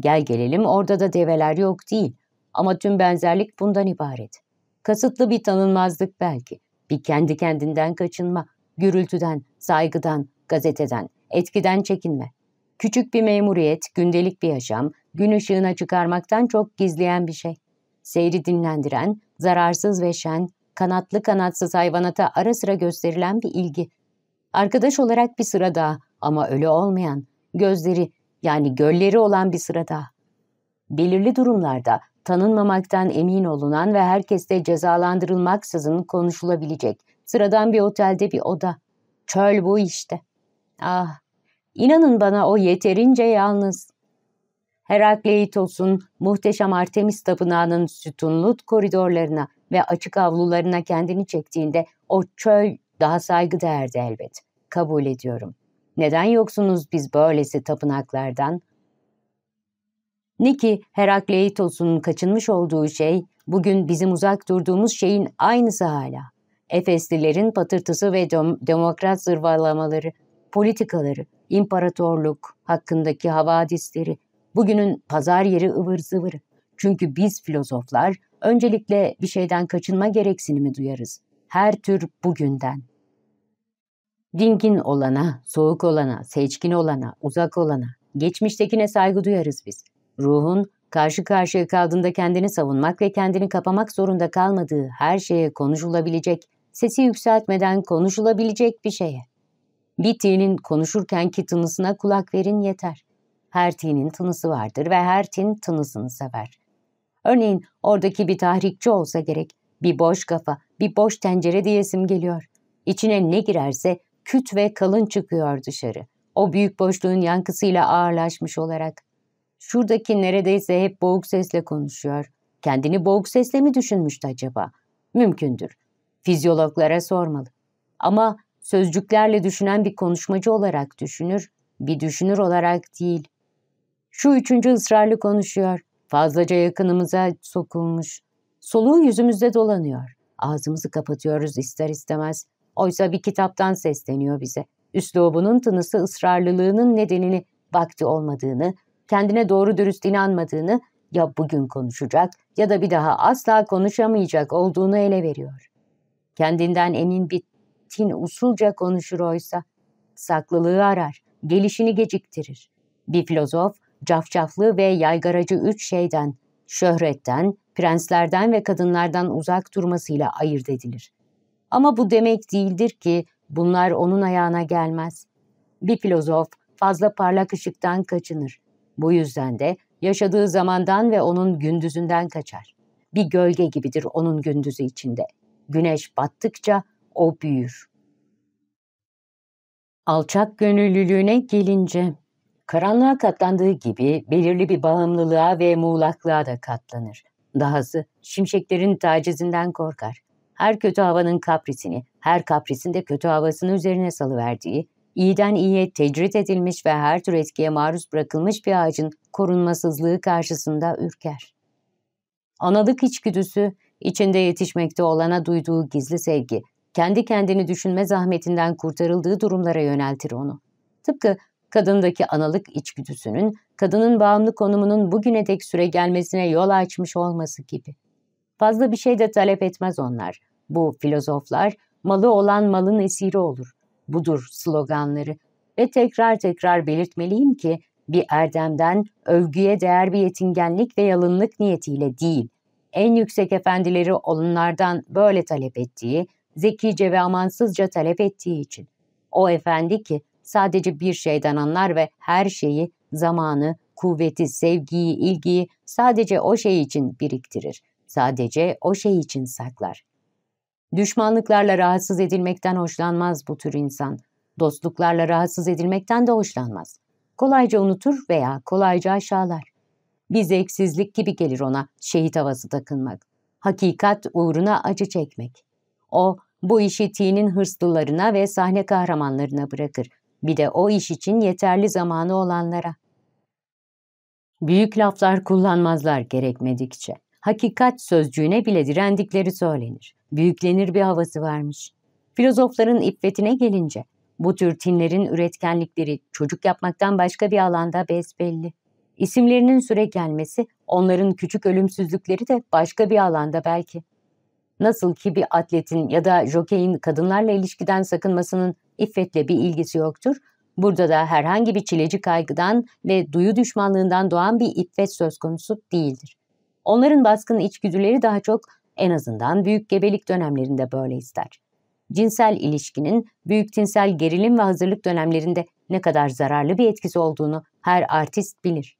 Gel gelelim orada da develer yok değil ama tüm benzerlik bundan ibaret. Kasıtlı bir tanınmazlık belki, bir kendi kendinden kaçınma, Gürültüden, saygıdan, gazeteden, etkiden çekinme. Küçük bir memuriyet, gündelik bir yaşam, gün ışığına çıkarmaktan çok gizleyen bir şey. Seyri dinlendiren, zararsız ve şen, kanatlı kanatsız hayvanata ara sıra gösterilen bir ilgi. Arkadaş olarak bir sıra daha ama ölü olmayan, gözleri yani gölleri olan bir sıra daha. Belirli durumlarda tanınmamaktan emin olunan ve herkeste cezalandırılmaksızın konuşulabilecek, Sıradan bir otelde bir oda. Çöl bu işte. Ah, inanın bana o yeterince yalnız. Herakleitos'un muhteşem Artemis tapınağının sütunlu koridorlarına ve açık avlularına kendini çektiğinde o çöl daha saygı değerdi elbet. Kabul ediyorum. Neden yoksunuz biz böylesi tapınaklardan? Niki, Herakleitos'un kaçınmış olduğu şey, bugün bizim uzak durduğumuz şeyin aynısı hala. Efeslilerin patırtısı ve demokrat zırvalamaları, politikaları, imparatorluk hakkındaki havadisleri, bugünün pazar yeri ıvır zıvır. Çünkü biz filozoflar öncelikle bir şeyden kaçınma gereksinimi duyarız. Her tür bugünden. Dingin olana, soğuk olana, seçkin olana, uzak olana, geçmiştekine saygı duyarız biz. Ruhun karşı karşıya kaldığında kendini savunmak ve kendini kapamak zorunda kalmadığı her şeye konuşulabilecek sesi yükseltmeden konuşulabilecek bir şeye. Bir tinin konuşurkenki tınısına kulak verin yeter. Her tinin tınısı vardır ve her tin tınısını sever. Örneğin oradaki bir tahrikçi olsa gerek, bir boş kafa, bir boş tencere diyesim geliyor. İçine ne girerse küt ve kalın çıkıyor dışarı. O büyük boşluğun yankısıyla ağırlaşmış olarak. Şuradaki neredeyse hep boğuk sesle konuşuyor. Kendini boğuk sesle mi düşünmüştü acaba? Mümkündür. Fizyologlara sormalı. Ama sözcüklerle düşünen bir konuşmacı olarak düşünür, bir düşünür olarak değil. Şu üçüncü ısrarlı konuşuyor. Fazlaca yakınımıza sokulmuş. Soluğu yüzümüzde dolanıyor. Ağzımızı kapatıyoruz ister istemez. Oysa bir kitaptan sesleniyor bize. Üslubunun tınısı ısrarlılığının nedenini vakti olmadığını, kendine doğru dürüst inanmadığını ya bugün konuşacak ya da bir daha asla konuşamayacak olduğunu ele veriyor. Kendinden emin bir tin usulca konuşur oysa. Saklılığı arar, gelişini geciktirir. Bir filozof, cafcaflı ve yaygaracı üç şeyden, şöhretten, prenslerden ve kadınlardan uzak durmasıyla ayırt edilir. Ama bu demek değildir ki bunlar onun ayağına gelmez. Bir filozof fazla parlak ışıktan kaçınır. Bu yüzden de yaşadığı zamandan ve onun gündüzünden kaçar. Bir gölge gibidir onun gündüzü içinde güneş battıkça o büyür. Alçak gönüllülüğüne gelince, karanlığa katlandığı gibi belirli bir bağımlılığa ve muğlaklığa da katlanır. Dahası şimşeklerin tacizinden korkar. Her kötü havanın kaprisini, her kaprisinde kötü havasını üzerine salıverdiği, iyiden iyiye tecrit edilmiş ve her tür etkiye maruz bırakılmış bir ağacın korunmasızlığı karşısında ürker. Analık içgüdüsü İçinde yetişmekte olana duyduğu gizli sevgi, kendi kendini düşünme zahmetinden kurtarıldığı durumlara yöneltir onu. Tıpkı kadındaki analık içgüdüsünün, kadının bağımlı konumunun bugüne dek süre gelmesine yol açmış olması gibi. Fazla bir şey de talep etmez onlar. Bu filozoflar, malı olan malın esiri olur. Budur sloganları. Ve tekrar tekrar belirtmeliyim ki, bir erdemden övgüye değer bir yetingenlik ve yalınlık niyetiyle değil, en yüksek efendileri onlardan böyle talep ettiği, zekice ve amansızca talep ettiği için. O efendi ki sadece bir şeyden anlar ve her şeyi, zamanı, kuvveti, sevgiyi, ilgiyi sadece o şey için biriktirir. Sadece o şey için saklar. Düşmanlıklarla rahatsız edilmekten hoşlanmaz bu tür insan. Dostluklarla rahatsız edilmekten de hoşlanmaz. Kolayca unutur veya kolayca aşağılar. Bir zevksizlik gibi gelir ona şehit havası takınmak. Hakikat uğruna acı çekmek. O bu işi T'nin hırslılarına ve sahne kahramanlarına bırakır. Bir de o iş için yeterli zamanı olanlara. Büyük laflar kullanmazlar gerekmedikçe. Hakikat sözcüğüne bile direndikleri söylenir. Büyüklenir bir havası varmış. Filozofların iffetine gelince bu tür tinlerin üretkenlikleri çocuk yapmaktan başka bir alanda besbelli. İsimlerinin süre gelmesi, onların küçük ölümsüzlükleri de başka bir alanda belki. Nasıl ki bir atletin ya da jokeyin kadınlarla ilişkiden sakınmasının iffetle bir ilgisi yoktur, burada da herhangi bir çileci kaygıdan ve duyu düşmanlığından doğan bir iffet söz konusu değildir. Onların baskın içgüdüleri daha çok en azından büyük gebelik dönemlerinde böyle ister. Cinsel ilişkinin büyük tinsel gerilim ve hazırlık dönemlerinde ne kadar zararlı bir etkisi olduğunu her artist bilir.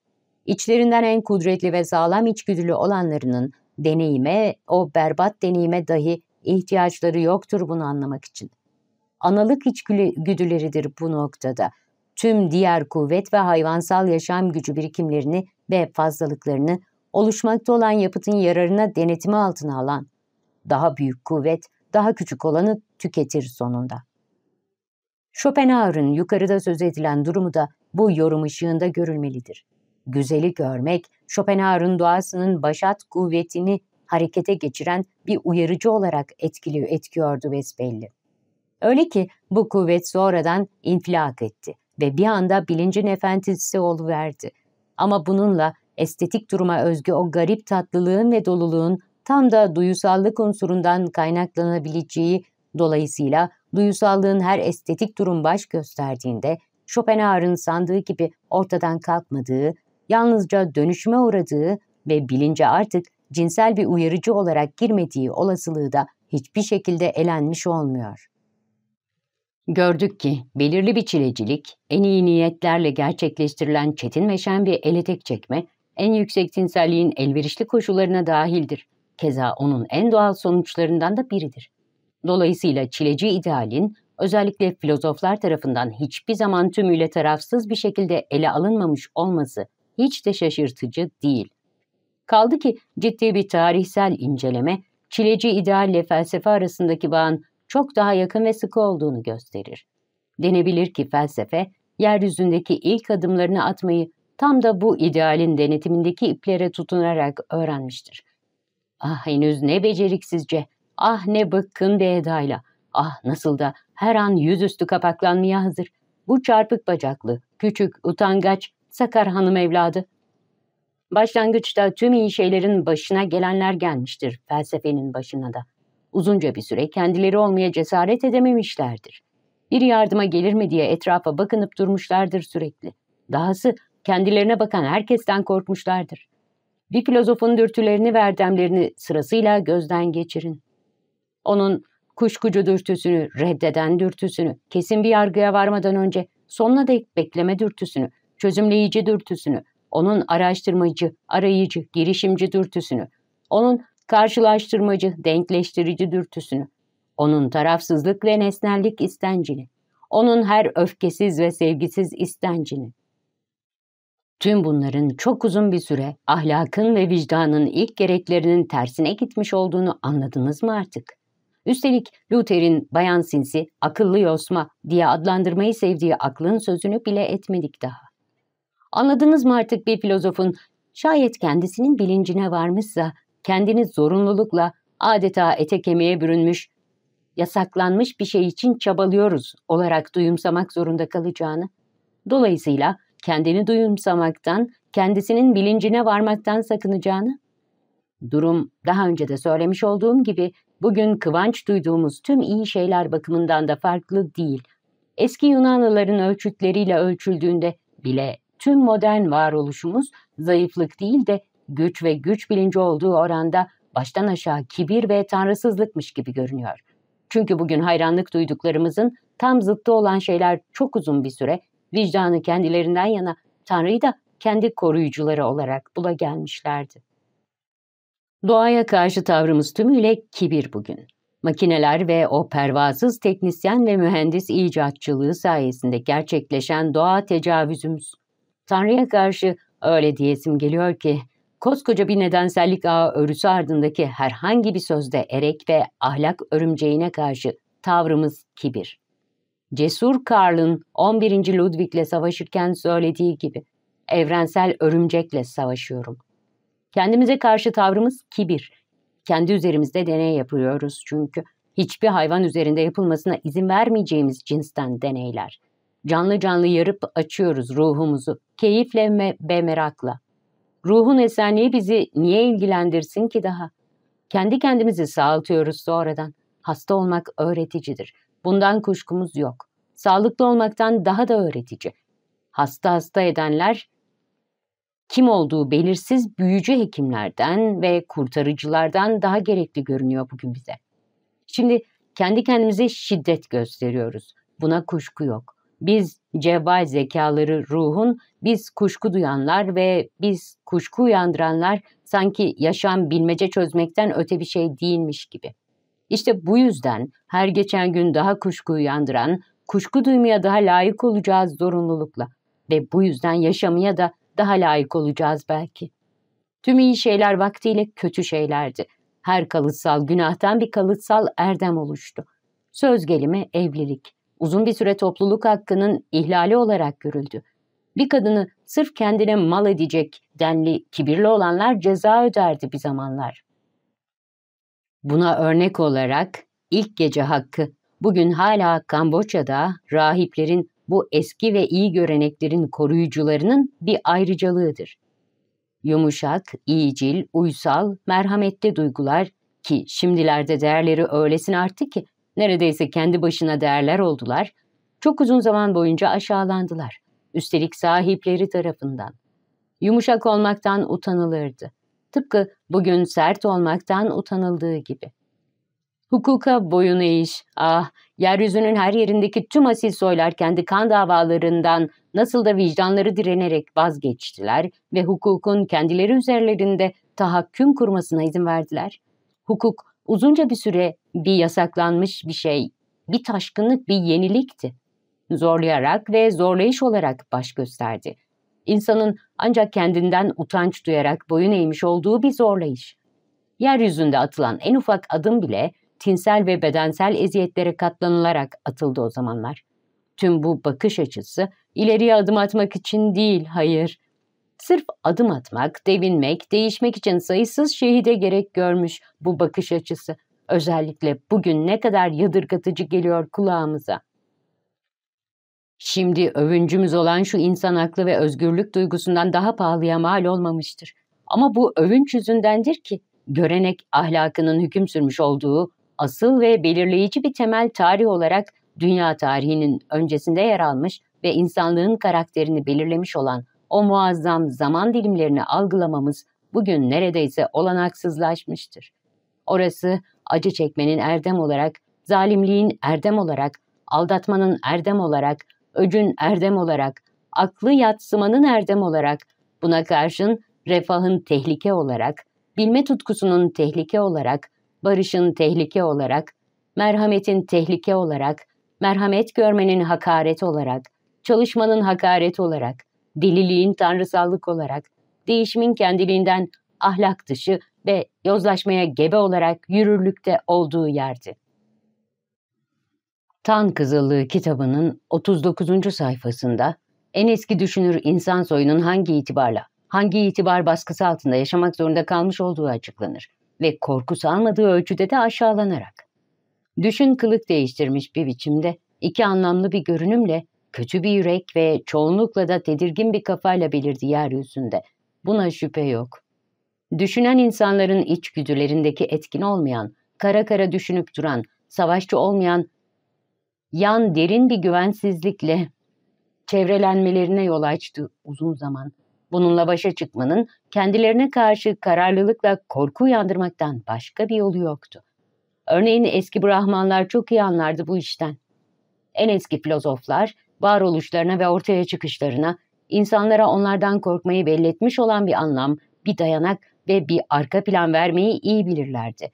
İçlerinden en kudretli ve sağlam içgüdülü olanlarının deneyime, o berbat deneyime dahi ihtiyaçları yoktur bunu anlamak için. Analık içgüdüleridir bu noktada. Tüm diğer kuvvet ve hayvansal yaşam gücü birikimlerini ve fazlalıklarını oluşmakta olan yapıtın yararına denetimi altına alan, daha büyük kuvvet, daha küçük olanı tüketir sonunda. Schopenhauer'ın yukarıda söz edilen durumu da bu yorum ışığında görülmelidir güzeli görmek, Schopenhauer'ın doğasının başat kuvvetini harekete geçiren bir uyarıcı olarak etkiliyor, etkiyordu besbelli. Öyle ki bu kuvvet sonradan infilak etti ve bir anda bilincin efendisi oluverdi. Ama bununla estetik duruma özgü o garip tatlılığın ve doluluğun tam da duyusallık unsurundan kaynaklanabileceği dolayısıyla duyusallığın her estetik durum baş gösterdiğinde Schopenhauer'ın sandığı gibi ortadan kalkmadığı yalnızca dönüşme uğradığı ve bilince artık cinsel bir uyarıcı olarak girmediği olasılığı da hiçbir şekilde elenmiş olmuyor. Gördük ki belirli bir çilecilik, en iyi niyetlerle gerçekleştirilen çetinleşen bir ele tek çekme, en yüksek cinselliğin elverişli koşullarına dahildir. Keza onun en doğal sonuçlarından da biridir. Dolayısıyla çileci idealin özellikle filozoflar tarafından hiçbir zaman tümüyle tarafsız bir şekilde ele alınmamış olması hiç de şaşırtıcı değil. Kaldı ki ciddi bir tarihsel inceleme, çileci idealle felsefe arasındaki bağın çok daha yakın ve sıkı olduğunu gösterir. Denebilir ki felsefe, yeryüzündeki ilk adımlarını atmayı tam da bu idealin denetimindeki iplere tutunarak öğrenmiştir. Ah henüz ne beceriksizce, ah ne bıkkın bir edayla, ah nasıl da her an yüzüstü kapaklanmaya hazır, bu çarpık bacaklı, küçük, utangaç, Sakar hanım evladı. Başlangıçta tüm iyi şeylerin başına gelenler gelmiştir, felsefenin başına da. Uzunca bir süre kendileri olmaya cesaret edememişlerdir. Bir yardıma gelir mi diye etrafa bakınıp durmuşlardır sürekli. Dahası kendilerine bakan herkesten korkmuşlardır. Bir filozofun dürtülerini ve erdemlerini sırasıyla gözden geçirin. Onun kuşkucu dürtüsünü, reddeden dürtüsünü, kesin bir yargıya varmadan önce sonuna dek bekleme dürtüsünü, çözümleyici dürtüsünü, onun araştırmacı, arayıcı, girişimci dürtüsünü, onun karşılaştırmacı, denkleştirici dürtüsünü, onun tarafsızlık ve nesnellik istencini, onun her öfkesiz ve sevgisiz istencini. Tüm bunların çok uzun bir süre ahlakın ve vicdanın ilk gereklerinin tersine gitmiş olduğunu anladınız mı artık? Üstelik Luther'in bayan sinsi, akıllı yosma diye adlandırmayı sevdiği aklın sözünü bile etmedik daha. Anladınız mı artık bir filozofun? Şayet kendisinin bilincine varmışsa, kendini zorunlulukla adeta ete kemiğe bürünmüş, yasaklanmış bir şey için çabalıyoruz olarak duyumsamak zorunda kalacağını. Dolayısıyla kendini duyumsamaktan, kendisinin bilincine varmaktan sakınacağını. Durum daha önce de söylemiş olduğum gibi bugün kıvanç duyduğumuz tüm iyi şeyler bakımından da farklı değil. Eski Yunanlıların ölçütleriyle ölçüldüğünde bile tüm modern varoluşumuz zayıflık değil de güç ve güç bilinci olduğu oranda baştan aşağı kibir ve tanrısızlıkmış gibi görünüyor. Çünkü bugün hayranlık duyduklarımızın tam zıttı olan şeyler çok uzun bir süre vicdanı kendilerinden yana Tanrı'yı da kendi koruyucuları olarak bula gelmişlerdi. Doğaya karşı tavrımız tümüyle kibir bugün. Makineler ve o pervasız teknisyen ve mühendis icatçılığı sayesinde gerçekleşen doğa tecavüzümüz. Tanrı'ya karşı öyle diyesim geliyor ki koskoca bir nedensellik ağı örüsü ardındaki herhangi bir sözde erek ve ahlak örümceğine karşı tavrımız kibir. Cesur Karl'ın 11. Ludwig'le savaşırken söylediği gibi evrensel örümcekle savaşıyorum. Kendimize karşı tavrımız kibir. Kendi üzerimizde deney yapıyoruz çünkü. Hiçbir hayvan üzerinde yapılmasına izin vermeyeceğimiz cinsten deneyler. Canlı canlı yarıp açıyoruz ruhumuzu. Keyifle ve merakla. Ruhun esenliği bizi niye ilgilendirsin ki daha? Kendi kendimizi sağaltıyoruz sonradan. Hasta olmak öğreticidir. Bundan kuşkumuz yok. Sağlıklı olmaktan daha da öğretici. Hasta hasta edenler kim olduğu belirsiz büyücü hekimlerden ve kurtarıcılardan daha gerekli görünüyor bugün bize. Şimdi kendi kendimize şiddet gösteriyoruz. Buna kuşku yok. Biz cevval zekaları ruhun, biz kuşku duyanlar ve biz kuşku uyandıranlar sanki yaşam bilmece çözmekten öte bir şey değilmiş gibi. İşte bu yüzden her geçen gün daha kuşku uyandıran, kuşku duymaya daha layık olacağız zorunlulukla ve bu yüzden yaşamaya da daha layık olacağız belki. Tüm iyi şeyler vaktiyle kötü şeylerdi. Her kalıtsal günahtan bir kalıtsal erdem oluştu. Söz gelimi evlilik uzun bir süre topluluk hakkının ihlali olarak görüldü. Bir kadını sırf kendine mal edecek denli kibirli olanlar ceza öderdi bir zamanlar. Buna örnek olarak ilk gece hakkı bugün hala Kamboçya'da rahiplerin bu eski ve iyi göreneklerin koruyucularının bir ayrıcalığıdır. Yumuşak, iyicil, uysal, merhametli duygular ki şimdilerde değerleri öylesine arttı ki Neredeyse kendi başına değerler oldular. Çok uzun zaman boyunca aşağılandılar. Üstelik sahipleri tarafından. Yumuşak olmaktan utanılırdı. Tıpkı bugün sert olmaktan utanıldığı gibi. Hukuka boyun eğiş, ah, yeryüzünün her yerindeki tüm asil soylar kendi kan davalarından nasıl da vicdanları direnerek vazgeçtiler ve hukukun kendileri üzerlerinde tahakküm kurmasına izin verdiler. Hukuk uzunca bir süre bir yasaklanmış bir şey, bir taşkınlık, bir yenilikti. Zorlayarak ve zorlayış olarak baş gösterdi. İnsanın ancak kendinden utanç duyarak boyun eğmiş olduğu bir zorlayış. Yeryüzünde atılan en ufak adım bile tinsel ve bedensel eziyetlere katlanılarak atıldı o zamanlar. Tüm bu bakış açısı ileriye adım atmak için değil, hayır, Sırf adım atmak, devinmek, değişmek için sayısız şehide gerek görmüş bu bakış açısı. Özellikle bugün ne kadar yadırgatıcı geliyor kulağımıza. Şimdi övüncümüz olan şu insan aklı ve özgürlük duygusundan daha pahalıya mal olmamıştır. Ama bu övünç yüzündendir ki görenek ahlakının hüküm sürmüş olduğu asıl ve belirleyici bir temel tarih olarak dünya tarihinin öncesinde yer almış ve insanlığın karakterini belirlemiş olan o muazzam zaman dilimlerini algılamamız bugün neredeyse olanaksızlaşmıştır. Orası acı çekmenin erdem olarak, zalimliğin erdem olarak, aldatmanın erdem olarak, öcün erdem olarak, aklı yatsımanın erdem olarak, buna karşın refahın tehlike olarak, bilme tutkusunun tehlike olarak, barışın tehlike olarak, merhametin tehlike olarak, merhamet görmenin hakaret olarak, çalışmanın hakaret olarak, deliliğin tanrısallık olarak, değişimin kendiliğinden ahlak dışı ve yozlaşmaya gebe olarak yürürlükte olduğu yerdi. Tan Kızıllığı kitabının 39. sayfasında en eski düşünür insan soyunun hangi itibarla, hangi itibar baskısı altında yaşamak zorunda kalmış olduğu açıklanır ve korku salmadığı ölçüde de aşağılanarak. Düşün kılık değiştirmiş bir biçimde iki anlamlı bir görünümle Kötü bir yürek ve çoğunlukla da tedirgin bir kafayla belirdi yeryüzünde. Buna şüphe yok. Düşünen insanların içgüdülerindeki etkin olmayan, kara kara düşünüp duran, savaşçı olmayan, yan derin bir güvensizlikle çevrelenmelerine yol açtı uzun zaman. Bununla başa çıkmanın kendilerine karşı kararlılıkla korku uyandırmaktan başka bir yolu yoktu. Örneğin eski Brahmanlar çok iyi anlardı bu işten. En eski filozoflar varoluşlarına ve ortaya çıkışlarına, insanlara onlardan korkmayı belletmiş olan bir anlam, bir dayanak ve bir arka plan vermeyi iyi bilirlerdi.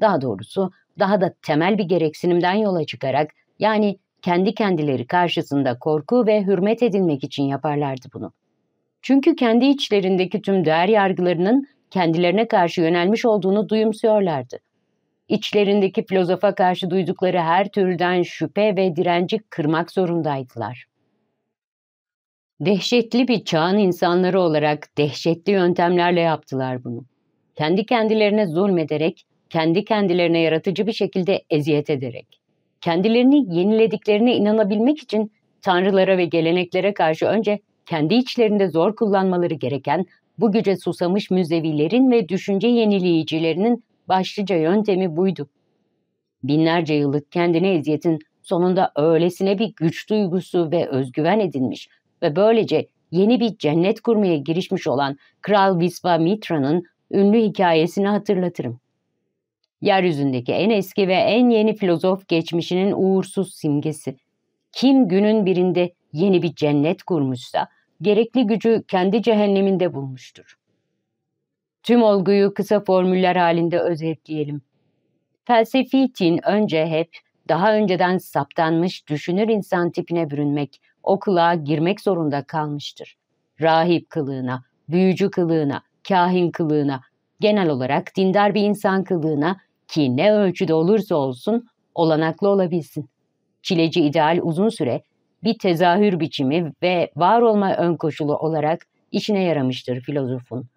Daha doğrusu daha da temel bir gereksinimden yola çıkarak yani kendi kendileri karşısında korku ve hürmet edilmek için yaparlardı bunu. Çünkü kendi içlerindeki tüm değer yargılarının kendilerine karşı yönelmiş olduğunu duyumsuyorlardı. İçlerindeki filozofa karşı duydukları her türden şüphe ve direnci kırmak zorundaydılar. Dehşetli bir çağın insanları olarak dehşetli yöntemlerle yaptılar bunu. Kendi kendilerine zulmederek, kendi kendilerine yaratıcı bir şekilde eziyet ederek, kendilerini yenilediklerine inanabilmek için tanrılara ve geleneklere karşı önce kendi içlerinde zor kullanmaları gereken bu güce susamış müzevilerin ve düşünce yenileyicilerinin Başlıca yöntemi buydu. Binlerce yıllık kendine eziyetin sonunda öylesine bir güç duygusu ve özgüven edinmiş ve böylece yeni bir cennet kurmaya girişmiş olan Kral Mitranın ünlü hikayesini hatırlatırım. Yeryüzündeki en eski ve en yeni filozof geçmişinin uğursuz simgesi. Kim günün birinde yeni bir cennet kurmuşsa gerekli gücü kendi cehenneminde bulmuştur. Tüm olguyu kısa formüller halinde özetleyelim. Felsefi Tin önce hep daha önceden saptanmış düşünür insan tipine bürünmek, o kılığa girmek zorunda kalmıştır. Rahip kılığına, büyücü kılığına, kahin kılığına, genel olarak dindar bir insan kılığına ki ne ölçüde olursa olsun olanaklı olabilsin. Çileci ideal uzun süre bir tezahür biçimi ve var olma ön koşulu olarak işine yaramıştır filozofun.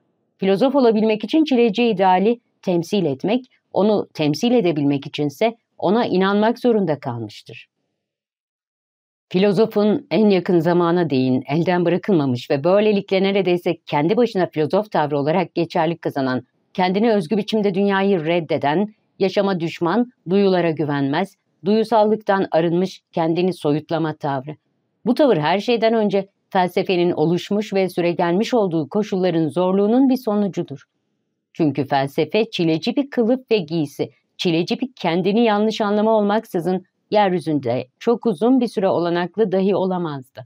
Filozof olabilmek için çileci ideali temsil etmek, onu temsil edebilmek içinse ona inanmak zorunda kalmıştır. Filozofun en yakın zamana değin elden bırakılmamış ve böylelikle neredeyse kendi başına filozof tavrı olarak geçerlik kazanan, kendine özgü biçimde dünyayı reddeden, yaşama düşman, duyulara güvenmez, duyusallıktan arınmış kendini soyutlama tavrı. Bu tavır her şeyden önce felsefenin oluşmuş ve süregelmiş olduğu koşulların zorluğunun bir sonucudur. Çünkü felsefe çileci bir kılıf ve giysi, çileci bir kendini yanlış anlama olmaksızın yeryüzünde çok uzun bir süre olanaklı dahi olamazdı.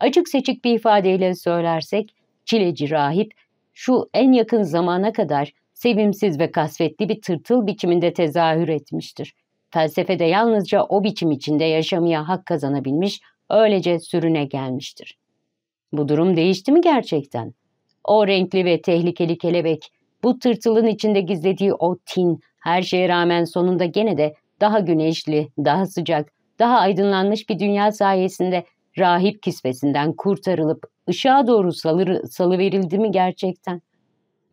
Açık seçik bir ifadeyle söylersek, çileci rahip şu en yakın zamana kadar sevimsiz ve kasvetli bir tırtıl biçiminde tezahür etmiştir. Felsefede yalnızca o biçim içinde yaşamaya hak kazanabilmiş, öylece sürüne gelmiştir. Bu durum değişti mi gerçekten? O renkli ve tehlikeli kelebek, bu tırtılın içinde gizlediği o tin, her şeye rağmen sonunda gene de daha güneşli, daha sıcak, daha aydınlanmış bir dünya sayesinde rahip kisvesinden kurtarılıp ışığa doğru salır, salıverildi mi gerçekten?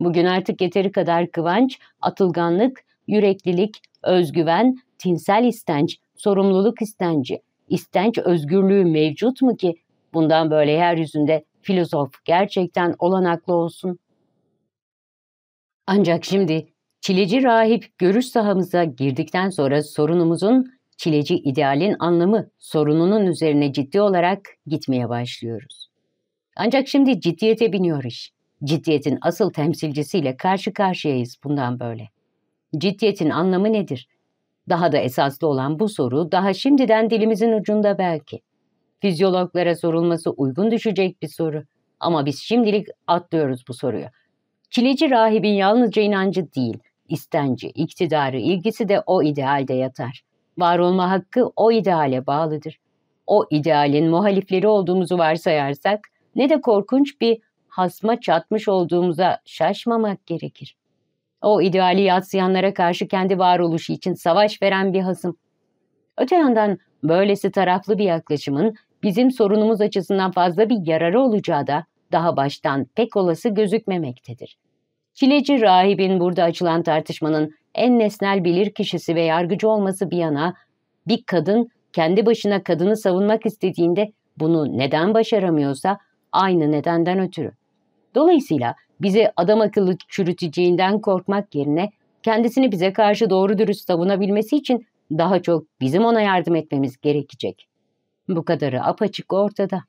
Bugün artık yeteri kadar kıvanç, atılganlık, yüreklilik, özgüven, tinsel istenç, sorumluluk istenci, istenç özgürlüğü mevcut mu ki bundan böyle yeryüzünde filozof gerçekten olanaklı olsun? Ancak şimdi çileci rahip görüş sahamıza girdikten sonra sorunumuzun çileci idealin anlamı sorununun üzerine ciddi olarak gitmeye başlıyoruz. Ancak şimdi ciddiyete biniyor iş. Ciddiyetin asıl temsilcisiyle karşı karşıyayız bundan böyle. Ciddiyetin anlamı nedir? Daha da esaslı olan bu soru daha şimdiden dilimizin ucunda belki. Fizyologlara sorulması uygun düşecek bir soru. Ama biz şimdilik atlıyoruz bu soruyu. Çileci rahibin yalnızca inancı değil, istenci, iktidarı, ilgisi de o idealde yatar. Var olma hakkı o ideale bağlıdır. O idealin muhalifleri olduğumuzu varsayarsak ne de korkunç bir hasma çatmış olduğumuza şaşmamak gerekir. O ideali yatsıyanlara karşı kendi varoluşu için savaş veren bir hasım. Öte yandan böylesi taraflı bir yaklaşımın bizim sorunumuz açısından fazla bir yararı olacağı da daha baştan pek olası gözükmemektedir. Çileci rahibin burada açılan tartışmanın en nesnel bilir kişisi ve yargıcı olması bir yana bir kadın kendi başına kadını savunmak istediğinde bunu neden başaramıyorsa aynı nedenden ötürü. Dolayısıyla bizi adam akıllı çürüteceğinden korkmak yerine kendisini bize karşı doğru dürüst savunabilmesi için daha çok bizim ona yardım etmemiz gerekecek. Bu kadarı apaçık ortada.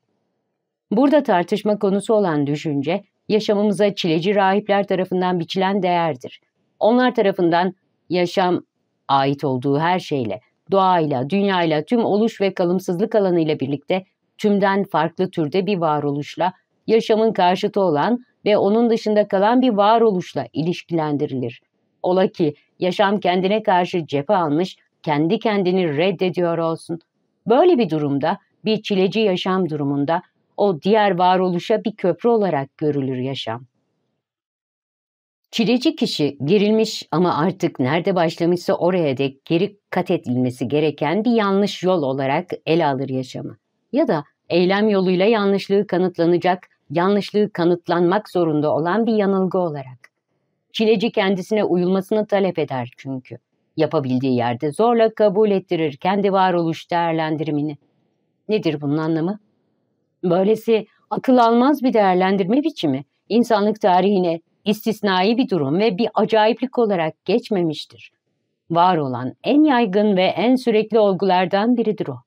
Burada tartışma konusu olan düşünce, yaşamımıza çileci rahipler tarafından biçilen değerdir. Onlar tarafından yaşam ait olduğu her şeyle, doğayla, dünyayla, tüm oluş ve kalımsızlık alanıyla birlikte tümden farklı türde bir varoluşla yaşamın karşıtı olan ve onun dışında kalan bir varoluşla ilişkilendirilir. Ola ki yaşam kendine karşı cephe almış, kendi kendini reddediyor olsun. Böyle bir durumda, bir çileci yaşam durumunda o diğer varoluşa bir köprü olarak görülür yaşam. Çileci kişi girilmiş ama artık nerede başlamışsa oraya dek geri kat edilmesi gereken bir yanlış yol olarak ele alır yaşamı. Ya da eylem yoluyla yanlışlığı kanıtlanacak yanlışlığı kanıtlanmak zorunda olan bir yanılgı olarak. Çileci kendisine uyulmasını talep eder çünkü. Yapabildiği yerde zorla kabul ettirir kendi varoluş değerlendirimini. Nedir bunun anlamı? Böylesi akıl almaz bir değerlendirme biçimi insanlık tarihine istisnai bir durum ve bir acayiplik olarak geçmemiştir. Var olan en yaygın ve en sürekli olgulardan biridir o.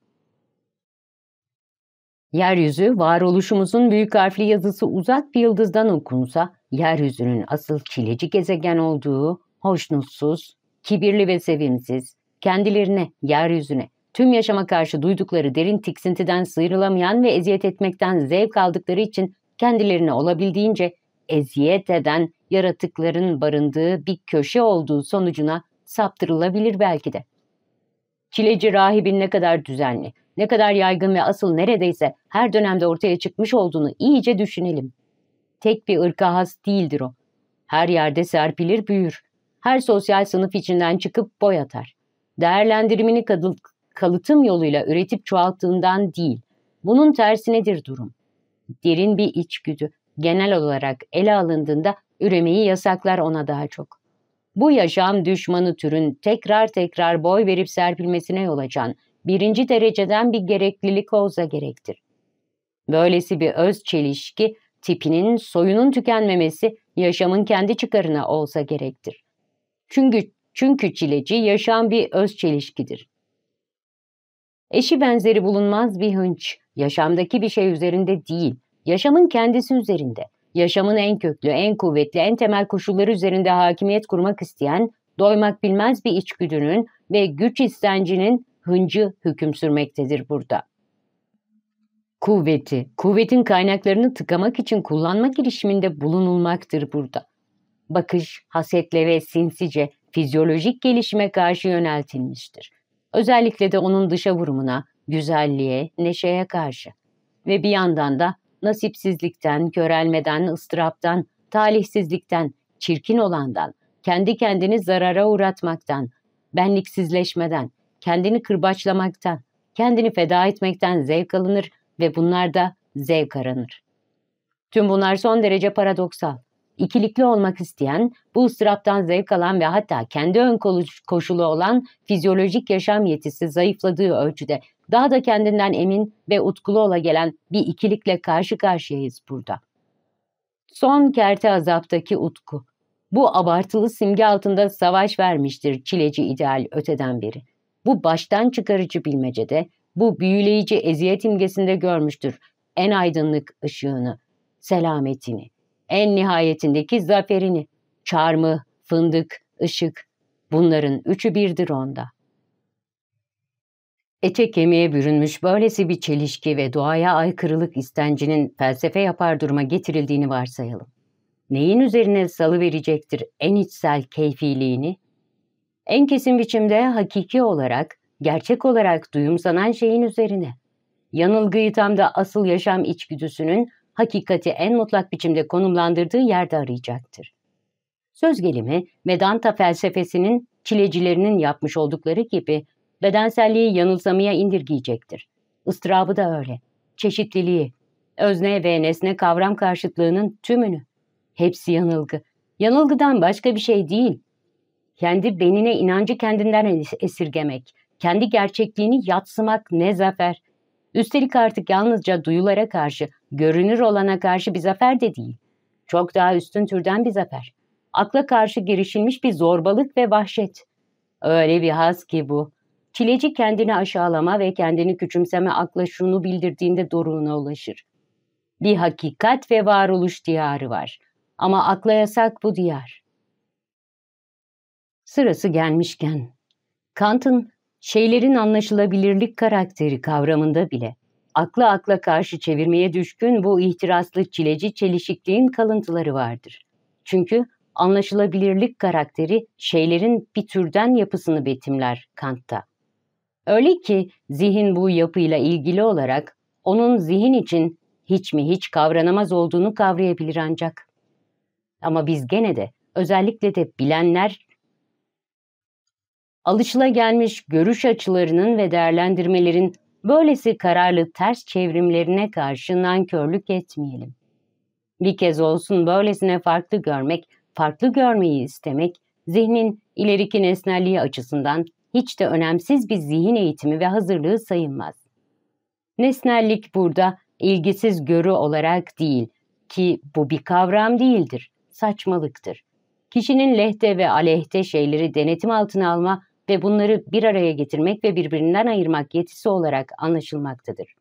Yeryüzü varoluşumuzun büyük harfli yazısı uzak bir yıldızdan okunsa yeryüzünün asıl çileci gezegen olduğu hoşnutsuz, kibirli ve sevimsiz, kendilerine, yeryüzüne, tüm yaşama karşı duydukları derin tiksintiden sıyrılamayan ve eziyet etmekten zevk aldıkları için kendilerine olabildiğince eziyet eden yaratıkların barındığı bir köşe olduğu sonucuna saptırılabilir belki de. Çileci rahibin ne kadar düzenli, ne kadar yaygın ve asıl neredeyse her dönemde ortaya çıkmış olduğunu iyice düşünelim. Tek bir ırka has değildir o. Her yerde serpilir büyür. Her sosyal sınıf içinden çıkıp boy atar. Değerlendirimini kadı, kalıtım yoluyla üretip çoğalttığından değil, bunun tersinedir durum. Derin bir içgüdü, genel olarak ele alındığında üremeyi yasaklar ona daha çok. Bu yaşam düşmanı türün tekrar tekrar boy verip serpilmesine yol açan, birinci dereceden bir gereklilik olsa gerektir. Böylesi bir öz çelişki tipinin soyunun tükenmemesi yaşamın kendi çıkarına olsa gerektir. Çünkü çünkü çileci yaşam bir öz çelişkidir. Eşi benzeri bulunmaz bir hınç, yaşamdaki bir şey üzerinde değil, yaşamın kendisi üzerinde, yaşamın en köklü, en kuvvetli, en temel koşulları üzerinde hakimiyet kurmak isteyen, doymak bilmez bir içgüdünün ve güç istencinin hıncı hüküm sürmektedir burada. Kuvveti, kuvvetin kaynaklarını tıkamak için kullanma girişiminde bulunulmaktır burada. Bakış, hasetle ve sinsice fizyolojik gelişime karşı yöneltilmiştir. Özellikle de onun dışa vurumuna, güzelliğe, neşeye karşı. Ve bir yandan da nasipsizlikten, körelmeden, ıstıraptan, talihsizlikten, çirkin olandan, kendi kendini zarara uğratmaktan, benliksizleşmeden, kendini kırbaçlamaktan, kendini feda etmekten zevk alınır ve bunlar da zevk aranır. Tüm bunlar son derece paradoksal. İkilikli olmak isteyen, bu ıstıraptan zevk alan ve hatta kendi ön koşulu olan fizyolojik yaşam yetisi zayıfladığı ölçüde daha da kendinden emin ve utkulu ola gelen bir ikilikle karşı karşıyayız burada. Son kerte azaptaki utku. Bu abartılı simge altında savaş vermiştir çileci ideal öteden beri. Bu baştan çıkarıcı bilmecede, bu büyüleyici eziyet imgesinde görmüştür en aydınlık ışığını, selametini, en nihayetindeki zaferini, çarmı, fındık, ışık, bunların üçü birdir onda. Ete kemiğe bürünmüş böylesi bir çelişki ve doğaya aykırılık istencinin felsefe yapar duruma getirildiğini varsayalım. Neyin üzerine salı verecektir en içsel keyfiliğini? en kesin biçimde hakiki olarak, gerçek olarak duyumsanan şeyin üzerine. Yanılgıyı tam da asıl yaşam içgüdüsünün hakikati en mutlak biçimde konumlandırdığı yerde arayacaktır. Söz gelimi Vedanta felsefesinin çilecilerinin yapmış oldukları gibi bedenselliği yanılsamaya indirgeyecektir. Istırabı da öyle. Çeşitliliği, özne ve nesne kavram karşıtlığının tümünü. Hepsi yanılgı. Yanılgıdan başka bir şey değil. Kendi benine inancı kendinden esirgemek, kendi gerçekliğini yatsımak ne zafer. Üstelik artık yalnızca duyulara karşı, görünür olana karşı bir zafer de değil. Çok daha üstün türden bir zafer. Akla karşı girişilmiş bir zorbalık ve vahşet. Öyle bir has ki bu. Çileci kendini aşağılama ve kendini küçümseme akla şunu bildirdiğinde doruğuna ulaşır. Bir hakikat ve varoluş diyarı var. Ama akla yasak bu diyar. Sırası gelmişken, Kant'ın şeylerin anlaşılabilirlik karakteri kavramında bile akla akla karşı çevirmeye düşkün bu ihtiraslı çileci çelişikliğin kalıntıları vardır. Çünkü anlaşılabilirlik karakteri şeylerin bir türden yapısını betimler Kant'ta. Öyle ki zihin bu yapıyla ilgili olarak onun zihin için hiç mi hiç kavranamaz olduğunu kavrayabilir ancak. Ama biz gene de özellikle de bilenler alışılagelmiş görüş açılarının ve değerlendirmelerin böylesi kararlı ters çevrimlerine karşı nankörlük etmeyelim. Bir kez olsun böylesine farklı görmek, farklı görmeyi istemek, zihnin ileriki nesnelliği açısından hiç de önemsiz bir zihin eğitimi ve hazırlığı sayılmaz. Nesnellik burada ilgisiz görü olarak değil ki bu bir kavram değildir, saçmalıktır. Kişinin lehte ve alehte şeyleri denetim altına alma ve bunları bir araya getirmek ve birbirinden ayırmak yetisi olarak anlaşılmaktadır.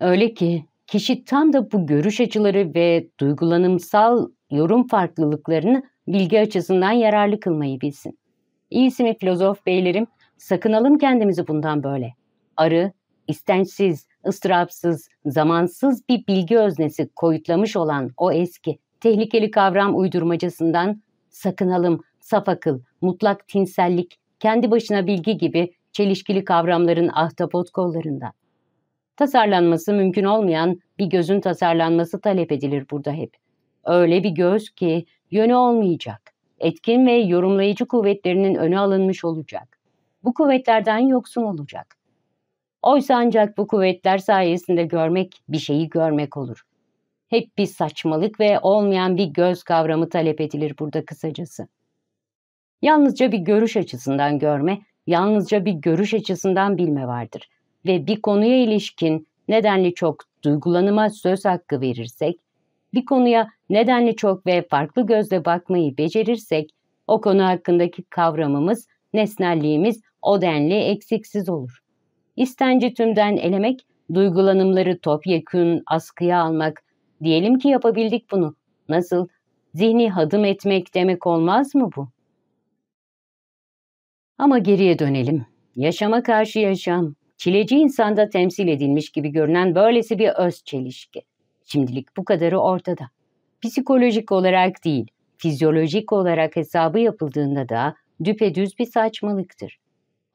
Öyle ki kişi tam da bu görüş açıları ve duygulanımsal yorum farklılıklarını bilgi açısından yararlı kılmayı bilsin. İyisi mi filozof beylerim, sakınalım kendimizi bundan böyle. Arı, istençsiz, ıstırapsız, zamansız bir bilgi öznesi koyutlamış olan o eski, tehlikeli kavram uydurmacasından sakınalım, saf akıl, mutlak tinsellik, kendi başına bilgi gibi çelişkili kavramların ahtapot kollarında. Tasarlanması mümkün olmayan bir gözün tasarlanması talep edilir burada hep. Öyle bir göz ki yönü olmayacak. Etkin ve yorumlayıcı kuvvetlerinin öne alınmış olacak. Bu kuvvetlerden yoksun olacak. Oysa ancak bu kuvvetler sayesinde görmek bir şeyi görmek olur. Hep bir saçmalık ve olmayan bir göz kavramı talep edilir burada kısacası. Yalnızca bir görüş açısından görme, yalnızca bir görüş açısından bilme vardır. Ve bir konuya ilişkin nedenli çok duygulanıma söz hakkı verirsek, bir konuya nedenli çok ve farklı gözle bakmayı becerirsek, o konu hakkındaki kavramımız, nesnelliğimiz o denli eksiksiz olur. İstenci tümden elemek, duygulanımları topyekün askıya almak, diyelim ki yapabildik bunu. Nasıl? Zihni hadım etmek demek olmaz mı bu? Ama geriye dönelim. Yaşama karşı yaşam, çileci insanda temsil edilmiş gibi görünen böylesi bir öz çelişki. Şimdilik bu kadarı ortada. Psikolojik olarak değil, fizyolojik olarak hesabı yapıldığında da düpedüz bir saçmalıktır.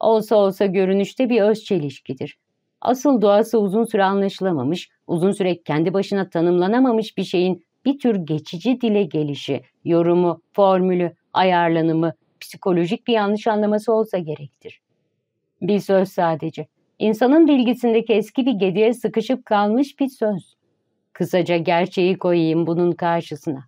Olsa olsa görünüşte bir öz çelişkidir. Asıl doğası uzun süre anlaşılamamış, uzun süre kendi başına tanımlanamamış bir şeyin bir tür geçici dile gelişi, yorumu, formülü, ayarlanımı, psikolojik bir yanlış anlaması olsa gerektir. Bir söz sadece. İnsanın bilgisindeki eski bir gediye sıkışıp kalmış bir söz. Kısaca gerçeği koyayım bunun karşısına.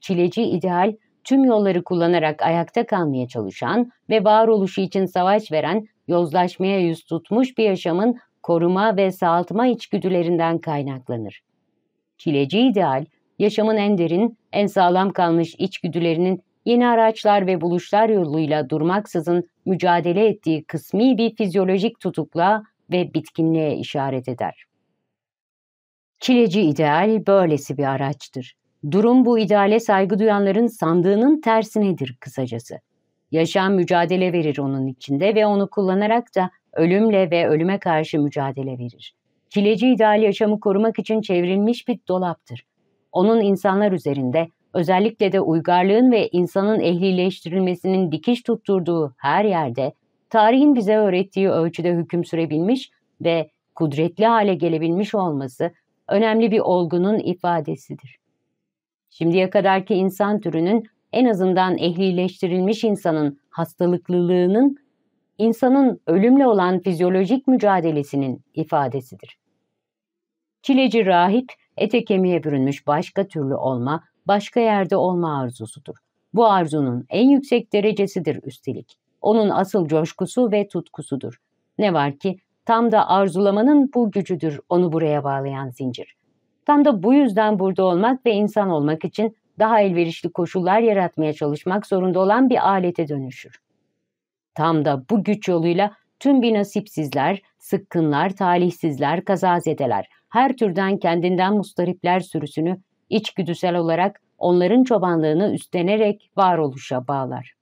Çileci ideal, tüm yolları kullanarak ayakta kalmaya çalışan ve varoluşu için savaş veren, yozlaşmaya yüz tutmuş bir yaşamın koruma ve sağaltma içgüdülerinden kaynaklanır. Çileci ideal, yaşamın en derin, en sağlam kalmış içgüdülerinin yeni araçlar ve buluşlar yoluyla durmaksızın mücadele ettiği kısmi bir fizyolojik tutukla ve bitkinliğe işaret eder. Çileci ideal böylesi bir araçtır. Durum bu ideale saygı duyanların sandığının tersinedir kısacası. Yaşam mücadele verir onun içinde ve onu kullanarak da ölümle ve ölüme karşı mücadele verir. Çileci ideal yaşamı korumak için çevrilmiş bir dolaptır. Onun insanlar üzerinde Özellikle de uygarlığın ve insanın ehlileştirilmesinin dikiş tutturduğu her yerde tarihin bize öğrettiği ölçüde hüküm sürebilmiş ve kudretli hale gelebilmiş olması önemli bir olgunun ifadesidir. Şimdiye kadarki insan türünün en azından ehlileştirilmiş insanın hastalıklılığının insanın ölümle olan fizyolojik mücadelesinin ifadesidir. Çileci rahip ete kemiğe bürünmüş başka türlü olma başka yerde olma arzusudur. Bu arzunun en yüksek derecesidir üstelik. Onun asıl coşkusu ve tutkusudur. Ne var ki tam da arzulamanın bu gücüdür onu buraya bağlayan zincir. Tam da bu yüzden burada olmak ve insan olmak için daha elverişli koşullar yaratmaya çalışmak zorunda olan bir alete dönüşür. Tam da bu güç yoluyla tüm bir nasipsizler, sıkkınlar, talihsizler, kazazedeler, her türden kendinden mustaripler sürüsünü içgüdüsel olarak onların çobanlığını üstlenerek varoluşa bağlar.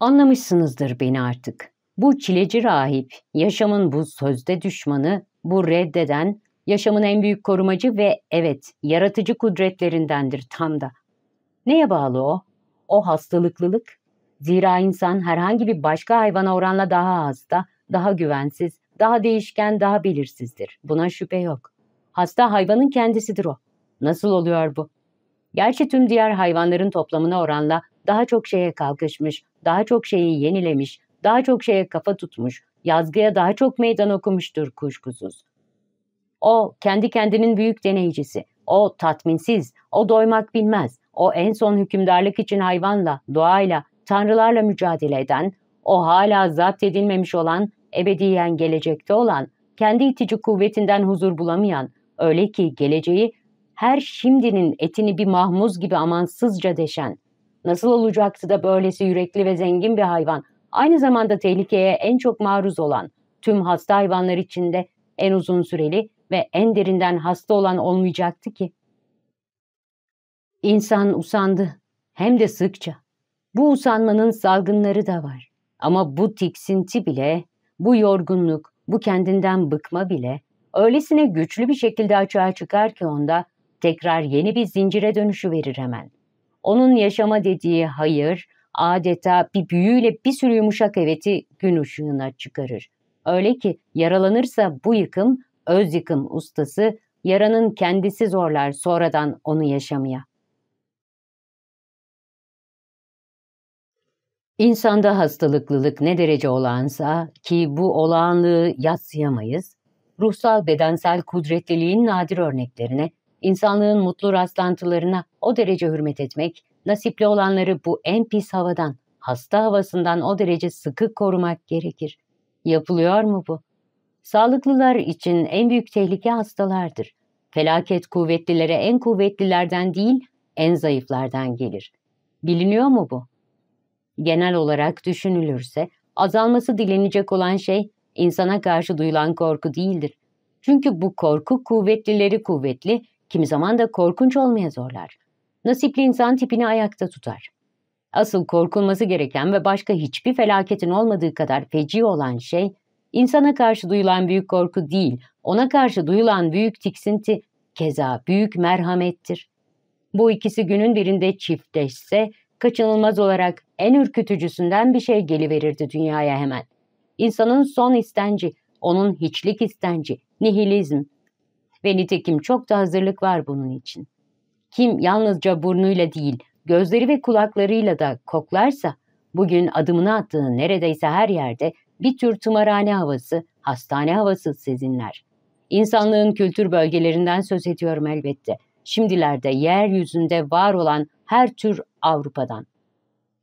Anlamışsınızdır beni artık. Bu çileci rahip, yaşamın bu sözde düşmanı, bu reddeden, yaşamın en büyük korumacı ve evet, yaratıcı kudretlerindendir tam da. Neye bağlı o? O hastalıklılık. Zira insan herhangi bir başka hayvana oranla daha hasta, daha güvensiz, daha değişken, daha belirsizdir. Buna şüphe yok. Hasta hayvanın kendisidir o. Nasıl oluyor bu? Gerçi tüm diğer hayvanların toplamına oranla daha çok şeye kalkışmış, daha çok şeyi yenilemiş, daha çok şeye kafa tutmuş, yazgıya daha çok meydan okumuştur kuşkusuz. O kendi kendinin büyük deneyicisi, o tatminsiz, o doymak bilmez, o en son hükümdarlık için hayvanla, doğayla, tanrılarla mücadele eden, o hala zapt edilmemiş olan, ebediyen gelecekte olan, kendi itici kuvvetinden huzur bulamayan, Öyle ki geleceği her şimdinin etini bir mahmuz gibi amansızca deşen, nasıl olacaktı da böylesi yürekli ve zengin bir hayvan, aynı zamanda tehlikeye en çok maruz olan, tüm hasta hayvanlar içinde en uzun süreli ve en derinden hasta olan olmayacaktı ki. İnsan usandı, hem de sıkça. Bu usanmanın salgınları da var. Ama bu tiksinti bile, bu yorgunluk, bu kendinden bıkma bile Öylesine güçlü bir şekilde açığa çıkar ki onda tekrar yeni bir zincire dönüşü verir hemen. Onun yaşama dediği hayır adeta bir büyüyle bir sürü yumuşak eveti gün ışığına çıkarır. Öyle ki yaralanırsa bu yıkım öz yıkım ustası yaranın kendisi zorlar sonradan onu yaşamaya. İnsanda hastalıklılık ne derece olağansa ki bu olağanlığı yatsıyamayız, ruhsal bedensel kudretliliğin nadir örneklerine, insanlığın mutlu rastlantılarına o derece hürmet etmek, nasipli olanları bu en pis havadan, hasta havasından o derece sıkı korumak gerekir. Yapılıyor mu bu? Sağlıklılar için en büyük tehlike hastalardır. Felaket kuvvetlilere en kuvvetlilerden değil, en zayıflardan gelir. Biliniyor mu bu? Genel olarak düşünülürse azalması dilenecek olan şey insana karşı duyulan korku değildir. Çünkü bu korku kuvvetlileri kuvvetli, kimi zaman da korkunç olmaya zorlar. Nasipli insan tipini ayakta tutar. Asıl korkulması gereken ve başka hiçbir felaketin olmadığı kadar feci olan şey, insana karşı duyulan büyük korku değil, ona karşı duyulan büyük tiksinti, keza büyük merhamettir. Bu ikisi günün birinde çiftleşse, kaçınılmaz olarak en ürkütücüsünden bir şey geliverirdi dünyaya hemen insanın son istenci, onun hiçlik istenci, nihilizm. Ve nitekim çok da hazırlık var bunun için. Kim yalnızca burnuyla değil, gözleri ve kulaklarıyla da koklarsa, bugün adımını attığı neredeyse her yerde bir tür tımarhane havası, hastane havası sezinler. İnsanlığın kültür bölgelerinden söz ediyorum elbette. Şimdilerde yeryüzünde var olan her tür Avrupa'dan.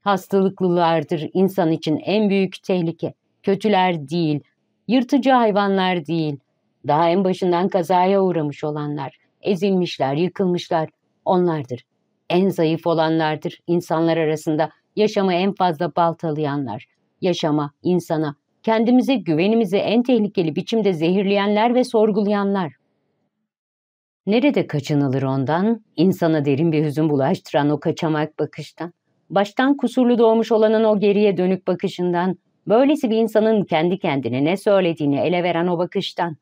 Hastalıklılardır insan için en büyük tehlike kötüler değil, yırtıcı hayvanlar değil. Daha en başından kazaya uğramış olanlar, ezilmişler, yıkılmışlar onlardır. En zayıf olanlardır insanlar arasında yaşamı en fazla baltalayanlar. Yaşama, insana, kendimize güvenimizi en tehlikeli biçimde zehirleyenler ve sorgulayanlar. Nerede kaçınılır ondan? İnsana derin bir hüzün bulaştıran o kaçamak bakıştan. Baştan kusurlu doğmuş olanın o geriye dönük bakışından, Böylesi bir insanın kendi kendine ne söylediğini ele veren o bakıştan,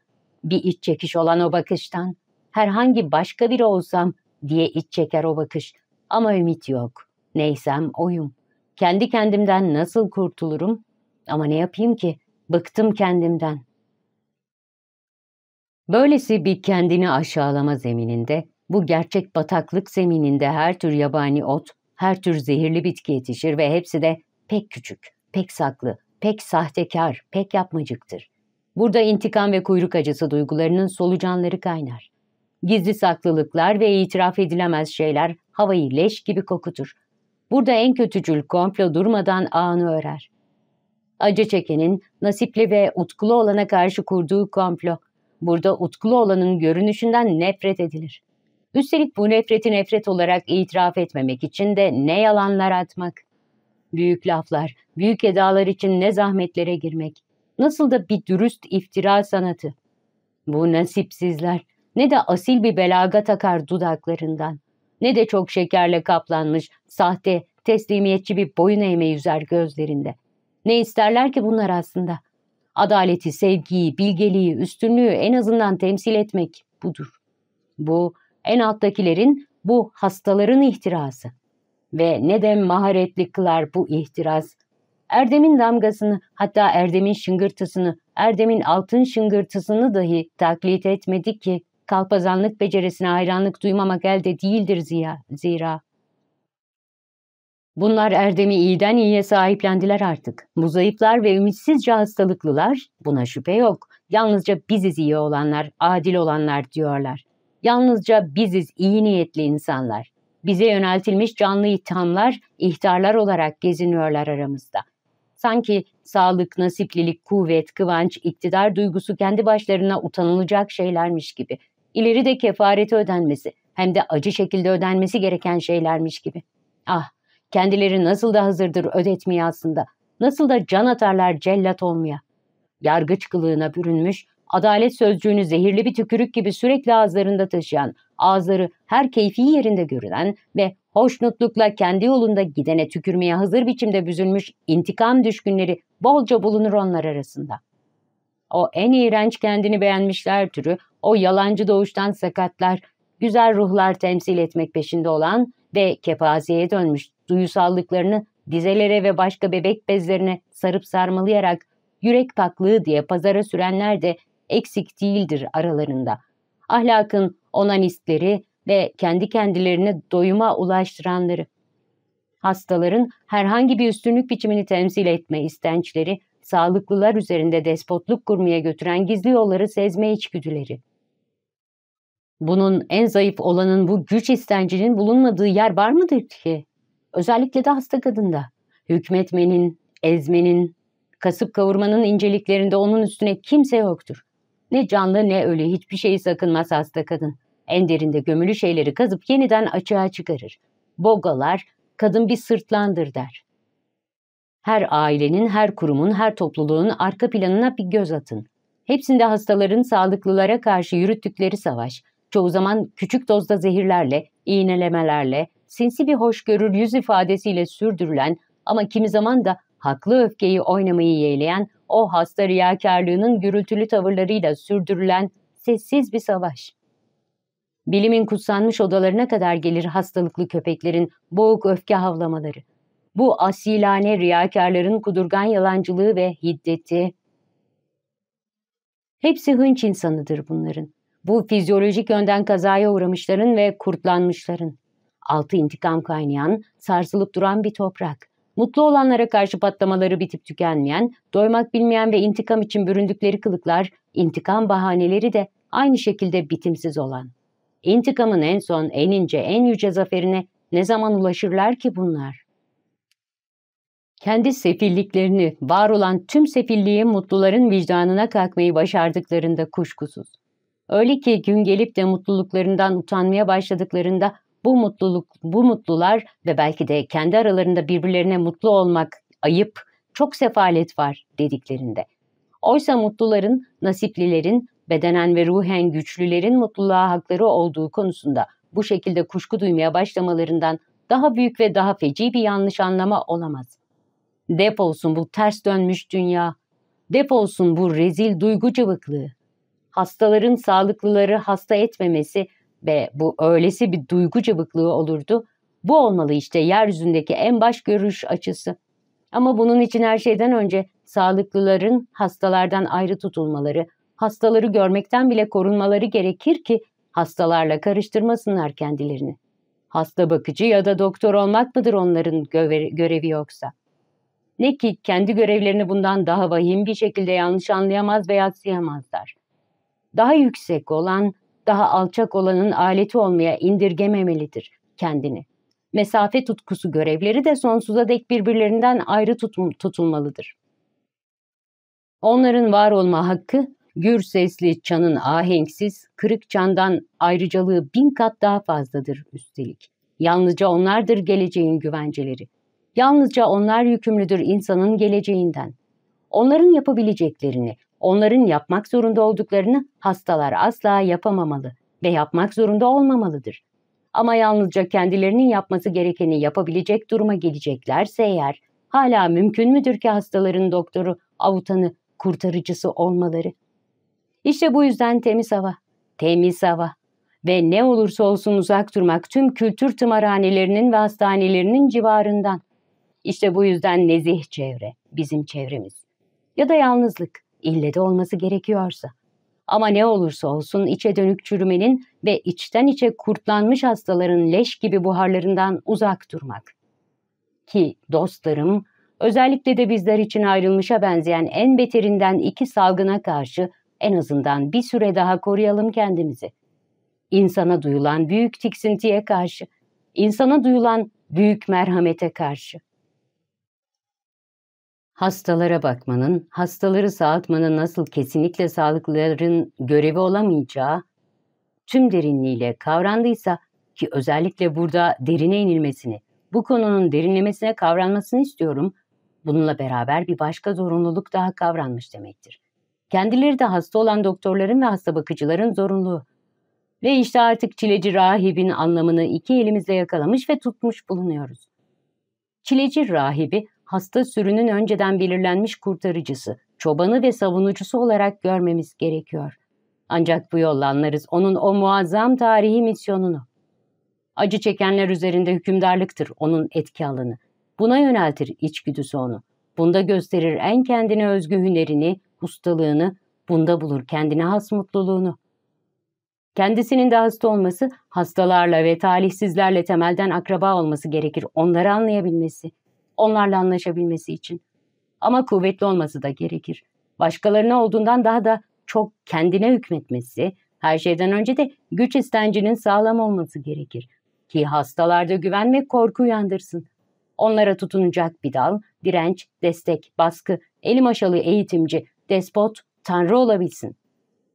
bir iç çekiş olan o bakıştan, herhangi başka biri olsam diye iç çeker o bakış. Ama ümit yok. Neysem oyum. Kendi kendimden nasıl kurtulurum? Ama ne yapayım ki? Bıktım kendimden. Böylesi bir kendini aşağılama zemininde, bu gerçek bataklık zemininde her tür yabani ot, her tür zehirli bitki yetişir ve hepsi de pek küçük, pek saklı, pek sahtekar, pek yapmacıktır. Burada intikam ve kuyruk acısı duygularının solucanları kaynar. Gizli saklılıklar ve itiraf edilemez şeyler havayı leş gibi kokutur. Burada en kötücül komplo durmadan ağını örer. Acı çekenin nasipli ve utkulu olana karşı kurduğu komplo, burada utkulu olanın görünüşünden nefret edilir. Üstelik bu nefreti nefret olarak itiraf etmemek için de ne yalanlar atmak. Büyük laflar, Büyük edalar için ne zahmetlere girmek. Nasıl da bir dürüst iftira sanatı. Bu nasipsizler ne de asil bir belagat akar dudaklarından. Ne de çok şekerle kaplanmış, sahte, teslimiyetçi bir boyun eğme yüzer gözlerinde. Ne isterler ki bunlar aslında? Adaleti, sevgiyi, bilgeliği, üstünlüğü en azından temsil etmek budur. Bu en alttakilerin, bu hastaların ihtirası. Ve ne de maharetli kılar bu ihtiras Erdem'in damgasını hatta Erdem'in şıngırtısını, Erdem'in altın şıngırtısını dahi taklit etmedik ki kalpazanlık becerisine hayranlık duymamak elde değildir ziya, zira. Bunlar Erdem'i iyiden iyiye sahiplendiler artık. Bu zayıflar ve ümitsizce hastalıklılar buna şüphe yok. Yalnızca biziz iyi olanlar, adil olanlar diyorlar. Yalnızca biziz iyi niyetli insanlar. Bize yöneltilmiş canlı ithamlar, ihtarlar olarak geziniyorlar aramızda. Sanki sağlık, nasiplilik, kuvvet, kıvanç, iktidar duygusu kendi başlarına utanılacak şeylermiş gibi. İleri de kefareti ödenmesi, hem de acı şekilde ödenmesi gereken şeylermiş gibi. Ah, kendileri nasıl da hazırdır ödetmeye aslında, nasıl da can atarlar cellat olmaya. Yargıç kılığına bürünmüş, adalet sözcüğünü zehirli bir tükürük gibi sürekli ağızlarında taşıyan, ağızları her keyfi yerinde görülen ve hoşnutlukla kendi yolunda gidene tükürmeye hazır biçimde büzülmüş intikam düşkünleri bolca bulunur onlar arasında. O en iğrenç kendini beğenmişler türü, o yalancı doğuştan sakatlar, güzel ruhlar temsil etmek peşinde olan ve kepazeye dönmüş duyusallıklarını dizelere ve başka bebek bezlerine sarıp sarmalayarak yürek taklığı diye pazara sürenler de eksik değildir aralarında. Ahlakın onanistleri, ve kendi kendilerine doyuma ulaştıranları. Hastaların herhangi bir üstünlük biçimini temsil etme istençleri, sağlıklılar üzerinde despotluk kurmaya götüren gizli yolları sezme içgüdüleri. Bunun en zayıf olanın bu güç istencinin bulunmadığı yer var mıdır ki? Özellikle de hasta kadında. Hükmetmenin, ezmenin, kasıp kavurmanın inceliklerinde onun üstüne kimse yoktur. Ne canlı ne ölü hiçbir şeyi sakınmaz hasta kadın. En derinde gömülü şeyleri kazıp yeniden açığa çıkarır. Bogalar, kadın bir sırtlandır der. Her ailenin, her kurumun, her topluluğun arka planına bir göz atın. Hepsinde hastaların sağlıklılara karşı yürüttükleri savaş, çoğu zaman küçük dozda zehirlerle, iğnelemelerle, sinsi bir hoşgörür yüz ifadesiyle sürdürülen ama kimi zaman da haklı öfkeyi oynamayı yeğleyen o hasta riyakarlığının gürültülü tavırlarıyla sürdürülen sessiz bir savaş. Bilimin kutsanmış odalarına kadar gelir hastalıklı köpeklerin boğuk öfke havlamaları. Bu asilane riyakarların kudurgan yalancılığı ve hiddeti. Hepsi hınç insanıdır bunların. Bu fizyolojik yönden kazaya uğramışların ve kurtlanmışların. Altı intikam kaynayan, sarsılıp duran bir toprak. Mutlu olanlara karşı patlamaları bitip tükenmeyen, doymak bilmeyen ve intikam için büründükleri kılıklar, intikam bahaneleri de aynı şekilde bitimsiz olan. İntikamın en son, en ince, en yüce zaferine ne zaman ulaşırlar ki bunlar? Kendi sefilliklerini, var olan tüm sefilliği mutluların vicdanına kalkmayı başardıklarında kuşkusuz. Öyle ki gün gelip de mutluluklarından utanmaya başladıklarında bu mutluluk, bu mutlular ve belki de kendi aralarında birbirlerine mutlu olmak ayıp, çok sefalet var dediklerinde. Oysa mutluların, nasiplilerin, bedenen ve ruhen güçlülerin mutluluğa hakları olduğu konusunda bu şekilde kuşku duymaya başlamalarından daha büyük ve daha feci bir yanlış anlama olamaz. Dep olsun bu ters dönmüş dünya, dep olsun bu rezil duygu cıvıklığı. Hastaların sağlıklıları hasta etmemesi ve bu öylesi bir duygu cıvıklığı olurdu. Bu olmalı işte yeryüzündeki en baş görüş açısı. Ama bunun için her şeyden önce sağlıklıların hastalardan ayrı tutulmaları, hastaları görmekten bile korunmaları gerekir ki hastalarla karıştırmasınlar kendilerini. Hasta bakıcı ya da doktor olmak mıdır onların görevi yoksa? Ne ki kendi görevlerini bundan daha vahim bir şekilde yanlış anlayamaz ve yatsıyamazlar. Daha yüksek olan, daha alçak olanın aleti olmaya indirgememelidir kendini. Mesafe tutkusu görevleri de sonsuza dek birbirlerinden ayrı tutum, tutulmalıdır. Onların var olma hakkı Gür sesli çanın ahenksiz, kırık çandan ayrıcalığı bin kat daha fazladır üstelik. Yalnızca onlardır geleceğin güvenceleri. Yalnızca onlar yükümlüdür insanın geleceğinden. Onların yapabileceklerini, onların yapmak zorunda olduklarını hastalar asla yapamamalı ve yapmak zorunda olmamalıdır. Ama yalnızca kendilerinin yapması gerekeni yapabilecek duruma geleceklerse eğer, hala mümkün müdür ki hastaların doktoru, avutanı, kurtarıcısı olmaları? İşte bu yüzden temiz hava, temiz hava ve ne olursa olsun uzak durmak tüm kültür tımarhanelerinin ve hastanelerinin civarından. İşte bu yüzden nezih çevre, bizim çevremiz. Ya da yalnızlık, ille de olması gerekiyorsa. Ama ne olursa olsun içe dönük çürümenin ve içten içe kurtlanmış hastaların leş gibi buharlarından uzak durmak. Ki dostlarım, özellikle de bizler için ayrılmışa benzeyen en beterinden iki salgına karşı en azından bir süre daha koruyalım kendimizi. İnsana duyulan büyük tiksintiye karşı, insana duyulan büyük merhamete karşı. Hastalara bakmanın, hastaları sağaltmanın nasıl kesinlikle sağlıkların görevi olamayacağı tüm derinliğiyle kavrandıysa ki özellikle burada derine inilmesini, bu konunun derinlemesine kavranmasını istiyorum, bununla beraber bir başka zorunluluk daha kavranmış demektir. Kendileri de hasta olan doktorların ve hasta bakıcıların zorunlu. Ve işte artık çileci rahibin anlamını iki elimizle yakalamış ve tutmuş bulunuyoruz. Çileci rahibi hasta sürünün önceden belirlenmiş kurtarıcısı, çobanı ve savunucusu olarak görmemiz gerekiyor. Ancak bu yolla anlarız onun o muazzam tarihi misyonunu. Acı çekenler üzerinde hükümdarlıktır onun etki alanı. Buna yöneltir içgüdüsü onu. Bunda gösterir en kendine özgü hünerini, ustalığını bunda bulur kendine has mutluluğunu. Kendisinin de hasta olması, hastalarla ve talihsizlerle temelden akraba olması gerekir onları anlayabilmesi, onlarla anlaşabilmesi için. Ama kuvvetli olması da gerekir. Başkalarına olduğundan daha da çok kendine hükmetmesi, her şeyden önce de güç istencinin sağlam olması gerekir. Ki hastalarda güven ve korku uyandırsın. Onlara tutunacak bir dal, direnç, destek, baskı, eli maşalı eğitimci, despot tanrı olabilsin.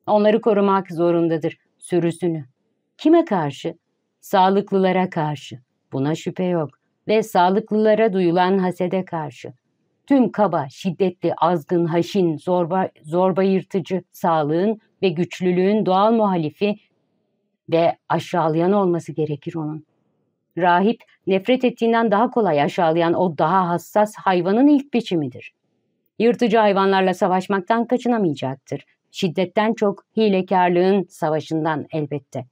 Onları korumak zorundadır, sürüsünü. Kime karşı? Sağlıklılara karşı. Buna şüphe yok. Ve sağlıklılara duyulan hasede karşı. Tüm kaba, şiddetli, azgın, haşin, zorba, zorba yırtıcı sağlığın ve güçlülüğün doğal muhalifi ve aşağılayan olması gerekir onun. Rahip, nefret ettiğinden daha kolay aşağılayan o daha hassas hayvanın ilk biçimidir. Yırtıcı hayvanlarla savaşmaktan kaçınamayacaktır. Şiddetten çok hilekarlığın savaşından elbette.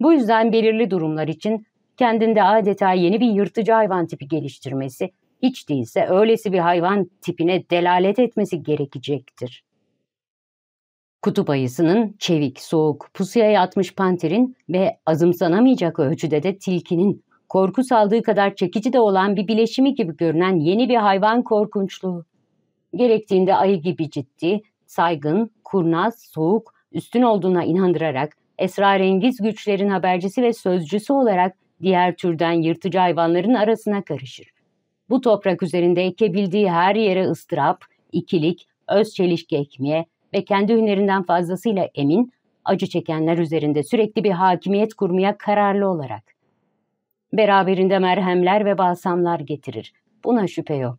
Bu yüzden belirli durumlar için kendinde adeta yeni bir yırtıcı hayvan tipi geliştirmesi, hiç değilse öylesi bir hayvan tipine delalet etmesi gerekecektir. Kutup ayısının çevik, soğuk, pusuya yatmış panterin ve azımsanamayacak ölçüde de tilkinin korku saldığı kadar çekici de olan bir bileşimi gibi görünen yeni bir hayvan korkunçluğu. Gerektiğinde ayı gibi ciddi, saygın, kurnaz, soğuk, üstün olduğuna inandırarak esrarengiz güçlerin habercisi ve sözcüsü olarak diğer türden yırtıcı hayvanların arasına karışır. Bu toprak üzerinde ekebildiği her yere ıstırap, ikilik, öz çelişki ekmeye ve kendi hünerinden fazlasıyla emin, acı çekenler üzerinde sürekli bir hakimiyet kurmaya kararlı olarak. Beraberinde merhemler ve balsamlar getirir. Buna şüphe yok.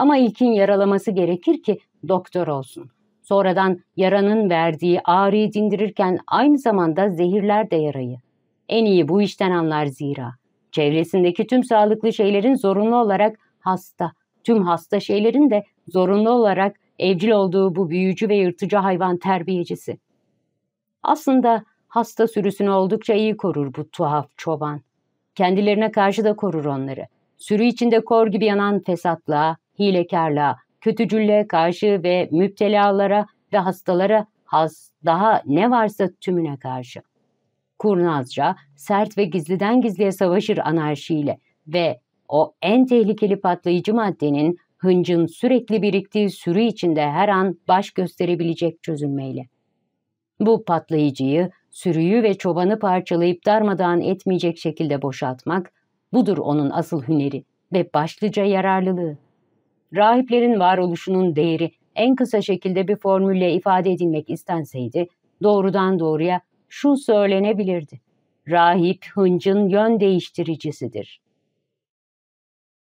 Ama ilkin yaralaması gerekir ki doktor olsun. Sonradan yaranın verdiği ağrıyı dindirirken aynı zamanda zehirler de yarayı. En iyi bu işten anlar zira. Çevresindeki tüm sağlıklı şeylerin zorunlu olarak hasta, tüm hasta şeylerin de zorunlu olarak evcil olduğu bu büyücü ve yırtıcı hayvan terbiyecisi. Aslında hasta sürüsünü oldukça iyi korur bu tuhaf çoban. Kendilerine karşı da korur onları. Sürü içinde kor gibi yanan fesatlığa, hilekarla, kötücülle karşı ve müptelalara ve hastalara has daha ne varsa tümüne karşı. Kurnazca, sert ve gizliden gizliye savaşır anarşiyle ve o en tehlikeli patlayıcı maddenin hıncın sürekli biriktiği sürü içinde her an baş gösterebilecek çözülmeyle. Bu patlayıcıyı, sürüyü ve çobanı parçalayıp darmadağın etmeyecek şekilde boşaltmak, budur onun asıl hüneri ve başlıca yararlılığı rahiplerin varoluşunun değeri en kısa şekilde bir formülle ifade edilmek istenseydi, doğrudan doğruya şu söylenebilirdi. Rahip hıncın yön değiştiricisidir.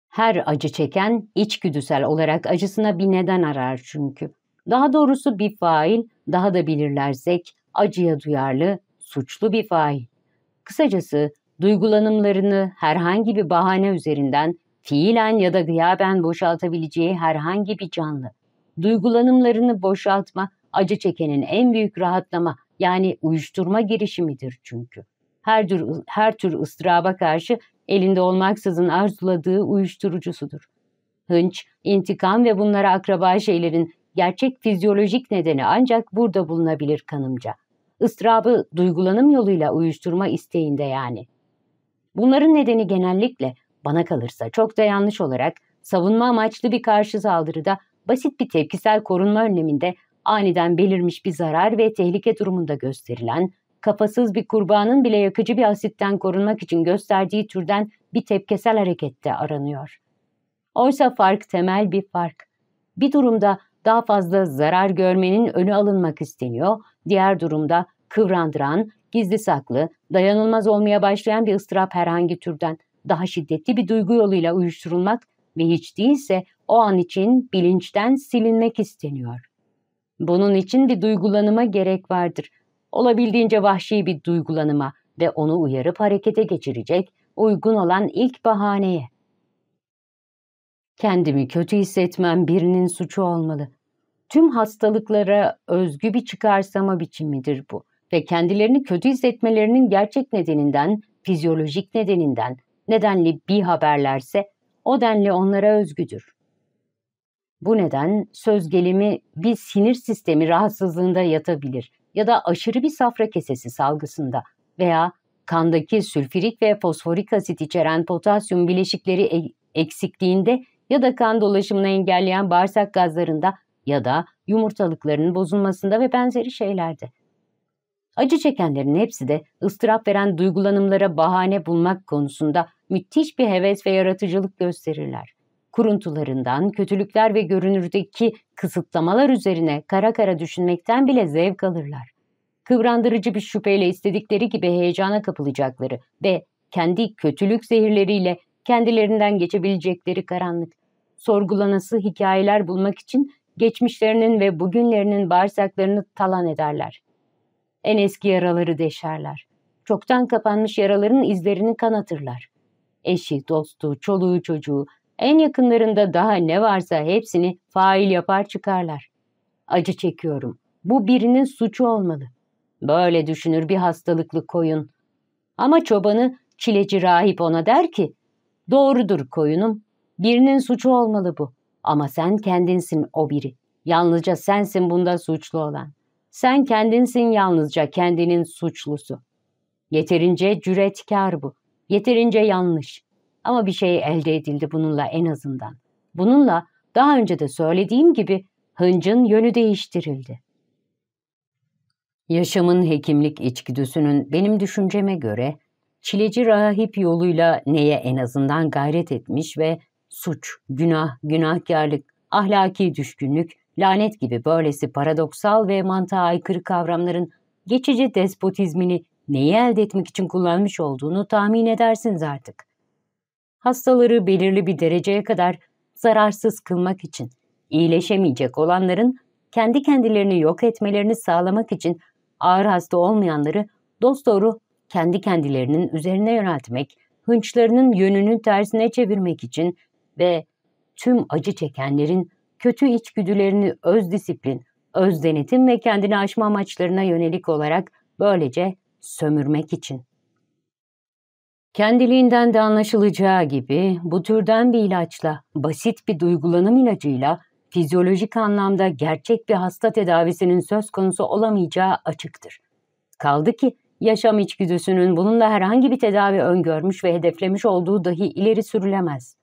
Her acı çeken içgüdüsel olarak acısına bir neden arar çünkü. Daha doğrusu bir fail, daha da bilirlersek acıya duyarlı, suçlu bir fail. Kısacası duygulanımlarını herhangi bir bahane üzerinden fiilen ya da gıyaben boşaltabileceği herhangi bir canlı. Duygulanımlarını boşaltma, acı çekenin en büyük rahatlama yani uyuşturma girişimidir çünkü. Her tür, her tür ıstıraba karşı elinde olmaksızın arzuladığı uyuşturucusudur. Hınç, intikam ve bunlara akraba şeylerin gerçek fizyolojik nedeni ancak burada bulunabilir kanımca. Israbı duygulanım yoluyla uyuşturma isteğinde yani. Bunların nedeni genellikle bana kalırsa çok da yanlış olarak savunma amaçlı bir karşı saldırıda basit bir tepkisel korunma önleminde aniden belirmiş bir zarar ve tehlike durumunda gösterilen, kafasız bir kurbanın bile yakıcı bir asitten korunmak için gösterdiği türden bir tepkisel harekette aranıyor. Oysa fark temel bir fark. Bir durumda daha fazla zarar görmenin önü alınmak isteniyor, diğer durumda kıvrandıran, gizli saklı, dayanılmaz olmaya başlayan bir ıstırap herhangi türden daha şiddetli bir duygu yoluyla uyuşturulmak ve hiç değilse o an için bilinçten silinmek isteniyor. Bunun için bir duygulanıma gerek vardır. Olabildiğince vahşi bir duygulanıma ve onu uyarıp harekete geçirecek uygun olan ilk bahaneye. Kendimi kötü hissetmem birinin suçu olmalı. Tüm hastalıklara özgü bir çıkarsama biçimidir bu ve kendilerini kötü hissetmelerinin gerçek nedeninden, fizyolojik nedeninden, nedenli bir haberlerse o denli onlara özgüdür. Bu neden söz gelimi bir sinir sistemi rahatsızlığında yatabilir ya da aşırı bir safra kesesi salgısında veya kandaki sülfürik ve fosforik asit içeren potasyum bileşikleri e, eksikliğinde ya da kan dolaşımını engelleyen bağırsak gazlarında ya da yumurtalıklarının bozulmasında ve benzeri şeylerde. Acı çekenlerin hepsi de ıstırap veren duygulanımlara bahane bulmak konusunda müthiş bir heves ve yaratıcılık gösterirler. Kuruntularından, kötülükler ve görünürdeki kısıtlamalar üzerine kara kara düşünmekten bile zevk alırlar. Kıvrandırıcı bir şüpheyle istedikleri gibi heyecana kapılacakları ve kendi kötülük zehirleriyle kendilerinden geçebilecekleri karanlık. Sorgulanası hikayeler bulmak için geçmişlerinin ve bugünlerinin bağırsaklarını talan ederler. En eski yaraları deşerler. Çoktan kapanmış yaraların izlerini kanatırlar. Eşi, dostu, çoluğu, çocuğu, en yakınlarında daha ne varsa hepsini fail yapar çıkarlar. Acı çekiyorum. Bu birinin suçu olmalı. Böyle düşünür bir hastalıklı koyun. Ama çobanı çileci rahip ona der ki, Doğrudur koyunum. Birinin suçu olmalı bu. Ama sen kendinsin o biri. Yalnızca sensin bunda suçlu olan. Sen kendinsin yalnızca kendinin suçlusu. Yeterince cüretkar bu. Yeterince yanlış. Ama bir şey elde edildi bununla en azından. Bununla daha önce de söylediğim gibi hıncın yönü değiştirildi. Yaşamın hekimlik içgüdüsünün benim düşünceme göre çileci rahip yoluyla neye en azından gayret etmiş ve suç, günah, günahkarlık, ahlaki düşkünlük Lanet gibi böylesi paradoksal ve mantığa aykırı kavramların geçici despotizmini neyi elde etmek için kullanmış olduğunu tahmin edersiniz artık. Hastaları belirli bir dereceye kadar zararsız kılmak için, iyileşemeyecek olanların kendi kendilerini yok etmelerini sağlamak için ağır hasta olmayanları dosdoğru kendi kendilerinin üzerine yöneltmek, hınçlarının yönünü tersine çevirmek için ve tüm acı çekenlerin kötü içgüdülerini öz disiplin, öz denetim ve kendini aşma amaçlarına yönelik olarak böylece sömürmek için. Kendiliğinden de anlaşılacağı gibi bu türden bir ilaçla, basit bir duygulanım ilacıyla fizyolojik anlamda gerçek bir hasta tedavisinin söz konusu olamayacağı açıktır. Kaldı ki yaşam içgüdüsünün bununla herhangi bir tedavi öngörmüş ve hedeflemiş olduğu dahi ileri sürülemez.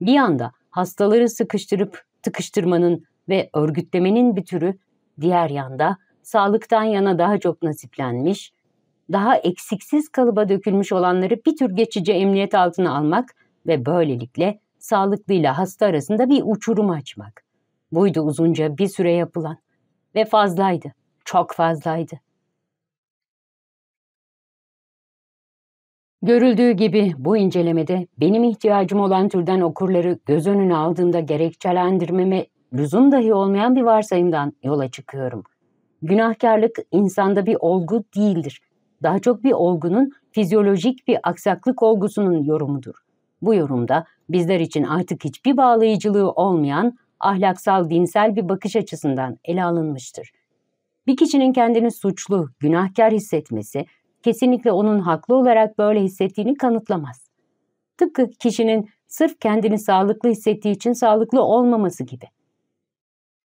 Bir yanda hastaları sıkıştırıp tıkıştırmanın ve örgütlemenin bir türü, diğer yanda sağlıktan yana daha çok nasiplenmiş, daha eksiksiz kalıba dökülmüş olanları bir tür geçici emniyet altına almak ve böylelikle sağlıklıyla hasta arasında bir uçurum açmak. Buydu uzunca bir süre yapılan ve fazlaydı, çok fazlaydı. Görüldüğü gibi bu incelemede benim ihtiyacım olan türden okurları göz önüne aldığımda gerekçelendirmeme lüzum dahi olmayan bir varsayımdan yola çıkıyorum. Günahkarlık insanda bir olgu değildir. Daha çok bir olgunun fizyolojik bir aksaklık olgusunun yorumudur. Bu yorumda bizler için artık hiçbir bağlayıcılığı olmayan ahlaksal dinsel bir bakış açısından ele alınmıştır. Bir kişinin kendini suçlu, günahkar hissetmesi kesinlikle onun haklı olarak böyle hissettiğini kanıtlamaz. Tıpkı kişinin sırf kendini sağlıklı hissettiği için sağlıklı olmaması gibi.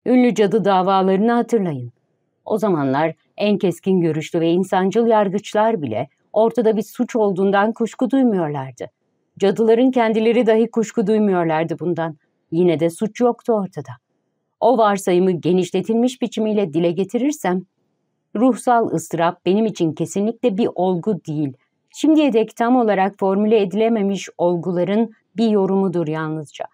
Ünlü cadı davalarını hatırlayın. O zamanlar en keskin görüşlü ve insancıl yargıçlar bile ortada bir suç olduğundan kuşku duymuyorlardı. Cadıların kendileri dahi kuşku duymuyorlardı bundan. Yine de suç yoktu ortada. O varsayımı genişletilmiş biçimiyle dile getirirsem Ruhsal ıstırap benim için kesinlikle bir olgu değil. Şimdiye dek tam olarak formüle edilememiş olguların bir yorumudur yalnızca.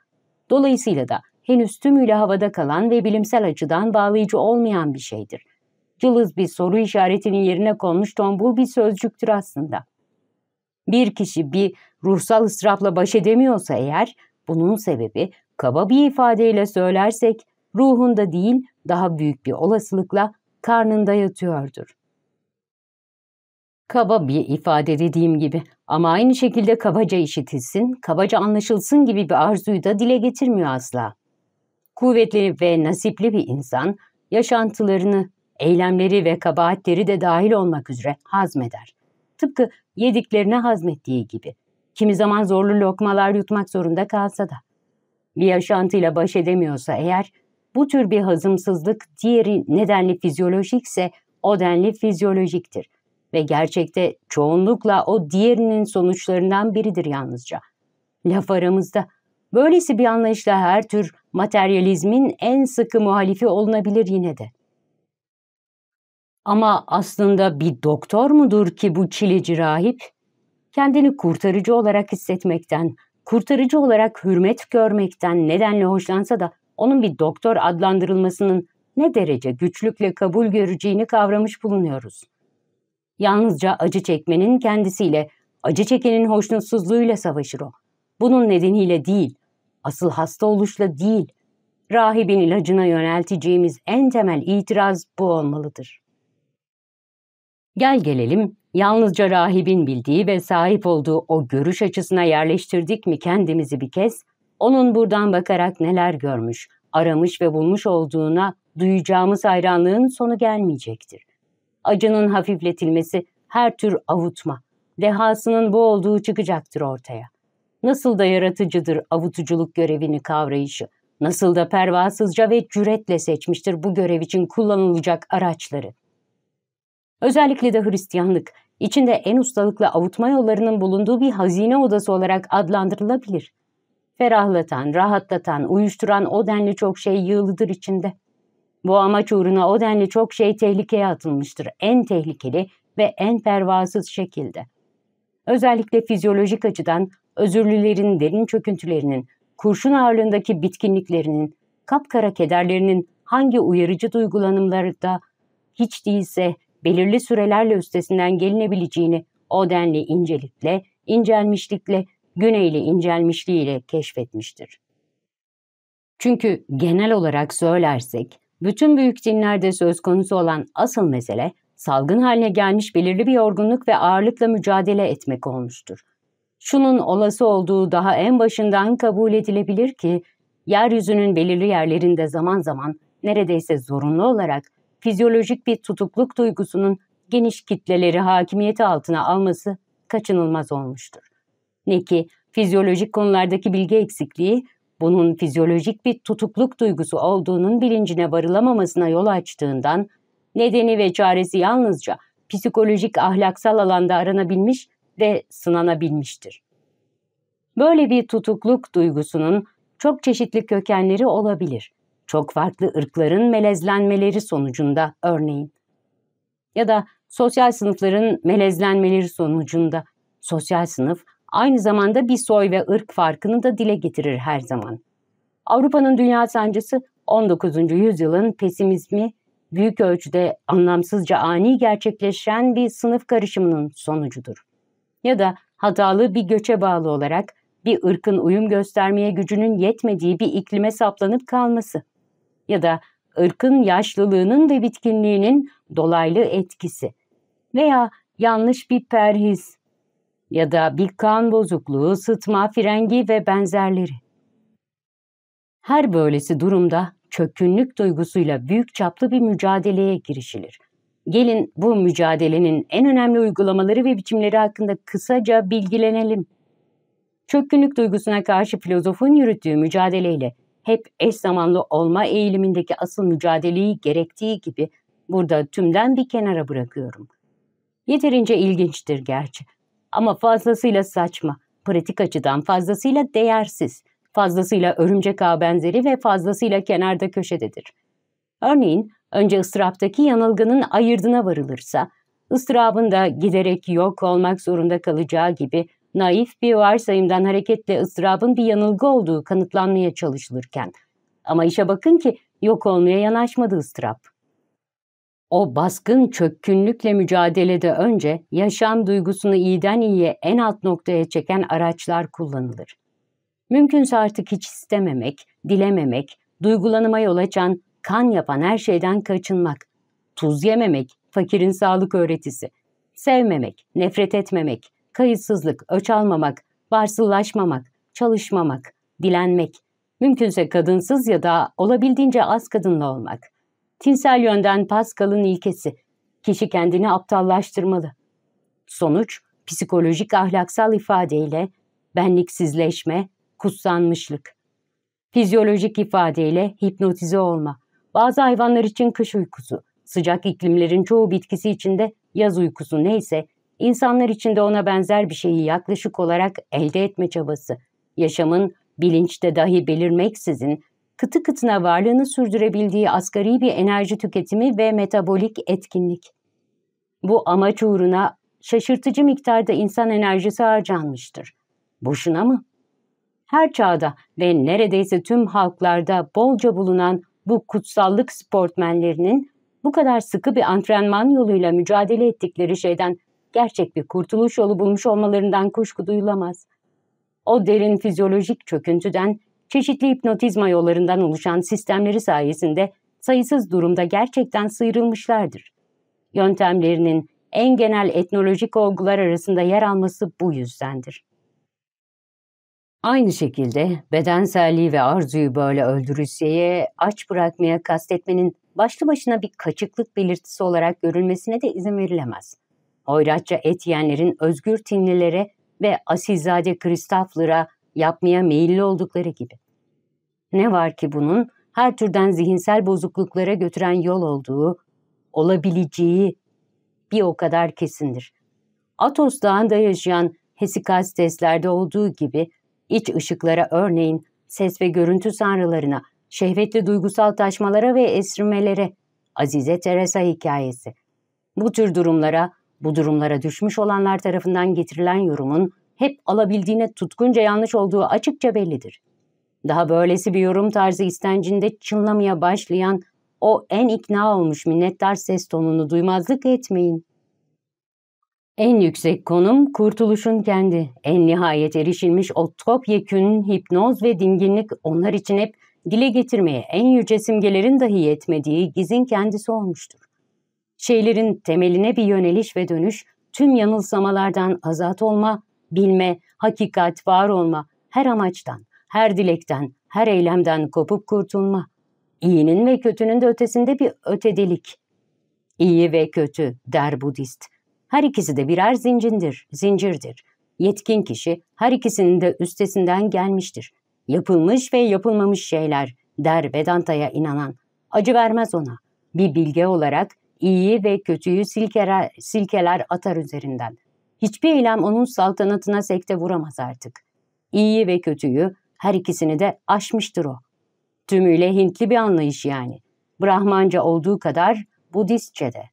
Dolayısıyla da henüz tümüyle havada kalan ve bilimsel açıdan bağlayıcı olmayan bir şeydir. Cılız bir soru işaretinin yerine konmuş tombul bir sözcüktür aslında. Bir kişi bir ruhsal ıstırapla baş edemiyorsa eğer, bunun sebebi kaba bir ifadeyle söylersek ruhunda değil daha büyük bir olasılıkla karnında yatıyordur. Kaba bir ifade dediğim gibi ama aynı şekilde kabaca işitilsin, kabaca anlaşılsın gibi bir arzuyu da dile getirmiyor asla. Kuvvetli ve nasipli bir insan yaşantılarını, eylemleri ve kabahatleri de dahil olmak üzere hazmeder. Tıpkı yediklerine hazmettiği gibi. Kimi zaman zorlu lokmalar yutmak zorunda kalsa da. Bir yaşantıyla baş edemiyorsa eğer bu tür bir hazımsızlık diğeri nedenli fizyolojikse o denli fizyolojiktir ve gerçekte çoğunlukla o diğerinin sonuçlarından biridir yalnızca. Laf aramızda. Böylesi bir anlayışla her tür materyalizmin en sıkı muhalifi olunabilir yine de. Ama aslında bir doktor mudur ki bu çileci rahip? Kendini kurtarıcı olarak hissetmekten, kurtarıcı olarak hürmet görmekten nedenle hoşlansa da onun bir doktor adlandırılmasının ne derece güçlükle kabul göreceğini kavramış bulunuyoruz. Yalnızca acı çekmenin kendisiyle, acı çekenin hoşnutsuzluğuyla savaşır o. Bunun nedeniyle değil, asıl hasta oluşla değil, rahibin ilacına yönelteceğimiz en temel itiraz bu olmalıdır. Gel gelelim, yalnızca rahibin bildiği ve sahip olduğu o görüş açısına yerleştirdik mi kendimizi bir kez, onun buradan bakarak neler görmüş, aramış ve bulmuş olduğuna duyacağımız hayranlığın sonu gelmeyecektir. Acının hafifletilmesi her tür avutma, dehasının bu olduğu çıkacaktır ortaya. Nasıl da yaratıcıdır avutuculuk görevini kavrayışı, nasıl da pervasızca ve cüretle seçmiştir bu görev için kullanılacak araçları. Özellikle de Hristiyanlık, içinde en ustalıkla avutma yollarının bulunduğu bir hazine odası olarak adlandırılabilir. Ferahlatan, rahatlatan, uyuşturan o denli çok şey yığılıdır içinde. Bu amaç uğruna o denli çok şey tehlikeye atılmıştır. En tehlikeli ve en pervasız şekilde. Özellikle fizyolojik açıdan özürlülerin derin çöküntülerinin, kurşun ağırlığındaki bitkinliklerinin, kapkara kederlerinin hangi uyarıcı duygulanımları da hiç değilse belirli sürelerle üstesinden gelinebileceğini o denli incelikle, incelmişlikle güneyli incelmişliğiyle keşfetmiştir. Çünkü genel olarak söylersek, bütün büyük dinlerde söz konusu olan asıl mesele, salgın haline gelmiş belirli bir yorgunluk ve ağırlıkla mücadele etmek olmuştur. Şunun olası olduğu daha en başından kabul edilebilir ki, yeryüzünün belirli yerlerinde zaman zaman neredeyse zorunlu olarak fizyolojik bir tutukluk duygusunun geniş kitleleri hakimiyeti altına alması kaçınılmaz olmuştur. Ne ki fizyolojik konulardaki bilgi eksikliği bunun fizyolojik bir tutukluk duygusu olduğunun bilincine varılamamasına yol açtığından nedeni ve çaresi yalnızca psikolojik ahlaksal alanda aranabilmiş ve sınanabilmiştir. Böyle bir tutukluk duygusunun çok çeşitli kökenleri olabilir. Çok farklı ırkların melezlenmeleri sonucunda örneğin. Ya da sosyal sınıfların melezlenmeleri sonucunda sosyal sınıf aynı zamanda bir soy ve ırk farkını da dile getirir her zaman. Avrupa'nın dünya sancısı 19. yüzyılın pesimizmi büyük ölçüde anlamsızca ani gerçekleşen bir sınıf karışımının sonucudur. Ya da hatalı bir göçe bağlı olarak bir ırkın uyum göstermeye gücünün yetmediği bir iklime saplanıp kalması ya da ırkın yaşlılığının ve bitkinliğinin dolaylı etkisi veya yanlış bir perhiz, ya da bir kan bozukluğu, sıtma, frengi ve benzerleri. Her böylesi durumda çökünlük duygusuyla büyük çaplı bir mücadeleye girişilir. Gelin bu mücadelenin en önemli uygulamaları ve biçimleri hakkında kısaca bilgilenelim. Çökkünlük duygusuna karşı filozofun yürüttüğü mücadeleyle hep eş zamanlı olma eğilimindeki asıl mücadeleyi gerektiği gibi burada tümden bir kenara bırakıyorum. Yeterince ilginçtir gerçi ama fazlasıyla saçma, pratik açıdan fazlasıyla değersiz, fazlasıyla örümcek ağ benzeri ve fazlasıyla kenarda köşededir. Örneğin önce ıstıraptaki yanılgının ayırdına varılırsa, ıstırabın da giderek yok olmak zorunda kalacağı gibi naif bir varsayımdan hareketle ıstırabın bir yanılgı olduğu kanıtlanmaya çalışılırken. Ama işe bakın ki yok olmaya yanaşmadı ıstırap. O baskın çökkünlükle mücadelede önce yaşam duygusunu iyiden iyiye en alt noktaya çeken araçlar kullanılır. Mümkünse artık hiç istememek, dilememek, duygulanıma yol açan, kan yapan her şeyden kaçınmak, tuz yememek, fakirin sağlık öğretisi, sevmemek, nefret etmemek, kayıtsızlık, öç almamak, varsıllaşmamak, çalışmamak, dilenmek, mümkünse kadınsız ya da olabildiğince az kadınla olmak.'' Tinsel yönden Pascal'ın ilkesi. Kişi kendini aptallaştırmalı. Sonuç, psikolojik ahlaksal ifadeyle benliksizleşme, kutsanmışlık. Fizyolojik ifadeyle hipnotize olma. Bazı hayvanlar için kış uykusu, sıcak iklimlerin çoğu bitkisi içinde yaz uykusu neyse, insanlar için de ona benzer bir şeyi yaklaşık olarak elde etme çabası. Yaşamın bilinçte dahi belirmeksizin kıtı kıtına varlığını sürdürebildiği asgari bir enerji tüketimi ve metabolik etkinlik. Bu amaç uğruna şaşırtıcı miktarda insan enerjisi harcanmıştır. Boşuna mı? Her çağda ve neredeyse tüm halklarda bolca bulunan bu kutsallık sportmenlerinin bu kadar sıkı bir antrenman yoluyla mücadele ettikleri şeyden gerçek bir kurtuluş yolu bulmuş olmalarından kuşku duyulamaz. O derin fizyolojik çöküntüden çeşitli hipnotizma yollarından oluşan sistemleri sayesinde sayısız durumda gerçekten sıyrılmışlardır. Yöntemlerinin en genel etnolojik olgular arasında yer alması bu yüzdendir. Aynı şekilde bedenselliği ve arzuyu böyle öldürüseye, aç bırakmaya kastetmenin başlı başına bir kaçıklık belirtisi olarak görülmesine de izin verilemez. Hoyratça et yiyenlerin özgür tinlilere ve asilzade kristaflara yapmaya meyilli oldukları gibi. Ne var ki bunun her türden zihinsel bozukluklara götüren yol olduğu, olabileceği bir o kadar kesindir. Atos Dağı'nda yaşayan Hesikasteslerde olduğu gibi iç ışıklara örneğin ses ve görüntü sanrılarına, şehvetli duygusal taşmalara ve esrimelere, Azize Teresa hikayesi. Bu tür durumlara, bu durumlara düşmüş olanlar tarafından getirilen yorumun hep alabildiğine tutkunca yanlış olduğu açıkça bellidir. Daha böylesi bir yorum tarzı istencinde çınlamaya başlayan o en ikna olmuş minnettar ses tonunu duymazlık etmeyin. En yüksek konum kurtuluşun kendi. En nihayet erişilmiş o topyekün hipnoz ve dinginlik onlar için hep dile getirmeye en yüce simgelerin dahi yetmediği gizin kendisi olmuştur. Şeylerin temeline bir yöneliş ve dönüş, tüm yanılsamalardan azat olma, bilme, hakikat, var olma, her amaçtan her dilekten, her eylemden kopup kurtulma. İyinin ve kötünün de ötesinde bir ötedelik. İyi ve kötü der Budist. Her ikisi de birer zincindir, zincirdir. Yetkin kişi her ikisinin de üstesinden gelmiştir. Yapılmış ve yapılmamış şeyler der Vedanta'ya inanan. Acı vermez ona. Bir bilge olarak iyi ve kötüyü silkeler, silkeler atar üzerinden. Hiçbir eylem onun saltanatına sekte vuramaz artık. İyi ve kötüyü her ikisini de aşmıştır o. Tümüyle Hintli bir anlayış yani. Brahmanca olduğu kadar Budistçe de.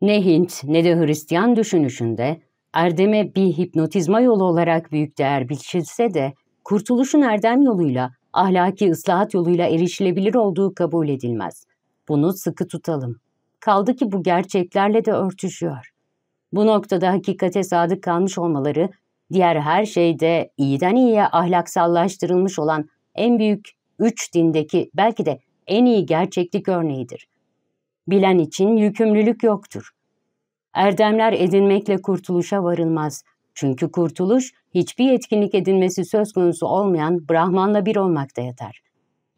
Ne Hint ne de Hristiyan düşünüşünde Erdem'e bir hipnotizma yolu olarak büyük değer biçilse de kurtuluşun Erdem yoluyla, ahlaki ıslahat yoluyla erişilebilir olduğu kabul edilmez. Bunu sıkı tutalım. Kaldı ki bu gerçeklerle de örtüşüyor. Bu noktada hakikate sadık kalmış olmaları diğer her şeyde iyiden iyiye ahlaksallaştırılmış olan en büyük üç dindeki belki de en iyi gerçeklik örneğidir. Bilen için yükümlülük yoktur. Erdemler edinmekle kurtuluşa varılmaz. Çünkü kurtuluş hiçbir yetkinlik edinmesi söz konusu olmayan Brahman'la bir olmakta yatar.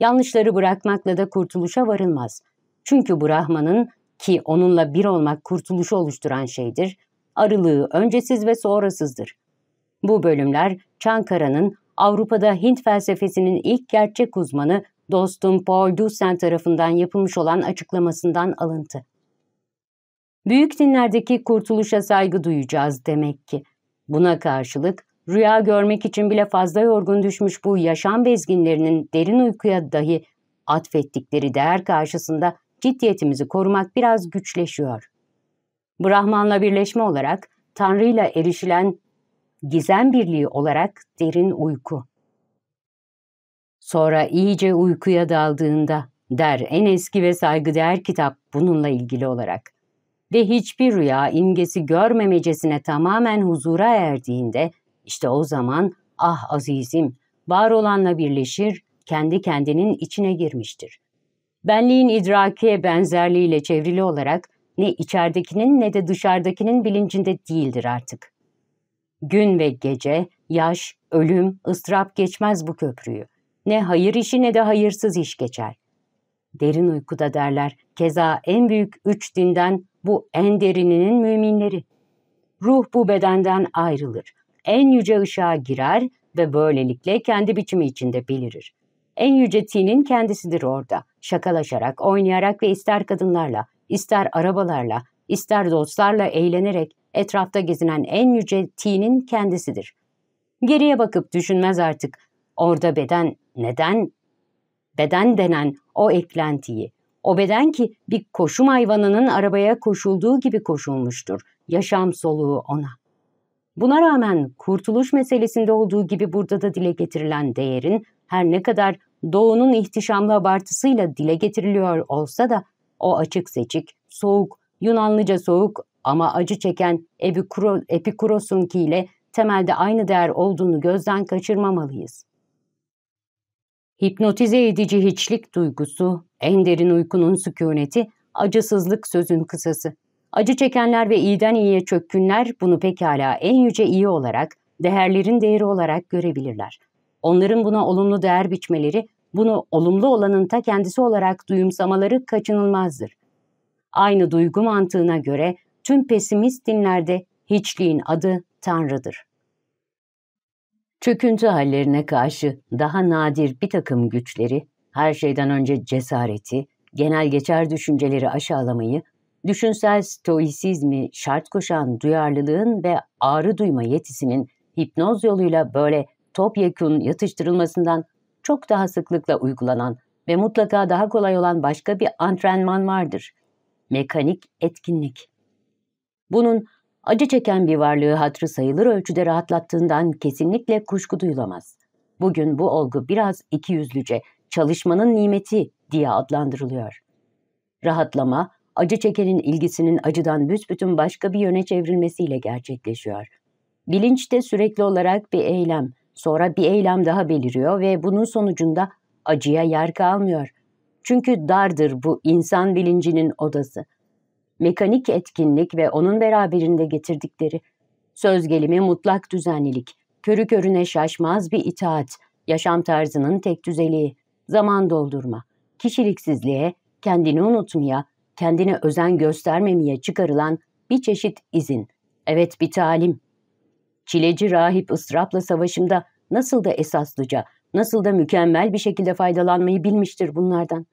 Yanlışları bırakmakla da kurtuluşa varılmaz. Çünkü Brahman'ın ki onunla bir olmak kurtuluşu oluşturan şeydir, arılığı öncesiz ve sonrasızdır. Bu bölümler Çankara'nın Avrupa'da Hint felsefesinin ilk gerçek uzmanı dostum Paul Dussen tarafından yapılmış olan açıklamasından alıntı. Büyük dinlerdeki kurtuluşa saygı duyacağız demek ki. Buna karşılık rüya görmek için bile fazla yorgun düşmüş bu yaşam bezginlerinin derin uykuya dahi atfettikleri değer karşısında ciddiyetimizi korumak biraz güçleşiyor. Brahman'la birleşme olarak Tanrı'yla erişilen gizem birliği olarak derin uyku. Sonra iyice uykuya daldığında der en eski ve saygıdeğer kitap bununla ilgili olarak ve hiçbir rüya imgesi görmemecesine tamamen huzura erdiğinde işte o zaman ah azizim var olanla birleşir kendi kendinin içine girmiştir. Benliğin idrakiye benzerliğiyle çevrili olarak ne içeridekinin ne de dışarıdakinin bilincinde değildir artık. Gün ve gece, yaş, ölüm, ıstırap geçmez bu köprüyü. Ne hayır işi ne de hayırsız iş geçer. Derin uykuda derler, keza en büyük üç dinden bu en derininin müminleri. Ruh bu bedenden ayrılır, en yüce ışığa girer ve böylelikle kendi biçimi içinde belirir. En yüce tinin kendisidir orada, şakalaşarak, oynayarak ve ister kadınlarla, ister arabalarla, ister dostlarla eğlenerek, etrafta gezinen en yüce T'nin kendisidir. Geriye bakıp düşünmez artık. Orada beden neden? Beden denen o eklentiyi, o beden ki bir koşum hayvanının arabaya koşulduğu gibi koşulmuştur. Yaşam soluğu ona. Buna rağmen kurtuluş meselesinde olduğu gibi burada da dile getirilen değerin her ne kadar doğunun ihtişamlı abartısıyla dile getiriliyor olsa da o açık seçik, soğuk, Yunanlıca soğuk ama acı çeken ile temelde aynı değer olduğunu gözden kaçırmamalıyız. Hipnotize edici hiçlik duygusu, en derin uykunun sükuneti, acısızlık sözün kısası. Acı çekenler ve iyiden iyiye çökkünler bunu pekala en yüce iyi olarak, değerlerin değeri olarak görebilirler. Onların buna olumlu değer biçmeleri, bunu olumlu olanın ta kendisi olarak duyumsamaları kaçınılmazdır. Aynı duygu mantığına göre tüm pesimist dinlerde hiçliğin adı Tanrı'dır. Çöküntü hallerine karşı daha nadir bir takım güçleri, her şeyden önce cesareti, genel geçer düşünceleri aşağılamayı, düşünsel stoisizmi şart koşan duyarlılığın ve ağrı duyma yetisinin hipnoz yoluyla böyle topyekun yatıştırılmasından çok daha sıklıkla uygulanan ve mutlaka daha kolay olan başka bir antrenman vardır. Mekanik etkinlik. Bunun acı çeken bir varlığı hatrı sayılır ölçüde rahatlattığından kesinlikle kuşku duyulamaz. Bugün bu olgu biraz ikiyüzlüce çalışmanın nimeti diye adlandırılıyor. Rahatlama, acı çekenin ilgisinin acıdan büsbütün başka bir yöne çevrilmesiyle gerçekleşiyor. Bilinç de sürekli olarak bir eylem, sonra bir eylem daha beliriyor ve bunun sonucunda acıya yer kalmıyor. Çünkü dardır bu insan bilincinin odası mekanik etkinlik ve onun beraberinde getirdikleri, söz gelimi mutlak düzenlilik, körü körüne şaşmaz bir itaat, yaşam tarzının tek düzeliği, zaman doldurma, kişiliksizliğe, kendini unutmaya, kendine özen göstermemeye çıkarılan bir çeşit izin, evet bir talim. Çileci rahip ısrapla savaşında nasıl da esaslıca, nasıl da mükemmel bir şekilde faydalanmayı bilmiştir bunlardan.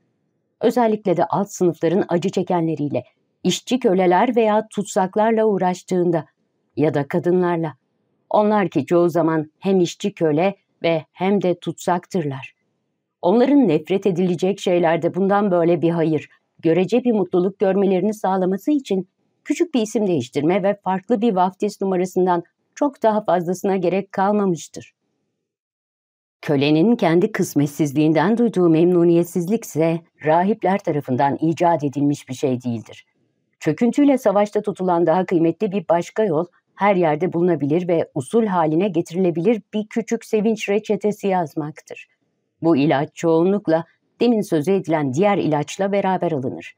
Özellikle de alt sınıfların acı çekenleriyle, işçi köleler veya tutsaklarla uğraştığında ya da kadınlarla. Onlar ki çoğu zaman hem işçi köle ve hem de tutsaktırlar. Onların nefret edilecek şeylerde bundan böyle bir hayır, görece bir mutluluk görmelerini sağlaması için küçük bir isim değiştirme ve farklı bir vaftiz numarasından çok daha fazlasına gerek kalmamıştır. Kölenin kendi kısmetsizliğinden duyduğu memnuniyetsizlik ise rahipler tarafından icat edilmiş bir şey değildir. Çöküntüyle savaşta tutulan daha kıymetli bir başka yol her yerde bulunabilir ve usul haline getirilebilir bir küçük sevinç reçetesi yazmaktır. Bu ilaç çoğunlukla demin sözü edilen diğer ilaçla beraber alınır.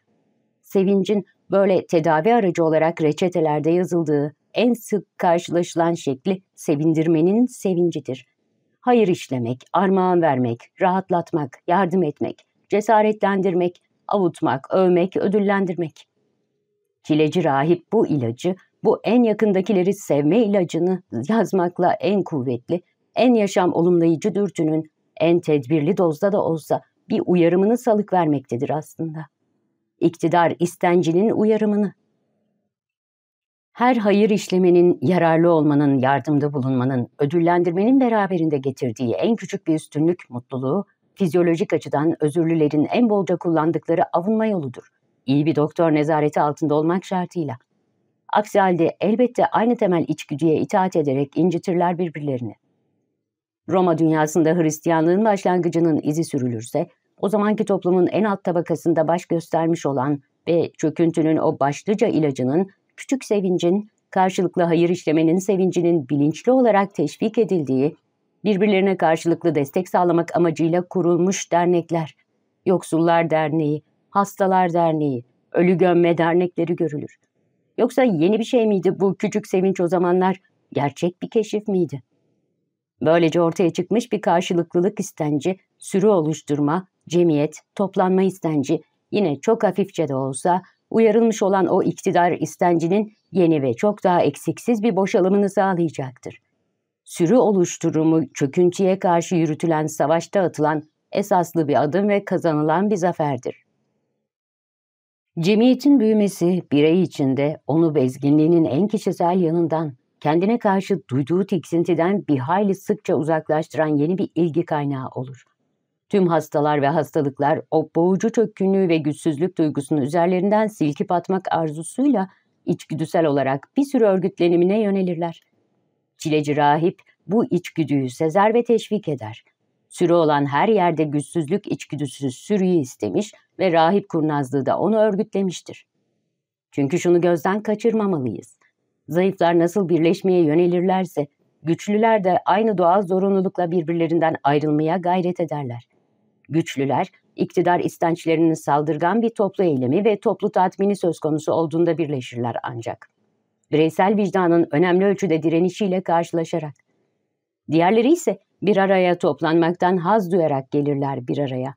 Sevincin böyle tedavi aracı olarak reçetelerde yazıldığı en sık karşılaşılan şekli sevindirmenin sevincidir. Hayır işlemek, armağan vermek, rahatlatmak, yardım etmek, cesaretlendirmek, avutmak, övmek, ödüllendirmek. Hileci rahip bu ilacı, bu en yakındakileri sevme ilacını yazmakla en kuvvetli, en yaşam olumlayıcı dürtünün en tedbirli dozda da olsa bir uyarımını salık vermektedir aslında. İktidar istencinin uyarımını. Her hayır işlemenin, yararlı olmanın, yardımda bulunmanın, ödüllendirmenin beraberinde getirdiği en küçük bir üstünlük mutluluğu, fizyolojik açıdan özürlülerin en bolca kullandıkları avunma yoludur iyi bir doktor nezareti altında olmak şartıyla. Aksi halde elbette aynı temel içgüdüye itaat ederek incitirler birbirlerini. Roma dünyasında Hristiyanlığın başlangıcının izi sürülürse, o zamanki toplumun en alt tabakasında baş göstermiş olan ve çöküntünün o başlıca ilacının, küçük sevincin, karşılıklı hayır işlemenin sevincinin bilinçli olarak teşvik edildiği, birbirlerine karşılıklı destek sağlamak amacıyla kurulmuş dernekler, Yoksullar Derneği, Hastalar Derneği, Ölü Gömme Dernekleri görülür. Yoksa yeni bir şey miydi bu küçük sevinç o zamanlar? Gerçek bir keşif miydi? Böylece ortaya çıkmış bir karşılıklılık istenci, sürü oluşturma, cemiyet, toplanma istenci, yine çok hafifçe de olsa uyarılmış olan o iktidar istencinin yeni ve çok daha eksiksiz bir boşalımını sağlayacaktır. Sürü oluşturumu çöküntüye karşı yürütülen savaşta atılan esaslı bir adım ve kazanılan bir zaferdir. Cemiyetin büyümesi birey içinde onu bezginliğinin en kişisel yanından, kendine karşı duyduğu tiksintiden bir hayli sıkça uzaklaştıran yeni bir ilgi kaynağı olur. Tüm hastalar ve hastalıklar o boğucu çökkünlüğü ve güçsüzlük duygusunu üzerlerinden silkip atmak arzusuyla içgüdüsel olarak bir sürü örgütlenimine yönelirler. Çileci rahip bu içgüdüyü sezer ve teşvik eder. Sürü olan her yerde güçsüzlük içgüdüsü sürüyü istemiş ve rahip kurnazlığı da onu örgütlemiştir. Çünkü şunu gözden kaçırmamalıyız. Zayıflar nasıl birleşmeye yönelirlerse, güçlüler de aynı doğal zorunlulukla birbirlerinden ayrılmaya gayret ederler. Güçlüler, iktidar istençlerinin saldırgan bir toplu eylemi ve toplu tatmini söz konusu olduğunda birleşirler ancak. Bireysel vicdanın önemli ölçüde direnişiyle karşılaşarak. Diğerleri ise bir araya toplanmaktan haz duyarak gelirler bir araya.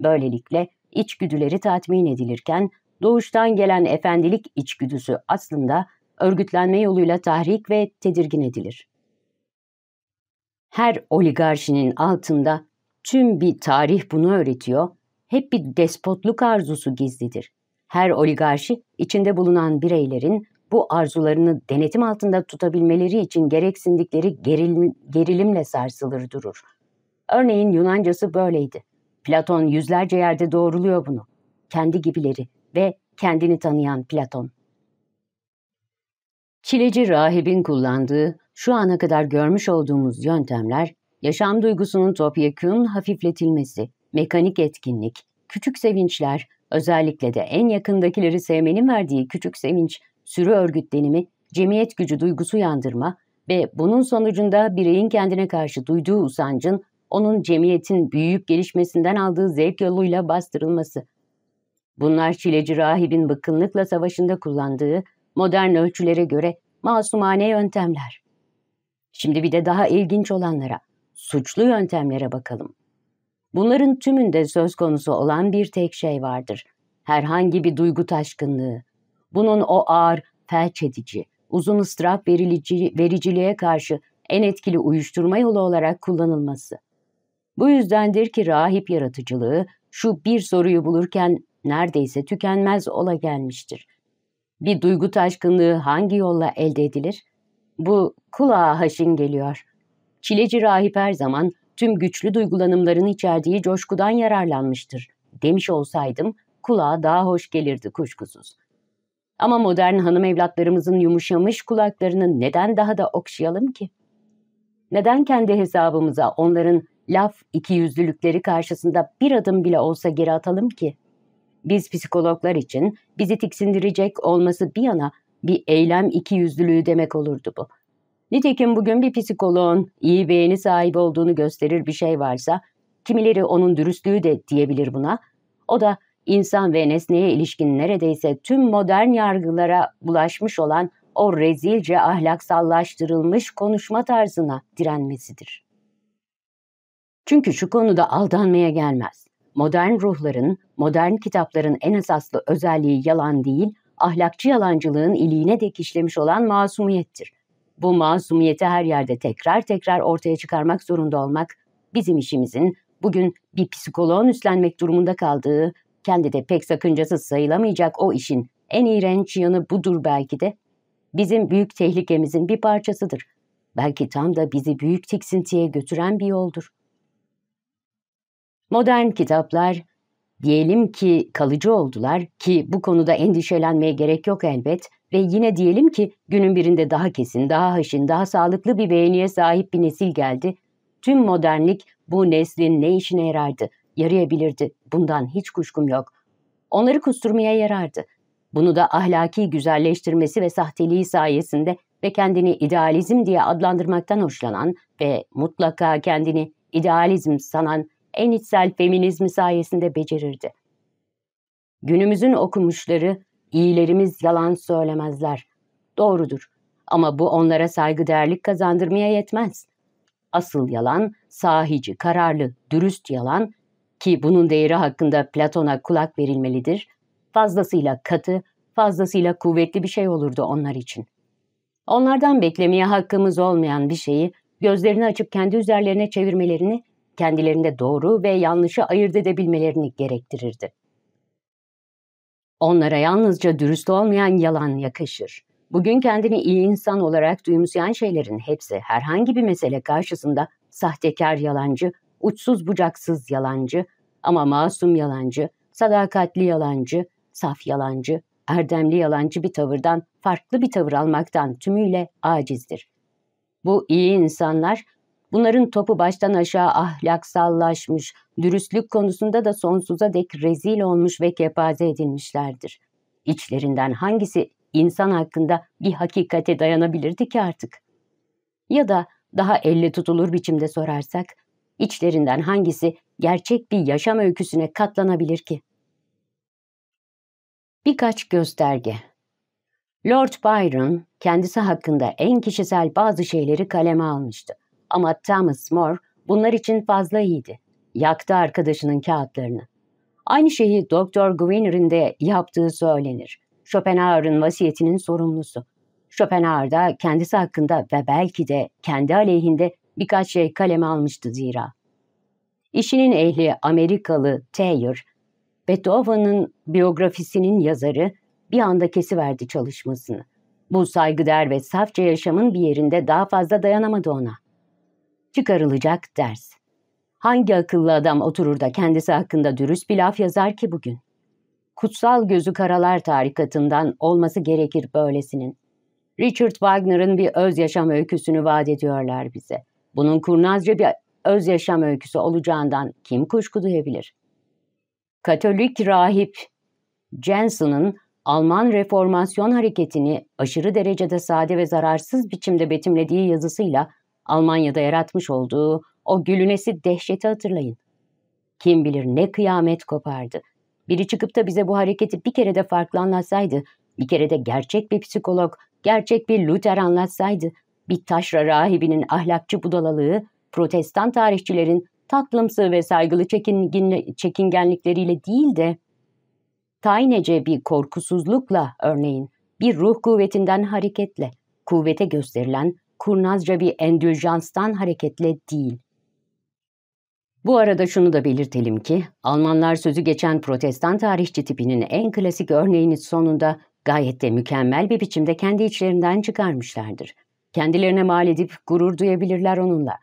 Böylelikle içgüdüleri tatmin edilirken doğuştan gelen efendilik içgüdüsü aslında örgütlenme yoluyla tahrik ve tedirgin edilir. Her oligarşinin altında tüm bir tarih bunu öğretiyor, hep bir despotluk arzusu gizlidir. Her oligarşi içinde bulunan bireylerin bu arzularını denetim altında tutabilmeleri için gereksindikleri gerilim, gerilimle sarsılır durur. Örneğin Yunancası böyleydi. Platon yüzlerce yerde doğruluyor bunu. Kendi gibileri ve kendini tanıyan Platon. Çileci rahibin kullandığı, şu ana kadar görmüş olduğumuz yöntemler, yaşam duygusunun topyekun hafifletilmesi, mekanik etkinlik, küçük sevinçler, özellikle de en yakındakileri sevmenin verdiği küçük sevinç sürü örgütlenimi, cemiyet gücü duygusu yandırma ve bunun sonucunda bireyin kendine karşı duyduğu usancın onun cemiyetin büyüyüp gelişmesinden aldığı zevk yoluyla bastırılması. Bunlar çileci rahibin bıkkınlıkla savaşında kullandığı modern ölçülere göre masumane yöntemler. Şimdi bir de daha ilginç olanlara, suçlu yöntemlere bakalım. Bunların tümünde söz konusu olan bir tek şey vardır. Herhangi bir duygu taşkınlığı, bunun o ağır, felç edici, uzun ıstırap verici, vericiliğe karşı en etkili uyuşturma yolu olarak kullanılması. Bu yüzdendir ki rahip yaratıcılığı şu bir soruyu bulurken neredeyse tükenmez ola gelmiştir. Bir duygu taşkınlığı hangi yolla elde edilir? Bu kulağa haşin geliyor. Çileci rahip her zaman tüm güçlü duygulanımların içerdiği coşkudan yararlanmıştır. Demiş olsaydım kulağa daha hoş gelirdi kuşkusuz. Ama modern hanım evlatlarımızın yumuşamış kulaklarını neden daha da okşayalım ki? Neden kendi hesabımıza onların laf ikiyüzlülükleri karşısında bir adım bile olsa geri atalım ki? Biz psikologlar için bizi tiksindirecek olması bir yana bir eylem ikiyüzlülüğü demek olurdu bu. Nitekim bugün bir psikoloğun iyi beğeni sahibi olduğunu gösterir bir şey varsa, kimileri onun dürüstlüğü de diyebilir buna. O da İnsan ve nesneye ilişkin neredeyse tüm modern yargılara bulaşmış olan o rezilce ahlaksallaştırılmış konuşma tarzına direnmesidir. Çünkü şu konuda aldanmaya gelmez. Modern ruhların, modern kitapların en esaslı özelliği yalan değil, ahlakçı yalancılığın iliğine de kişlemiş olan masumiyettir. Bu masumiyeti her yerde tekrar tekrar ortaya çıkarmak zorunda olmak bizim işimizin, bugün bir psikoloğun üstlenmek durumunda kaldığı kendi de pek sakıncası sayılamayacak o işin en iğrenç yanı budur belki de. Bizim büyük tehlikemizin bir parçasıdır. Belki tam da bizi büyük tiksintiye götüren bir yoldur. Modern kitaplar, diyelim ki kalıcı oldular ki bu konuda endişelenmeye gerek yok elbet ve yine diyelim ki günün birinde daha kesin, daha haşin, daha sağlıklı bir beğeniye sahip bir nesil geldi. Tüm modernlik bu neslin ne işine yarardı? yarayabilirdi. Bundan hiç kuşkum yok. Onları kusturmaya yarardı. Bunu da ahlaki güzelleştirmesi ve sahteliği sayesinde ve kendini idealizm diye adlandırmaktan hoşlanan ve mutlaka kendini idealizm sanan en içsel feminizmi sayesinde becerirdi. Günümüzün okumuşları, iyilerimiz yalan söylemezler. Doğrudur. Ama bu onlara saygıdeğerlik kazandırmaya yetmez. Asıl yalan, sahici, kararlı, dürüst yalan ki bunun değeri hakkında Platon'a kulak verilmelidir, fazlasıyla katı, fazlasıyla kuvvetli bir şey olurdu onlar için. Onlardan beklemeye hakkımız olmayan bir şeyi gözlerini açıp kendi üzerlerine çevirmelerini, kendilerinde doğru ve yanlışı ayırt edebilmelerini gerektirirdi. Onlara yalnızca dürüst olmayan yalan yakışır. Bugün kendini iyi insan olarak duyumsayan şeylerin hepsi herhangi bir mesele karşısında sahtekar yalancı, uçsuz bucaksız yalancı, ama masum yalancı, sadakatli yalancı, saf yalancı, erdemli yalancı bir tavırdan farklı bir tavır almaktan tümüyle acizdir. Bu iyi insanlar, bunların topu baştan aşağı ahlaksallaşmış, dürüstlük konusunda da sonsuza dek rezil olmuş ve kepaze edilmişlerdir. İçlerinden hangisi insan hakkında bir hakikate dayanabilirdi ki artık? Ya da daha elle tutulur biçimde sorarsak, içlerinden hangisi gerçek bir yaşam öyküsüne katlanabilir ki? Birkaç gösterge Lord Byron kendisi hakkında en kişisel bazı şeyleri kaleme almıştı. Ama Thomas More bunlar için fazla iyiydi. Yaktı arkadaşının kağıtlarını. Aynı şeyi Doktor Gwinner'in de yaptığı söylenir. Schopenhauer'ın vasiyetinin sorumlusu. Schopenhauer da kendisi hakkında ve belki de kendi aleyhinde birkaç şey kaleme almıştı zira. İşinin ehli Amerikalı Taylor, Beethoven'ın biyografisinin yazarı bir anda kesiverdi çalışmasını. Bu saygıdeğer ve safça yaşamın bir yerinde daha fazla dayanamadı ona. Çıkarılacak ders. Hangi akıllı adam oturur da kendisi hakkında dürüst bir laf yazar ki bugün? Kutsal Gözü Karalar tarikatından olması gerekir böylesinin. Richard Wagner'ın bir öz yaşam öyküsünü vaat ediyorlar bize. Bunun kurnazca bir öz yaşam öyküsü olacağından kim kuşku duyabilir? Katolik rahip Jensen'ın Alman reformasyon hareketini aşırı derecede sade ve zararsız biçimde betimlediği yazısıyla Almanya'da yaratmış olduğu o gülünesi dehşeti hatırlayın. Kim bilir ne kıyamet kopardı. Biri çıkıp da bize bu hareketi bir kere de farklı anlatsaydı, bir kere de gerçek bir psikolog, gerçek bir Luther anlatsaydı, bir taşra rahibinin ahlakçı budalalığı protestan tarihçilerin tatlımsı ve saygılı çekingenlikleriyle değil de tainece bir korkusuzlukla örneğin bir ruh kuvvetinden hareketle, kuvvete gösterilen kurnazca bir endüljanstan hareketle değil. Bu arada şunu da belirtelim ki, Almanlar sözü geçen protestan tarihçi tipinin en klasik örneğini sonunda gayet de mükemmel bir biçimde kendi içlerinden çıkarmışlardır. Kendilerine mal edip gurur duyabilirler onunla.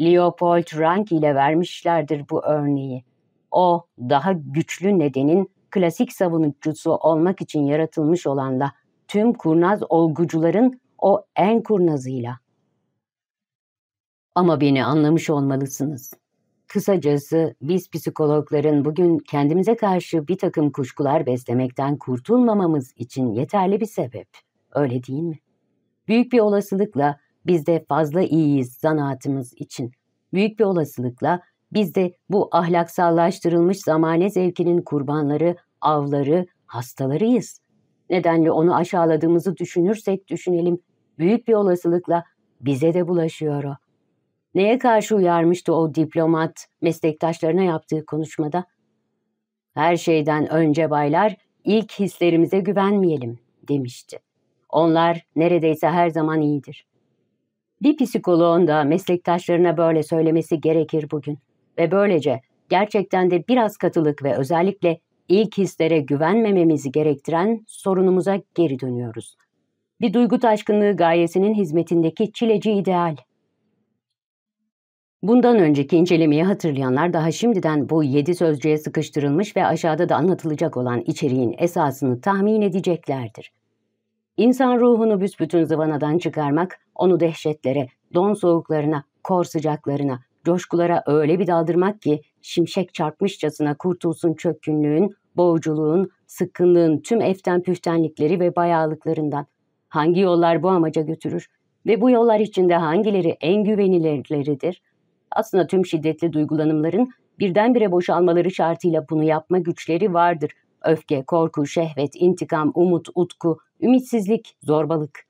Leopold Rank ile vermişlerdir bu örneği. O daha güçlü nedenin klasik savunucusu olmak için yaratılmış olanla tüm kurnaz olgucuların o en kurnazıyla. Ama beni anlamış olmalısınız. Kısacası biz psikologların bugün kendimize karşı bir takım kuşkular beslemekten kurtulmamamız için yeterli bir sebep. Öyle değil mi? Büyük bir olasılıkla biz de fazla iyiyiz zanaatımız için. Büyük bir olasılıkla biz de bu ahlaksallaştırılmış zamane zevkinin kurbanları, avları, hastalarıyız. Nedenle onu aşağıladığımızı düşünürsek düşünelim, büyük bir olasılıkla bize de bulaşıyor o. Neye karşı uyarmıştı o diplomat meslektaşlarına yaptığı konuşmada? Her şeyden önce baylar, ilk hislerimize güvenmeyelim demişti. Onlar neredeyse her zaman iyidir. Bir psikoloğun da meslektaşlarına böyle söylemesi gerekir bugün. Ve böylece gerçekten de biraz katılık ve özellikle ilk hislere güvenmememizi gerektiren sorunumuza geri dönüyoruz. Bir duygu taşkınlığı gayesinin hizmetindeki çileci ideal. Bundan önceki incelemeyi hatırlayanlar daha şimdiden bu yedi sözcüğe sıkıştırılmış ve aşağıda da anlatılacak olan içeriğin esasını tahmin edeceklerdir. İnsan ruhunu büsbütün zıvanadan çıkarmak, onu dehşetlere, don soğuklarına, kor sıcaklarına, coşkulara öyle bir daldırmak ki şimşek çarpmışçasına kurtulsun çökkünlüğün, boğuculuğun, sıkkınlığın tüm eften püftenlikleri ve bayağılıklarından. Hangi yollar bu amaca götürür ve bu yollar içinde hangileri en güvenilirleridir? Aslında tüm şiddetli duygulanımların birdenbire boşalmaları şartıyla bunu yapma güçleri vardır Öfke, korku, şehvet, intikam, umut, utku, ümitsizlik, zorbalık.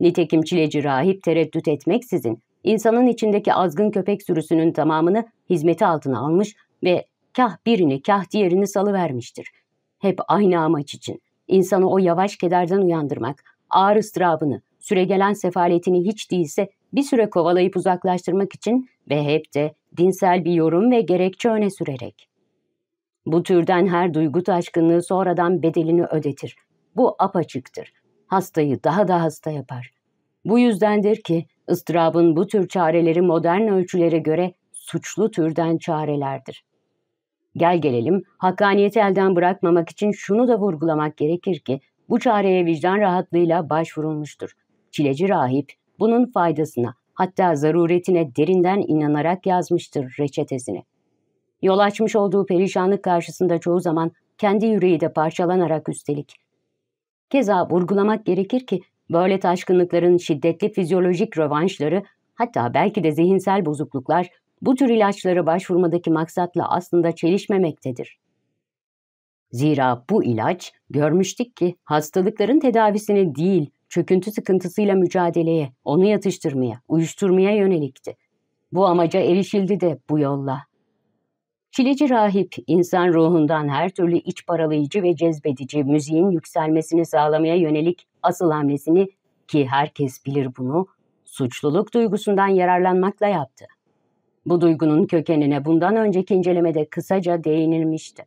Nitekim çileci rahip tereddüt etmeksizin insanın içindeki azgın köpek sürüsünün tamamını hizmeti altına almış ve kah birini kah diğerini salıvermiştir. Hep aynı amaç için. İnsanı o yavaş kederden uyandırmak, ağır ıstırabını, süregelen sefaletini hiç değilse bir süre kovalayıp uzaklaştırmak için ve hep de dinsel bir yorum ve gerekçe öne sürerek. Bu türden her duygu taşkını sonradan bedelini ödetir. Bu apaçıktır. Hastayı daha da hasta yapar. Bu yüzdendir ki ıstırabın bu tür çareleri modern ölçülere göre suçlu türden çarelerdir. Gel gelelim, hakkaniyeti elden bırakmamak için şunu da vurgulamak gerekir ki, bu çareye vicdan rahatlığıyla başvurulmuştur. Çileci rahip, bunun faydasına, hatta zaruretine derinden inanarak yazmıştır reçetesini. Yol açmış olduğu perişanlık karşısında çoğu zaman kendi yüreği de parçalanarak üstelik. Keza vurgulamak gerekir ki böyle taşkınlıkların şiddetli fizyolojik rövanşları hatta belki de zihinsel bozukluklar bu tür ilaçlara başvurmadaki maksatla aslında çelişmemektedir. Zira bu ilaç görmüştük ki hastalıkların tedavisine değil çöküntü sıkıntısıyla mücadeleye, onu yatıştırmaya, uyuşturmaya yönelikti. Bu amaca erişildi de bu yolla. Çileci rahip, insan ruhundan her türlü iç paralayıcı ve cezbedici müziğin yükselmesini sağlamaya yönelik asıl hamlesini ki herkes bilir bunu, suçluluk duygusundan yararlanmakla yaptı. Bu duygunun kökenine bundan önceki incelemede kısaca değinilmişti.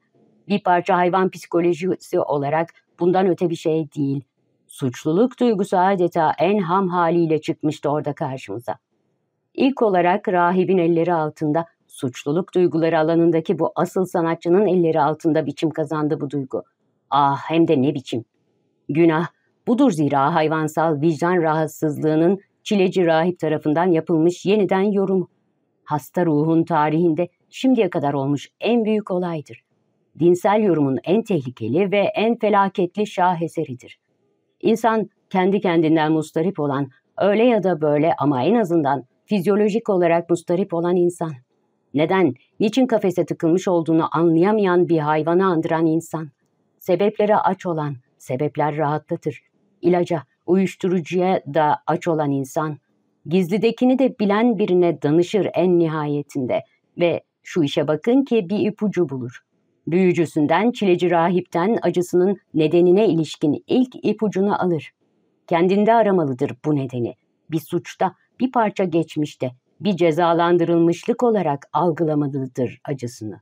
Bir parça hayvan psikolojisi olarak bundan öte bir şey değil. Suçluluk duygusu adeta en ham haliyle çıkmıştı orada karşımıza. İlk olarak rahibin elleri altında Suçluluk duyguları alanındaki bu asıl sanatçının elleri altında biçim kazandı bu duygu. Ah hem de ne biçim. Günah budur zira hayvansal vicdan rahatsızlığının çileci rahip tarafından yapılmış yeniden yorumu. Hasta ruhun tarihinde şimdiye kadar olmuş en büyük olaydır. Dinsel yorumun en tehlikeli ve en felaketli şaheseridir. İnsan kendi kendinden mustarip olan, öyle ya da böyle ama en azından fizyolojik olarak mustarip olan insan. Neden, niçin kafese tıkılmış olduğunu anlayamayan bir hayvana andıran insan. Sebeplere aç olan, sebepler rahatlatır. İlaca, uyuşturucuya da aç olan insan. Gizlidekini de bilen birine danışır en nihayetinde ve şu işe bakın ki bir ipucu bulur. Büyücüsünden, çileci rahipten acısının nedenine ilişkin ilk ipucunu alır. Kendinde aramalıdır bu nedeni. Bir suçta, bir parça geçmişte, bir cezalandırılmışlık olarak algılamalıdır acısını.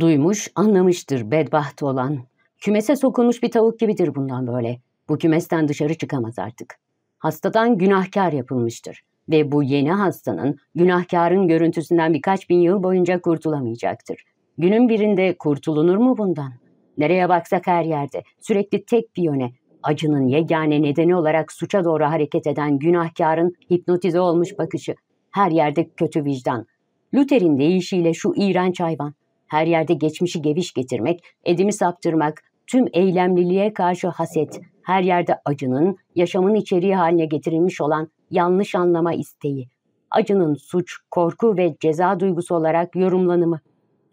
Duymuş, anlamıştır bedbaht olan. Kümese sokulmuş bir tavuk gibidir bundan böyle. Bu kümesten dışarı çıkamaz artık. Hastadan günahkar yapılmıştır ve bu yeni hastanın günahkarın görüntüsünden birkaç bin yıl boyunca kurtulamayacaktır. Günün birinde kurtulunur mu bundan? Nereye baksak her yerde, sürekli tek bir yöne, acının yegane nedeni olarak suça doğru hareket eden günahkarın hipnotize olmuş bakışı, her yerde kötü vicdan. Luther'in deyişiyle şu iğrenç hayvan, her yerde geçmişi geviş getirmek, edimi saptırmak, tüm eylemliliğe karşı haset, her yerde acının, yaşamın içeriği haline getirilmiş olan yanlış anlama isteği, acının suç, korku ve ceza duygusu olarak yorumlanımı,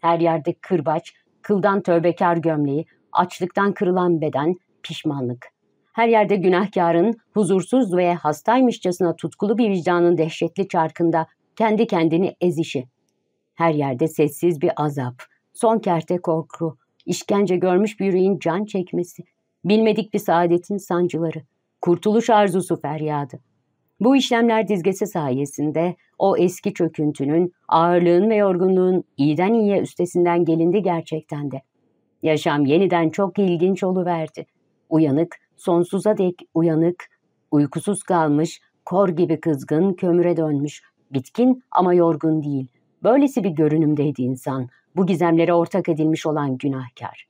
her yerde kırbaç, kıldan tövbekar gömleği, açlıktan kırılan beden, pişmanlık her yerde günahkarın, huzursuz ve hastaymışçasına tutkulu bir vicdanın dehşetli çarkında kendi kendini ezişi. Her yerde sessiz bir azap, son kerte korku, işkence görmüş bir yüreğin can çekmesi, bilmedik bir saadetin sancıları, kurtuluş arzusu feryadı. Bu işlemler dizgesi sayesinde o eski çöküntünün, ağırlığın ve yorgunluğun iyiden iyiye üstesinden gelindi gerçekten de. Yaşam yeniden çok ilginç oluverdi. Uyanık, sonsuza dek uyanık, uykusuz kalmış, kor gibi kızgın, kömüre dönmüş, bitkin ama yorgun değil. Böylesi bir görünümdeydi insan, bu gizemlere ortak edilmiş olan günahkar.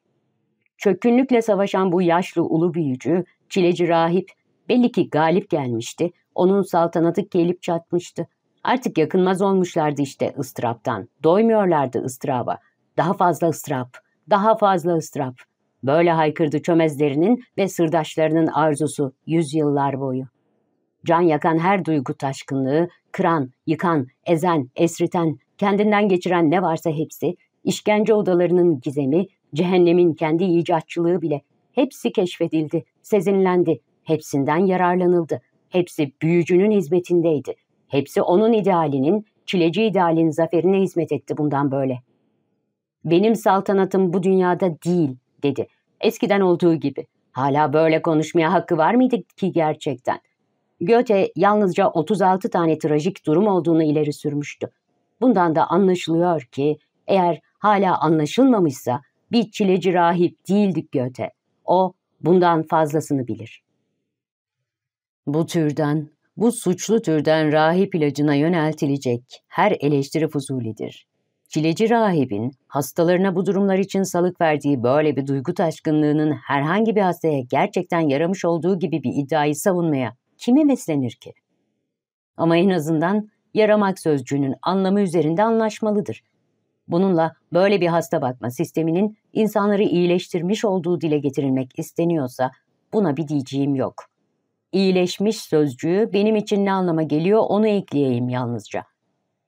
Çökkünlükle savaşan bu yaşlı ulu büyücü, çileci rahip, belli ki galip gelmişti, onun saltanatı gelip çatmıştı. Artık yakınmaz olmuşlardı işte ıstıraptan, doymuyorlardı ıstıraba. Daha fazla ıstırap, daha fazla ıstırap.'' Böyle haykırdı çömezlerinin ve sırdaşlarının arzusu yüzyıllar boyu. Can yakan her duygu taşkınlığı, kıran, yıkan, ezen, esriten, kendinden geçiren ne varsa hepsi, işkence odalarının gizemi, cehennemin kendi icatçılığı bile hepsi keşfedildi, sezinlendi, hepsinden yararlanıldı. Hepsi büyücünün hizmetindeydi. Hepsi onun idealinin, çileci idealin zaferine hizmet etti bundan böyle. Benim saltanatım bu dünyada değil, dedi. Eskiden olduğu gibi. Hala böyle konuşmaya hakkı var mıydı ki gerçekten? Göte yalnızca 36 tane trajik durum olduğunu ileri sürmüştü. Bundan da anlaşılıyor ki eğer hala anlaşılmamışsa bir çileci rahip değildik Göte. O bundan fazlasını bilir. Bu türden, bu suçlu türden rahip ilacına yöneltilecek her eleştiri fuzulidir. Çileci rahibin hastalarına bu durumlar için salık verdiği böyle bir duygu taşkınlığının herhangi bir hastaya gerçekten yaramış olduğu gibi bir iddiayı savunmaya kime meslenir ki? Ama en azından yaramak sözcüğünün anlamı üzerinde anlaşmalıdır. Bununla böyle bir hasta bakma sisteminin insanları iyileştirmiş olduğu dile getirilmek isteniyorsa buna bir diyeceğim yok. İyileşmiş sözcüğü benim için ne anlama geliyor onu ekleyeyim yalnızca.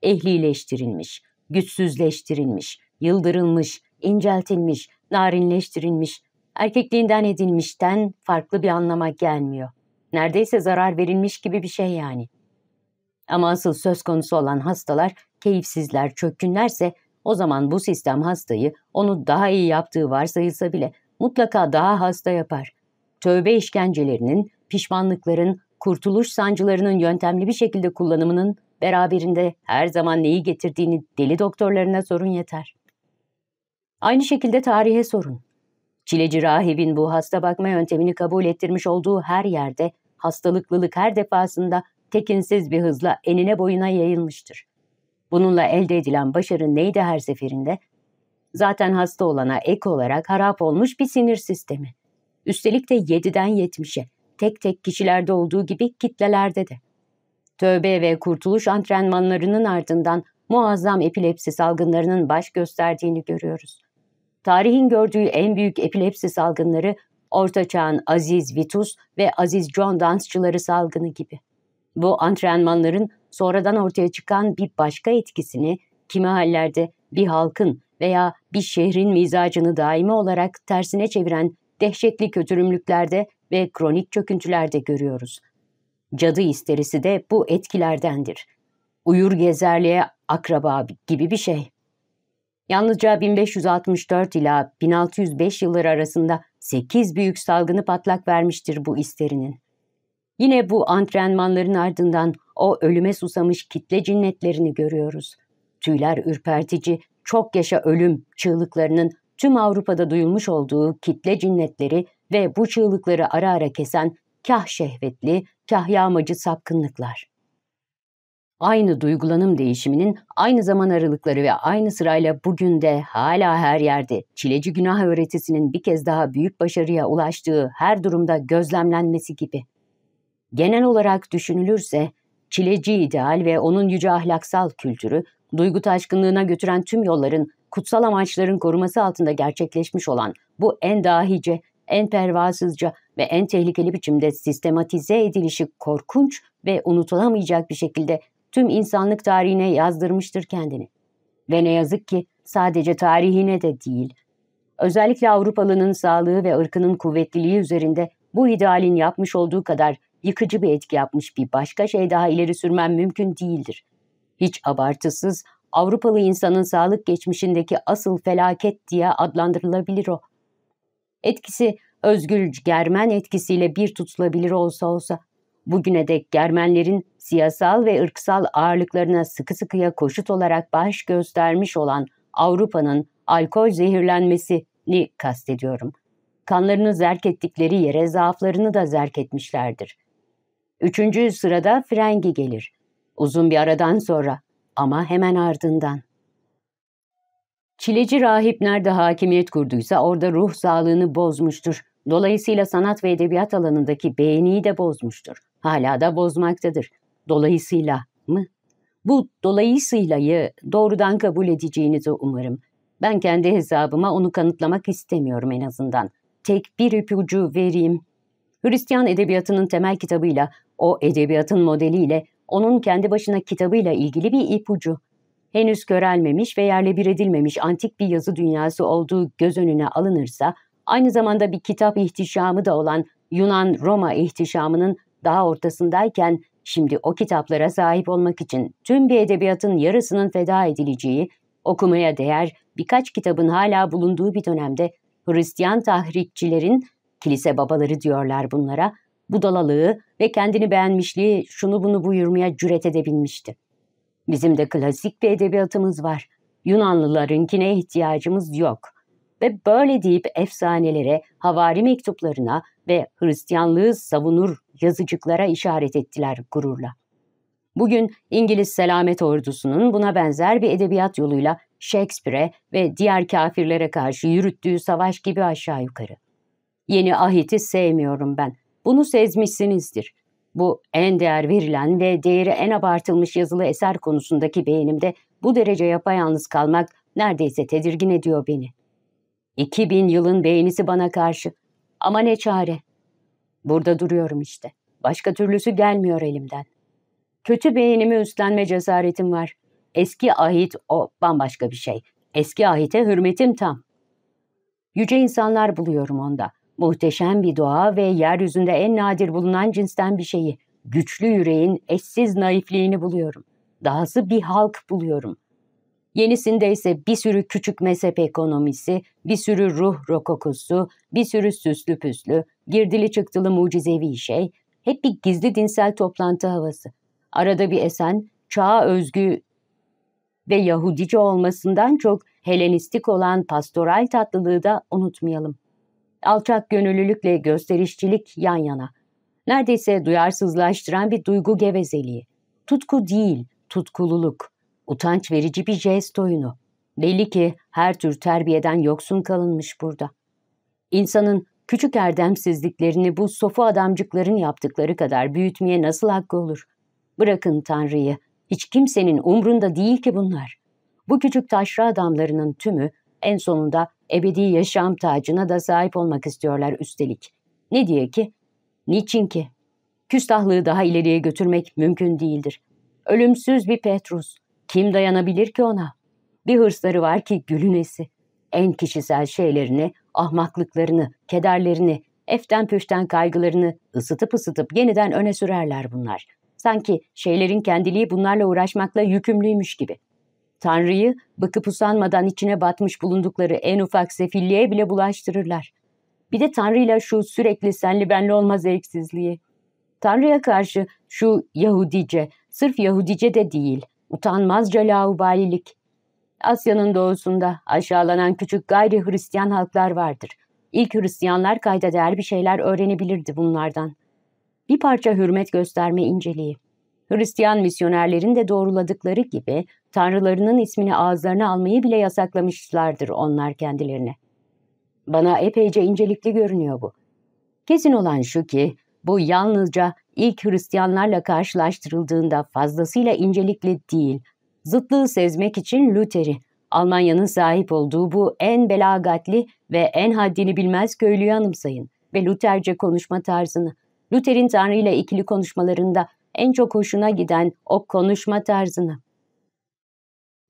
Ehlileştirilmiş, güçsüzleştirilmiş, yıldırılmış, inceltilmiş, narinleştirilmiş, erkekliğinden edilmişten farklı bir anlama gelmiyor. Neredeyse zarar verilmiş gibi bir şey yani. Ama asıl söz konusu olan hastalar, keyifsizler, çökkünlerse o zaman bu sistem hastayı, onu daha iyi yaptığı varsayılsa bile mutlaka daha hasta yapar. Tövbe işkencelerinin, pişmanlıkların, kurtuluş sancılarının yöntemli bir şekilde kullanımının beraberinde her zaman neyi getirdiğini deli doktorlarına sorun yeter. Aynı şekilde tarihe sorun. Çileci rahibin bu hasta bakma yöntemini kabul ettirmiş olduğu her yerde hastalıklılık her defasında tekinsiz bir hızla enine boyuna yayılmıştır. Bununla elde edilen başarı neydi her seferinde? Zaten hasta olana ek olarak harap olmuş bir sinir sistemi. Üstelik de 7'den 70'e, tek tek kişilerde olduğu gibi kitlelerde de. Tövbe ve kurtuluş antrenmanlarının ardından muazzam epilepsi salgınlarının baş gösterdiğini görüyoruz. Tarihin gördüğü en büyük epilepsi salgınları Orta Çağ'ın Aziz Vitus ve Aziz John dansçıları salgını gibi. Bu antrenmanların sonradan ortaya çıkan bir başka etkisini kimi hallerde bir halkın veya bir şehrin mizacını daimi olarak tersine çeviren dehşetli kötürümlüklerde ve kronik çöküntülerde görüyoruz. Cadı isterisi de bu etkilerdendir. Uyur gezerliğe akraba gibi bir şey. Yalnızca 1564 ila 1605 yılları arasında 8 büyük salgını patlak vermiştir bu isterinin. Yine bu antrenmanların ardından o ölüme susamış kitle cinnetlerini görüyoruz. Tüyler ürpertici, çok yaşa ölüm çığlıklarının tüm Avrupa'da duyulmuş olduğu kitle cinnetleri ve bu çığlıkları ara ara kesen kah şehvetli, kah yağmacı sapkınlıklar. Aynı duygulanım değişiminin aynı zaman aralıkları ve aynı sırayla bugün de hala her yerde çileci günah öğretisinin bir kez daha büyük başarıya ulaştığı her durumda gözlemlenmesi gibi. Genel olarak düşünülürse çileci ideal ve onun yüce ahlaksal kültürü duygu taşkınlığına götüren tüm yolların kutsal amaçların koruması altında gerçekleşmiş olan bu en dahice en pervasızca ve en tehlikeli biçimde sistematize edilişi korkunç ve unutulamayacak bir şekilde tüm insanlık tarihine yazdırmıştır kendini. Ve ne yazık ki sadece tarihine de değil, özellikle Avrupalının sağlığı ve ırkının kuvvetliliği üzerinde bu idealin yapmış olduğu kadar yıkıcı bir etki yapmış bir başka şey daha ileri sürmem mümkün değildir. Hiç abartısız Avrupalı insanın sağlık geçmişindeki asıl felaket diye adlandırılabilir o. Etkisi Özgür Germen etkisiyle bir tutulabilir olsa olsa bugüne dek Germenlerin siyasal ve ırksal ağırlıklarına sıkı sıkıya koşut olarak baş göstermiş olan Avrupa'nın alkol zehirlenmesini kastediyorum. Kanlarını zerk ettikleri yere zaaflarını da zerk etmişlerdir. Üçüncü sırada Frengi gelir. Uzun bir aradan sonra ama hemen ardından. Çileci rahip nerede hakimiyet kurduysa orada ruh sağlığını bozmuştur. Dolayısıyla sanat ve edebiyat alanındaki beğeniyi de bozmuştur. Hala da bozmaktadır. Dolayısıyla mı? Bu dolayısıylayı doğrudan kabul edeceğinizi umarım. Ben kendi hesabıma onu kanıtlamak istemiyorum en azından. Tek bir ipucu vereyim. Hristiyan edebiyatının temel kitabıyla, o edebiyatın modeliyle, onun kendi başına kitabıyla ilgili bir ipucu henüz körelmemiş ve yerle bir edilmemiş antik bir yazı dünyası olduğu göz önüne alınırsa, aynı zamanda bir kitap ihtişamı da olan Yunan-Roma ihtişamının daha ortasındayken şimdi o kitaplara sahip olmak için tüm bir edebiyatın yarısının feda edileceği, okumaya değer birkaç kitabın hala bulunduğu bir dönemde Hristiyan tahrikçilerin, kilise babaları diyorlar bunlara, budalalığı ve kendini beğenmişliği şunu bunu buyurmaya cüret edebilmişti. Bizim de klasik bir edebiyatımız var. Yunanlılarınkine ihtiyacımız yok. Ve böyle deyip efsanelere, havari mektuplarına ve Hristiyanlığı savunur yazıcıklara işaret ettiler gururla. Bugün İngiliz selamet ordusunun buna benzer bir edebiyat yoluyla Shakespeare ve diğer kafirlere karşı yürüttüğü savaş gibi aşağı yukarı. Yeni ahiti sevmiyorum ben. Bunu sezmişsinizdir. Bu en değer verilen ve değeri en abartılmış yazılı eser konusundaki beğenimde bu derece yapayalnız kalmak neredeyse tedirgin ediyor beni. 2000 yılın beğenisi bana karşı. Ama ne çare. Burada duruyorum işte. Başka türlüsü gelmiyor elimden. Kötü beğenimi üstlenme cesaretim var. Eski ahit o bambaşka bir şey. Eski ahite hürmetim tam. Yüce insanlar buluyorum onda. Muhteşem bir doğa ve yeryüzünde en nadir bulunan cinsten bir şeyi, güçlü yüreğin eşsiz naifliğini buluyorum. Dahası bir halk buluyorum. Yenisinde ise bir sürü küçük mezhep ekonomisi, bir sürü ruh rokokusu, bir sürü süslü püslü, girdili çıktılı mucizevi şey, hep bir gizli dinsel toplantı havası. Arada bir esen, çağa özgü ve Yahudice olmasından çok Helenistik olan pastoral tatlılığı da unutmayalım alçak gönüllülükle gösterişçilik yan yana. Neredeyse duyarsızlaştıran bir duygu gevezeliği. Tutku değil, tutkululuk. Utanç verici bir jest oyunu. Belli ki her tür terbiyeden yoksun kalınmış burada. İnsanın küçük erdemsizliklerini bu sofu adamcıkların yaptıkları kadar büyütmeye nasıl hakkı olur? Bırakın Tanrı'yı, hiç kimsenin umrunda değil ki bunlar. Bu küçük taşra adamlarının tümü en sonunda ebedi yaşam tacına da sahip olmak istiyorlar üstelik. Ne diye ki? Niçin ki? Küstahlığı daha ileriye götürmek mümkün değildir. Ölümsüz bir Petrus. Kim dayanabilir ki ona? Bir hırsları var ki gülünesi. En kişisel şeylerini, ahmaklıklarını, kederlerini, eften püften kaygılarını ısıtıp ısıtıp yeniden öne sürerler bunlar. Sanki şeylerin kendiliği bunlarla uğraşmakla yükümlüymüş gibi. Tanrı'yı bakıp usanmadan içine batmış bulundukları en ufak sefilliğe bile bulaştırırlar. Bir de Tanrı'yla şu sürekli senli benli olma zevksizliği. Tanrı'ya karşı şu Yahudice, sırf Yahudice de değil, utanmazca laubalilik. Asya'nın doğusunda aşağılanan küçük gayri Hristiyan halklar vardır. İlk Hristiyanlar kayda değer bir şeyler öğrenebilirdi bunlardan. Bir parça hürmet gösterme inceliği. Hristiyan misyonerlerin de doğruladıkları gibi tanrılarının ismini ağızlarına almayı bile yasaklamışlardır onlar kendilerine. Bana epeyce incelikli görünüyor bu. Kesin olan şu ki bu yalnızca ilk Hristiyanlarla karşılaştırıldığında fazlasıyla incelikli değil, zıtlığı sezmek için Luther'i, Almanya'nın sahip olduğu bu en belagatli ve en haddini bilmez köylüyü anımsayın ve Lutherce konuşma tarzını, Luther'in Tanrı ile ikili konuşmalarında en çok hoşuna giden o konuşma tarzını.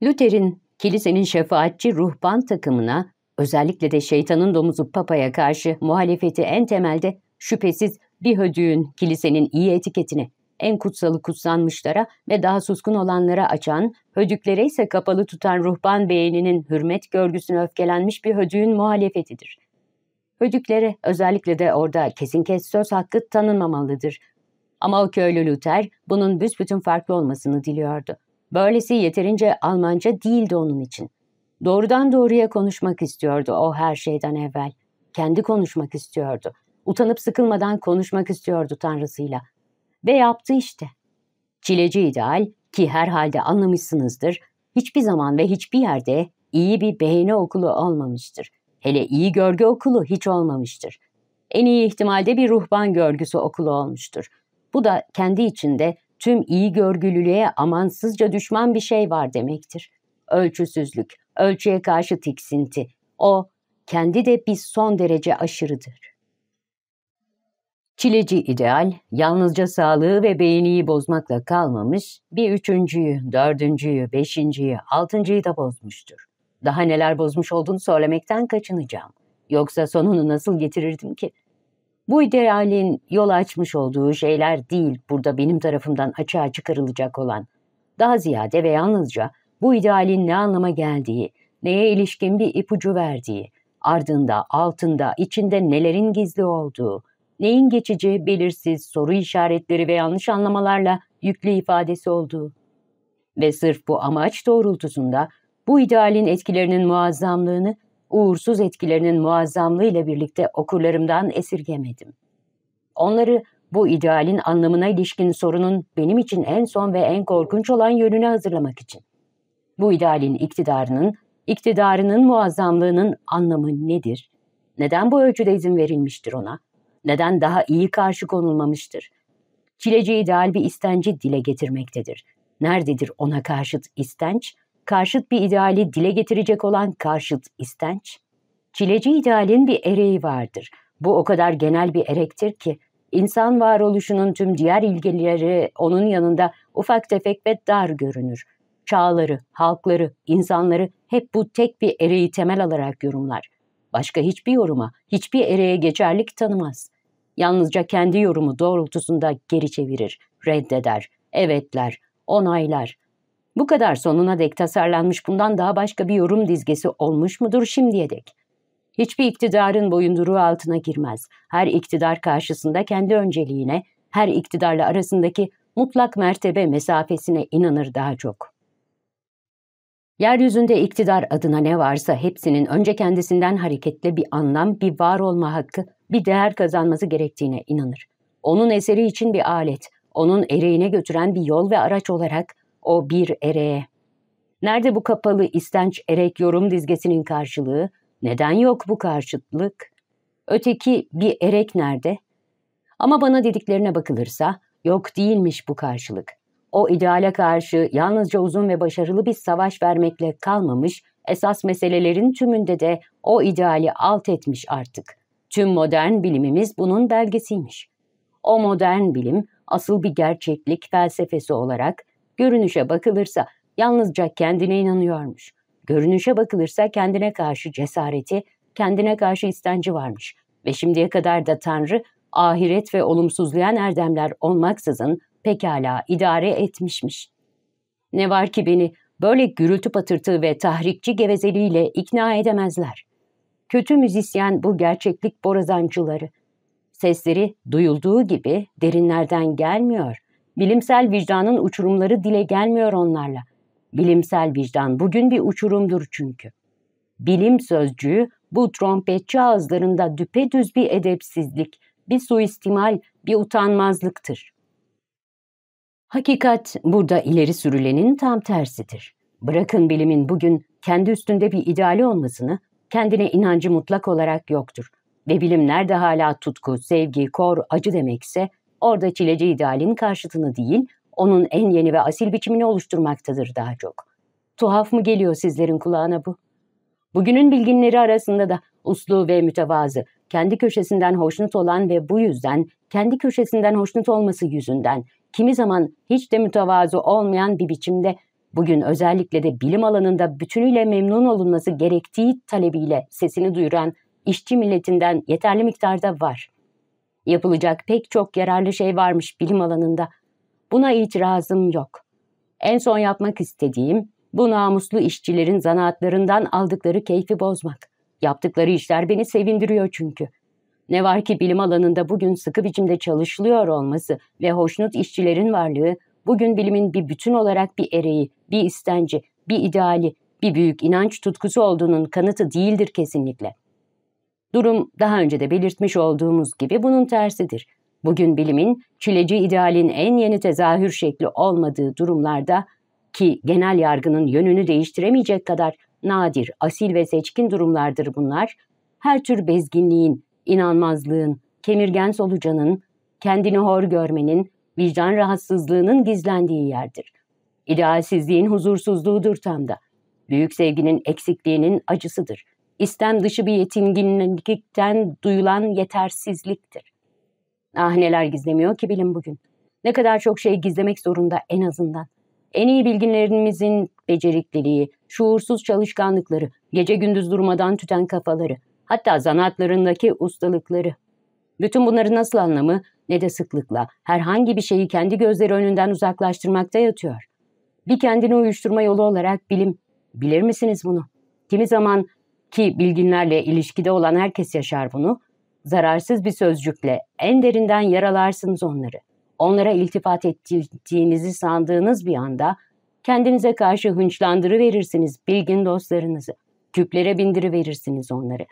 Luther'in kilisenin şefaatçi ruhban takımına, özellikle de şeytanın domuzu papaya karşı muhalefeti en temelde şüphesiz bir hödüğün kilisenin iyi etiketini, en kutsalı kutsanmışlara ve daha suskun olanlara açan, hödüklere ise kapalı tutan ruhban beğeninin hürmet görgüsüne öfkelenmiş bir hödüğün muhalefetidir. Hödüklere özellikle de orada kesin kes söz hakkı tanınmamalıdır. Ama o köylü Luther bunun büsbütün farklı olmasını diliyordu. Böylesi yeterince Almanca değildi onun için. Doğrudan doğruya konuşmak istiyordu o her şeyden evvel. Kendi konuşmak istiyordu. Utanıp sıkılmadan konuşmak istiyordu Tanrısıyla. Ve yaptı işte. Çileci ideal ki herhalde anlamışsınızdır, hiçbir zaman ve hiçbir yerde iyi bir beğeni okulu olmamıştır. Hele iyi görgü okulu hiç olmamıştır. En iyi ihtimalde bir ruhban görgüsü okulu olmuştur. Bu da kendi içinde tüm iyi görgülülüğe amansızca düşman bir şey var demektir. Ölçüsüzlük, ölçüye karşı tiksinti, o kendi de bir son derece aşırıdır. Çileci ideal, yalnızca sağlığı ve beyniyi bozmakla kalmamış, bir üçüncüyü, dördüncüyü, beşinciyi, altıncıyı da bozmuştur. Daha neler bozmuş olduğunu söylemekten kaçınacağım. Yoksa sonunu nasıl getirirdim ki?'' Bu idealin yol açmış olduğu şeyler değil burada benim tarafımdan açığa çıkarılacak olan. Daha ziyade ve yalnızca bu idealin ne anlama geldiği, neye ilişkin bir ipucu verdiği, ardında, altında, içinde nelerin gizli olduğu, neyin geçici, belirsiz, soru işaretleri ve yanlış anlamalarla yüklü ifadesi olduğu. Ve sırf bu amaç doğrultusunda bu idealin etkilerinin muazzamlığını uğursuz etkilerinin muazzamlığıyla birlikte okurlarımdan esirgemedim. Onları bu idealin anlamına ilişkin sorunun benim için en son ve en korkunç olan yönüne hazırlamak için. Bu idealin iktidarının, iktidarının muazzamlığının anlamı nedir? Neden bu ölçüde izin verilmiştir ona? Neden daha iyi karşı konulmamıştır? Çileci ideal bir istenci dile getirmektedir. Nerededir ona karşıt istenç? karşıt bir ideali dile getirecek olan karşıt istenç, çileci idealin bir ereği vardır. Bu o kadar genel bir erektir ki, insan varoluşunun tüm diğer ilgileri onun yanında ufak tefek ve dar görünür. Çağları, halkları, insanları hep bu tek bir ereği temel alarak yorumlar. Başka hiçbir yoruma, hiçbir ereğe geçerlik tanımaz. Yalnızca kendi yorumu doğrultusunda geri çevirir, reddeder, evetler, onaylar, bu kadar sonuna dek tasarlanmış bundan daha başka bir yorum dizgesi olmuş mudur şimdiye dek? Hiçbir iktidarın boyunduruğu altına girmez. Her iktidar karşısında kendi önceliğine, her iktidarla arasındaki mutlak mertebe mesafesine inanır daha çok. Yeryüzünde iktidar adına ne varsa hepsinin önce kendisinden hareketle bir anlam, bir var olma hakkı, bir değer kazanması gerektiğine inanır. Onun eseri için bir alet, onun ereğine götüren bir yol ve araç olarak o bir ereğe. Nerede bu kapalı istenç erek yorum dizgesinin karşılığı? Neden yok bu karşıtlık? Öteki bir erek nerede? Ama bana dediklerine bakılırsa yok değilmiş bu karşılık. O ideale karşı yalnızca uzun ve başarılı bir savaş vermekle kalmamış, esas meselelerin tümünde de o ideali alt etmiş artık. Tüm modern bilimimiz bunun belgesiymiş. O modern bilim asıl bir gerçeklik felsefesi olarak Görünüşe bakılırsa yalnızca kendine inanıyormuş. Görünüşe bakılırsa kendine karşı cesareti, kendine karşı istenci varmış. Ve şimdiye kadar da Tanrı ahiret ve olumsuzlayan erdemler olmaksızın pekala idare etmişmiş. Ne var ki beni böyle gürültü patırtı ve tahrikçi gevezeliğiyle ikna edemezler. Kötü müzisyen bu gerçeklik borazancıları. Sesleri duyulduğu gibi derinlerden gelmiyor. Bilimsel vicdanın uçurumları dile gelmiyor onlarla. Bilimsel vicdan bugün bir uçurumdur çünkü. Bilim sözcüğü bu trompetçi ağızlarında düpedüz bir edepsizlik, bir suistimal, bir utanmazlıktır. Hakikat burada ileri sürülenin tam tersidir. Bırakın bilimin bugün kendi üstünde bir ideali olmasını, kendine inancı mutlak olarak yoktur. Ve bilim nerede hala tutku, sevgi, kor, acı demekse orada çileci idealin karşıtını değil, onun en yeni ve asil biçimini oluşturmaktadır daha çok. Tuhaf mı geliyor sizlerin kulağına bu? Bugünün bilginleri arasında da uslu ve mütevazı, kendi köşesinden hoşnut olan ve bu yüzden, kendi köşesinden hoşnut olması yüzünden, kimi zaman hiç de mütevazı olmayan bir biçimde bugün özellikle de bilim alanında bütünüyle memnun olunması gerektiği talebiyle sesini duyuran işçi milletinden yeterli miktarda var. Yapılacak pek çok yararlı şey varmış bilim alanında. Buna itirazım yok. En son yapmak istediğim bu namuslu işçilerin zanaatlarından aldıkları keyfi bozmak. Yaptıkları işler beni sevindiriyor çünkü. Ne var ki bilim alanında bugün sıkı biçimde çalışılıyor olması ve hoşnut işçilerin varlığı bugün bilimin bir bütün olarak bir ereği, bir istenci, bir ideali, bir büyük inanç tutkusu olduğunun kanıtı değildir kesinlikle.'' Durum daha önce de belirtmiş olduğumuz gibi bunun tersidir. Bugün bilimin çileci idealin en yeni tezahür şekli olmadığı durumlarda ki genel yargının yönünü değiştiremeyecek kadar nadir, asil ve seçkin durumlardır bunlar, her tür bezginliğin, inanmazlığın, kemirgen solucanın, kendini hor görmenin, vicdan rahatsızlığının gizlendiği yerdir. İdealsizliğin huzursuzluğudur tam da. Büyük sevginin eksikliğinin acısıdır istem dışı bir yetinginlikten duyulan yetersizliktir. Ah neler gizlemiyor ki bilim bugün. Ne kadar çok şey gizlemek zorunda en azından. En iyi bilginlerimizin becerikliliği, şuursuz çalışkanlıkları, gece gündüz durmadan tüten kafaları, hatta zanaatlarındaki ustalıkları. Bütün bunları nasıl anlamı ne de sıklıkla herhangi bir şeyi kendi gözleri önünden uzaklaştırmakta yatıyor. Bir kendini uyuşturma yolu olarak bilim, bilir misiniz bunu? Kimi zaman ki bilginlerle ilişkide olan herkes yaşar bunu, zararsız bir sözcükle en derinden yaralarsınız onları. Onlara iltifat ettiğinizi sandığınız bir anda kendinize karşı verirsiniz bilgin dostlarınızı. Küplere verirsiniz onları.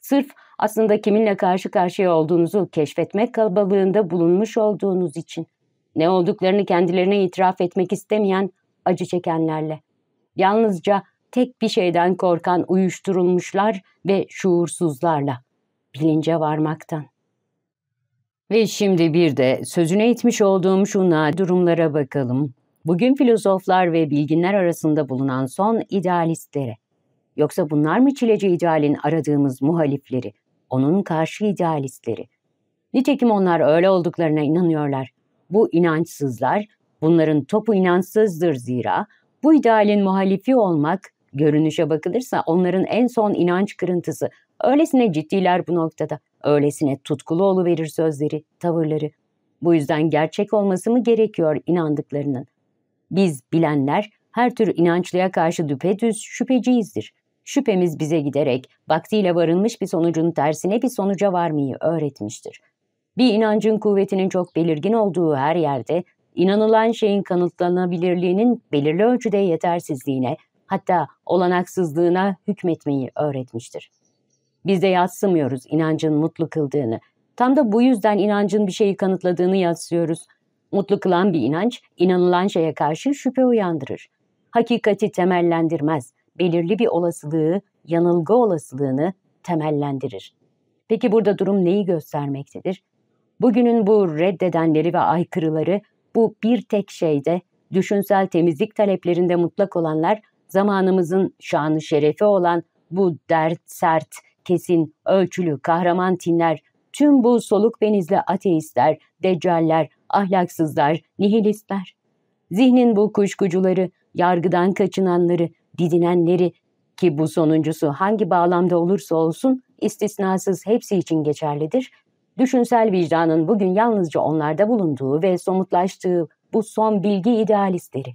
Sırf aslında kiminle karşı karşıya olduğunuzu keşfetmek kalabalığında bulunmuş olduğunuz için. Ne olduklarını kendilerine itiraf etmek istemeyen acı çekenlerle. Yalnızca tek bir şeyden korkan uyuşturulmuşlar ve şuursuzlarla, bilince varmaktan. Ve şimdi bir de sözüne itmiş olduğum şu durumlara bakalım. Bugün filozoflar ve bilginler arasında bulunan son idealistlere. Yoksa bunlar mı çileci idealin aradığımız muhalifleri, onun karşı idealistleri? Nitekim onlar öyle olduklarına inanıyorlar. Bu inançsızlar, bunların topu inançsızdır zira bu idealin muhalifi olmak görünüşe bakılırsa onların en son inanç kırıntısı. Öylesine ciddiler bu noktada. Öylesine tutkulu verir sözleri, tavırları. Bu yüzden gerçek olması mı gerekiyor inandıklarının? Biz bilenler her tür inançlıya karşı düpedüz şüpheciyizdir. Şüphemiz bize giderek vaktiyle varılmış bir sonucun tersine bir sonuca varmayı öğretmiştir. Bir inancın kuvvetinin çok belirgin olduğu her yerde inanılan şeyin kanıtlanabilirliğinin belirli ölçüde yetersizliğine, hatta olanaksızlığına hükmetmeyi öğretmiştir. Biz de yatsımıyoruz inancın mutlu kıldığını. Tam da bu yüzden inancın bir şeyi kanıtladığını yatsıyoruz. Mutlu kılan bir inanç, inanılan şeye karşı şüphe uyandırır. Hakikati temellendirmez, belirli bir olasılığı, yanılgı olasılığını temellendirir. Peki burada durum neyi göstermektedir? Bugünün bu reddedenleri ve aykırıları bu bir tek şeyde, düşünsel temizlik taleplerinde mutlak olanlar zamanımızın şanı şerefi olan bu dert, sert, kesin, ölçülü, kahraman tinler, tüm bu soluk benizli ateistler, deccaller, ahlaksızlar, nihilistler, zihnin bu kuşkucuları, yargıdan kaçınanları, didinenleri ki bu sonuncusu hangi bağlamda olursa olsun istisnasız hepsi için geçerlidir, düşünsel vicdanın bugün yalnızca onlarda bulunduğu ve somutlaştığı bu son bilgi idealistleri.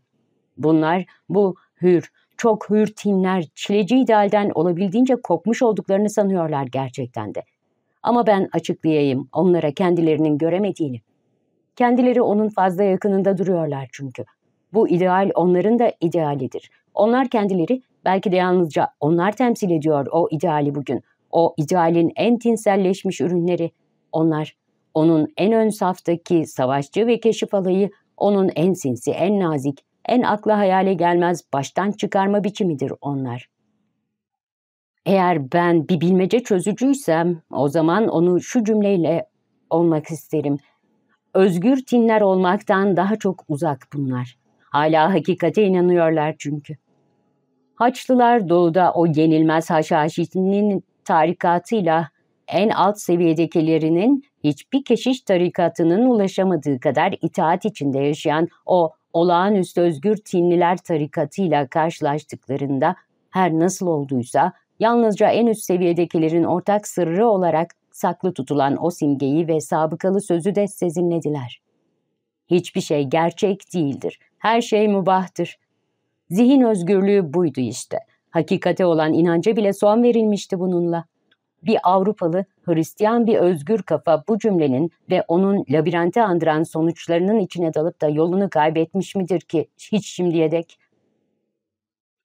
Bunlar bu hür, çok hürtinler, çileci idealden olabildiğince kopmuş olduklarını sanıyorlar gerçekten de. Ama ben açıklayayım onlara kendilerinin göremediğini. Kendileri onun fazla yakınında duruyorlar çünkü. Bu ideal onların da idealidir. Onlar kendileri, belki de yalnızca onlar temsil ediyor o ideali bugün. O idealin en tinselleşmiş ürünleri. Onlar, onun en ön saftaki savaşçı ve keşif alayı, onun en sinsi, en nazik, en akla hayale gelmez baştan çıkarma biçimidir onlar. Eğer ben bir bilmece çözücüysem o zaman onu şu cümleyle olmak isterim. Özgür tinler olmaktan daha çok uzak bunlar. Hala hakikate inanıyorlar çünkü. Haçlılar doğuda o yenilmez haşhaşinin tarikatıyla en alt seviyedekilerinin hiçbir keşiş tarikatının ulaşamadığı kadar itaat içinde yaşayan o olağanüstü özgür Çinliler tarikatıyla karşılaştıklarında her nasıl olduysa yalnızca en üst seviyedekilerin ortak sırrı olarak saklı tutulan o simgeyi ve sabıkalı sözü de sezinlediler. Hiçbir şey gerçek değildir, her şey mübahtır. Zihin özgürlüğü buydu işte. Hakikate olan inanca bile son verilmişti bununla bir Avrupalı, Hristiyan bir özgür kafa bu cümlenin ve onun labirente andıran sonuçlarının içine dalıp da yolunu kaybetmiş midir ki hiç şimdiye dek?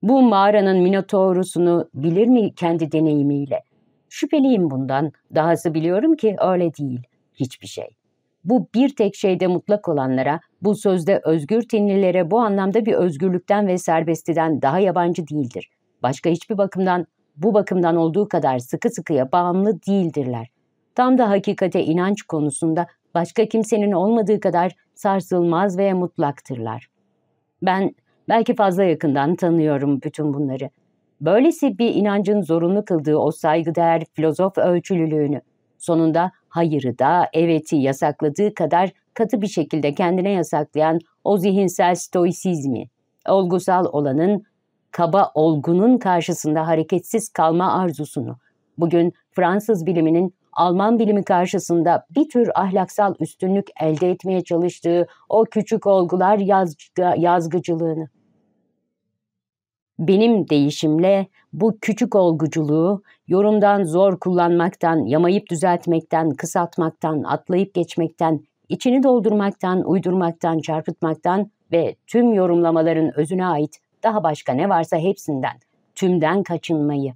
Bu mağaranın minotorusunu bilir mi kendi deneyimiyle? Şüpheliyim bundan. Dahası biliyorum ki öyle değil. Hiçbir şey. Bu bir tek şeyde mutlak olanlara, bu sözde özgür tinlilere bu anlamda bir özgürlükten ve serbestiden daha yabancı değildir. Başka hiçbir bakımdan bu bakımdan olduğu kadar sıkı sıkıya bağımlı değildirler. Tam da hakikate inanç konusunda başka kimsenin olmadığı kadar sarsılmaz ve mutlaktırlar. Ben belki fazla yakından tanıyorum bütün bunları. Böylesi bir inancın zorunlu kıldığı o saygıdeğer filozof ölçülülüğünü, sonunda hayırı da eveti yasakladığı kadar katı bir şekilde kendine yasaklayan o zihinsel stoisizmi, olgusal olanın kaba olgunun karşısında hareketsiz kalma arzusunu, bugün Fransız biliminin Alman bilimi karşısında bir tür ahlaksal üstünlük elde etmeye çalıştığı o küçük olgular yazgı, yazgıcılığını. Benim değişimle bu küçük olguculuğu yorumdan zor kullanmaktan, yamayıp düzeltmekten, kısaltmaktan, atlayıp geçmekten, içini doldurmaktan, uydurmaktan, çarpıtmaktan ve tüm yorumlamaların özüne ait daha başka ne varsa hepsinden, tümden kaçınmayı,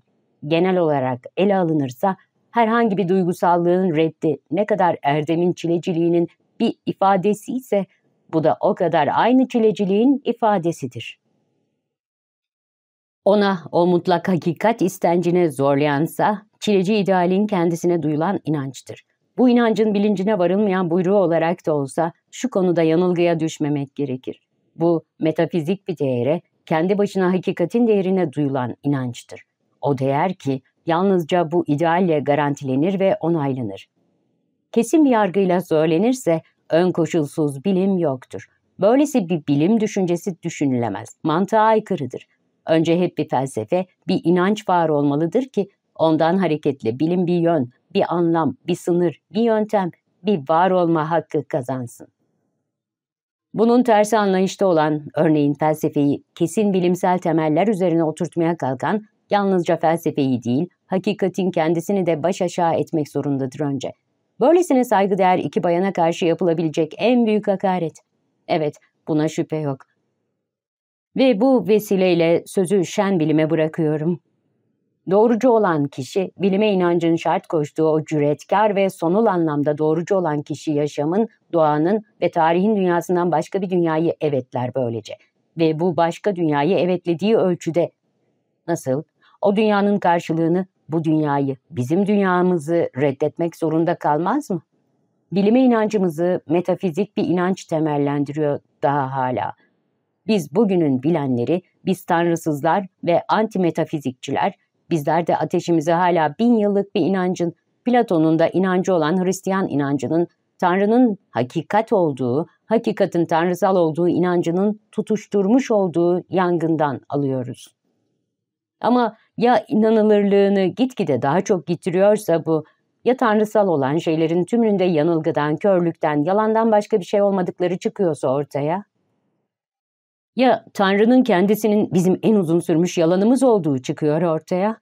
genel olarak ele alınırsa herhangi bir duygusallığın reddi ne kadar erdemin çileciliğinin bir ifadesi ise bu da o kadar aynı çileciliğin ifadesidir. Ona o mutlak hakikat istencine zorlayansa çileci idealin kendisine duyulan inançtır. Bu inancın bilincine varılmayan buyruğu olarak da olsa şu konuda yanılgıya düşmemek gerekir. Bu metafizik bir değere kendi başına hakikatin değerine duyulan inançtır. O değer ki yalnızca bu idealle garantilenir ve onaylanır. Kesin bir yargıyla söylenirse ön koşulsuz bilim yoktur. Böylesi bir bilim düşüncesi düşünülemez, mantığa aykırıdır. Önce hep bir felsefe, bir inanç var olmalıdır ki ondan hareketle bilim bir yön, bir anlam, bir sınır, bir yöntem, bir var olma hakkı kazansın. Bunun tersi anlayışta olan, örneğin felsefeyi kesin bilimsel temeller üzerine oturtmaya kalkan, yalnızca felsefeyi değil, hakikatin kendisini de baş aşağı etmek zorundadır önce. Böylesine saygıdeğer iki bayana karşı yapılabilecek en büyük hakaret. Evet, buna şüphe yok. Ve bu vesileyle sözü şen bilime bırakıyorum.'' Doğrucu olan kişi, bilime inancın şart koştuğu o cüretkar ve sonul anlamda doğrucu olan kişi yaşamın, doğanın ve tarihin dünyasından başka bir dünyayı evetler böylece. Ve bu başka dünyayı evetlediği ölçüde nasıl? O dünyanın karşılığını, bu dünyayı, bizim dünyamızı reddetmek zorunda kalmaz mı? Bilime inancımızı metafizik bir inanç temellendiriyor daha hala. Biz bugünün bilenleri, biz tanrısızlar ve anti metafizikçiler. Bizler de ateşimizi hala bin yıllık bir inancın, Platon'un da inancı olan Hristiyan inancının, Tanrı'nın hakikat olduğu, hakikatin tanrısal olduğu inancının tutuşturmuş olduğu yangından alıyoruz. Ama ya inanılırlığını gitgide daha çok getiriyorsa bu, ya tanrısal olan şeylerin tümünde yanılgıdan, körlükten, yalandan başka bir şey olmadıkları çıkıyorsa ortaya, ya Tanrı'nın kendisinin bizim en uzun sürmüş yalanımız olduğu çıkıyor ortaya?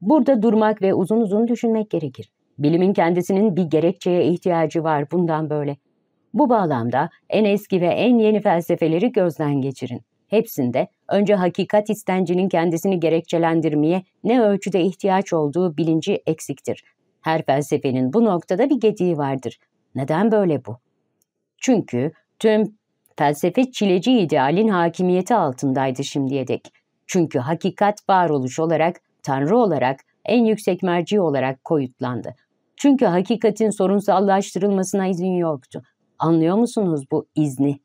Burada durmak ve uzun uzun düşünmek gerekir. Bilimin kendisinin bir gerekçeye ihtiyacı var bundan böyle. Bu bağlamda en eski ve en yeni felsefeleri gözden geçirin. Hepsinde önce hakikat istencinin kendisini gerekçelendirmeye ne ölçüde ihtiyaç olduğu bilinci eksiktir. Her felsefenin bu noktada bir gediği vardır. Neden böyle bu? Çünkü tüm felsefe çileci idealin hakimiyeti altındaydı şimdiye dek. Çünkü hakikat varoluş olarak, tanrı olarak, en yüksek merci olarak koyutlandı. Çünkü hakikatin sorunsallaştırılmasına izin yoktu. Anlıyor musunuz bu izni?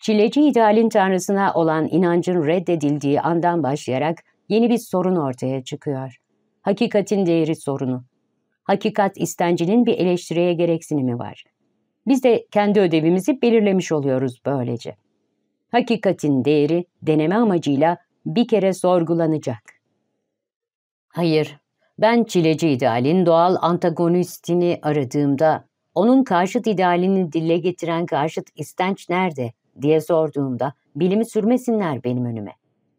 Çileci idealin tanrısına olan inancın reddedildiği andan başlayarak yeni bir sorun ortaya çıkıyor. Hakikatin değeri sorunu. Hakikat istencinin bir eleştiriye gereksinimi var. Biz de kendi ödevimizi belirlemiş oluyoruz böylece. Hakikatin değeri deneme amacıyla bir kere sorgulanacak. Hayır, ben çileci idealin doğal antagonistini aradığımda onun karşıt idealini dile getiren karşıt istenç nerede diye sorduğumda bilimi sürmesinler benim önüme.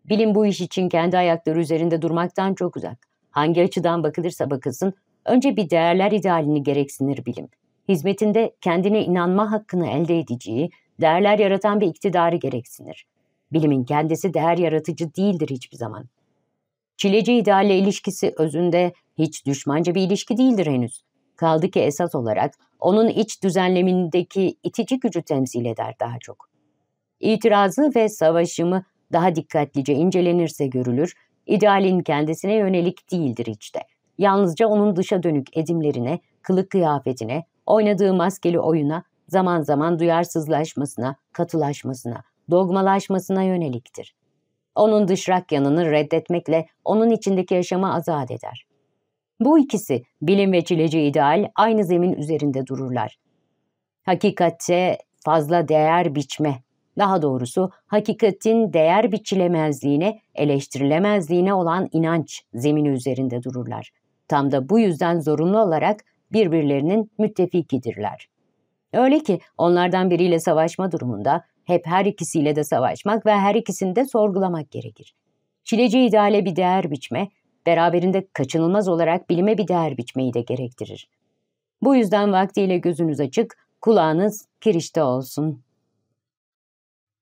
Bilim bu iş için kendi ayakları üzerinde durmaktan çok uzak. Hangi açıdan bakılırsa bakılsın önce bir değerler idealini gereksinir bilim hizmetinde kendine inanma hakkını elde edeceği, değerler yaratan bir iktidarı gereksinir. Bilimin kendisi değer yaratıcı değildir hiçbir zaman. Çileci idealle ilişkisi özünde hiç düşmanca bir ilişki değildir henüz. Kaldı ki esas olarak onun iç düzenlemindeki itici gücü temsil eder daha çok. İtirazı ve savaşımı daha dikkatlice incelenirse görülür, idealin kendisine yönelik değildir hiç de. Yalnızca onun dışa dönük edimlerine, kılık kıyafetine, Oynadığı maskeli oyuna zaman zaman duyarsızlaşmasına, katılaşmasına, dogmalaşmasına yöneliktir. Onun dışrak yanını reddetmekle onun içindeki yaşama azat eder. Bu ikisi bilim ve çileci ideal aynı zemin üzerinde dururlar. Hakikatte fazla değer biçme, daha doğrusu hakikatin değer biçilemezliğine, eleştirilemezliğine olan inanç zemini üzerinde dururlar. Tam da bu yüzden zorunlu olarak birbirlerinin müttefikidirler. Öyle ki onlardan biriyle savaşma durumunda hep her ikisiyle de savaşmak ve her ikisini de sorgulamak gerekir. Çileci ideale bir değer biçme, beraberinde kaçınılmaz olarak bilime bir değer biçmeyi de gerektirir. Bu yüzden vaktiyle gözünüz açık, kulağınız kirişte olsun.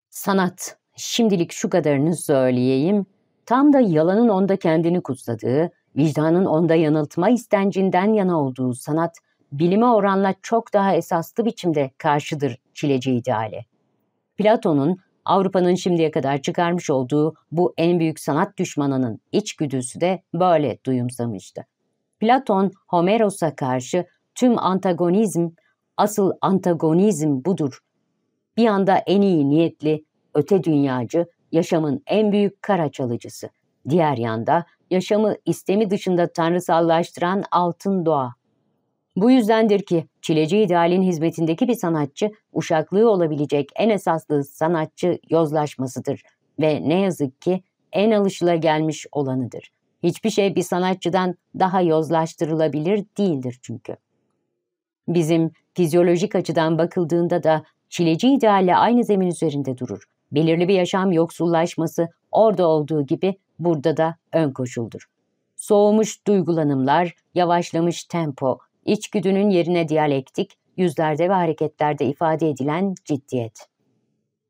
Sanat, şimdilik şu kadarını söyleyeyim, tam da yalanın onda kendini kutsadığı, Vicdanın onda yanıltma istencinden yana olduğu sanat, bilime oranla çok daha esaslı biçimde karşıdır çileci ideale. Platon'un Avrupa'nın şimdiye kadar çıkarmış olduğu bu en büyük sanat düşmanının içgüdüsü de böyle duyumsamıştı. Platon, Homeros'a karşı tüm antagonizm, asıl antagonizm budur. Bir anda en iyi niyetli, öte dünyacı, yaşamın en büyük kara çalıcısı.'' Diğer yanda yaşamı istemi dışında tanrısallaştıran altın doğa. Bu yüzdendir ki çileci idealin hizmetindeki bir sanatçı uşaklığı olabilecek en esaslı sanatçı yozlaşmasıdır ve ne yazık ki en alışılagelmiş olanıdır. Hiçbir şey bir sanatçıdan daha yozlaştırılabilir değildir çünkü. Bizim fizyolojik açıdan bakıldığında da çileci idealle aynı zemin üzerinde durur. Belirli bir yaşam yoksullaşması orada olduğu gibi burada da ön koşuldur. Soğumuş duygulanımlar, yavaşlamış tempo, içgüdünün yerine diyalektik, yüzlerde ve hareketlerde ifade edilen ciddiyet.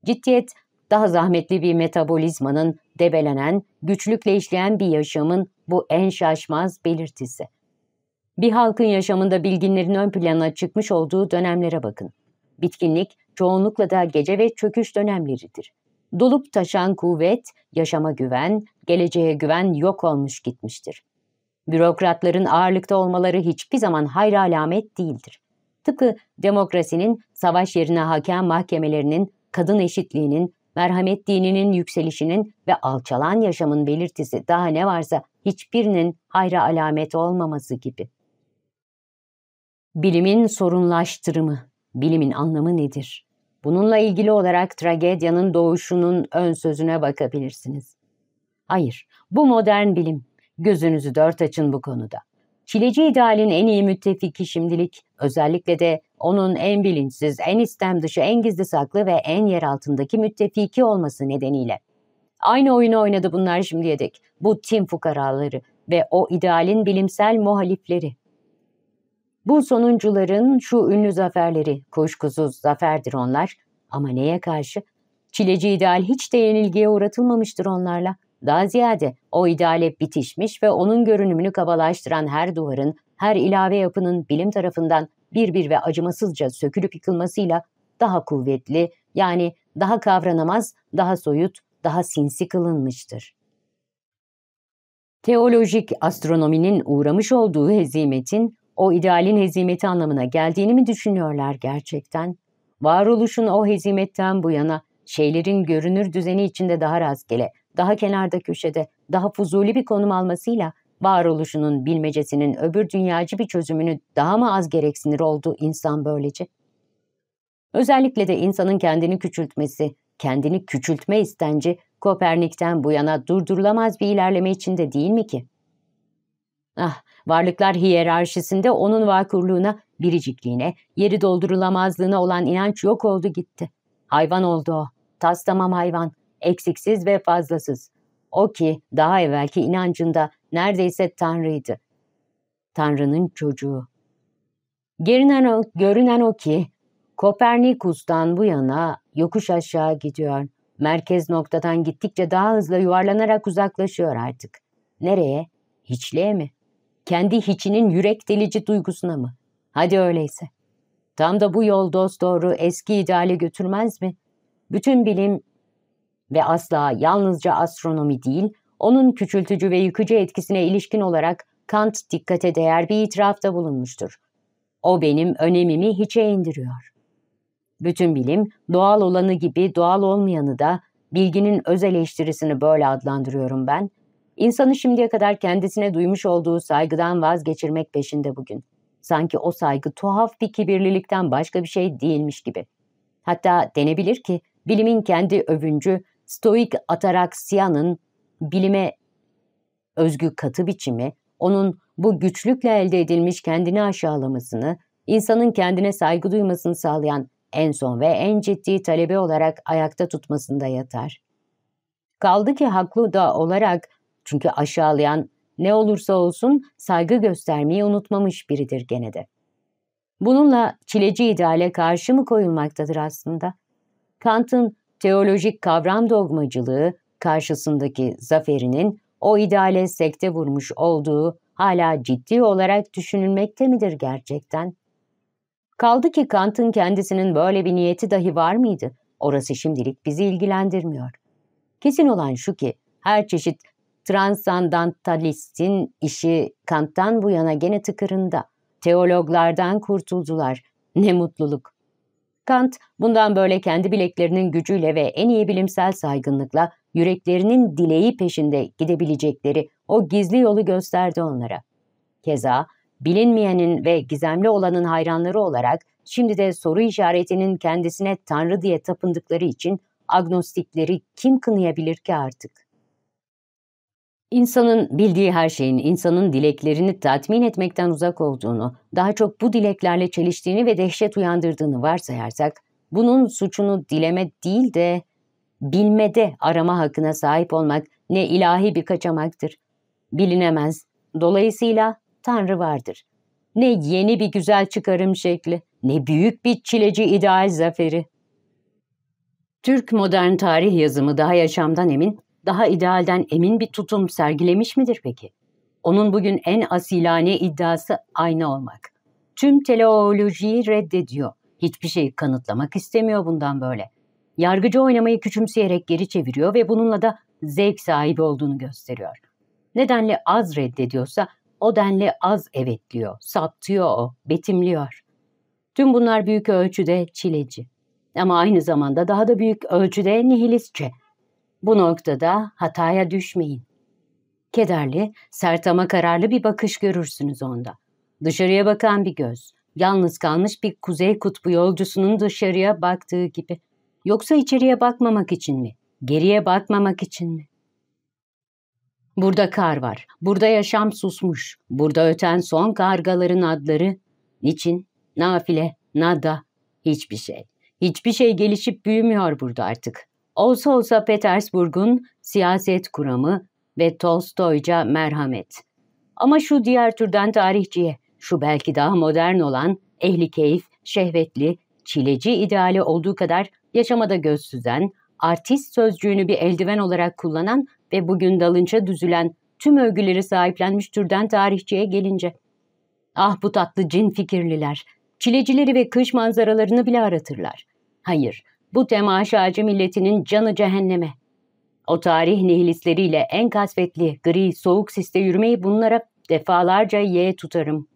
Ciddiyet, daha zahmetli bir metabolizmanın debelenen, güçlükle işleyen bir yaşamın bu en şaşmaz belirtisi. Bir halkın yaşamında bilginlerin ön plana çıkmış olduğu dönemlere bakın. Bitkinlik çoğunlukla da gece ve çöküş dönemleridir. Dolup taşan kuvvet, yaşama güven, geleceğe güven yok olmuş gitmiştir. Bürokratların ağırlıkta olmaları hiçbir zaman hayra alamet değildir. Tıpkı demokrasinin, savaş yerine hakem mahkemelerinin, kadın eşitliğinin, merhamet dininin yükselişinin ve alçalan yaşamın belirtisi daha ne varsa hiçbirinin hayra alamet olmaması gibi. Bilimin sorunlaştırımı, bilimin anlamı nedir? Bununla ilgili olarak tragedyanın doğuşunun ön sözüne bakabilirsiniz. Hayır, bu modern bilim. Gözünüzü dört açın bu konuda. Çileci idealin en iyi müttefiki şimdilik, özellikle de onun en bilinçsiz, en istem dışı, en gizli saklı ve en yer altındaki müttefiki olması nedeniyle. Aynı oyunu oynadı bunlar şimdiye dek. Bu tim fukaraları ve o idealin bilimsel muhalifleri. Bu sonuncuların şu ünlü zaferleri, kuşkusuz zaferdir onlar. Ama neye karşı? Çileci ideal hiç de yenilgiye uğratılmamıştır onlarla. Daha ziyade o ideale bitişmiş ve onun görünümünü kabalaştıran her duvarın, her ilave yapının bilim tarafından bir bir ve acımasızca sökülüp yıkılmasıyla daha kuvvetli, yani daha kavranamaz, daha soyut, daha sinsi kılınmıştır. Teolojik astronominin uğramış olduğu hezimetin o idealin hezimeti anlamına geldiğini mi düşünüyorlar gerçekten? Varoluşun o hezimetten bu yana şeylerin görünür düzeni içinde daha rastgele, daha kenarda köşede, daha fuzuli bir konum almasıyla varoluşunun bilmecesinin öbür dünyacı bir çözümünü daha mı az gereksinir oldu insan böylece? Özellikle de insanın kendini küçültmesi, kendini küçültme istenci Kopernik'ten bu yana durdurulamaz bir ilerleme içinde değil mi ki? Ah, varlıklar hiyerarşisinde onun vakurluğuna, biricikliğine, yeri doldurulamazlığına olan inanç yok oldu gitti. Hayvan oldu o. Tas hayvan. Eksiksiz ve fazlasız. O ki daha evvelki inancında neredeyse tanrıydı. Tanrının çocuğu. Gerinen o, görünen o ki Kopernikus'tan bu yana yokuş aşağı gidiyor. Merkez noktadan gittikçe daha hızlı yuvarlanarak uzaklaşıyor artık. Nereye? Hiçliğe mi? kendi hiçinin yürek delici duygusuna mı? Hadi öyleyse. Tam da bu yol dost doğru eski ideale götürmez mi? Bütün bilim ve asla yalnızca astronomi değil, onun küçültücü ve yıkıcı etkisine ilişkin olarak Kant dikkate değer bir itirafta bulunmuştur. O benim önemimi hiçe indiriyor. Bütün bilim doğal olanı gibi doğal olmayanı da bilginin öz eleştirisini böyle adlandırıyorum ben.'' İnsanı şimdiye kadar kendisine duymuş olduğu saygıdan vazgeçirmek peşinde bugün. Sanki o saygı tuhaf bir kibirlilikten başka bir şey değilmiş gibi. Hatta denebilir ki bilimin kendi övüncü, stoik ataraksiyanın bilime özgü katı biçimi, onun bu güçlükle elde edilmiş kendini aşağılamasını, insanın kendine saygı duymasını sağlayan en son ve en ciddi talebi olarak ayakta tutmasında yatar. Kaldı ki haklı da olarak çünkü aşağılayan ne olursa olsun saygı göstermeyi unutmamış biridir gene de. Bununla çileci ideale karşı mı koyulmaktadır aslında? Kant'ın teolojik kavram dogmacılığı karşısındaki zaferinin o ideale sekte vurmuş olduğu hala ciddi olarak düşünülmekte midir gerçekten? Kaldı ki Kant'ın kendisinin böyle bir niyeti dahi var mıydı? Orası şimdilik bizi ilgilendirmiyor. Kesin olan şu ki her çeşit Transandantalistin işi Kant'tan bu yana gene tıkırında. Teologlardan kurtuldular. Ne mutluluk. Kant bundan böyle kendi bileklerinin gücüyle ve en iyi bilimsel saygınlıkla yüreklerinin dileği peşinde gidebilecekleri o gizli yolu gösterdi onlara. Keza bilinmeyenin ve gizemli olanın hayranları olarak şimdi de soru işaretinin kendisine tanrı diye tapındıkları için agnostikleri kim kınayabilir ki artık? İnsanın bildiği her şeyin insanın dileklerini tatmin etmekten uzak olduğunu, daha çok bu dileklerle çeliştiğini ve dehşet uyandırdığını varsayarsak, bunun suçunu dileme değil de bilmede arama hakkına sahip olmak ne ilahi bir kaçamaktır. Bilinemez. Dolayısıyla Tanrı vardır. Ne yeni bir güzel çıkarım şekli, ne büyük bir çileci ideal zaferi. Türk modern tarih yazımı daha yaşamdan emin, daha idealden emin bir tutum sergilemiş midir peki? Onun bugün en asilane iddiası ayna olmak. Tüm teleolojiyi reddediyor. Hiçbir şeyi kanıtlamak istemiyor bundan böyle. Yargıcı oynamayı küçümseyerek geri çeviriyor ve bununla da zevk sahibi olduğunu gösteriyor. Nedenle az reddediyorsa o denli az evetliyor, saptıyor o, betimliyor. Tüm bunlar büyük ölçüde çileci. Ama aynı zamanda daha da büyük ölçüde nihilistçe bu noktada hataya düşmeyin. Kederli, sert ama kararlı bir bakış görürsünüz onda. Dışarıya bakan bir göz, yalnız kalmış bir kuzey kutbu yolcusunun dışarıya baktığı gibi. Yoksa içeriye bakmamak için mi? Geriye bakmamak için mi? Burada kar var, burada yaşam susmuş, burada öten son kargaların adları. Niçin? Nafile, nada, hiçbir şey. Hiçbir şey gelişip büyümüyor burada artık. Olsa olsa Petersburg'un siyaset kuramı ve Tolstoyca merhamet. Ama şu diğer türden tarihçiye, şu belki daha modern olan ehli keyif, şehvetli, çileci ideali olduğu kadar yaşamada göz süzen, artist sözcüğünü bir eldiven olarak kullanan ve bugün dalınca düzülen tüm övgüleri sahiplenmiş türden tarihçiye gelince. Ah bu tatlı cin fikirliler, çilecileri ve kış manzaralarını bile aratırlar. Hayır, bu temaşacı milletinin canı cehenneme. O tarih nihilistleriyle en kasvetli, gri, soğuk siste yürümeyi bunlara defalarca yeğe tutarım.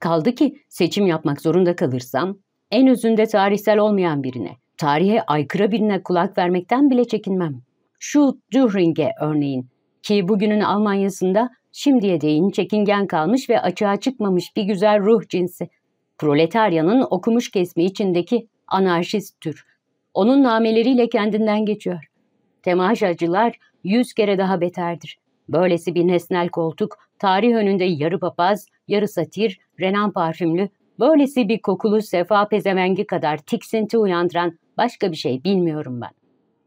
Kaldı ki seçim yapmak zorunda kalırsam en özünde tarihsel olmayan birine, tarihe aykırı birine kulak vermekten bile çekinmem. Şu Dühring'e örneğin ki bugünün Almanya'sında şimdiye değin çekingen kalmış ve açığa çıkmamış bir güzel ruh cinsi. Proletaryanın okumuş kesme içindeki anarşist tür. Onun nameleriyle kendinden geçiyor. Temaşacılar yüz kere daha beterdir. Böylesi bir nesnel koltuk, tarih önünde yarı papaz, yarı satir, Renan parfümlü, böylesi bir kokulu sefa pezevengi kadar tiksinti uyandıran başka bir şey bilmiyorum ben.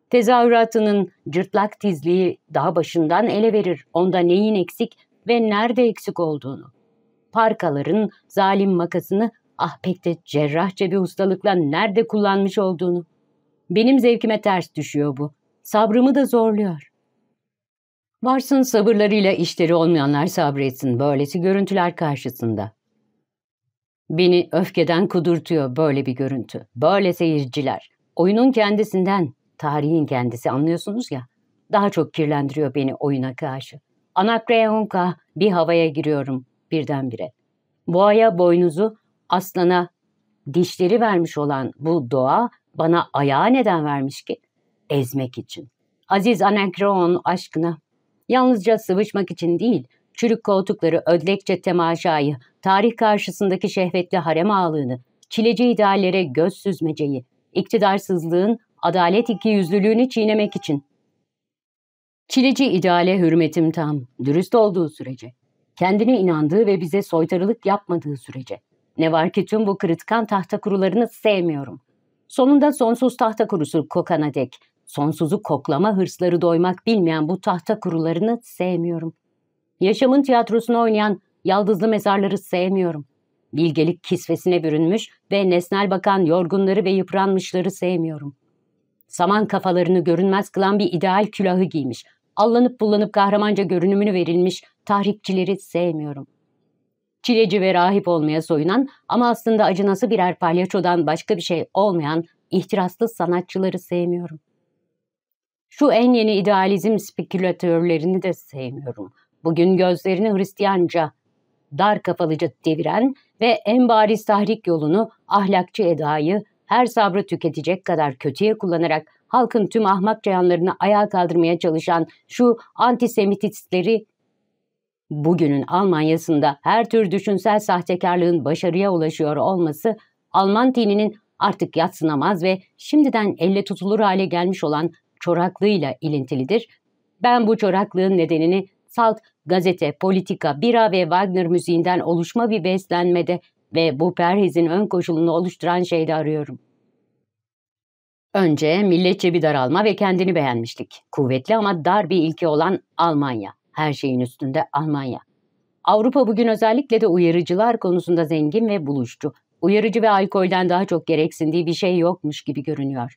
Tezahüratının cırtlak tizliği daha başından ele verir onda neyin eksik ve nerede eksik olduğunu. Parkaların zalim makasını ah pek de cerrahça bir ustalıkla nerede kullanmış olduğunu. Benim zevkime ters düşüyor bu. Sabrımı da zorluyor. Varsın sabırlarıyla işleri olmayanlar sabretsin böylesi görüntüler karşısında. Beni öfkeden kudurtuyor böyle bir görüntü. Böyle seyirciler. Oyunun kendisinden, tarihin kendisi anlıyorsunuz ya. Daha çok kirlendiriyor beni oyuna karşı. Anakreonka bir havaya giriyorum birdenbire. Boğaya boynuzu aslana dişleri vermiş olan bu doğa bana ayağı neden vermiş ki? Ezmek için. Aziz Anakreon aşkına. Yalnızca sıvışmak için değil, çürük koltukları, ödlekçe temaşayı, tarih karşısındaki şehvetli harem ağlığını, çileci ideallere göz süzmeceyi, iktidarsızlığın, adalet ikiyüzlülüğünü çiğnemek için. Çileci ideale hürmetim tam, dürüst olduğu sürece, kendine inandığı ve bize soytarılık yapmadığı sürece, ne var ki tüm bu kırıtkan tahta kurularını sevmiyorum. Sonunda sonsuz tahta kurusu kokana dek, sonsuzu koklama hırsları doymak bilmeyen bu tahta kurularını sevmiyorum. Yaşamın tiyatrosunu oynayan yaldızlı mezarları sevmiyorum. Bilgelik kisvesine bürünmüş ve nesnel bakan yorgunları ve yıpranmışları sevmiyorum. Saman kafalarını görünmez kılan bir ideal külahı giymiş, allanıp bullanıp kahramanca görünümünü verilmiş tahrikçileri sevmiyorum.'' çileci ve rahip olmaya soyunan ama aslında acınası birer palyaçodan başka bir şey olmayan ihtiraslı sanatçıları sevmiyorum. Şu en yeni idealizm spekülatörlerini de sevmiyorum. Bugün gözlerini Hristiyanca, dar kafalıca deviren ve en bariz tahrik yolunu ahlakçı edayı her sabrı tüketecek kadar kötüye kullanarak halkın tüm ahmak yanlarını ayağa kaldırmaya çalışan şu antisemitistleri Bugünün Almanya'sında her tür düşünsel sahtekarlığın başarıya ulaşıyor olması Alman tininin artık yatsınamaz ve şimdiden elle tutulur hale gelmiş olan çoraklığıyla ilintilidir. Ben bu çoraklığın nedenini salt, gazete, politika, bira ve Wagner müziğinden oluşma bir beslenmede ve bu perhizin ön koşulunu oluşturan şeyde arıyorum. Önce milletçe bir daralma ve kendini beğenmişlik. Kuvvetli ama dar bir ilke olan Almanya her şeyin üstünde Almanya. Avrupa bugün özellikle de uyarıcılar konusunda zengin ve buluşçu. Uyarıcı ve alkolden daha çok gereksindiği bir şey yokmuş gibi görünüyor.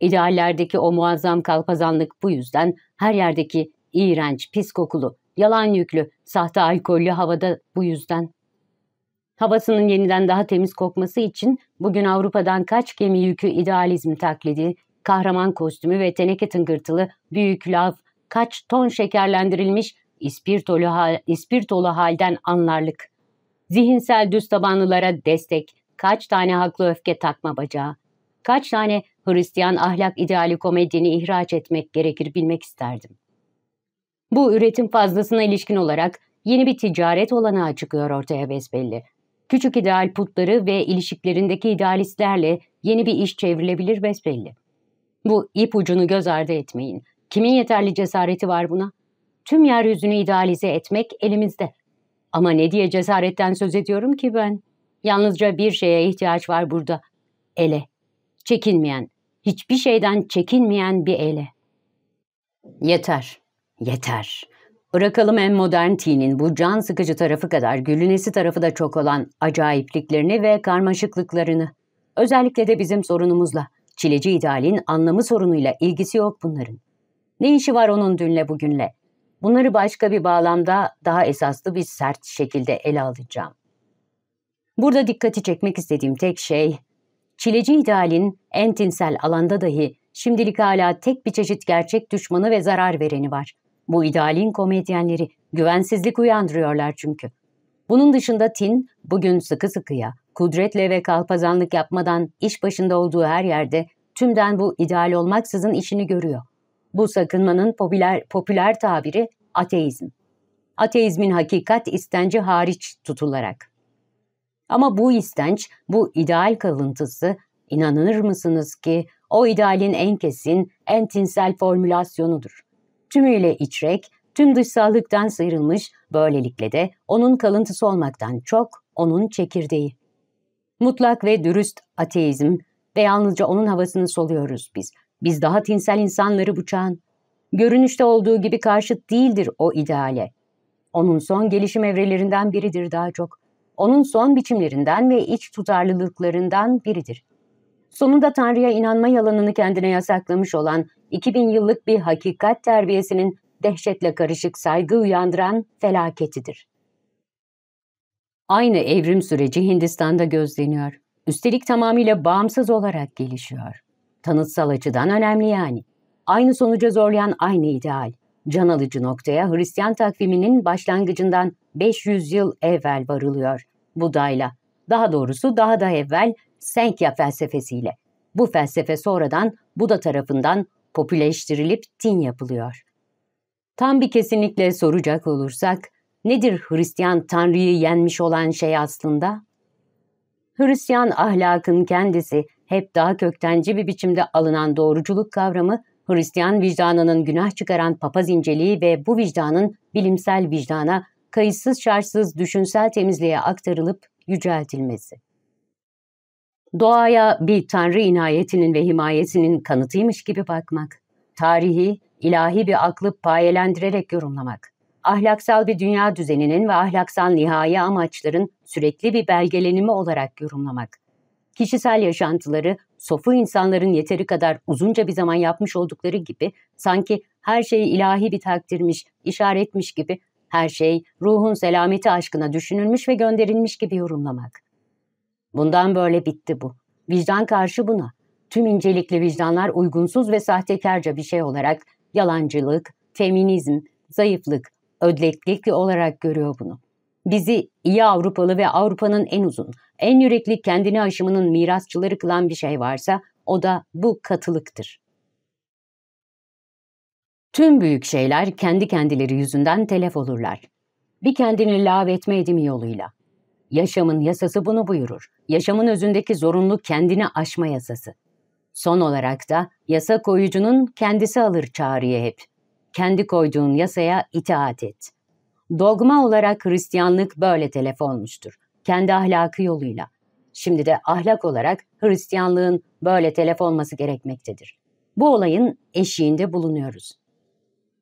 İdeallerdeki o muazzam kalpazanlık bu yüzden her yerdeki iğrenç, pis kokulu, yalan yüklü, sahte alkollü havada bu yüzden. Havasının yeniden daha temiz kokması için bugün Avrupa'dan kaç gemi yükü idealizm taklidi, kahraman kostümü ve teneke tıngırtılı büyük laf, kaç ton şekerlendirilmiş ispirtolu, hal, ispirtolu halden anlarlık. Zihinsel düz tabanlılara destek, kaç tane haklı öfke takma bacağı, kaç tane Hristiyan ahlak ideali komedini ihraç etmek gerekir bilmek isterdim. Bu üretim fazlasına ilişkin olarak yeni bir ticaret olanağı çıkıyor ortaya besbelli. Küçük ideal putları ve ilişiklerindeki idealistlerle yeni bir iş çevrilebilir besbelli. Bu ucunu göz ardı etmeyin. Kimin yeterli cesareti var buna? Tüm yeryüzünü idealize etmek elimizde. Ama ne diye cesaretten söz ediyorum ki ben? Yalnızca bir şeye ihtiyaç var burada. Ele. Çekinmeyen, hiçbir şeyden çekinmeyen bir ele. Yeter, yeter. Bırakalım en modern tinin bu can sıkıcı tarafı kadar gülünesi tarafı da çok olan acayipliklerini ve karmaşıklıklarını. Özellikle de bizim sorunumuzla, çileci idealin anlamı sorunuyla ilgisi yok bunların. Ne işi var onun dünle bugünle? Bunları başka bir bağlamda daha esaslı bir sert şekilde ele alacağım. Burada dikkati çekmek istediğim tek şey, çileci idealin entinsel alanda dahi şimdilik hala tek bir çeşit gerçek düşmanı ve zarar vereni var. Bu idealin komedyenleri güvensizlik uyandırıyorlar çünkü. Bunun dışında Tin bugün sıkı sıkıya, kudretle ve kalpazanlık yapmadan iş başında olduğu her yerde tümden bu ideal olmaksızın işini görüyor. Bu sakınmanın popüler, popüler tabiri ateizm. Ateizmin hakikat istenci hariç tutularak. Ama bu istenç, bu ideal kalıntısı, inanır mısınız ki o idealin en kesin, en tinsel formülasyonudur. Tümüyle içrek, tüm dışsallıktan sıyrılmış, böylelikle de onun kalıntısı olmaktan çok onun çekirdeği. Mutlak ve dürüst ateizm ve yalnızca onun havasını soluyoruz biz. Biz daha tinsel insanları bıçağın. Görünüşte olduğu gibi karşıt değildir o ideale. Onun son gelişim evrelerinden biridir daha çok. Onun son biçimlerinden ve iç tutarlılıklarından biridir. Sonunda Tanrı'ya inanma yalanını kendine yasaklamış olan 2000 yıllık bir hakikat terbiyesinin dehşetle karışık saygı uyandıran felaketidir. Aynı evrim süreci Hindistan'da gözleniyor. Üstelik tamamıyla bağımsız olarak gelişiyor. Tanıtsal açıdan önemli yani. Aynı sonuca zorlayan aynı ideal. Can alıcı noktaya Hristiyan takviminin başlangıcından 500 yıl evvel varılıyor. Buda'yla, daha doğrusu daha da evvel Senkya felsefesiyle. Bu felsefe sonradan Buda tarafından popüleştirilip din yapılıyor. Tam bir kesinlikle soracak olursak, nedir Hristiyan Tanrı'yı yenmiş olan şey aslında? Hristiyan ahlakın kendisi hep daha köktenci bir biçimde alınan doğruculuk kavramı, Hristiyan vicdanının günah çıkaran papaz inceliği ve bu vicdanın bilimsel vicdana, kayıtsız şartsız düşünsel temizliğe aktarılıp yüceltilmesi. Doğaya bir tanrı inayetinin ve himayesinin kanıtıymış gibi bakmak, tarihi, ilahi bir aklı payelendirerek yorumlamak, ahlaksal bir dünya düzeninin ve ahlaksal nihai amaçların sürekli bir belgelenimi olarak yorumlamak, kişisel yaşantıları sofu insanların yeteri kadar uzunca bir zaman yapmış oldukları gibi sanki her şeyi ilahi bir takdirmiş, işaretmiş gibi her şey ruhun selameti aşkına düşünülmüş ve gönderilmiş gibi yorumlamak. Bundan böyle bitti bu. Vicdan karşı buna. Tüm incelikli vicdanlar uygunsuz ve sahtekarca bir şey olarak yalancılık, feminizm, zayıflık, ödleklikli olarak görüyor bunu. Bizi iyi Avrupalı ve Avrupa'nın en uzun, en yürekli kendini aşımının mirasçıları kılan bir şey varsa o da bu katılıktır. Tüm büyük şeyler kendi kendileri yüzünden telef olurlar. Bir kendini lav etme edimi yoluyla. Yaşamın yasası bunu buyurur. Yaşamın özündeki zorunlu kendini aşma yasası. Son olarak da yasa koyucunun kendisi alır çağrıyı hep. Kendi koyduğun yasaya itaat et. Dogma olarak Hristiyanlık böyle telef olmuştur kendi ahlakı yoluyla. Şimdi de ahlak olarak Hristiyanlığın böyle telef olması gerekmektedir. Bu olayın eşiğinde bulunuyoruz.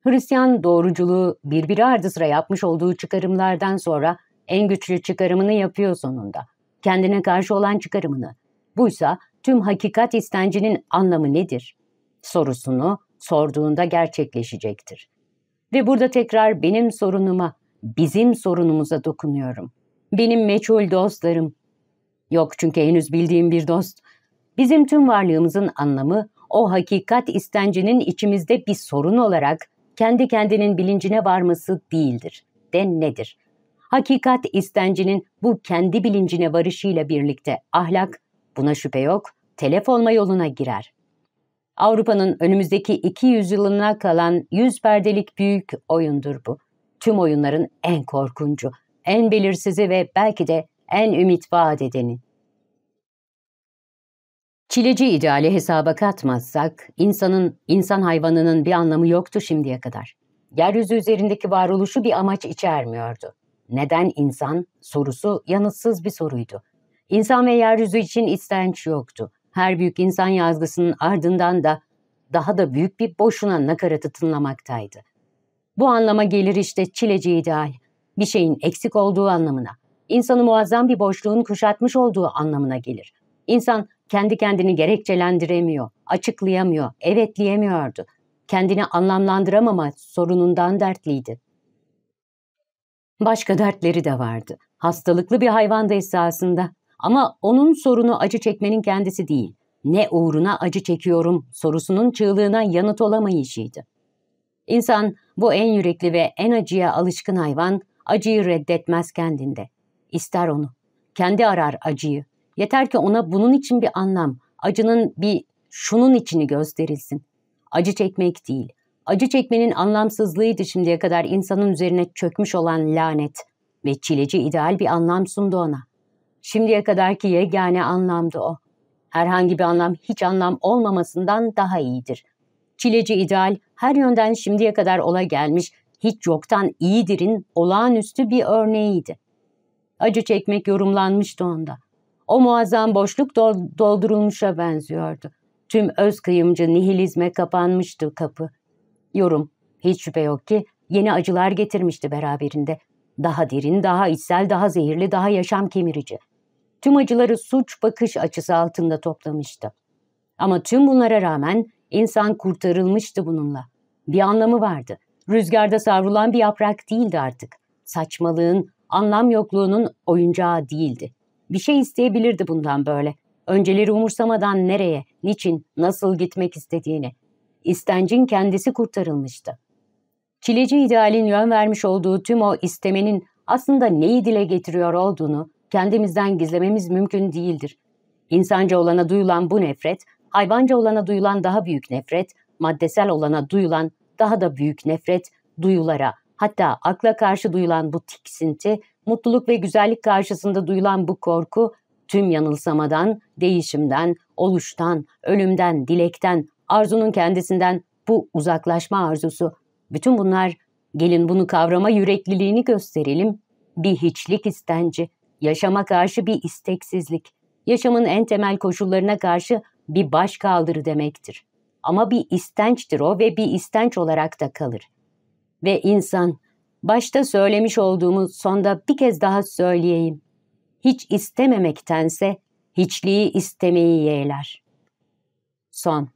Hristiyan doğruculuğu birbiri ardı sıra yapmış olduğu çıkarımlardan sonra en güçlü çıkarımını yapıyor sonunda. Kendine karşı olan çıkarımını. Buysa tüm hakikat istencinin anlamı nedir? Sorusunu sorduğunda gerçekleşecektir. Ve burada tekrar benim sorunuma, bizim sorunumuza dokunuyorum. Benim meçhul dostlarım. Yok çünkü henüz bildiğim bir dost. Bizim tüm varlığımızın anlamı o hakikat istencinin içimizde bir sorun olarak kendi kendinin bilincine varması değildir. De nedir? Hakikat istencinin bu kendi bilincine varışıyla birlikte ahlak, buna şüphe yok, telef olma yoluna girer. Avrupa'nın önümüzdeki iki yüzyılına kalan yüz perdelik büyük oyundur bu. Tüm oyunların en korkuncu en belirsizi ve belki de en ümit vaat edeni. Çileci ideali hesaba katmazsak, insanın, insan hayvanının bir anlamı yoktu şimdiye kadar. Yeryüzü üzerindeki varoluşu bir amaç içermiyordu. Neden insan sorusu yanıtsız bir soruydu. İnsan ve yeryüzü için istenç yoktu. Her büyük insan yazgısının ardından da daha da büyük bir boşuna nakaratı tınlamaktaydı. Bu anlama gelir işte çileci ideal bir şeyin eksik olduğu anlamına, insanı muazzam bir boşluğun kuşatmış olduğu anlamına gelir. İnsan kendi kendini gerekçelendiremiyor, açıklayamıyor, evetleyemiyordu. Kendini anlamlandıramama sorunundan dertliydi. Başka dertleri de vardı. Hastalıklı bir hayvandı esasında. Ama onun sorunu acı çekmenin kendisi değil. Ne uğruna acı çekiyorum sorusunun çığlığına yanıt olamayışıydı. İnsan bu en yürekli ve en acıya alışkın hayvan acıyı reddetmez kendinde. İster onu. Kendi arar acıyı. Yeter ki ona bunun için bir anlam, acının bir şunun içini gösterilsin. Acı çekmek değil. Acı çekmenin anlamsızlığıydı şimdiye kadar insanın üzerine çökmüş olan lanet ve çileci ideal bir anlam sundu ona. Şimdiye kadarki yegane anlamdı o. Herhangi bir anlam hiç anlam olmamasından daha iyidir. Çileci ideal her yönden şimdiye kadar ola gelmiş hiç yoktan iyidirin olağanüstü bir örneğiydi. Acı çekmek yorumlanmıştı onda. O muazzam boşluk doldurulmuşa benziyordu. Tüm öz kıyımcı nihilizme kapanmıştı kapı. Yorum, hiç şüphe yok ki yeni acılar getirmişti beraberinde. Daha derin, daha içsel, daha zehirli, daha yaşam kemirici. Tüm acıları suç bakış açısı altında toplamıştı. Ama tüm bunlara rağmen insan kurtarılmıştı bununla. Bir anlamı vardı. Rüzgarda savrulan bir yaprak değildi artık. Saçmalığın, anlam yokluğunun oyuncağı değildi. Bir şey isteyebilirdi bundan böyle. Önceleri umursamadan nereye, niçin, nasıl gitmek istediğini. İstencin kendisi kurtarılmıştı. Çileci idealin yön vermiş olduğu tüm o istemenin aslında neyi dile getiriyor olduğunu kendimizden gizlememiz mümkün değildir. İnsanca olana duyulan bu nefret, hayvanca olana duyulan daha büyük nefret, maddesel olana duyulan daha da büyük nefret duyulara, hatta akla karşı duyulan bu tiksinti, mutluluk ve güzellik karşısında duyulan bu korku tüm yanılsamadan, değişimden, oluştan, ölümden, dilekten, arzunun kendisinden bu uzaklaşma arzusu. Bütün bunlar gelin bunu kavrama yürekliliğini gösterelim. Bir hiçlik istenci, yaşama karşı bir isteksizlik, yaşamın en temel koşullarına karşı bir baş kaldırı demektir. Ama bir istençtir o ve bir istenç olarak da kalır. Ve insan, başta söylemiş olduğumu sonda bir kez daha söyleyeyim. Hiç istememektense hiçliği istemeyi yeğler. Son